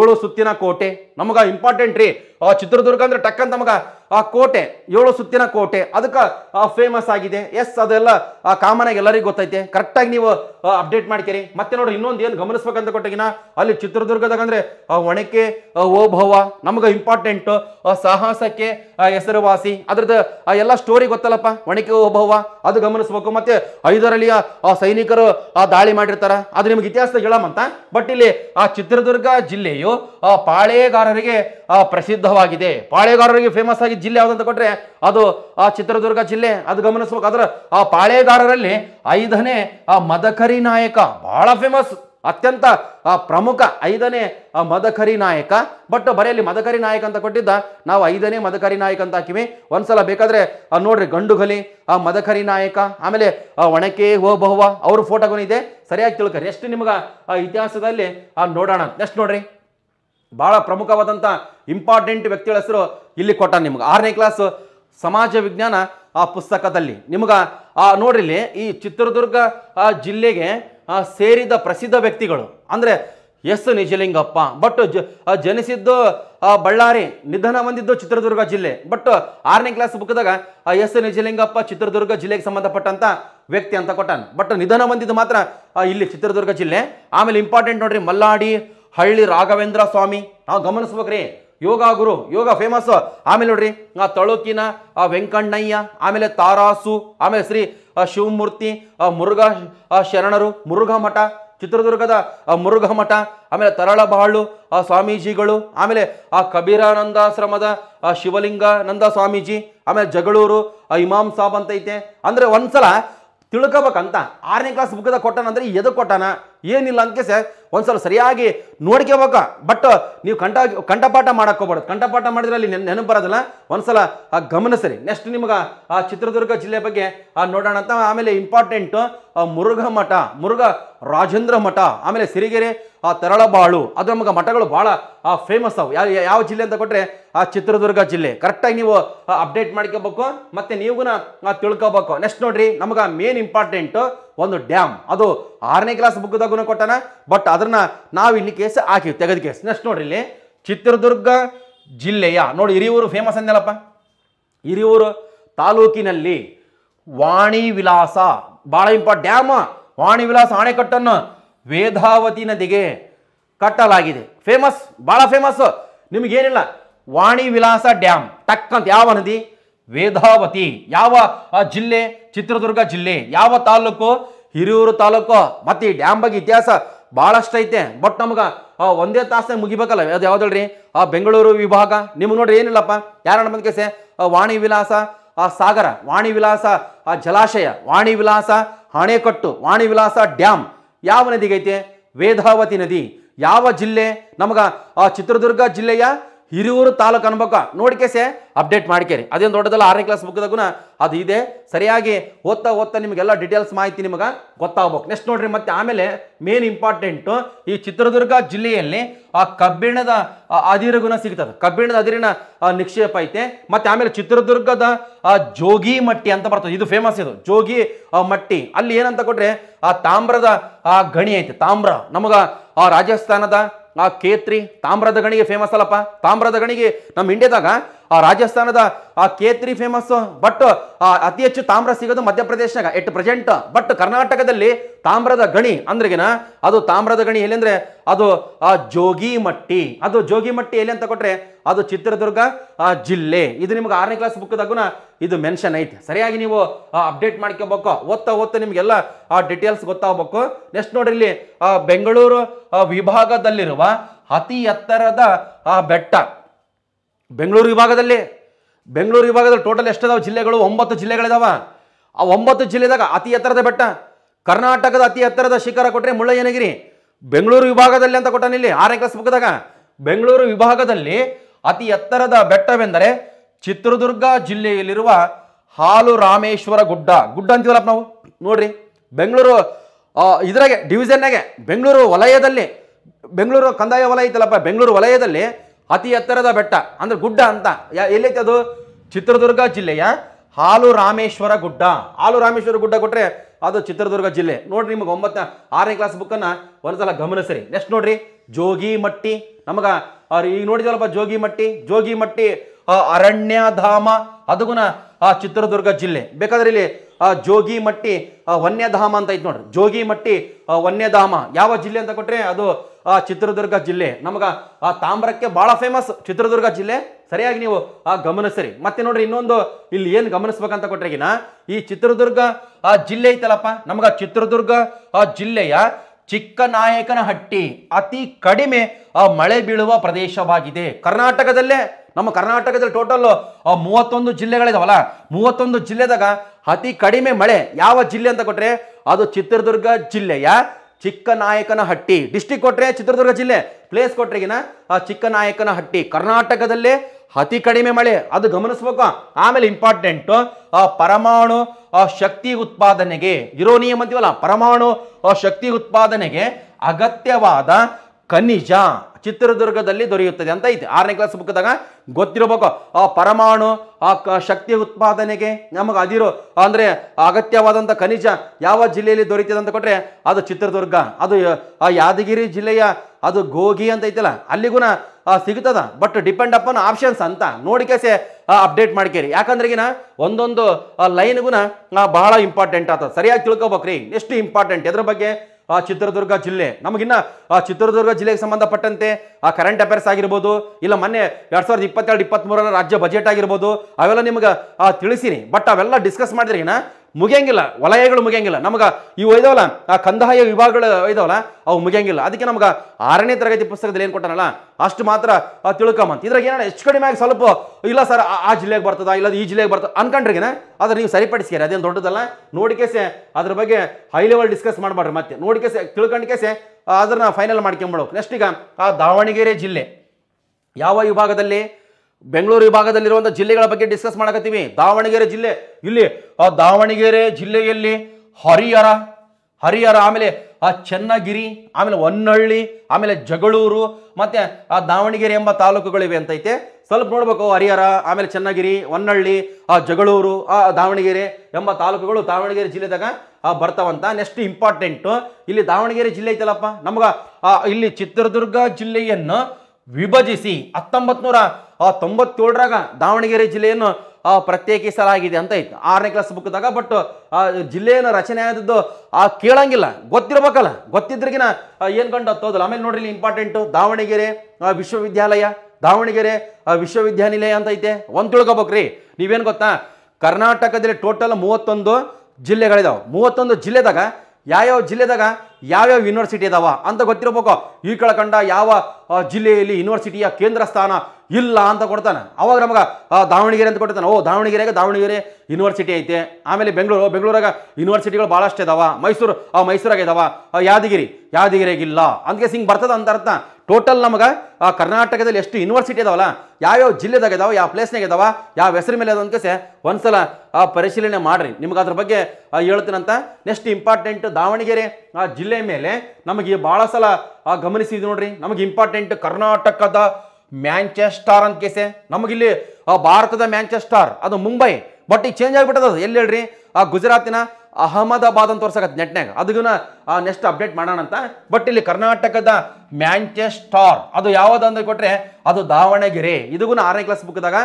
ಏಳು ಸುತ್ತಿನ ಕೋಟೆ ನಮಗ ಇಂಪಾರ್ಟೆಂಟ್ ರೀ ಚಿತ್ರದುರ್ಗ ಅಂದ್ರೆ ಟಕ್ಕಂತ ನಮಗ ಆ ಕೋಟೆ ಏಳು ಸುತ್ತಿನ ಕೋಟೆ ಅದಕ್ಕೆ ಫೇಮಸ್ ಆಗಿದೆ ಎಸ್ ಅದೆಲ್ಲ ಕಾಮನ್ ಆಗಿ ಎಲ್ಲರಿಗೂ ಗೊತ್ತೈತೆ ಕರೆಕ್ಟಾಗಿ ನೀವು ಅಪ್ಡೇಟ್ ಮಾಡ್ತೀರಿ ಮತ್ತೆ ನೋಡಿ ಇನ್ನೊಂದು ಏನು ಗಮನಿಸ್ಬೇಕಂತ ಕೊಟ್ಟಿನ ಅಲ್ಲಿ ಚಿತ್ರದುರ್ಗದಾಗ ಅಂದರೆ ಒಣಕೆ ಓಭವ ನಮ್ಗೆ ಇಂಪಾರ್ಟೆಂಟ್ ಸಾಹಸಕ್ಕೆ ಹೆಸರುವಾಸಿ ಅದ್ರದ್ದು ಎಲ್ಲ ಸ್ಟೋರಿ ಗೊತ್ತಲ್ಲಪ್ಪ ಒಣಕೆ ಓಭವ ಅದು ಗಮನಿಸ್ಬೇಕು ಮತ್ತೆ ಐದರಲ್ಲಿ ಆ ಸೈನಿಕರು ಆ ದಾಳಿ ಮಾಡಿರ್ತಾರ ಅದು ನಿಮ್ಗೆ ಇತಿಹಾಸದ ಹೇಳಮಂತ ಬಟ್ ಇಲ್ಲಿ ಆ ಚಿತ್ರದುರ್ಗ ಜಿಲ್ಲೆಯು ಪಾಳೇಗಾರರಿಗೆ ಪ್ರಸಿದ್ಧವಾಗಿದೆ ಪಾಳೆಗಾರರಿಗೆ ಫೇಮಸ್ ಆಗಿ ಜಿಲ್ಲೆ ಯಾವುದಂತ ಕೊಟ್ಟರೆ ಅದು ಆ ಚಿತ್ರದುರ್ಗ ಜಿಲ್ಲೆ ಅದು ಗಮನಿಸಬೇಕು ಅದರ ಆ ಪಾಳೇಗಾರರಲ್ಲಿ ಐದನೇ ಆ ಮದಕರಿ ನಾಯಕ ಬಹಳ ಫೇಮಸ್ ಅತ್ಯಂತ ಪ್ರಮುಖ ಐದನೇ ಮದಕರಿ ನಾಯಕ ಬಟ್ ಬರೆಯಲ್ಲಿ ಮದಕರಿ ನಾಯಕ ಅಂತ ಕೊಟ್ಟಿದ್ದ ನಾವು ಐದನೇ ಮದಕರಿ ನಾಯಕ ಅಂತ ಹಾಕಿವಿ ಒಂದ್ಸಲ ಬೇಕಾದ್ರೆ ನೋಡ್ರಿ ಗಂಡುಗಲಿ ಆ ಮದಕರಿ ನಾಯಕ ಆಮೇಲೆ ಒಣಕೆ ಓಬವ್ವ ಅವ್ರ ಫೋಟೋಗಳಿದೆ ಇದೆ ಸರಿಯಾಗಿ ತಿಳ್ಕೊರಿ ಎಷ್ಟು ನಿಮ್ಗೆ ಇತಿಹಾಸದಲ್ಲಿ ನೋಡೋಣ ಎಷ್ಟು ನೋಡ್ರಿ ಭಾಳ ಪ್ರಮುಖವಾದಂಥ ಇಂಪಾರ್ಟೆಂಟ್ ವ್ಯಕ್ತಿಗಳ ಹೆಸರು ಇಲ್ಲಿ ಕೊಟ್ಟ ನಿಮ್ಗೆ ಆರನೇ ಕ್ಲಾಸ್ ಸಮಾಜ ವಿಜ್ಞಾನ ಆ ಪುಸ್ತಕದಲ್ಲಿ ನಿಮ್ಗೆ ಆ ನೋಡ್ರಿಲ್ಲಿ ಈ ಚಿತ್ರದುರ್ಗ ಜಿಲ್ಲೆಗೆ ಸೇರಿದ ಪ್ರಸಿದ್ಧ ವ್ಯಕ್ತಿಗಳು ಅಂದರೆ ಎಸ್ ನಿಜಲಿಂಗಪ್ಪ ಬಟ್ ಜನಿಸಿದ್ದು ಬಳ್ಳಾರಿ ನಿಧನ ಹೊಂದಿದ್ದು ಚಿತ್ರದುರ್ಗ ಜಿಲ್ಲೆ ಬಟ್ ಆರನೇ ಕ್ಲಾಸ್ ಬುಕ್ದಾಗ ಎಸ್ ನಿಜಲಿಂಗಪ್ಪ ಚಿತ್ರದುರ್ಗ ಜಿಲ್ಲೆಗೆ ಸಂಬಂಧಪಟ್ಟಂಥ ವ್ಯಕ್ತಿ ಅಂತ ಕೊಟ್ಟಾನ ಬಟ್ ನಿಧನ ಹೊಂದಿದ್ದು ಮಾತ್ರ ಇಲ್ಲಿ ಚಿತ್ರದುರ್ಗ ಜಿಲ್ಲೆ ಆಮೇಲೆ ಇಂಪಾರ್ಟೆಂಟ್ ನೋಡ್ರಿ ಮಲ್ಲಾಡಿ ಹಳ್ಳಿ ರಾಘವೇಂದ್ರ ಸ್ವಾಮಿ ನಾವು ಗಮನಿಸ್ಬೇಕ್ರಿ ಯೋಗ ಗುರು ಯೋಗ ಫೇಮಸ್ ಆಮೇಲೆ ನೋಡ್ರಿ ಆ ತಳುಕಿನ ಆ ವೆಂಕಣ್ಣಯ್ಯ ಆಮೇಲೆ ತಾರಾಸು ಆಮೇಲೆ ಶ್ರೀ ಶಿವಮೂರ್ತಿ ಮುರುಘಾ ಶರಣರು ಮುರುಘಾ ಮಠ ಚಿತ್ರದುರ್ಗದ ಮುರುಘಾ ಮಠ ಆಮೇಲೆ ತರಳಬಾಳು ಸ್ವಾಮೀಜಿಗಳು ಆಮೇಲೆ ಆ ಕಬೀರಾನಂದಾಶ್ರಮದ ಶಿವಲಿಂಗಾನಂದ ಸ್ವಾಮೀಜಿ ಆಮೇಲೆ ಜಗಳೂರು ಇಮಾಮ್ ಸಾಬ್ ಅಂತ ಐತೆ ಅಂದರೆ ಒಂದ್ಸಲ ತಿಳ್ಕೋಬೇಕಂತ ಆರನೇ ಕ್ಲಾಸ್ ಬುಕ್ಕದ ಕೊಟ್ಟನಂದ್ರೆ ಅಂದರೆ ಎದಕ್ಕೆ ಕೊಟ್ಟನ ಏನಿಲ್ಲ ಸರ್ ಒಂದ್ಸಲ ಸರಿಯಾಗಿ ನೋಡ್ಕೋಬೇಕ ಬಟ್ ನೀವು ಕಂಠ ಕಂಠಪಾಠ ಮಾಡೋಕ್ಕೋಗ್ಬಾರ್ದು ಕಂಠಪಾಠ ಮಾಡಿದ್ರೆ ಅಲ್ಲಿ ನೆನಪು ಬರೋದಿಲ್ಲ ಒಂದ್ಸಲ ಸರಿ ನೆಕ್ಸ್ಟ್ ನಿಮ್ಗೆ ಆ ಚಿತ್ರದುರ್ಗ ಜಿಲ್ಲೆ ಬಗ್ಗೆ ನೋಡೋಣ ಅಂತ ಆಮೇಲೆ ಇಂಪಾರ್ಟೆಂಟು ಮುರುಘಾ ಮಠ ಮುರುಘ ರಾಜೇಂದ್ರ ಮಠ ಆಮೇಲೆ ಸಿರಿಗೆರೆ ಆ ತರಳಬಾಳು ಅದು ನಮಗೆ ಮಠಗಳು ಭಾಳ ಫೇಮಸ್ ಅವು ಯಾವ ಯಾವ ಜಿಲ್ಲೆ ಅಂತ ಕೊಟ್ಟರೆ ಆ ಚಿತ್ರದುರ್ಗ ಜಿಲ್ಲೆ ಕರೆಕ್ಟಾಗಿ ನೀವು ಅಪ್ಡೇಟ್ ಮಾಡ್ಕೋಬೇಕು ಮತ್ತು ನೀವು ತಿಳ್ಕೋಬೇಕು ನೆಕ್ಸ್ಟ್ ನೋಡ್ರಿ ನಮಗೆ ಮೇನ್ ಇಂಪಾರ್ಟೆಂಟು ಒಂದು ಡ್ಯಾಮ್ ಅದು ಆರನೇ ಕ್ಲಾಸ್ ಬುಕ್ದಾಗೂ ಕೊಟ್ಟಾನ ಬಟ್ ಅದನ್ನ ನಾವು ಇಲ್ಲಿ ಕೇಸ್ ಹಾಕಿವಿ ತೆಗೆದ ಕೇಸ್ ನೆಕ್ಸ್ಟ್ ನೋಡ್ರಿ ಇಲ್ಲಿ ಚಿತ್ರದುರ್ಗ ಜಿಲ್ಲೆಯ ನೋಡಿ ಹಿರಿಯೂರು ಫೇಮಸ್ ಅಂದೇಳಪ್ಪ ಹಿರಿಯೂರು ತಾಲೂಕಿನಲ್ಲಿ ವಾಣಿ ವಿಲಾಸ ಬಹಳ ಇಂಪಾರ್ಟ್ ಡ್ಯಾಮ್ ವಾಣಿ ವಿಲಾಸ ಅಣೆಕಟ್ಟನ್ನು ವೇದಾವತಿ ನದಿಗೆ ಕಟ್ಟಲಾಗಿದೆ ಫೇಮಸ್ ಭಾಳ ಫೇಮಸ್ ಏನಿಲ್ಲ ವಾಣಿ ವಿಲಾಸ ಡ್ಯಾಮ್ ಟಕ್ ಅಂತ ಯಾವ ನದಿ ವೇದಾವತಿ ಯಾವ ಜಿಲ್ಲೆ ಚಿತ್ರದುರ್ಗ ಜಿಲ್ಲೆ ಯಾವ ತಾಲೂಕು ಹಿರಿಯೂರು ತಾಲೂಕು ಮತ್ತೆ ಈ ಡ್ಯಾಮ್ ಬಗ್ಗೆ ಇತಿಹಾಸ ಭಾಳಷ್ಟು ಐತೆ ಬಟ್ ನಮ್ಗೆ ಒಂದೇ ತಾಸನಾಗ ಮುಗಿಬೇಕಲ್ಲ ಅದು ಯಾವ್ದಳ್ರಿ ಆ ಬೆಂಗಳೂರು ವಿಭಾಗ ನಿಮ್ಗೆ ನೋಡ್ರಿ ಏನಿಲ್ಲಪ್ಪ ಯಾರು ಬಂದ ಕೆಸೆ ವಾಣಿ ವಿಲಾಸ ಆ ಸಾಗರ ವಾಣಿ ವಿಲಾಸ ಆ ಜಲಾಶಯ ವಾಣಿ ವಿಲಾಸ ಹಣೆಕಟ್ಟು ವಾಣಿ ವಿಲಾಸ ಡ್ಯಾಮ್ ಯಾವ ನದಿಗೈತೆ ವೇದಾವತಿ ನದಿ ಯಾವ ಜಿಲ್ಲೆ ನಮಗ ಆ ಚಿತ್ರದುರ್ಗ ಜಿಲ್ಲೆಯ ಹಿರಿಯೂರು ತಾಲೂಕು ಅನ್ಬೇಕು ನೋಡಿ ಕೇಸೆ ಅಪ್ಡೇಟ್ ಮಾಡ್ಕೇರಿ ಅದೇನು ದೊಡ್ಡದಲ್ಲ ಆರನೇ ಕ್ಲಾಸ್ ಗುಣ ಅದು ಇದೆ ಸರಿಯಾಗಿ ಓದ್ತಾ ಓದ್ತಾ ನಿಮಗೆಲ್ಲ ಡೀಟೇಲ್ಸ್ ಮಾಹಿತಿ ನಿಮಗೆ ಗೊತ್ತಾಗ್ಬೇಕು ನೆಕ್ಸ್ಟ್ ನೋಡ್ರಿ ಮತ್ತೆ ಆಮೇಲೆ ಮೇನ್ ಇಂಪಾರ್ಟೆಂಟು ಈ ಚಿತ್ರದುರ್ಗ ಜಿಲ್ಲೆಯಲ್ಲಿ ಆ ಕಬ್ಬಿಣದ ಅದಿರುಗುನ ಸಿಗ್ತದೆ ಕಬ್ಬಿಣದ ಅದಿರಿನ ನಿಕ್ಷೇಪ ಐತೆ ಮತ್ತು ಆಮೇಲೆ ಚಿತ್ರದುರ್ಗದ ಜೋಗಿ ಮಟ್ಟಿ ಅಂತ ಬರ್ತದೆ ಇದು ಫೇಮಸ್ ಇದು ಜೋಗಿ ಮಟ್ಟಿ ಅಲ್ಲಿ ಏನಂತ ಕೊಟ್ರೆ ಆ ತಾಮ್ರದ ಆ ಗಣಿ ಐತೆ ತಾಮ್ರ ಆ ರಾಜಸ್ಥಾನದ ಆ ಕೇತ್ರಿ ತಾಮ್ರದ ಗಣಿಗೆ ಫೇಮಸ್ ಅಲ್ಲಪ್ಪ ತಾಮ್ರದ ಗಣಿಗೆ ನಮ್ಮ ಇಂಡಿಯಾದಾಗ ಆ ರಾಜಸ್ಥಾನದ ಆ ಕೇತ್ರಿ ಫೇಮಸ್ ಬಟ್ ಅತಿ ಹೆಚ್ಚು ತಾಮ್ರ ಸಿಗೋದು ಮಧ್ಯಪ್ರದೇಶನಾಗ ಎಟ್ ಪ್ರೆಸೆಂಟ್ ಬಟ್ ಕರ್ನಾಟಕದಲ್ಲಿ ತಾಮ್ರದ ಗಣಿ ಅಂದ್ರೆಗಿನ ಅದು ತಾಮ್ರದ ಗಣಿ ಎಲ್ಲಿ ಅದು ಆ ಜೋಗಿಮಟ್ಟಿ ಅದು ಜೋಗಿಮಟ್ಟಿ ಎಲ್ಲಿ ಅಂತ ಕೊಟ್ರೆ ಅದು ಚಿತ್ರದುರ್ಗ ಜಿಲ್ಲೆ ಇದು ನಿಮ್ಗೆ ಆರನೇ ಕ್ಲಾಸ್ ಬುಕ್ದಾಗುನ ಇದು ಮೆನ್ಷನ್ ಐತೆ ಸರಿಯಾಗಿ ನೀವು ಅಪ್ಡೇಟ್ ಮಾಡ್ಕೋಬೇಕು ಓದ್ತಾ ಓದ್ತಾ ನಿಮ್ಗೆಲ್ಲ ಆ ಡಿಟೇಲ್ಸ್ ಗೊತ್ತಾಗಬೇಕು ನೆಕ್ಸ್ಟ್ ನೋಡ್ರಿ ಇಲ್ಲಿ ಬೆಂಗಳೂರು ವಿಭಾಗದಲ್ಲಿರುವ ಅತಿ ಎತ್ತರದ ಆ ಬೆಟ್ಟ ಬೆಂಗಳೂರು ವಿಭಾಗದಲ್ಲಿ ಬೆಂಗಳೂರು ವಿಭಾಗದಲ್ಲಿ ಟೋಟಲ್ ಎಷ್ಟಿದಾವೆ ಜಿಲ್ಲೆಗಳು ಒಂಬತ್ತು ಜಿಲ್ಲೆಗಳಿದಾವೆ ಆ ಒಂಬತ್ತು ಜಿಲ್ಲೆದಾಗ ಅತಿ ಎತ್ತರದ ಬೆಟ್ಟ ಕರ್ನಾಟಕದ ಅತಿ ಎತ್ತರದ ಶಿಖರ ಕೊಟ್ಟರೆ ಮುಳ್ಳಯ್ಯನಗಿರಿ ಬೆಂಗಳೂರು ವಿಭಾಗದಲ್ಲಿ ಅಂತ ಕೊಟ್ಟಾನಿಲ್ಲಿ ಆರನೇ ಕ್ಲಾಸ್ ಬುಕ್ದಾಗ ಬೆಂಗಳೂರು ವಿಭಾಗದಲ್ಲಿ ಅತಿ ಎತ್ತರದ ಬೆಟ್ಟವೆಂದರೆ ಚಿತ್ರದುರ್ಗ ಜಿಲ್ಲೆಯಲ್ಲಿರುವ ಹಾಲು ರಾಮೇಶ್ವರ ಗುಡ್ಡ ಗುಡ್ಡ ಅಂತೀವಲ್ಲಪ್ಪ ನಾವು ನೋಡ್ರಿ ಬೆಂಗಳೂರು ಇದ್ರಾಗೆ ಡಿವಿಷನ್ನಾಗೆ ಬೆಂಗಳೂರು ವಲಯದಲ್ಲಿ ಬೆಂಗಳೂರು ಕಂದಾಯ ವಲಯ ಐತಲ್ಲಪ್ಪ ಬೆಂಗಳೂರು ವಲಯದಲ್ಲಿ ಅತಿ ಎತ್ತರದ ಬೆಟ್ಟ ಅಂದ್ರೆ ಗುಡ್ಡ ಅಂತ ಎಲ್ಲೈತೆ ಅದು ಚಿತ್ರದುರ್ಗ ಜಿಲ್ಲೆಯ ಹಾಲು ರಾಮೇಶ್ವರ ಗುಡ್ಡ ಹಾಲು ರಾಮೇಶ್ವರ ಗುಡ್ಡ ಕೊಟ್ಟರೆ ಅದು ಚಿತ್ರದುರ್ಗ ಜಿಲ್ಲೆ ನೋಡ್ರಿ ನಿಮಗೆ ಒಂಬತ್ತು ಆರನೇ ಕ್ಲಾಸ್ ಬುಕ್ಕನ್ನು ಒಂದ್ಸಲ ಗಮನಿಸ್ರಿ ನೆಕ್ಸ್ಟ್ ನೋಡ್ರಿ ಜೋಗಿಮಟ್ಟಿ ನಮಗ ಈಗ ನೋಡಿದವಲ್ಲಪ್ಪ ಜೋಗಿಮಟ್ಟಿ ಜೋಗಿಮಟ್ಟಿ ಅರಣ್ಯಧಾಮ ಅದಗುನ ಆ ಚಿತ್ರದುರ್ಗ ಜಿಲ್ಲೆ ಬೇಕಾದ್ರೆ ಇಲ್ಲಿ ಆ ಜೋಗಿಮಟ್ಟಿ ವನ್ಯಧಾಮ ಅಂತ ಐತೆ ನೋಡ್ರಿ ಜೋಗಿಮಟ್ಟಿ ವನ್ಯಧಾಮ ಯಾವ ಜಿಲ್ಲೆ ಅಂತ ಕೊಟ್ಟರೆ ಅದು ಆ ಚಿತ್ರದುರ್ಗ ಜಿಲ್ಲೆ ನಮಗ ಆ ತಾಮ್ರಕ್ಕೆ ಬಹಳ ಫೇಮಸ್ ಚಿತ್ರದುರ್ಗ ಜಿಲ್ಲೆ ಸರಿಯಾಗಿ ನೀವು ಆ ಗಮನಿಸ್ರಿ ಮತ್ತೆ ನೋಡ್ರಿ ಇನ್ನೊಂದು ಇಲ್ಲಿ ಏನು ಗಮನಿಸ್ಬೇಕಂತ ಕೊಟ್ಟರೆಗಿನ ಈ ಚಿತ್ರದುರ್ಗ ಆ ಜಿಲ್ಲೆ ಐತಲ್ಲಪ್ಪ ನಮಗ ಚಿತ್ರದುರ್ಗ ಆ ಜಿಲ್ಲೆಯ ಚಿಕ್ಕನಾಯಕನಹಟ್ಟಿ ಅತಿ ಕಡಿಮೆ ಆ ಮಳೆ ಬೀಳುವ ಪ್ರದೇಶವಾಗಿದೆ ಕರ್ನಾಟಕದಲ್ಲೇ ನಮ್ಮ ಕರ್ನಾಟಕದಲ್ಲಿ ಟೋಟಲ್ ಮೂವತ್ತೊಂದು ಜಿಲ್ಲೆಗಳಿದಾವಲ್ಲ ಮೂವತ್ತೊಂದು ಜಿಲ್ಲೆದಾಗ ಅತಿ ಕಡಿಮೆ ಮಳೆ ಯಾವ ಜಿಲ್ಲೆ ಅಂತ ಕೊಟ್ಟರೆ ಅದು ಚಿತ್ರದುರ್ಗ ಜಿಲ್ಲೆಯ ಚಿಕ್ಕನಾಯಕನಹಟ್ಟಿ ಡಿಸ್ಟಿಕ್ ಕೊಟ್ಟರೆ ಚಿತ್ರದುರ್ಗ ಜಿಲ್ಲೆ ಪ್ಲೇಸ್ ಕೊಟ್ಟರೆಗಿನ ಚಿಕ್ಕನಾಯಕನಹಟ್ಟಿ ಕರ್ನಾಟಕದಲ್ಲೇ ಅತಿ ಕಡಿಮೆ ಮಳೆ ಅದು ಗಮನಿಸ್ಬೇಕು ಆಮೇಲೆ ಇಂಪಾರ್ಟೆಂಟು ಪರಮಾಣು ಆ ಶಕ್ತಿ ಉತ್ಪಾದನೆಗೆ ಇರೋ ನಿಯಮ ಅಂತೀವಲ್ಲ ಪರಮಾಣು ಶಕ್ತಿ ಉತ್ಪಾದನೆಗೆ ಅಗತ್ಯವಾದ ಖನಿಜ ಚಿತ್ರದುರ್ಗದಲ್ಲಿ ದೊರೆಯುತ್ತದೆ ಅಂತ ಐತಿ ಆರನೇ ಕ್ಲಾಸ್ ಬುಕ್ದಾಗ ಗೊತ್ತಿರಬೇಕು ಆ ಪರಮಾಣು ಆ ಶಕ್ತಿ ಉತ್ಪಾದನೆಗೆ ನಮಗೆ ಅದಿರೋ ಅಂದರೆ ಅಗತ್ಯವಾದಂಥ ಖನಿಜ ಯಾವ ಜಿಲ್ಲೆಯಲ್ಲಿ ದೊರೀತದೆ ಅಂತ ಕೊಟ್ಟರೆ ಅದು ಚಿತ್ರದುರ್ಗ ಅದು ಆ ಯಾದಗಿರಿ ಜಿಲ್ಲೆಯ ಅದು ಗೋಗಿ ಅಂತ ಐತಲ್ಲ ಅಲ್ಲಿಗೂ ಸಿಗುತ್ತದ ಬಟ್ ಡಿಪೆಂಡ್ ಅಪನ್ ಆಪ್ಷನ್ಸ್ ಅಂತ ನೋಡಿ ಕೇಸೆ ಅಪ್ಡೇಟ್ ಮಾಡ್ಕೇರಿ ಯಾಕಂದ್ರೆಗಿನ ಒಂದೊಂದು ಲೈನ್ಗೂ ಬಹಳ ಇಂಪಾರ್ಟೆಂಟ್ ಆಗ್ತದೆ ಸರಿಯಾಗಿ ರೀ ಎಷ್ಟು ಇಂಪಾರ್ಟೆಂಟ್ ಇದ್ರ ಬಗ್ಗೆ ಆ ಚಿತ್ರದುರ್ಗ ಜಿಲ್ಲೆ ನಮಗಿನ್ನ ಆ ಚಿತ್ರದುರ್ಗ ಜಿಲ್ಲೆಗೆ ಸಂಬಂಧಪಟ್ಟಂತೆ ಆ ಕರೆಂಟ್ ಅಫೇರ್ಸ್ ಆಗಿರ್ಬೋದು ಇಲ್ಲ ಮೊನ್ನೆ ಎರಡ್ ಸಾವಿರದ ಇಪ್ಪತ್ತೆರಡು ಮೂರರ ರಾಜ್ಯ ಬಜೆಟ್ ಆಗಿರ್ಬೋದು ಅವೆಲ್ಲ ನಿಮ್ಗೆ ತಿಳಿಸಿನಿ ಬಟ್ ಅವೆಲ್ಲ ಡಿಸ್ಕಸ್ ಮಾಡಿದ್ರಿಗಿನ ಮುಗಿಯಂಗಿಲ್ಲ ವಲಯಗಳು ಮುಗಿಯಂಗಿಲ್ಲ ನಮಗೆ ಇವು ಇದಾವಲ್ಲ ಆ ಕಂದಾಯ ವಿಭಾಗಗಳು ಇದಾವಲ್ಲ ಅವು ಮುಗಿಯಂಗಿಲ್ಲ ಅದಕ್ಕೆ ನಮ್ಗೆ ಆರನೇ ತರಗತಿ ಪುಸ್ತಕದಲ್ಲಿ ಏನು ಕೊಟ್ಟಾನಲ್ಲ ಅಷ್ಟು ಮಾತ್ರ ತಿಳ್ಕೊಂಬಂತ ಇದ್ರಾಗ ಏನಾರ ಹೆಚ್ಚು ಕಡಿಮೆ ಆಗಿ ಸ್ವಲ್ಪ ಇಲ್ಲ ಸರ್ ಆ ಜಿಲ್ಲೆಗೆ ಬರ್ತದ ಇಲ್ಲ ಈ ಜಿಲ್ಲೆಗೆ ಬರ್ತದೆ ಅನ್ಕೊಂಡ್ರಿಗೇನೆ ಅದ್ರ ನೀವು ಸರಿಪಡಿಸ್ಕೇರಿ ಅದೇನು ದೊಡ್ಡದಲ್ಲ ನೋಡಿಕೆಸೆ ಅದ್ರ ಬಗ್ಗೆ ಹೈ ಲೆವೆಲ್ ಡಿಸ್ಕಸ್ ಮಾಡಬೇಡ್ರಿ ಮತ್ತೆ ನೋಡಿಕೆ ಕೇಸೆ ತಿಳ್ಕೊಂಡು ಅದನ್ನ ಫೈನಲ್ ಮಾಡ್ಕೊಂಬಿಡೋಕೆ ನೆಕ್ಸ್ಟ್ ಈಗ ಆ ದಾವಣಗೆರೆ ಜಿಲ್ಲೆ ಯಾವ ವಿಭಾಗದಲ್ಲಿ ಬೆಂಗಳೂರು ವಿಭಾಗದಲ್ಲಿರುವಂಥ ಜಿಲ್ಲೆಗಳ ಬಗ್ಗೆ ಡಿಸ್ಕಸ್ ಮಾಡಕತ್ತೀವಿ ದಾವಣಗೆರೆ ಜಿಲ್ಲೆ ಇಲ್ಲಿ ಆ ದಾವಣಗೆರೆ ಜಿಲ್ಲೆಯಲ್ಲಿ ಹರಿಹರ ಹರಿಹರ ಆಮೇಲೆ ಆ ಚನ್ನಗಿರಿ ಆಮೇಲೆ ಹೊನ್ನಳ್ಳಿ ಆಮೇಲೆ ಜಗಳೂರು ಮತ್ತು ಆ ದಾವಣಗೆರೆ ಎಂಬ ತಾಲೂಕುಗಳಿವೆ ಅಂತೈತೆ ಸ್ವಲ್ಪ ನೋಡ್ಬೇಕು ಹರಿಹರ ಆಮೇಲೆ ಚನ್ನಗಿರಿ ಹೊನ್ನಳ್ಳಿ ಆ ಜಗಳೂರು ಆ ದಾವಣಗೆರೆ ಎಂಬ ತಾಲೂಕುಗಳು ದಾವಣಗೆರೆ ಜಿಲ್ಲೆದಾಗ ಬರ್ತಾವಂತ ನೆಕ್ಸ್ಟ್ ಇಂಪಾರ್ಟೆಂಟು ಇಲ್ಲಿ ದಾವಣಗೆರೆ ಜಿಲ್ಲೆ ಐತಲ್ಲಪ್ಪ ನಮ್ಗೆ ಇಲ್ಲಿ ಚಿತ್ರದುರ್ಗ ಜಿಲ್ಲೆಯನ್ನು ವಿಭಜಿಸಿ ಹತ್ತೊಂಬತ್ತು ನೂರ ಆ ತೊಂಬತ್ತೇಳರಾಗ ದಾವಣಗೆರೆ ಜಿಲ್ಲೆಯನ್ನು ಪ್ರತ್ಯೇಕಿಸಲಾಗಿದೆ ಅಂತ ಐತೆ ಆರನೇ ಕ್ಲಾಸ್ ಬುಕ್ದಾಗ ಬಟ್ ಆ ಜಿಲ್ಲೆಯನ್ನು ರಚನೆ ಆದದ್ದು ಆ ಕೇಳಂಗಿಲ್ಲ ಗೊತ್ತಿರ್ಬೇಕಲ್ಲ ಗೊತ್ತಿದ್ರಿಗಿನ ಏನು ಕಂಡು ಹತ್ತೋದಲ್ಲ ಆಮೇಲೆ ನೋಡ್ರಿ ಇಂಪಾರ್ಟೆಂಟು ದಾವಣಗೆರೆ ವಿಶ್ವವಿದ್ಯಾಲಯ ದಾವಣಗೆರೆ ವಿಶ್ವವಿದ್ಯಾನಿಲಯ ಅಂತ ಐತೆ ಒಂದು ತಿಳ್ಕೊಬೇಕ್ರಿ ನೀವೇನು ಗೊತ್ತಾ ಕರ್ನಾಟಕದಲ್ಲಿ ಟೋಟಲ್ ಮೂವತ್ತೊಂದು ಜಿಲ್ಲೆಗಳಿದಾವೆ ಮೂವತ್ತೊಂದು ಜಿಲ್ಲೆದಾಗ ಯಾವ್ಯಾವ ಜಿಲ್ಲೆದಾಗ ಯಾವ್ಯಾವ ಯೂನಿವರ್ಸಿಟಿ ಇದಾವ ಅಂತ ಗೊತ್ತಿರಬೇಕು ಈ ಕೆಳಕಂಡ ಯಾವ ಜಿಲ್ಲೆಯಲ್ಲಿ ಯೂನಿವರ್ಸಿಟಿಯ ಕೇಂದ್ರ ಸ್ಥಾನ ಇಲ್ಲ ಅಂತ ಕೊಡ್ತಾನೆ ಅವಾಗ ನಮಗೆ ದಾವಣಗೆರೆ ಅಂತ ಕೊಡ್ತಾನೆ ಓ ದಾವಣಗೆರೆಗೆ ದಾವಣಗೆರೆ ಯೂನಿವರ್ಸಿಟಿ ಐತೆ ಆಮೇಲೆ ಬೆಂಗಳೂರು ಬೆಂಗಳೂರಾಗ ಯೂನಿವರ್ಸಿಟಿಗಳು ಭಾಳಷ್ಟು ಇದಾವ ಮೈಸೂರು ಮೈಸೂರಾಗ ಇದಾವ ಯಾದಗಿರಿ ಯಾದಗಿರಿಗಿಲ್ಲ ಅಂತಕ್ಕೆ ಹಿಂಗೆ ಬರ್ತದ ಅಂತ ಅರ್ಥ ಟೋಟಲ್ ನಮಗೆ ಕರ್ನಾಟಕದಲ್ಲಿ ಎಷ್ಟು ಯೂನಿವರ್ಸಿಟಿ ಇದಾವಲ್ಲ ಯಾವ್ಯಾವ ಜಿಲ್ಲೆದಾಗ ಇದಾವ ಯಾವ ಪ್ಲೇಸ್ನಾಗ ಇದಾವ ಯಾವ ಹೆಸರು ಮೇಲೆ ಅದೊಂದ್ಕೇಸೆ ಒಂದ್ಸಲ ಪರಿಶೀಲನೆ ಮಾಡಿರಿ ನಿಮ್ಗೆ ಅದ್ರ ಬಗ್ಗೆ ಹೇಳ್ತೀನಂತ ನೆಕ್ಸ್ಟ್ ಇಂಪಾರ್ಟೆಂಟ್ ದಾವಣಗೆರೆ ಜಿಲ್ಲೆ ಜಿಲ್ಲೆ ಮೇಲೆ ನಮಗೆ ಭಾಳ ಸಲ ಗಮನಿಸಿದ್ವಿ ನೋಡ್ರಿ ನಮಗೆ ಇಂಪಾರ್ಟೆಂಟ್ ಕರ್ನಾಟಕದ ಮ್ಯಾಂಚೆಸ್ಟರ್ ಅಂತ ಕೇಸೆ ನಮಗಿಲ್ಲಿ ಭಾರತದ ಮ್ಯಾಂಚೆಸ್ಟರ್ ಅದು ಮುಂಬೈ ಬಟ್ ಈಗ ಚೇಂಜ್ ಆಗಿಬಿಟ್ಟದ ಅದು ಎಲ್ಲಿ ಹೇಳ್ರಿ ಆ ಗುಜರಾತಿನ ಅಹಮದಾಬಾದ್ ಅಂತ ತೋರ್ಸಕತ್ತೆ ನೆಟ್ನಾಗ ಅದನ್ನ ನೆಕ್ಸ್ಟ್ ಅಪ್ಡೇಟ್ ಮಾಡೋಣ ಅಂತ ಬಟ್ ಇಲ್ಲಿ ಕರ್ನಾಟಕದ ಮ್ಯಾಂಚೆಸ್ಟರ್ ಅದು ಯಾವ್ದು ಅಂದ್ರೆ ಕೊಟ್ರೆ ಅದು ದಾವಣಗೆರೆ ಇದಕ್ಕೂ ಆರನೇ ಕ್ಲಾಸ್ ಬುಕ್ದಾಗ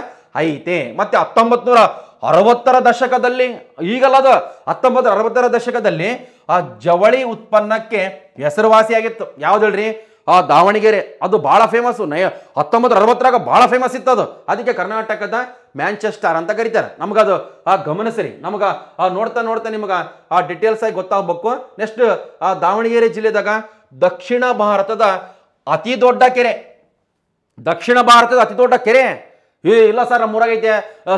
ಐತೆ ಮತ್ತೆ ಹತ್ತೊಂಬತ್ತು ನೂರ ಅರವತ್ತರ ದಶಕದಲ್ಲಿ ಈಗಲ್ಲದ ಹತ್ತೊಂಬತ್ತರ ಅರವತ್ತರ ದಶಕದಲ್ಲಿ ಆ ಜವಳಿ ಉತ್ಪನ್ನಕ್ಕೆ ಹೆಸರುವಾಸಿಯಾಗಿತ್ತು ಯಾವ್ದು ಹೇಳ್ರಿ ಆ ದಾವಣಗೆರೆ ಅದು ಭಾಳ ಫೇಮಸ್ಸು ನಯ ಹತ್ತೊಂಬತ್ತರ ಅರವತ್ತರಾಗ ಭಾಳ ಫೇಮಸ್ ಇತ್ತು ಅದು ಅದಕ್ಕೆ ಕರ್ನಾಟಕದ ಮ್ಯಾಂಚೆಸ್ಟರ್ ಅಂತ ಕರೀತಾರೆ ಅದು ಆ ಗಮನಿಸ್ರಿ ನಮ್ಗೆ ಆ ನೋಡ್ತಾ ನೋಡ್ತಾ ನಿಮಗೆ ಆ ಡಿಟೇಲ್ಸ್ ಆಗಿ ಗೊತ್ತಾಗಬೇಕು ನೆಕ್ಸ್ಟ್ ಆ ದಾವಣಗೆರೆ ಜಿಲ್ಲೆದಾಗ ದಕ್ಷಿಣ ಭಾರತದ ಅತಿ ದೊಡ್ಡ ಕೆರೆ ದಕ್ಷಿಣ ಭಾರತದ ಅತಿ ದೊಡ್ಡ ಕೆರೆ ಏ ಇಲ್ಲ ಸರ್ ನಮ್ಮ ಊರಾಗ ಐತೆ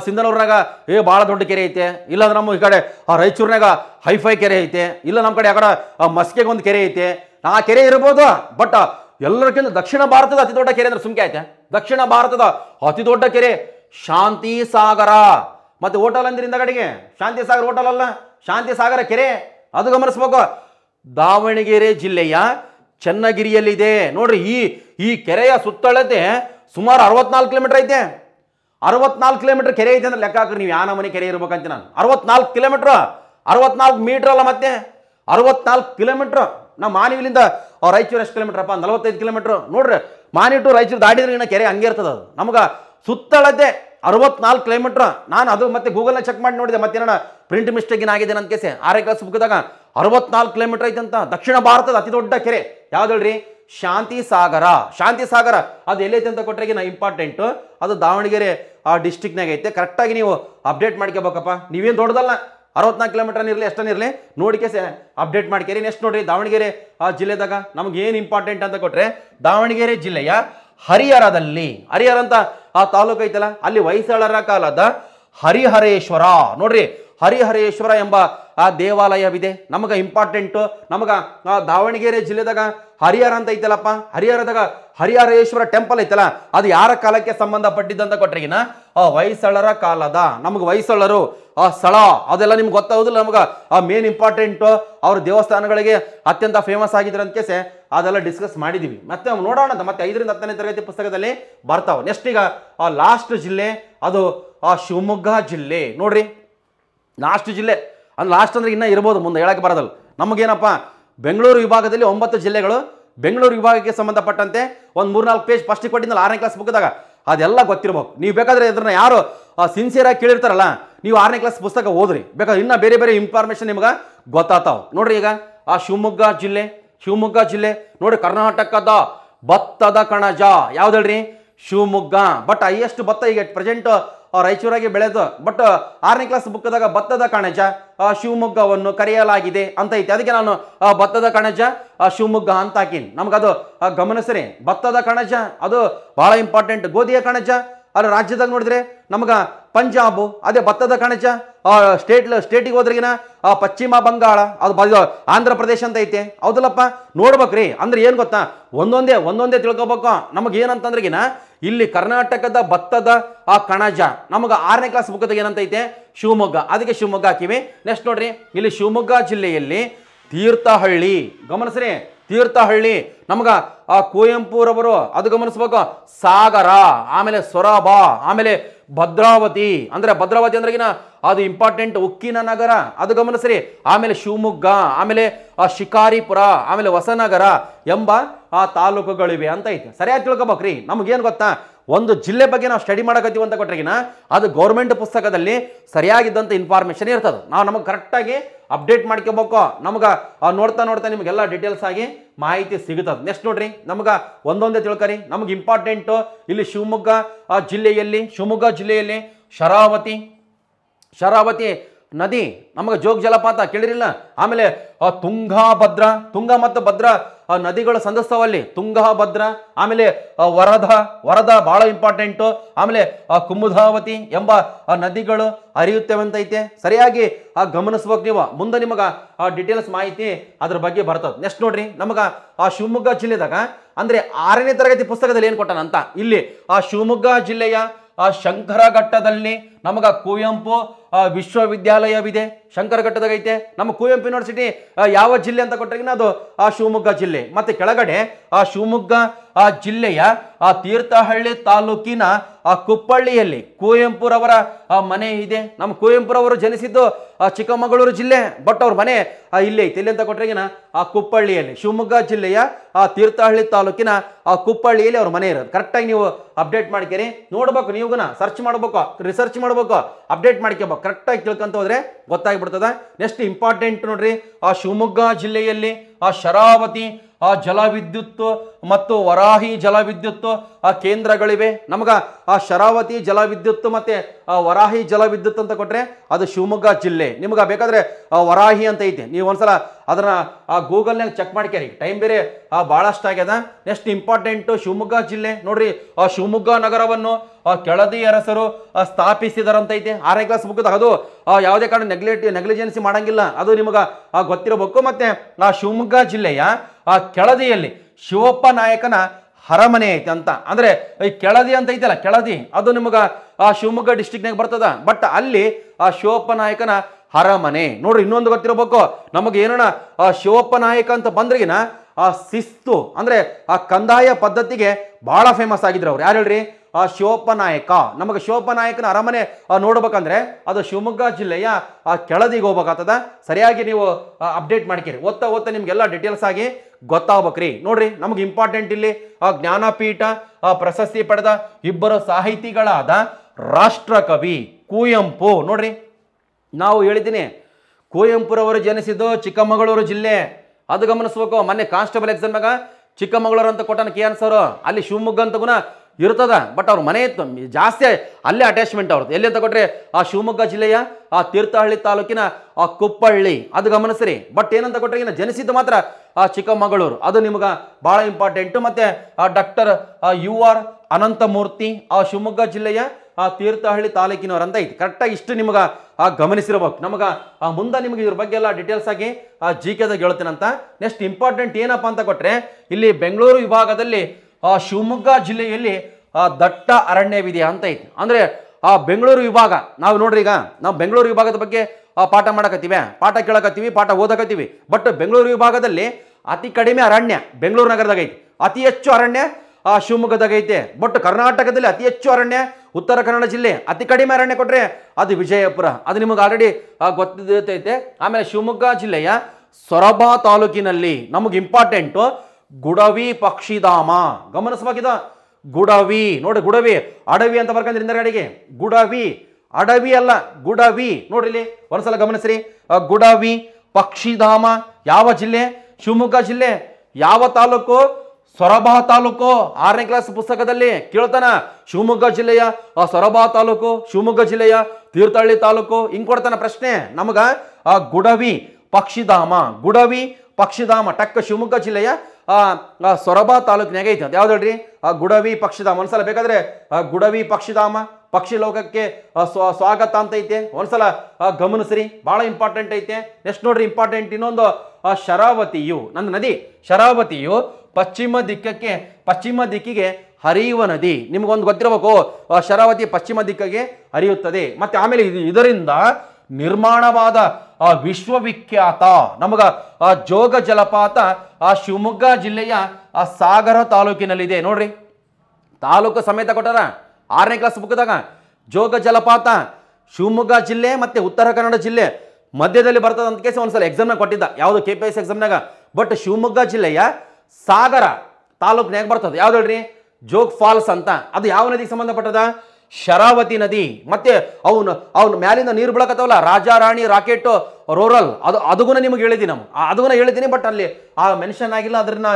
ಸಿಂಧನೂರ್ನಾಗ ಏ ಭಾಳ ದೊಡ್ಡ ಕೆರೆ ಐತೆ ಇಲ್ಲ ನಮ್ಮ ಈ ಕಡೆ ಆ ರಾಯಚೂರಿನಾಗ ಹೈಫೈ ಕೆರೆ ಐತೆ ಇಲ್ಲ ನಮ್ಮ ಕಡೆ ಆ ಕಡೆ ಮಸ್ಕೆಗೆ ಒಂದು ಕೆರೆ ಐತೆ ಆ ಕೆರೆ ಇರ್ಬೋದು ಬಟ್ ಎಲ್ಲರಿಗಿಂತ ದಕ್ಷಿಣ ಭಾರತದ ಅತಿ ದೊಡ್ಡ ಕೆರೆ ಅಂದ್ರೆ ಸುಮ್ಕೆ ಐತೆ ದಕ್ಷಿಣ ಭಾರತದ ಅತಿ ದೊಡ್ಡ ಕೆರೆ ಶಾಂತಿ ಸಾಗರ ಮತ್ತೆ ಹೋಟೆಲ್ ಅಂದ್ರಿಂದ ಕಡೆಗೆ ಶಾಂತಿ ಸಾಗರ ಹೋಟೆಲ್ ಅಲ್ಲ ಶಾಂತಿ ಸಾಗರ ಕೆರೆ ಅದು ಗಮನಿಸ್ಬೇಕು ದಾವಣಗೆರೆ ಜಿಲ್ಲೆಯ ಚನ್ನಗಿರಿಯಲ್ಲಿದೆ ನೋಡ್ರಿ ಈ ಈ ಕೆರೆಯ ಸುತ್ತಳತೆ ಸುಮಾರು ಅರವತ್ನಾಲ್ಕು ಕಿಲೋಮೀಟರ್ ಐತೆ ಅರವತ್ನಾಲ್ಕು ಕಿಲೋಮೀಟರ್ ಕೆರೆ ಐತೆ ಅಂದ್ರೆ ಲೆಕ್ಕ ಹಾಕ್ರಿ ನೀವು ಯಾನ ಮನೆ ಕೆರೆ ಇರ್ಬೇಕಂತ ನಾನು ಅರವತ್ನಾಲ್ಕು ಕಿಲೋಮೀಟ್ರ್ ಅರವತ್ನಾಲ್ಕು ಮೀಟ್ರ್ ಅಲ್ಲ ಮತ್ತೆ ಅರವತ್ನಾಲ್ಕು ಕಿಲೋಮೀಟ್ರ್ ನಾವು ಮಾನವಿಲಿಂದ ರಾಯಚೂರು ಎಷ್ಟು ಕಿಲೋಮೀಟ್ರಪ್ಪ ನಲವತ್ತೈದು ಕಿಲೋಮೀಟ್ರ್ ನೋಡ್ರಿ ಮಾನಿ ಟು ರಾಯಚೂರು ದಾಡಿದ್ರೆ ಇನ್ನ ಕೆರೆ ಹಂಗೆ ಇರ್ತದೆ ಅದು ನಮಗೆ ಸುತ್ತಳತೆ ಅರವತ್ನಾಲ್ಕು ಕಿಲೋಮೀಟ್ರ್ ನಾನು ಅದು ಮತ್ತೆ ಗೂಗಲ್ನ ಚೆಕ್ ಮಾಡಿ ನೋಡಿದೆ ಮತ್ತೆ ಏನೋ ಪ್ರಿಂಟ್ ಮಿಸ್ಟೇಕ್ ಏನಾಗಿದೆ ನನ್ನ ಕೇಸೆ ಆರೇ ಕ್ಲಾಸ್ ಮುಗಿದಾಗ ಅರವತ್ನಾಲ್ಕು ಕಿಲೋಮೀಟ್ರ್ ಅಂತ ದಕ್ಷಿಣ ಭಾರತದ ಅತಿ ದೊಡ್ಡ ಕೆರೆ ಯಾವ್ದು ಹೇಳ್ರಿ ಶಾಂತಿ ಸಾಗರ ಶಾಂತಿ ಸಾಗರ ಅದು ಎಲ್ಲೈತೆ ಅಂತ ಕೊಟ್ಟರೆ ನಾ ಇಂಪಾರ್ಟೆಂಟು ಅದು ದಾವಣಗೆರೆ ಆ ಡಿಸ್ಟಿಕ್ನಾಗ ಐತೆ ಕರೆಕ್ಟಾಗಿ ನೀವು ಅಪ್ಡೇಟ್ ಮಾಡ್ಕೋಬೇಕಪ್ಪ ನೀವೇನು ದೊಡ್ಡದಲ್ಲ ಅರವತ್ನಾಲ್ಕು ಕಿಲೋಮೀಟರ್ ಇರಲಿ ಎಷ್ಟನಿರಲಿ ನೋಡಿಕೆ ಸೆ ಅಪ್ಡೇಟ್ ಮಾಡ್ಕೇರಿ ನೆಕ್ಸ್ಟ್ ನೋಡ್ರಿ ದಾವಣಗೆರೆ ಆ ಜಿಲ್ಲೆದಾಗ ನಮ್ಗೆ ಏನು ಇಂಪಾರ್ಟೆಂಟ್ ಅಂತ ಕೊಟ್ಟರೆ ದಾವಣಗೆರೆ ಜಿಲ್ಲೆಯ ಹರಿಹರದಲ್ಲಿ ಹರಿಹರ ಅಂತ ಆ ತಾಲೂಕು ಐತಲ್ಲ ಅಲ್ಲಿ ಹೊಯ್ಸಳರ ಕಾಲದ ಹರಿಹರೇಶ್ವರ ನೋಡ್ರಿ ಹರಿಹರೇಶ್ವರ ಎಂಬ ಆ ದೇವಾಲಯವಿದೆ ನಮಗೆ ಇಂಪಾರ್ಟೆಂಟು ನಮಗೆ ದಾವಣಗೆರೆ ಜಿಲ್ಲೆದಾಗ ಹರಿಹರ ಅಂತ ಐತಲ್ಲಪ್ಪ ಹರಿಹರದಾಗ ಹರಿಹರೇಶ್ವರ ಟೆಂಪಲ್ ಐತಲ್ಲ ಅದು ಯಾರ ಕಾಲಕ್ಕೆ ಸಂಬಂಧಪಟ್ಟಿದ್ದಂತ ಕೊಟ್ರಿಗಿನ ಆ ಹೊಯ್ಸಳರ ಕಾಲದ ನಮಗೆ ಹೊಯ್ಸಳರು ಆ ಸ್ಥಳ ಅದೆಲ್ಲ ನಿಮ್ಗೆ ಗೊತ್ತಾಗೋದಿಲ್ಲ ನಮ್ಗೆ ಆ ಮೇನ್ ಇಂಪಾರ್ಟೆಂಟು ಅವ್ರ ದೇವಸ್ಥಾನಗಳಿಗೆ ಅತ್ಯಂತ ಫೇಮಸ್ ಆಗಿದ್ರು ಅಂತ ಕೇಸೆ ಅದೆಲ್ಲ ಡಿಸ್ಕಸ್ ಮಾಡಿದ್ದೀವಿ ಮತ್ತೆ ನೋಡೋಣ ಮತ್ತೆ ಐದರಿಂದ ಹತ್ತನೇ ತರಗತಿ ಪುಸ್ತಕದಲ್ಲಿ ಬರ್ತಾವೆ ನೆಕ್ಸ್ಟ್ ಈಗ ಆ ಲಾಸ್ಟ್ ಜಿಲ್ಲೆ ಅದು ಆ ಶಿವಮೊಗ್ಗ ಜಿಲ್ಲೆ ನೋಡ್ರಿ ಲಾಸ್ಟ್ ಜಿಲ್ಲೆ ಅಂದ್ರೆ ಲಾಸ್ಟ್ ಅಂದ್ರೆ ಇನ್ನೂ ಇರ್ಬೋದು ಮುಂದೆ ಹೇಳಕ್ಕೆ ಬರೋದಲ್ಲ ನಮಗೇನಪ್ಪ ಬೆಂಗಳೂರು ವಿಭಾಗದಲ್ಲಿ ಒಂಬತ್ತು ಜಿಲ್ಲೆಗಳು ಬೆಂಗಳೂರು ವಿಭಾಗಕ್ಕೆ ಸಂಬಂಧಪಟ್ಟಂತೆ ಒಂದು ಮೂರ್ನಾಲ್ಕು ಪೇಜ್ ಫಸ್ಟಿಗೆ ಕೊಟ್ಟಿದ್ದಲ್ಲ ಆರನೇ ಕ್ಲಾಸ್ ಬುಕ್ದಾಗ ಅದೆಲ್ಲ ಗೊತ್ತಿರ್ಬೇಕು ನೀವು ಬೇಕಾದರೆ ಇದನ್ನು ಯಾರು ಸಿನ್ಸಿಯರಾಗಿ ಕೇಳಿರ್ತಾರಲ್ಲ ನೀವು ಆರನೇ ಕ್ಲಾಸ್ ಪುಸ್ತಕ ಓದ್ರಿ ಬೇಕಾದ್ರೆ ಇನ್ನೂ ಬೇರೆ ಬೇರೆ ಇನ್ಫಾರ್ಮೇಷನ್ ನಿಮ್ಗೆ ಗೊತ್ತಾತಾವೆ ನೋಡ್ರಿ ಈಗ ಆ ಶಿವಮೊಗ್ಗ ಜಿಲ್ಲೆ ಶಿವಮೊಗ್ಗ ಜಿಲ್ಲೆ ನೋಡಿ ಕರ್ನಾಟಕದ ಭತ್ತದ ಕಣಜ ಯಾವ್ದು ಹೇಳ್ರಿ ಶಿವಮೊಗ್ಗ ಬಟ್ ಹೈಯೆಸ್ಟ್ ಭತ್ತ ಈಗ ಪ್ರೆಸೆಂಟ್ ರಾಯಚೂರಾಗಿ ಬೆಳೆದು ಬಟ್ ಆರನೇ ಕ್ಲಾಸ್ ಬುಕ್ದಾಗ ಭತ್ತದ ಕಣಜ ಶಿವಮೊಗ್ಗವನ್ನು ಕರೆಯಲಾಗಿದೆ ಅಂತ ಐತಿ ಅದಕ್ಕೆ ನಾನು ಭತ್ತದ ಕಣಜ ಶಿವಮೊಗ್ಗ ಅಂತ ಹಾಕೀನಿ ನಮ್ಗೆ ಅದು ಗಮನಿಸ್ರಿ ಭತ್ತದ ಕಣಜ ಅದು ಬಹಳ ಇಂಪಾರ್ಟೆಂಟ್ ಗೋಧಿಯ ಕಣಜ ಅದ್ರ ರಾಜ್ಯದಾಗ ನೋಡಿದ್ರೆ ನಮಗೆ ಪಂಜಾಬ್ ಅದೇ ಭತ್ತದ ಕಣಚ ಸ್ಟೇಟ್ ಸ್ಟೇಟಿಗೆ ಹೋದ್ರಿಗಿನ ಪಶ್ಚಿಮ ಬಂಗಾಳ ಅದು ಆಂಧ್ರ ಪ್ರದೇಶ ಅಂತ ಐತೆ ಹೌದಲ್ಲಪ್ಪ ನೋಡ್ಬೇಕ್ರಿ ಅಂದ್ರೆ ಏನು ಗೊತ್ತಾ ಒಂದೊಂದೇ ಒಂದೊಂದೇ ತಿಳ್ಕೊಬೇಕು ನಮಗೆ ಏನಂತಂದ್ರೆಗಿನ ಇಲ್ಲಿ ಕರ್ನಾಟಕದ ಭತ್ತದ ಆ ಕಣಜ ನಮಗೆ ಆರನೇ ಕ್ಲಾಸ್ ಬುಕ್ಕದಾಗ ಏನಂತೈತೆ ಶಿವಮೊಗ್ಗ ಅದಕ್ಕೆ ಶಿವಮೊಗ್ಗ ಹಾಕಿವಿ ನೆಕ್ಸ್ಟ್ ನೋಡ್ರಿ ಇಲ್ಲಿ ಶಿವಮೊಗ್ಗ ಜಿಲ್ಲೆಯಲ್ಲಿ ತೀರ್ಥಹಳ್ಳಿ ಗಮನಿಸ್ರಿ ತೀರ್ಥಹಳ್ಳಿ ನಮ್ಗೆ ಆ ಕುವೆಂಪುರವರು ಅದು ಗಮನಿಸ್ಬೇಕು ಸಾಗರ ಆಮೇಲೆ ಸೊರಬ ಆಮೇಲೆ ಭದ್ರಾವತಿ ಅಂದರೆ ಭದ್ರಾವತಿ ಅಂದ್ರಗಿನ ಅದು ಇಂಪಾರ್ಟೆಂಟ್ ಉಕ್ಕಿನ ನಗರ ಅದು ಗಮನಿಸ್ರಿ ಆಮೇಲೆ ಶಿವಮೊಗ್ಗ ಆಮೇಲೆ ಶಿಕಾರಿಪುರ ಆಮೇಲೆ ಹೊಸನಗರ ಎಂಬ ಆ ತಾಲೂಕುಗಳಿವೆ ಅಂತ ಐತೆ ಸರಿಯಾಗಿ ತಿಳ್ಕೊಬೇಕ್ರಿ ನಮಗೇನು ಗೊತ್ತಾ ಒಂದು ಜಿಲ್ಲೆ ಬಗ್ಗೆ ನಾವು ಸ್ಟಡಿ ಮಾಡೋಕತ್ತೀವಿ ಅಂತ ಕೊಟ್ಟರೆಗಿನ ಅದು ಗೌರ್ಮೆಂಟ್ ಪುಸ್ತಕದಲ್ಲಿ ಸರಿಯಾಗಿದ್ದಂಥ ಇನ್ಫಾರ್ಮೇಷನ್ ಇರ್ತದೆ ನಾವು ನಮಗೆ ಕರೆಕ್ಟಾಗಿ ಅಪ್ಡೇಟ್ ಮಾಡ್ಕೋಬೇಕು ನಮ್ಗೆ ನೋಡ್ತಾ ನೋಡ್ತಾ ನಿಮಗೆಲ್ಲ ಡೀಟೇಲ್ಸ್ ಆಗಿ ಮಾಹಿತಿ ಸಿಗುತ್ತದೆ ನೆಕ್ಸ್ಟ್ ನೋಡ್ರಿ ನಮ್ಗೆ ಒಂದೊಂದೇ ತಿಳ್ಕರಿ ನಮಗೆ ಇಂಪಾರ್ಟೆಂಟು ಇಲ್ಲಿ ಶಿವಮೊಗ್ಗ ಜಿಲ್ಲೆಯಲ್ಲಿ ಶಿವಮೊಗ್ಗ ಜಿಲ್ಲೆಯಲ್ಲಿ ಶರಾವತಿ ಶರಾವತಿ ನದಿ ನಮಗೆ ಜೋಗ ಜಲಪಾತ ಕೇಳಿರಿಲ್ಲ ಆಮೇಲೆ ತುಂಗಾಭದ್ರ ತುಂಗ ಮತ್ತು ಭದ್ರ ನದಿಗಳು ಸಂದಸ್ತವಲ್ಲಿ ತುಂಗಾಭದ್ರ ಆಮೇಲೆ ವರದ ವರದ ಭಾಳ ಇಂಪಾರ್ಟೆಂಟು ಆಮೇಲೆ ಕುಮುಧಾವತಿ ಎಂಬ ನದಿಗಳು ಅಂತ ಅಂತೈತೆ ಸರಿಯಾಗಿ ಗಮನಿಸ್ಬೇಕು ನೀವು ಮುಂದೆ ನಿಮಗೆ ಆ ಡೀಟೇಲ್ಸ್ ಮಾಹಿತಿ ಅದ್ರ ಬಗ್ಗೆ ಬರ್ತದೆ ನೆಕ್ಸ್ಟ್ ನೋಡ್ರಿ ನಮಗೆ ಆ ಶಿವಮೊಗ್ಗ ಜಿಲ್ಲೆದಾಗ ಅಂದರೆ ಆರನೇ ತರಗತಿ ಪುಸ್ತಕದಲ್ಲಿ ಏನು ಕೊಟ್ಟಾನ ಅಂತ ಇಲ್ಲಿ ಆ ಶಿವಮೊಗ್ಗ ಜಿಲ್ಲೆಯ ಆ ಶಂಕರಘಟ್ಟದಲ್ಲಿ ನಮಗೆ ಕುವೆಂಪು ವಿಶ್ವವಿದ್ಯಾಲಯವಿದೆ ಶಂಕರಘಟ್ಟದಾಗೈತೆ ನಮ್ಮ ಕುವೆಂಪು ಯೂನಿವರ್ಸಿಟಿ ಯಾವ ಜಿಲ್ಲೆ ಅಂತ ಕೊಟ್ಟಾಗಿನ ಅದು ಆ ಶಿವಮೊಗ್ಗ ಜಿಲ್ಲೆ ಮತ್ತೆ ಕೆಳಗಡೆ ಆ ಶಿವಮೊಗ್ಗ ಆ ಜಿಲ್ಲೆಯ ಆ ತೀರ್ಥಹಳ್ಳಿ ತಾಲೂಕಿನ ಆ ಕುಪ್ಪಳ್ಳಿಯಲ್ಲಿ ಕುವೆಂಪುರವರ ಮನೆ ಇದೆ ನಮ್ಮ ಕುವೆಂಪುರವರು ಜನಿಸಿದ್ದು ಚಿಕ್ಕಮಗಳೂರು ಜಿಲ್ಲೆ ಬಟ್ ಅವ್ರ ಮನೆ ಇಲ್ಲೇ ಐತೆ ಇಲ್ಲಿ ಅಂತ ಕೊಟ್ಟರೆಗಿನ ಆ ಕುಪ್ಪಳ್ಳಿಯಲ್ಲಿ ಶಿವಮೊಗ್ಗ ಜಿಲ್ಲೆಯ ಆ ತೀರ್ಥಹಳ್ಳಿ ತಾಲೂಕಿನ ಆ ಕುಪ್ಪಳ್ಳಿಯಲ್ಲಿ ಅವ್ರ ಮನೆ ಇರೋದು ಕರೆಕ್ಟಾಗಿ ನೀವು ಅಪ್ಡೇಟ್ ಮಾಡ್ಕೇರಿ ನೋಡ್ಬೇಕು ನೀವು ಸರ್ಚ್ ಮಾಡ್ಬೇಕು ರಿಸರ್ಚ್ ಮಾಡ್ಬೇಕು ನೋಡ್ಬೇಕು ಅಪ್ಡೇಟ್ ಮಾಡ್ಕೋಬೇಕು ಕರೆಕ್ಟಾಗಿ ತಿಳ್ಕೊಂತ ಹೋದ್ರೆ ಗೊತ್ತಾಗ್ಬಿಡ್ತದೆ ನೆಕ್ಸ್ಟ್ ಇಂಪಾರ್ಟೆಂಟ್ ನೋಡ್ರಿ ಆ ಶಿವಮೊಗ್ಗ ಜಿಲ್ಲೆಯಲ್ಲಿ ಆ ಶರಾವತಿ ಆ ಜಲವಿದ್ಯುತ್ ಮತ್ತು ವರಾಹಿ ಜಲವಿದ್ಯುತ್ ಆ ಕೇಂದ್ರಗಳಿವೆ ನಮ್ಗೆ ಆ ಶರಾವತಿ ಜಲವಿದ್ಯುತ್ ಮತ್ತು ಆ ವರಾಹಿ ಜಲವಿದ್ಯುತ್ ಅಂತ ಕೊಟ್ಟರೆ ಅದು ಶಿವಮೊಗ್ಗ ಜಿಲ್ಲೆ ನಿಮ್ಗೆ ಬೇಕಾದರೆ ವರಾಹಿ ಅಂತ ಐತೆ ನೀವು ಒಂದ್ಸಲ ಅದನ್ನು ಆ ಗೂಗಲ್ನಾಗ ಚೆಕ್ ಮಾಡ್ಕೇರಿ ಟೈಮ್ ಬೇರೆ ಭಾಳಷ್ಟು ಆಗ್ಯದ ನೆಕ್ಸ್ಟ್ ಇಂಪಾರ್ಟೆಂಟು ಶಿವಮೊಗ್ಗ ಜಿಲ್ಲೆ ನೋಡ್ರಿ ಆ ಶಿವಮೊಗ್ಗ ನಗರವನ್ನು ಆ ಕೆಳದಿ ಅರಸರು ಸ್ಥಾಪಿಸಿದರಂತೈತೆ ಆರನೇ ಕ್ಲಾಸ್ ಬುಕ್ ಅದು ಯಾವುದೇ ಕಾರಣ ನೆಗ್ಲೆಟ್ ನೆಗ್ಲಿಜೆನ್ಸಿ ಮಾಡಂಗಿಲ್ಲ ಅದು ನಿಮಗೆ ಗೊತ್ತಿರಬೇಕು ಮತ್ತೆ ಆ ಶಿವಮೊಗ್ಗ ಜಿಲ್ಲೆಯ ಆ ಕೆಳದಿಯಲ್ಲಿ ಶಿವಪ್ಪ ನಾಯಕನ ಹರಮನೆ ಐತೆ ಅಂತ ಅಂದ್ರೆ ಈ ಕೆಳದಿ ಅಂತ ಐತಲ್ಲ ಕೆಳದಿ ಅದು ನಿಮಗ ಆ ಶಿವಮೊಗ್ಗ ಡಿಸ್ಟಿಕ್ನಾಗ ಬರ್ತದ ಬಟ್ ಅಲ್ಲಿ ಆ ಶಿವಪ್ಪ ನಾಯಕನ ಹರಮನೆ ನೋಡ್ರಿ ಇನ್ನೊಂದು ಗೊತ್ತಿರಬೇಕು ನಮಗೆ ಏನೋಣ ಆ ಶಿವಪ್ಪ ನಾಯಕ ಅಂತ ಬಂದ್ರಗಿನ ಆ ಶಿಸ್ತು ಅಂದ್ರೆ ಆ ಕಂದಾಯ ಪದ್ಧತಿಗೆ ಬಹಳ ಫೇಮಸ್ ಆಗಿದ್ರು ಅವ್ರು ಯಾರು ಹೇಳ್ರಿ ಆ ಶಿವಪ್ಪನಾಯಕ ನಮಗೆ ನಾಯಕನ ಅರಮನೆ ನೋಡ್ಬೇಕಂದ್ರೆ ಅದು ಶಿವಮೊಗ್ಗ ಜಿಲ್ಲೆಯ ಆ ಕೆಳದಿಗೆ ಹೋಗ್ಬೇಕಾಗ್ತದ ಸರಿಯಾಗಿ ನೀವು ಅಪ್ಡೇಟ್ ಮಾಡ್ಕಿರಿ ಓದ್ತಾ ಓದ್ತಾ ನಿಮಗೆಲ್ಲ ಡೀಟೇಲ್ಸ್ ಆಗಿ ಗೊತ್ತಾಗ್ಬೇಕ್ರಿ ನೋಡ್ರಿ ನಮ್ಗೆ ಇಂಪಾರ್ಟೆಂಟ್ ಇಲ್ಲಿ ಆ ಜ್ಞಾನಪೀಠ ಪ್ರಶಸ್ತಿ ಪಡೆದ ಇಬ್ಬರು ಸಾಹಿತಿಗಳಾದ ರಾಷ್ಟ್ರಕವಿ ಕುವೆಂಪು ನೋಡ್ರಿ ನಾವು ಹೇಳಿದ್ದೀನಿ ಕುವೆಂಪುರವರು ಜನಿಸಿದ್ದು ಚಿಕ್ಕಮಗಳೂರು ಜಿಲ್ಲೆ ಅದು ಗಮನಿಸ್ಬೇಕು ಮೊನ್ನೆ ಕಾನ್ಸ್ಟೇಬಲ್ ಎಕ್ಸಾಮ್ನಾಗ ಚಿಕ್ಕಮಗಳೂರು ಅಂತ ಕೊಟ್ಟನ ಕೆ ಅನ್ಸರು ಅಲ್ಲಿ ಶಿವಮೊಗ್ಗ ಅಂತ ಗುಣ ಇರ್ತದ ಬಟ್ ಅವ್ರ ಮನೆ ಇತ್ತು ಜಾಸ್ತಿ ಅಲ್ಲೇ ಅಟ್ಯಾಚ್ಮೆಂಟ್ ಅವ್ರದ್ದು ಎಲ್ಲಿ ಅಂತ ಕೊಟ್ರೆ ಆ ಶಿವಮೊಗ್ಗ ಜಿಲ್ಲೆಯ ಆ ತೀರ್ಥಹಳ್ಳಿ ತಾಲೂಕಿನ ಆ ಕುಪ್ಪಳ್ಳಿ ಅದು ಗಮನಿಸ್ರಿ ಬಟ್ ಏನಂತ ಕೊಟ್ರೆ ಇನ್ನು ಜನಿಸಿದ್ದು ಮಾತ್ರ ಆ ಚಿಕ್ಕಮಗಳೂರು ಅದು ನಿಮ್ಗೆ ಭಾಳ ಇಂಪಾರ್ಟೆಂಟು ಮತ್ತು ಆ ಡಾಕ್ಟರ್ ಯು ಆರ್ ಅನಂತಮೂರ್ತಿ ಆ ಶಿವಮೊಗ್ಗ ಜಿಲ್ಲೆಯ ಆ ತೀರ್ಥಹಳ್ಳಿ ತಾಲೂಕಿನವ್ರು ಅಂತ ಐತಿ ಕರೆಕ್ಟಾಗಿ ಇಷ್ಟು ನಿಮಗೆ ಆ ಗಮನಿಸಿರ್ಬೇಕು ನಮಗೆ ಆ ಮುಂದೆ ನಿಮಗೆ ಇದ್ರ ಬಗ್ಗೆ ಎಲ್ಲ ಡೀಟೇಲ್ಸ್ ಆಗಿ ಆ ಜಿ ಕೆದಾಗ ಹೇಳ್ತೇನೆ ಅಂತ ನೆಕ್ಸ್ಟ್ ಇಂಪಾರ್ಟೆಂಟ್ ಏನಪ್ಪ ಅಂತ ಕೊಟ್ಟರೆ ಇಲ್ಲಿ ಬೆಂಗಳೂರು ವಿಭಾಗದಲ್ಲಿ ಆ ಶಿವಮೊಗ್ಗ ಜಿಲ್ಲೆಯಲ್ಲಿ ಆ ದಟ್ಟ ಅರಣ್ಯವಿದೆ ಅಂತ ಐತಿ ಅಂದರೆ ಆ ಬೆಂಗಳೂರು ವಿಭಾಗ ನಾವು ನೋಡ್ರಿ ಈಗ ನಾವು ಬೆಂಗಳೂರು ವಿಭಾಗದ ಬಗ್ಗೆ ಪಾಠ ಮಾಡಕತ್ತೀವಿ ಪಾಠ ಕೇಳಕತ್ತೀವಿ ಪಾಠ ಓದಕತ್ತೀವಿ ಬಟ್ ಬೆಂಗಳೂರು ವಿಭಾಗದಲ್ಲಿ ಅತಿ ಕಡಿಮೆ ಅರಣ್ಯ ಬೆಂಗಳೂರು ನಗರದಾಗ ಐತಿ ಅತಿ ಹೆಚ್ಚು ಅರಣ್ಯ ಆ ಶಿವಮೊಗ್ಗದಾಗ ಐತೆ ಬಟ್ ಕರ್ನಾಟಕದಲ್ಲಿ ಅತಿ ಹೆಚ್ಚು ಅರಣ್ಯ ಉತ್ತರ ಕನ್ನಡ ಜಿಲ್ಲೆ ಅತಿ ಕಡಿಮೆ ಅರಣ್ಯ ಕೊಟ್ಟರೆ ಅದು ವಿಜಯಪುರ ಅದು ನಿಮಗೆ ಆಲ್ರೆಡಿ ಗೊತ್ತಿದ್ದೈತೆ ಆಮೇಲೆ ಶಿವಮೊಗ್ಗ ಜಿಲ್ಲೆಯ ಸೊರಬ ತಾಲೂಕಿನಲ್ಲಿ ನಮಗೆ ಇಂಪಾರ್ಟೆಂಟು ಗುಡವಿ ಪಕ್ಷಿಧಾಮ ಗಮನಿಸಬೇಕಿದ ಗುಡವಿ ನೋಡಿ ಗುಡವಿ ಅಡವಿ ಅಂತ ಬರ್ಕಂದ್ರೆ ಅಡಿಗೆ ಗುಡವಿ ಅಡವಿ ಅಲ್ಲ ಗುಡವಿ ನೋಡ್ರಿ ಇಲ್ಲಿ ಒಂದ್ಸಲ ಗಮನಿಸ್ರಿ ಗುಡವಿ ಪಕ್ಷಿಧಾಮ ಯಾವ ಜಿಲ್ಲೆ ಶಿವಮೊಗ್ಗ ಜಿಲ್ಲೆ ಯಾವ ತಾಲೂಕು ಸೊರಬ ತಾಲೂಕು ಆರನೇ ಕ್ಲಾಸ್ ಪುಸ್ತಕದಲ್ಲಿ ಕೇಳ್ತಾನ ಶಿವಮೊಗ್ಗ ಜಿಲ್ಲೆಯ ಸೊರಬ ತಾಲೂಕು ಶಿವಮೊಗ್ಗ ಜಿಲ್ಲೆಯ ತೀರ್ಥಹಳ್ಳಿ ತಾಲೂಕು ಹಿಂಗ್ ಕೊಡ್ತಾನ ಪ್ರಶ್ನೆ ನಮಗ ಗುಡವಿ ಪಕ್ಷಿಧಾಮ ಗುಡವಿ ಪಕ್ಷಿಧಾಮ ಟಕ್ಕ ಶಿವಮೊಗ್ಗ ಜಿಲ್ಲೆಯ ಸೊರಬ ತಾಲೂಕಿನಾಗ ಐತೆ ಅದು ಯಾವ್ದು ಹೇಳ್ರಿ ಗುಡವಿ ಪಕ್ಷಿಧಾಮ ಒಂದ್ಸಲ ಬೇಕಾದ್ರೆ ಗುಡವಿ ಪಕ್ಷಿಧಾಮ ಪಕ್ಷಿ ಲೋಕಕ್ಕೆ ಸ್ವಾಗತ ಅಂತ ಐತೆ ಒಂದ್ಸಲ ಗಮನಿಸ್ರಿ ಬಹಳ ಇಂಪಾರ್ಟೆಂಟ್ ಐತೆ ನೆಕ್ಸ್ಟ್ ನೋಡ್ರಿ ಇಂಪಾರ್ಟೆಂಟ್ ಇನ್ನೊಂದು ಶರಾವತಿಯು ನನ್ನ ನದಿ ಶರಾವತಿಯು ಪಶ್ಚಿಮ ದಿಕ್ಕಕ್ಕೆ ಪಶ್ಚಿಮ ದಿಕ್ಕಿಗೆ ಹರಿಯುವ ನದಿ ನಿಮ್ಗೊಂದು ಗೊತ್ತಿರಬೇಕು ಶರಾವತಿ ಪಶ್ಚಿಮ ದಿಕ್ಕಿಗೆ ಹರಿಯುತ್ತದೆ ಮತ್ತೆ ಆಮೇಲೆ ಇದರಿಂದ ನಿರ್ಮಾಣವಾದ ಆ ವಿಶ್ವವಿಖ್ಯಾತ ನಮಗ ಆ ಜೋಗ ಜಲಪಾತ ಆ ಶಿವಮೊಗ್ಗ ಜಿಲ್ಲೆಯ ಆ ಸಾಗರ ತಾಲೂಕಿನಲ್ಲಿದೆ ನೋಡ್ರಿ ತಾಲೂಕು ಸಮೇತ ಕೊಟ್ಟಾರ ಆರನೇ ಕ್ಲಾಸ್ ಬುಕ್ದಾಗ ಜೋಗ ಜಲಪಾತ ಶಿವಮೊಗ್ಗ ಜಿಲ್ಲೆ ಮತ್ತೆ ಉತ್ತರ ಕನ್ನಡ ಜಿಲ್ಲೆ ಮಧ್ಯದಲ್ಲಿ ಬರ್ತದ ಅಂತ ಕೇಸಿ ಒಂದ್ಸಲ ಎಕ್ಸಾಮ್ನಾಗ ಕೊಟ್ಟಿದ್ದ ಯಾವುದು ಕೆ ಪಿ ಎಸ್ ಎಕ್ಸಾಮ್ನಾಗ ಬಟ್ ಶಿವಮೊಗ್ಗ ಜಿಲ್ಲೆಯ ಸಾಗರ ತಾಲೂಕ್ನಾಗ ಬರ್ತದೆ ಯಾವ್ದು ಹೇಳ್ರಿ ಜೋಗ್ ಫಾಲ್ಸ್ ಅಂತ ಅದು ಯಾವ ನದಿಗೆ ಸಂಬಂಧಪಟ್ಟದ ಶರಾವತಿ ನದಿ ಮತ್ತೆ ಅವನು ಅವ್ನ ಮ್ಯಾಲಿಂದ ನೀರು ಬಿಳಕತ್ತವಲ್ಲ ರಾಜಾ ರಾಣಿ ರಾಕೆಟ್ ರೋರಲ್ ಅದು ಅದಗುನ ನಿಮಗೆ ಹೇಳಿದ್ದೀನಿ ನಾವು ಅದಗುನ ಹೇಳಿದ್ದೀನಿ ಬಟ್ ಅಲ್ಲಿ ಆ ಮೆನ್ಷನ್ ಆಗಿಲ್ಲ ಅದನ್ನ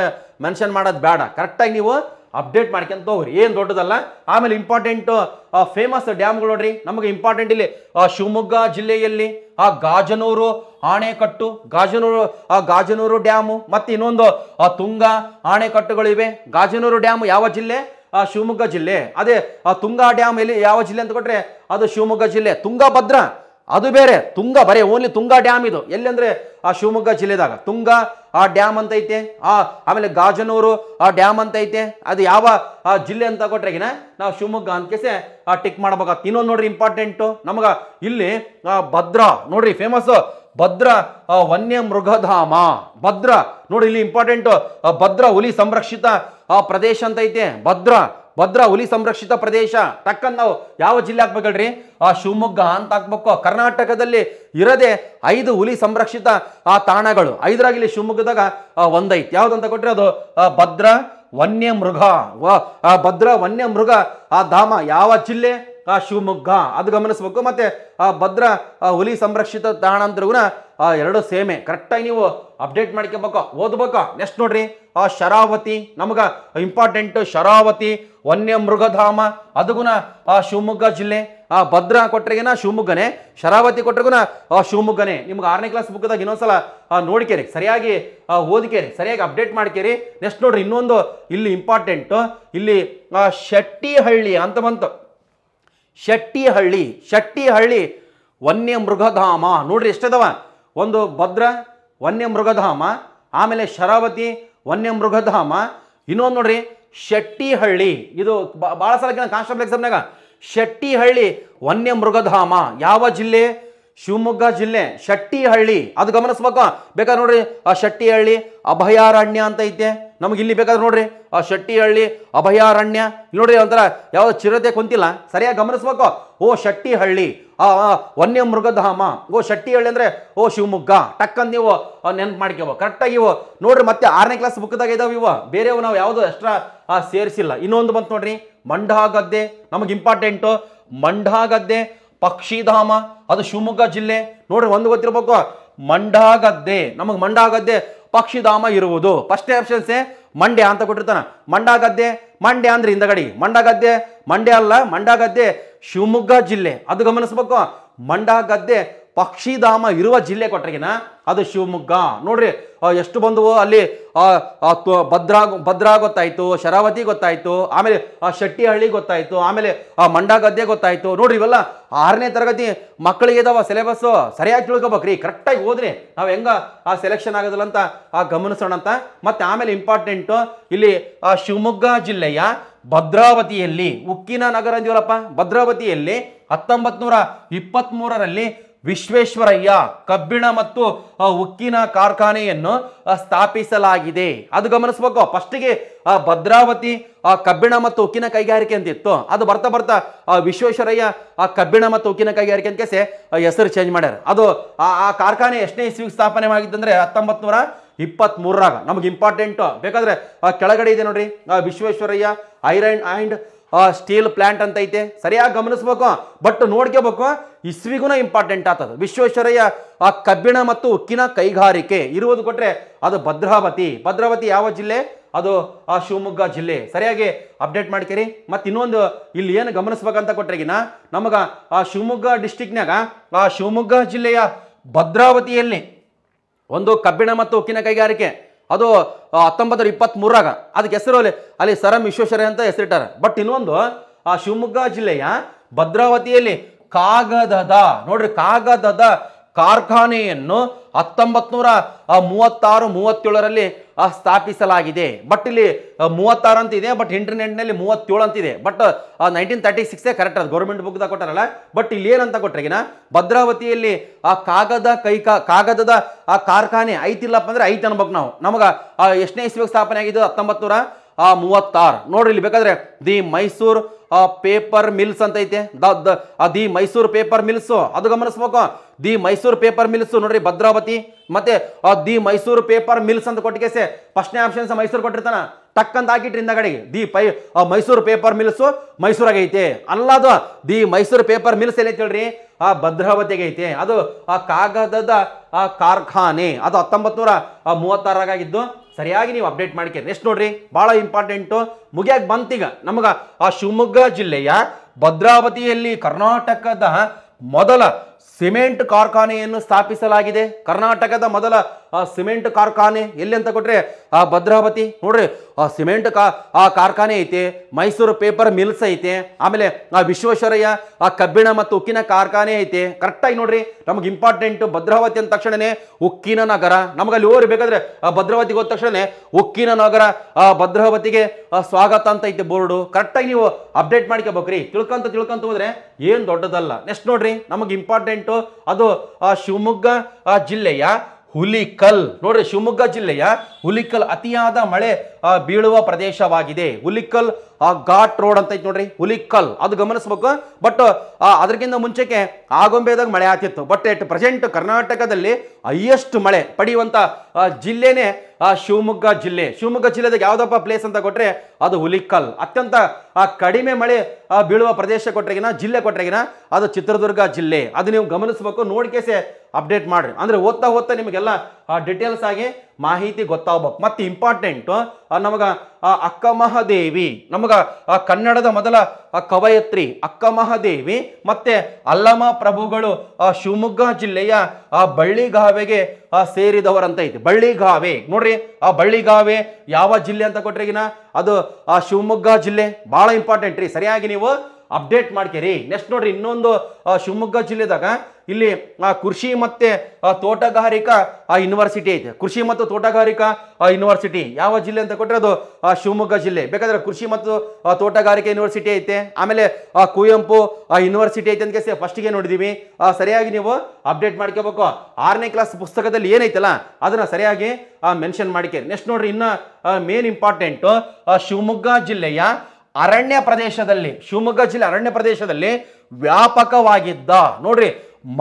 ಮೆನ್ಷನ್ ಮಾಡೋದು ಬೇಡ ಕರೆಕ್ಟಾಗಿ ನೀವು ಅಪ್ಡೇಟ್ ಮಾಡ್ಕೊಂತ ಹೋಗ್ರಿ ಏನು ದೊಡ್ಡದಲ್ಲ ಆಮೇಲೆ ಇಂಪಾರ್ಟೆಂಟ್ ಫೇಮಸ್ ಡ್ಯಾಮ್ಗಳು ನೋಡ್ರಿ ನಮಗೆ ಇಂಪಾರ್ಟೆಂಟ್ ಇಲ್ಲಿ ಶಿವಮೊಗ್ಗ ಜಿಲ್ಲೆಯಲ್ಲಿ ಆ ಗಾಜನೂರು ಆಣೆಕಟ್ಟು ಗಾಜನೂರು ಆ ಗಾಜನೂರು ಡ್ಯಾಮು ಮತ್ತು ಇನ್ನೊಂದು ತುಂಗ ಆಣೆಕಟ್ಟುಗಳಿವೆ ಗಾಜನೂರು ಡ್ಯಾಮ್ ಯಾವ ಜಿಲ್ಲೆ ಆ ಶಿವಮೊಗ್ಗ ಜಿಲ್ಲೆ ಅದೇ ಆ ತುಂಗಾ ಡ್ಯಾಮ್ ಎಲ್ಲಿ ಯಾವ ಜಿಲ್ಲೆ ಅಂತ ಕೊಟ್ರೆ ಅದು ಶಿವಮೊಗ್ಗ ಜಿಲ್ಲೆ ತುಂಗಭದ್ರಾ ಅದು ಬೇರೆ ತುಂಗಾ ಬರೇ ಓನ್ಲಿ ತುಂಗಾ ಡ್ಯಾಮ್ ಇದು ಅಂದ್ರೆ ಆ ಶಿವಮೊಗ್ಗ ಜಿಲ್ಲೆದಾಗ ತುಂಗಾ ಆ ಡ್ಯಾಮ್ ಅಂತ ಐತೆ ಆ ಆಮೇಲೆ ಗಾಜನೂರು ಆ ಡ್ಯಾಮ್ ಅಂತ ಐತೆ ಅದು ಯಾವ ಆ ಜಿಲ್ಲೆ ಅಂತ ಕೊಟ್ರೆಗಿನ ನಾವು ಶಿವಮೊಗ್ಗ ಅಂತಕೇಸೆ ಆ ಟಿಕ್ ಮಾಡ್ಬೇಕಾಗ್ತದೆ ಇನ್ನೊಂದು ನೋಡ್ರಿ ಇಂಪಾರ್ಟೆಂಟು ನಮಗೆ ಇಲ್ಲಿ ಭದ್ರಾ ನೋಡ್ರಿ ಫೇಮಸ್ ಭದ್ರ ವನ್ಯ ಮೃಗಧಾಮ ಭದ್ರ ನೋಡಿ ಇಲ್ಲಿ ಇಂಪಾರ್ಟೆಂಟ್ ಭದ್ರ ಹುಲಿ ಸಂರಕ್ಷಿತ ಪ್ರದೇಶ ಅಂತ ಐತೆ ಭದ್ರ ಭದ್ರ ಹುಲಿ ಸಂರಕ್ಷಿತ ಪ್ರದೇಶ ತಕ್ಕಂದು ನಾವು ಯಾವ ಜಿಲ್ಲೆ ಹಾಕ್ಬೇಕಲ್ರಿ ಆ ಶಿವಮೊಗ್ಗ ಅಂತ ಹಾಕ್ಬೇಕು ಕರ್ನಾಟಕದಲ್ಲಿ ಇರದೆ ಐದು ಹುಲಿ ಸಂರಕ್ಷಿತ ಆ ತಾಣಗಳು ಐದರಾಗಿ ಇಲ್ಲಿ ಶಿವಮೊಗ್ಗದಾಗ ಒಂದೈತೆ ಅಂತ ಕೊಟ್ರೆ ಅದು ಭದ್ರ ವನ್ಯ ಮೃಗ ಭದ್ರ ವನ್ಯ ಮೃಗ ಆ ಧಾಮ ಯಾವ ಜಿಲ್ಲೆ ಆ ಶಿವಮೊಗ್ಗ ಅದು ಗಮನಿಸ್ಬೇಕು ಮತ್ತು ಆ ಭದ್ರ ಹುಲಿ ಸಂರಕ್ಷಿತ ತಾಣ ಅಂದ್ರೂ ಆ ಎರಡು ಸೇಮೆ ಕರೆಕ್ಟಾಗಿ ನೀವು ಅಪ್ಡೇಟ್ ಮಾಡ್ಕೊಬೇಕು ಓದ್ಬೇಕು ನೆಕ್ಸ್ಟ್ ನೋಡ್ರಿ ಆ ಶರಾವತಿ ನಮಗೆ ಇಂಪಾರ್ಟೆಂಟ್ ಶರಾವತಿ ವನ್ಯ ಮೃಗಧಾಮ ಅದಗುನ ಆ ಶಿವಮೊಗ್ಗ ಜಿಲ್ಲೆ ಆ ಭದ್ರಾ ಕೊಟ್ಟರೆಗಿನ ಶಿವಮೊಗ್ಗನೇ ಶರಾವತಿ ಕೊಟ್ಟರೆಗುನ ಆ ಶಿವಮೊಗ್ಗನೇ ನಿಮ್ಗೆ ಆರನೇ ಕ್ಲಾಸ್ ಬುಕ್ದಾಗ ಇನ್ನೊಂದ್ಸಲ ನೋಡ್ಕೇರಿ ಸರಿಯಾಗಿ ಓದ್ಕೇರಿ ಸರಿಯಾಗಿ ಅಪ್ಡೇಟ್ ಮಾಡ್ಕೇರಿ ನೆಕ್ಸ್ಟ್ ನೋಡ್ರಿ ಇನ್ನೊಂದು ಇಲ್ಲಿ ಇಂಪಾರ್ಟೆಂಟ್ ಇಲ್ಲಿ ಶೆಟ್ಟಿಹಳ್ಳಿ ಅಂತ ಬಂತು ಶೆಟ್ಟಿಹಳ್ಳಿ ಶೆಟ್ಟಿಹಳ್ಳಿ ವನ್ಯ ಮೃಗಧಾಮ ನೋಡ್ರಿ ಎಷ್ಟದವ ಒಂದು ಭದ್ರ ವನ್ಯ ಮೃಗಧಾಮ ಆಮೇಲೆ ಶರಾವತಿ ವನ್ಯ ಮೃಗಧಾಮ ಇನ್ನೊಂದು ನೋಡ್ರಿ ಶೆಟ್ಟಿಹಳ್ಳಿ ಇದು ಭಾಳ ಸಲ ಕಾನ್ಸ್ಟೇಬಲ್ ಎಕ್ಸಾಮ್ನಾಗ ಶೆಟ್ಟಿಹಳ್ಳಿ ವನ್ಯ ಮೃಗಧಾಮ ಯಾವ ಜಿಲ್ಲೆ ಶಿವಮೊಗ್ಗ ಜಿಲ್ಲೆ ಶೆಟ್ಟಿಹಳ್ಳಿ ಅದು ಗಮನಿಸ್ಬೇಕು ಬೇಕಾದ್ರೆ ನೋಡ್ರಿ ಆ ಶೆಟ್ಟಿಹಳ್ಳಿ ಅಭಯಾರಣ್ಯ ಅಂತ ಐತೆ ನಮ್ಗೆ ಇಲ್ಲಿ ಬೇಕಾದ್ರೆ ನೋಡ್ರಿ ಆ ಶೆಟ್ಟಿಹಳ್ಳಿ ಅಭಯಾರಣ್ಯ ಇಲ್ಲಿ ನೋಡ್ರಿ ಒಂಥರ ಯಾವ ಚಿರತೆ ಕುಂತಿಲ್ಲ ಸರಿಯಾಗಿ ಗಮನಿಸ್ಬೇಕು ಓ ಶೆಟ್ಟಿಹಳ್ಳಿ ಆ ವನ್ಯ ಮೃಗಧಾಮ ಓ ಶೆಟ್ಟಿಹಳ್ಳಿ ಅಂದ್ರೆ ಓ ಶಿವಮೊಗ್ಗ ಟಕ್ ನೀವು ನೆನ್ಪು ಮಾಡ್ಕೋಬೇಕು ಕರೆಕ್ಟಾಗಿ ಇವು ನೋಡ್ರಿ ಮತ್ತೆ ಆರನೇ ಕ್ಲಾಸ್ ಬುಕ್ದಾಗ ಇದಾವೆ ಇವು ಬೇರೆ ನಾವು ಯಾವ್ದು ಎಕ್ಸ್ಟ್ರಾ ಸೇರಿಸಿಲ್ಲ ಇನ್ನೊಂದು ಬಂತು ನೋಡ್ರಿ ಮಂಡಾಗದ್ದೆ ನಮಗೆ ಇಂಪಾರ್ಟೆಂಟು ಮಂಡಾಗದ್ದೆ ಪಕ್ಷಿಧಾಮ ಅದು ಶಿವಮೊಗ್ಗ ಜಿಲ್ಲೆ ನೋಡ್ರಿ ಒಂದು ಗೊತ್ತಿರಬೇಕು ಮಂಡಾಗದ್ದೆ ನಮಗೆ ಮಂಡಾಗದ್ದೆ ಪಕ್ಷಿಧಾಮ ಇರುವುದು ಫಸ್ಟ್ ಆಪ್ಷನ್ಸ್ ಮಂಡ್ಯ ಅಂತ ಕೊಟ್ಟಿರ್ತಾನ ಮಂಡಾಗದ್ದೆ ಮಂಡ್ಯ ಅಂದ್ರೆ ಹಿಂದಗಡಿ ಮಂಡಾಗದ್ದೆ ಮಂಡ್ಯ ಅಲ್ಲ ಮಂಡಾಗದ್ದೆ ಶಿವಮೊಗ್ಗ ಜಿಲ್ಲೆ ಅದು ಗಮನಿಸ್ಬೇಕು ಮಂಡಾಗದ್ದೆ ಪಕ್ಷಿಧಾಮ ಇರುವ ಜಿಲ್ಲೆ ಕೊಟ್ಟರೆಗಿನ ಅದು ಶಿವಮೊಗ್ಗ ನೋಡ್ರಿ ಎಷ್ಟು ಬಂದವು ಅಲ್ಲಿ ಭದ್ರಾ ಭದ್ರಾ ಗೊತ್ತಾಯಿತು ಶರಾವತಿ ಗೊತ್ತಾಯಿತು ಆಮೇಲೆ ಶೆಟ್ಟಿಹಳ್ಳಿ ಗೊತ್ತಾಯಿತು ಆಮೇಲೆ ಮಂಡಗದ್ದೆ ಗದ್ದೆ ಗೊತ್ತಾಯಿತು ನೋಡ್ರಿ ಇವೆಲ್ಲ ಆರನೇ ತರಗತಿ ಮಕ್ಕಳಿಗೆ ಇದಾವ ಸಿಲೆಬಸ್ಸು ಸರಿಯಾಗಿ ತಿಳ್ಕೊಬೇಕ್ರಿ ಕರೆಕ್ಟಾಗಿ ಹೋದ್ರಿ ನಾವು ಹೆಂಗ ಆ ಸೆಲೆಕ್ಷನ್ ಆಗೋದಿಲ್ಲ ಅಂತ ಗಮನಿಸೋಣ ಅಂತ ಮತ್ತು ಆಮೇಲೆ ಇಂಪಾರ್ಟೆಂಟು ಇಲ್ಲಿ ಶಿವಮೊಗ್ಗ ಜಿಲ್ಲೆಯ ಭದ್ರಾವತಿಯಲ್ಲಿ ಉಕ್ಕಿನ ನಗರ ಅಂದಿವಲ್ಲಪ್ಪ ಭದ್ರಾವತಿಯಲ್ಲಿ ಹತ್ತೊಂಬತ್ತು ನೂರ ಇಪ್ಪತ್ತ್ಮೂರರಲ್ಲಿ ವಿಶ್ವೇಶ್ವರಯ್ಯ ಕಬ್ಬಿಣ ಮತ್ತು ಉಕ್ಕಿನ ಕಾರ್ಖಾನೆಯನ್ನು ಸ್ಥಾಪಿಸಲಾಗಿದೆ ಅದು ಗಮನಿಸ್ಬೇಕು ಫಸ್ಟಿಗೆ ಭದ್ರಾವತಿ ಕಬ್ಬಿಣ ಮತ್ತು ಉಕ್ಕಿನ ಕೈಗಾರಿಕೆ ಅಂತಿತ್ತು ಅದು ಬರ್ತಾ ಬರ್ತಾ ವಿಶ್ವೇಶ್ವರಯ್ಯ ಆ ಕಬ್ಬಿಣ ಮತ್ತು ಉಕ್ಕಿನ ಕೈಗಾರಿಕೆ ಅಂತ ಕೆಸೆ ಹೆಸರು ಚೇಂಜ್ ಮಾಡ್ಯಾರ ಅದು ಆ ಕಾರ್ಖಾನೆ ಎಷ್ಟನೇ ಇಸ್ವಿಗೆ ಸ್ಥಾಪನೆ ಅಂದ್ರೆ ಹತ್ತೊಂಬತ್ ನೂರ ಇಪ್ಪತ್ತ್ ಮೂರರಾಗ ನಮ್ಗೆ ಇಂಪಾರ್ಟೆಂಟು ಬೇಕಾದ್ರೆ ಕೆಳಗಡೆ ಇದೆ ನೋಡ್ರಿ ವಿಶ್ವೇಶ್ವರಯ್ಯ ಐರನ್ ಆ್ಯಂಡ್ ಆ ಸ್ಟೀಲ್ ಪ್ಲಾಂಟ್ ಅಂತ ಐತೆ ಸರಿಯಾಗಿ ಗಮನಿಸ್ಬೇಕು ಬಟ್ ನೋಡ್ಕೋಬೇಕು ಇಸ್ವಿಗೂ ಇಂಪಾರ್ಟೆಂಟ್ ಆತದ ವಿಶ್ವೇಶ್ವರಯ್ಯ ಆ ಕಬ್ಬಿಣ ಮತ್ತು ಉಕ್ಕಿನ ಕೈಗಾರಿಕೆ ಇರುವುದು ಕೊಟ್ರೆ ಅದು ಭದ್ರಾವತಿ ಭದ್ರಾವತಿ ಯಾವ ಜಿಲ್ಲೆ ಅದು ಆ ಶಿವಮೊಗ್ಗ ಜಿಲ್ಲೆ ಸರಿಯಾಗಿ ಅಪ್ಡೇಟ್ ಮಾಡ್ಕೇರಿ ಮತ್ತು ಇನ್ನೊಂದು ಇಲ್ಲಿ ಏನು ಗಮನಿಸ್ಬೇಕಂತ ಕೊಟ್ರೆಗಿನ ನಮಗೆ ಆ ಶಿವಮೊಗ್ಗ ಡಿಸ್ಟಿಕ್ನಾಗ ಆ ಶಿವಮೊಗ್ಗ ಜಿಲ್ಲೆಯ ಭದ್ರಾವತಿಯಲ್ಲಿ ಒಂದು ಕಬ್ಬಿಣ ಮತ್ತು ಉಕ್ಕಿನ ಕೈಗಾರಿಕೆ ಅದು ಹತ್ತೊಂಬತ್ತರ ಇಪ್ಪತ್ತ್ಮೂರಾಗ ಅದಕ್ಕೆ ಹೆಸರು ಅಲ್ಲಿ ಅಲ್ಲಿ ಸರಂ ವಿಶ್ವೇಶ್ವರಯ್ಯ ಅಂತ ಹೆಸರಿಟ್ಟಾರೆ ಬಟ್ ಇನ್ನೊಂದು ಆ ಶಿವಮೊಗ್ಗ ಜಿಲ್ಲೆಯ ಭದ್ರಾವತಿಯಲ್ಲಿ ಕಾಗದದ ನೋಡ್ರಿ ಕಾಗದದ ಕಾರ್ಖಾನೆಯನ್ನು ಹತ್ತೊಂಬತ್ ನೂರ ಮೂವತ್ತಾರು ಮೂವತ್ತೇಳರಲ್ಲಿ ಸ್ಥಾಪಿಸಲಾಗಿದೆ ಬಟ್ ಇಲ್ಲಿ ಮೂವತ್ತಾರು ಅಂತ ಇದೆ ಬಟ್ ಇಂಟರ್ನೆಟ್ನಲ್ಲಿ ಮೂವತ್ತೇಳು ಅಂತಿದೆ ಬಟ್ ನೈನ್ಟೀನ್ ತರ್ಟಿ ಸಿಕ್ಸೇ ಕರೆಕ್ಟ್ ಅದು ಗೌರ್ಮೆಂಟ್ ಬುಕ್ದಾಗ ಕೊಟ್ಟಾರಲ್ಲ ಬಟ್ ಇಲ್ಲಿ ಏನಂತ ಕೊಟ್ಟರೆಗಿನ ಭದ್ರಾವತಿಯಲ್ಲಿ ಆ ಕಾಗದ ಕೈ ಕಾಗದದ ಆ ಕಾರ್ಖಾನೆ ಐತಿಲ್ಲಪ್ಪ ಅಂದರೆ ಐತಿ ಅನ್ಬೇಕು ನಾವು ನಮಗೆ ಎಷ್ಟನೇ ಇಸ್ವಿಗೆ ಸ್ಥಾಪನೆ ಆಗಿದ್ದು ಹತ್ತೊಂಬತ್ತು ನೂರ ಮೂವತ್ತಾರು ನೋಡ್ರಿ ಇಲ್ಲಿ ಬೇಕಾದ್ರೆ ದಿ ಮೈಸೂರು ಆ ಪೇಪರ್ ಮಿಲ್ಸ್ ಅಂತ ಐತೆ ದಿ ಮೈಸೂರು ಪೇಪರ್ ಮಿಲ್ಸ್ ಅದು ಗಮನಿಸ್ಬೇಕು ದಿ ಮೈಸೂರು ಪೇಪರ್ ಮಿಲ್ಸ್ ನೋಡ್ರಿ ಭದ್ರಾವತಿ ಮತ್ತೆ ದಿ ಮೈಸೂರು ಪೇಪರ್ ಮಿಲ್ಸ್ ಅಂತ ಕೊಟ್ಟಿಗೆ ಫಸ್ಟ್ನೇ ಆಪ್ಷನ್ಸ್ ಮೈಸೂರು ಕೊಟ್ಟಿರ್ತಾನ ಟಕ್ಕಂತ ಹಾಕಿಟ್ರಿ ಹಿಂದಗಡೆಗೆ ದಿ ಪೈ ಮೈಸೂರು ಪೇಪರ್ ಮಿಲ್ಸು ಮೈಸೂರಾಗೈತೆ ಅದು ದಿ ಮೈಸೂರು ಪೇಪರ್ ಮಿಲ್ಸ್ ಏನೈತೆ ಹೇಳ್ರಿ ಆ ಭದ್ರಾವತಿಗೆ ಐತೆ ಅದು ಆ ಕಾಗದದ ಆ ಕಾರ್ಖಾನೆ ಅದು ಹತ್ತೊಂಬತ್ತು ನೂರ ಮೂವತ್ತಾರಾಗಿದ್ದು ಸರಿಯಾಗಿ ನೀವು ಅಪ್ಡೇಟ್ ಮಾಡ್ಕ್ರಿ ಎಷ್ಟು ನೋಡ್ರಿ ಭಾಳ ಇಂಪಾರ್ಟೆಂಟು ಮುಗಿಯಾಗಿ ಬಂತೀಗ ನಮಗೆ ಆ ಶಿವಮೊಗ್ಗ ಜಿಲ್ಲೆಯ ಭದ್ರಾವತಿಯಲ್ಲಿ ಕರ್ನಾಟಕದ ಮೊದಲ ಸಿಮೆಂಟ್ ಕಾರ್ಖಾನೆಯನ್ನು ಸ್ಥಾಪಿಸಲಾಗಿದೆ ಕರ್ನಾಟಕದ ಮೊದಲ ಸಿಮೆಂಟ್ ಕಾರ್ಖಾನೆ ಎಲ್ಲಿ ಅಂತ ಕೊಟ್ರೆ ಆ ಭದ್ರಾವತಿ ನೋಡ್ರಿ ಆ ಸಿಮೆಂಟ್ ಕಾ ಆ ಕಾರ್ಖಾನೆ ಐತೆ ಮೈಸೂರು ಪೇಪರ್ ಮಿಲ್ಸ್ ಐತೆ ಆಮೇಲೆ ಆ ವಿಶ್ವೇಶ್ವರಯ್ಯ ಆ ಕಬ್ಬಿಣ ಮತ್ತು ಉಕ್ಕಿನ ಕಾರ್ಖಾನೆ ಐತೆ ಕರೆಕ್ಟಾಗಿ ನೋಡ್ರಿ ನಮ್ಗೆ ಇಂಪಾರ್ಟೆಂಟ್ ಭದ್ರಾವತಿ ಅಂದ ತಕ್ಷಣನೇ ಉಕ್ಕಿನ ನಗರ ನಮಗೆ ಅಲ್ಲಿ ಓರಿ ಬೇಕಾದ್ರೆ ಆ ಭದ್ರಾವತಿಗೆ ಹೋದ ತಕ್ಷಣನೇ ಉಕ್ಕಿನ ನಗರ ಆ ಭದ್ರಾವತಿಗೆ ಸ್ವಾಗತ ಅಂತ ಐತೆ ಬೋರ್ಡು ಕರೆಕ್ಟಾಗಿ ನೀವು ಅಪ್ಡೇಟ್ ಮಾಡ್ಕೋಬೇಕ್ರಿ ತಿಳ್ಕೊಂತ ತಿಳ್ಕೊಂತ ಹೋದ್ರೆ ಏನು ದೊಡ್ಡದಲ್ಲ ನೆಕ್ಸ್ಟ್ ನೋಡ್ರಿ ನಮಗೆ ಇಂಪಾರ್ಟೆಂಟ್ ಅದು ಶಿವಮೊಗ್ಗ ಜಿಲ್ಲೆಯ ಹುಲಿಕಲ್ ನೋಡ್ರಿ ಶಿವಮೊಗ್ಗ ಜಿಲ್ಲೆಯ ಹುಲಿಕಲ್ ಅತಿಯಾದ ಮಳೆ ಬೀಳುವ ಪ್ರದೇಶವಾಗಿದೆ ಹುಲಿಕಲ್ ಘಾಟ್ ರೋಡ್ ಅಂತ ಐತೆ ನೋಡ್ರಿ ಹುಲಿಕಲ್ ಅದು ಗಮನಿಸ್ಬೇಕು ಬಟ್ ಅದಕ್ಕಿಂತ ಮುಂಚೆಗೆ ಆಗೊಂಬೆದಾಗ ಮಳೆ ಆತಿತ್ತು ಬಟ್ ಎಟ್ ಪ್ರೆಸೆಂಟ್ ಕರ್ನಾಟಕದಲ್ಲಿ ಹೈಯೆಸ್ಟ್ ಮಳೆ ಪಡೆಯುವಂಥ ಜಿಲ್ಲೆನೆ ಆ ಶಿವಮೊಗ್ಗ ಜಿಲ್ಲೆ ಶಿವಮೊಗ್ಗ ಜಿಲ್ಲೆದಾಗ ಯಾವುದಪ್ಪ ಪ್ಲೇಸ್ ಅಂತ ಕೊಟ್ಟರೆ ಅದು ಹುಲಿಕಲ್ ಅತ್ಯಂತ ಆ ಕಡಿಮೆ ಮಳೆ ಬೀಳುವ ಪ್ರದೇಶ ಕೊಟ್ಟರೆಗಿನ ಜಿಲ್ಲೆ ಕೊಟ್ಟರೆಗಿನ ಅದು ಚಿತ್ರದುರ್ಗ ಜಿಲ್ಲೆ ಅದು ನೀವು ಗಮನಿಸಬೇಕು ನೋಡ್ಕೇಸೆ ಅಪ್ಡೇಟ್ ಮಾಡಿರಿ ಅಂದ್ರೆ ಓದ್ತಾ ಓದ್ತಾ ನಿಮಗೆಲ್ಲ ಆ ಡಿಟೇಲ್ಸ್ ಆಗಿ ಮಾಹಿತಿ ಗೊತ್ತಾಗ್ಬೇಕು ಮತ್ತು ಇಂಪಾರ್ಟೆಂಟು ನಮಗೆ ಮಹಾದೇವಿ ನಮಗೆ ಕನ್ನಡದ ಮೊದಲ ಕವಯತ್ರಿ ಮಹಾದೇವಿ ಮತ್ತು ಅಲ್ಲಮ ಪ್ರಭುಗಳು ಶಿವಮೊಗ್ಗ ಜಿಲ್ಲೆಯ ಬಳ್ಳಿಗಾವೆಗೆ ಸೇರಿದವರಂತ ಐತಿ ಬಳ್ಳಿಗಾವೆ ನೋಡ್ರಿ ಆ ಬಳ್ಳಿಗಾವೆ ಯಾವ ಜಿಲ್ಲೆ ಅಂತ ಕೊಟ್ರಿಗಿನ ಅದು ಆ ಶಿವಮೊಗ್ಗ ಜಿಲ್ಲೆ ಭಾಳ ಇಂಪಾರ್ಟೆಂಟ್ ರೀ ಸರಿಯಾಗಿ ನೀವು ಅಪ್ಡೇಟ್ ಮಾಡ್ಕೇರಿ ನೆಕ್ಸ್ಟ್ ನೋಡ್ರಿ ಇನ್ನೊಂದು ಶಿವಮೊಗ್ಗ ಜಿಲ್ಲೆದಾಗ ಇಲ್ಲಿ ಕೃಷಿ ಮತ್ತು ತೋಟಗಾರಿಕಾ ಆ ಯೂನಿವರ್ಸಿಟಿ ಐತೆ ಕೃಷಿ ಮತ್ತು ತೋಟಗಾರಿಕಾ ಯೂನಿವರ್ಸಿಟಿ ಯಾವ ಜಿಲ್ಲೆ ಅಂತ ಕೊಟ್ಟರೆ ಅದು ಶಿವಮೊಗ್ಗ ಜಿಲ್ಲೆ ಬೇಕಾದರೆ ಕೃಷಿ ಮತ್ತು ತೋಟಗಾರಿಕೆ ಯೂನಿವರ್ಸಿಟಿ ಐತೆ ಆಮೇಲೆ ಆ ಕುವೆಂಪು ಆ ಯೂನಿವರ್ಸಿಟಿ ಐತೆ ಅಂತ ಕೇಳಿ ಫಸ್ಟಿಗೆ ನೋಡಿದ್ದೀವಿ ಸರಿಯಾಗಿ ನೀವು ಅಪ್ಡೇಟ್ ಮಾಡ್ಕೋಬೇಕು ಆರನೇ ಕ್ಲಾಸ್ ಪುಸ್ತಕದಲ್ಲಿ ಏನೈತಲ್ಲ ಅದನ್ನು ಸರಿಯಾಗಿ ಮೆನ್ಷನ್ ಮಾಡಿಕೆ ನೆಕ್ಸ್ಟ್ ನೋಡ್ರಿ ಇನ್ನು ಮೇನ್ ಇಂಪಾರ್ಟೆಂಟು ಶಿವಮೊಗ್ಗ ಜಿಲ್ಲೆಯ ಅರಣ್ಯ ಪ್ರದೇಶದಲ್ಲಿ ಶಿವಮೊಗ್ಗ ಜಿಲ್ಲೆ ಅರಣ್ಯ ಪ್ರದೇಶದಲ್ಲಿ ವ್ಯಾಪಕವಾಗಿದ್ದ ನೋಡ್ರಿ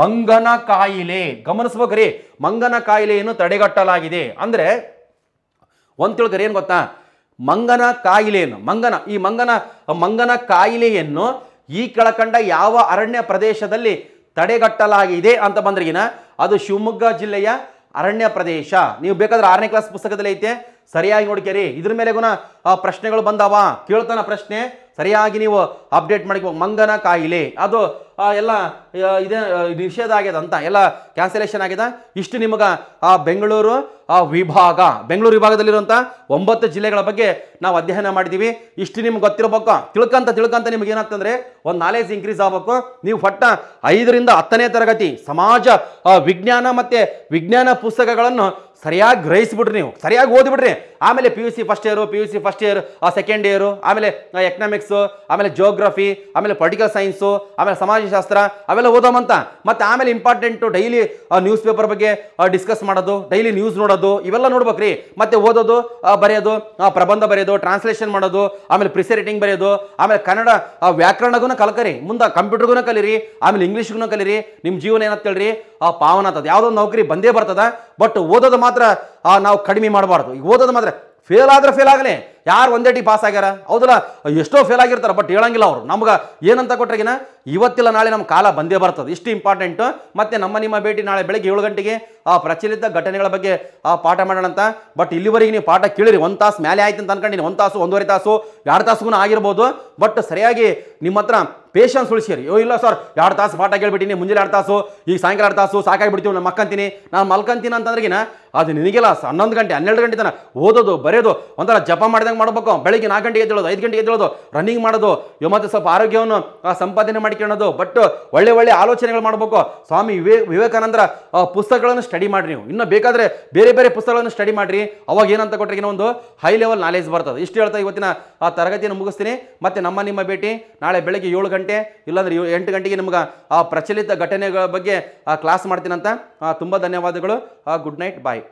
ಮಂಗನ ಕಾಯಿಲೆ ಗಮನಿಸ್ಬೇಕ್ರಿ ಮಂಗನ ಕಾಯಿಲೆಯನ್ನು ತಡೆಗಟ್ಟಲಾಗಿದೆ ಅಂದರೆ ಒಂದು ತಿಳ್ಕರಿ ಏನು ಗೊತ್ತಾ ಮಂಗನ ಕಾಯಿಲೆಯನ್ನು ಮಂಗನ ಈ ಮಂಗನ ಮಂಗನ ಕಾಯಿಲೆಯನ್ನು ಈ ಕೆಳಕಂಡ ಯಾವ ಅರಣ್ಯ ಪ್ರದೇಶದಲ್ಲಿ ತಡೆಗಟ್ಟಲಾಗಿದೆ ಅಂತ ಬಂದ್ರಿಗಿನ ಅದು ಶಿವಮೊಗ್ಗ ಜಿಲ್ಲೆಯ ಅರಣ್ಯ ಪ್ರದೇಶ ನೀವು ಬೇಕಾದ್ರೆ ಆರನೇ ಕ್ಲಾಸ್ ಪುಸ್ತಕದಲ್ಲಿ ಐತೆ ಸರಿಯಾಗಿ ನೋಡ್ಕೆರಿ ಇದ್ರ ಮೇಲೆ ಗುಣ ಪ್ರಶ್ನೆಗಳು ಬಂದಾವ ಕೇಳ್ತಾನ ಪ್ರಶ್ನೆ ಸರಿಯಾಗಿ ನೀವು ಅಪ್ಡೇಟ್ ಮಾಡಿ ಮಂಗನ ಕಾಯಿಲೆ ಅದು ಎಲ್ಲ ಇದೇ ನಿಷೇಧ ಆಗ್ಯದ ಅಂತ ಎಲ್ಲ ಕ್ಯಾನ್ಸಲೇಷನ್ ಆಗ್ಯದ ಇಷ್ಟು ನಿಮಗೆ ಆ ಬೆಂಗಳೂರು ಆ ವಿಭಾಗ ಬೆಂಗಳೂರು ವಿಭಾಗದಲ್ಲಿರುವಂಥ ಒಂಬತ್ತು ಜಿಲ್ಲೆಗಳ ಬಗ್ಗೆ ನಾವು ಅಧ್ಯಯನ ಮಾಡಿದ್ದೀವಿ ಇಷ್ಟು ನಿಮ್ಗೆ ಗೊತ್ತಿರಬೇಕು ತಿಳ್ಕಂತ ತಿಳ್ಕಂತ ನಿಮ್ಗೆ ಏನಾಗ್ತಂದ್ರೆ ಒಂದು ನಾಲೆಜ್ ಇನ್ಕ್ರೀಸ್ ಆಗಬೇಕು ನೀವು ಒಟ್ಟ ಐದರಿಂದ ಹತ್ತನೇ ತರಗತಿ ಸಮಾಜ ವಿಜ್ಞಾನ ಮತ್ತು ವಿಜ್ಞಾನ ಪುಸ್ತಕಗಳನ್ನು ಸರಿಯಾಗಿ ಗ್ರಹಿಸ್ಬಿಡ್ರಿ ನೀವು ಸರಿಯಾಗಿ ಓದ್ಬಿಡ್ರಿ ಆಮೇಲೆ P U C first year P U C first year second year ಆಮೇಲೆ ಎಕನಾಮಿಕ್ಸು ಆಮೇಲೆ ಜೋಗ್ರಫಿ ಆಮೇಲೆ ಪೊಲಿಟಿಕಲ್ ಸೈನ್ಸು ಆಮೇಲೆ ಸಮಾಜಶಾಸ್ತ್ರ ಅವೆಲ್ಲ ಓದೋಮಂತ ಮತ್ತು ಆಮೇಲೆ ಇಂಪಾರ್ಟೆಂಟು ಡೈಲಿ ನ್ಯೂಸ್ ಪೇಪರ್ ಬಗ್ಗೆ ಡಿಸ್ಕಸ್ ಮಾಡೋದು ಡೈಲಿ ನ್ಯೂಸ್ ನೋಡೋದು ಇವೆಲ್ಲ ನೋಡ್ಬೇಕ್ರಿ ಮತ್ತು ಓದೋದು ಬರೆಯೋದು ಪ್ರಬಂಧ ಬರೆಯೋದು ಟ್ರಾನ್ಸ್ಲೇಷನ್ ಮಾಡೋದು ಆಮೇಲೆ ಪ್ರಿಸೆರೇಟಿಂಗ್ ಬರೆಯೋದು ಆಮೇಲೆ ಕನ್ನಡ ವ್ಯಾಕರಣಗೂ ಕಲಕರಿ ಮುಂದೆ ಕಂಪ್ಯೂಟರ್ಗೂ ಕಲಿರಿ ಆಮೇಲೆ ಇಂಗ್ಲೀಷ್ಗೂ ಕಲಿರಿ ನಿಮ್ಮ ಜೀವನ ಏನಂತ ಆ ಪಾವನ ಅಂತದ ಯಾವುದೋ ನೌಕರಿ ಬಂದೇ ಬರ್ತದ ಬಟ್ ಓದೋದು ಮಾತ್ರ ಮಾತ್ರ ನಾವು ಕಡಿಮೆ ಮಾಡಬಾರ್ದು ಈಗ ಓದೋದು ಮಾತ್ರ ಫೇಲ್ ಆದ್ರೆ ಫೇಲ್ ಆಗಲಿ ಯಾರು ಒಂದೇ ಟಿ ಪಾಸ್ ಆಗ್ಯಾರ ಹೌದಲ್ಲ ಎಷ್ಟೋ ಫೇಲ್ ಆಗಿರ್ತಾರೆ ಬಟ್ ಹೇಳಂಗಿಲ್ಲ ಅವರು ನಮ್ಗೆ ಏನಂತ ಕೊಟ್ಟರೆಗಿನ ಇವತ್ತಿಲ್ಲ ನಾಳೆ ನಮ್ಮ ಕಾಲ ಬಂದೇ ಬರ್ತದೆ ಇಷ್ಟು ಇಂಪಾರ್ಟೆಂಟು ಮತ್ತು ನಮ್ಮ ನಿಮ್ಮ ಭೇಟಿ ನಾಳೆ ಬೆಳಗ್ಗೆ ಏಳು ಗಂಟೆಗೆ ಆ ಪ್ರಚಲಿತ ಘಟನೆಗಳ ಬಗ್ಗೆ ಆ ಪಾಠ ಮಾಡೋಣ ಅಂತ ಬಟ್ ಇಲ್ಲಿವರೆಗೆ ನೀವು ಪಾಠ ಕೇಳಿರಿ ಒಂದು ತಾಸು ಮೇಲೆ ಆಯ್ತು ಅಂತ ಅನ್ಕೊಂಡಿನಿ ಒಂದು ತಾಸು ಒಂದೂವರೆ ತಾಸು ಎರಡು ತಾಸುಗೂ ಆಗಿರ್ಬೋದು ಬಟ್ ಸರಿಯಾಗಿ ನಿಮ್ಮ ಹತ್ರ ಪೇಷನ್ಸ್ ಉಳಿಸಿರಿ ಯೋ ಇಲ್ಲ ಸರ್ ಎರಡು ತಾಸು ಪಾಠ ಕೇಳ್ಬಿಟ್ಟಿನಿ ಮುಂಜಾನೆ ಎರಡು ತಾಸು ಈಗ ಸಾಯಂಕಾಲ ಎರಡು ತಾಸು ಸಾಕಾಗಿಬಿಡ್ತೀವಿ ನಾನು ಮಕ್ಕಂತೀನಿ ನಾನು ಮಲ್ಕಂತೀನಿ ಅಂತಂದ್ರಗಿನ ಅದು ನಿನಗೆಲ್ಲ ಹನ್ನೊಂದು ಗಂಟೆ ಹನ್ನೆರಡು ಗಂಟೆ ತನ ಓದೋದು ಬರೆಯೋದು ಒಂಥರ ಜಪ ಮಾಡಿದಂಗೆ ಮಾಡಬೇಕು ಬೆಳಗ್ಗೆ ನಾಲ್ಕು ಗಂಟೆಗೆ ಎದ್ದೇಳೋದು ಐದು ಗಂಟೆಗೆ ಎದ್ದೇಳೋದು ರನ್ನಿಂಗ್ ಮಾಡೋದು ಮತ್ತೆ ಸ್ವಲ್ಪ ಆರೋಗ್ಯವನ್ನು ಸಂಪಾದನೆ ಮಾಡಿಕೊಳ್ಳೋದು ಬಟ್ ಒಳ್ಳೆ ಒಳ್ಳೆ ಆಲೋಚನೆಗಳು ಮಾಡಬೇಕು ಸ್ವಾಮಿ ವಿವೇ ವಿವೇಕಾನಂದರ ಪುಸ್ತಕಗಳನ್ನು ಸ್ಟಡಿ ಮಾಡಿರಿ ನೀವು ಇನ್ನೂ ಬೇಕಾದರೆ ಬೇರೆ ಬೇರೆ ಪುಸ್ತಕಗಳನ್ನು ಸ್ಟಡಿ ಮಾಡಿರಿ ಅವಾಗ ಏನಂತ ಕೊಟ್ಟರೆ ಒಂದು ಹೈ ಲೆವೆಲ್ ನಾಲೆಜ್ ಬರ್ತದೆ ಇಷ್ಟು ಹೇಳ್ತಾ ಇವತ್ತಿನ ಆ ತರಗತಿಯನ್ನು ಮುಗಿಸ್ತೀನಿ ಮತ್ತು ನಮ್ಮ ನಿಮ್ಮ ಭೇಟಿ ನಾಳೆ ಬೆಳಗ್ಗೆ ಏಳು ಗಂಟೆ ಗಂಟೆ ಎಂಟು ಗಂಟೆಗೆ ನಿಮ್ಗೆ ಆ ಪ್ರಚಲಿತ ಘಟನೆಗಳ ಬಗ್ಗೆ ಕ್ಲಾಸ್ ಮಾಡ್ತೀನಂತ ತುಂಬ ಧನ್ಯವಾದಗಳು ಗುಡ್ ನೈಟ್ ಬಾಯ್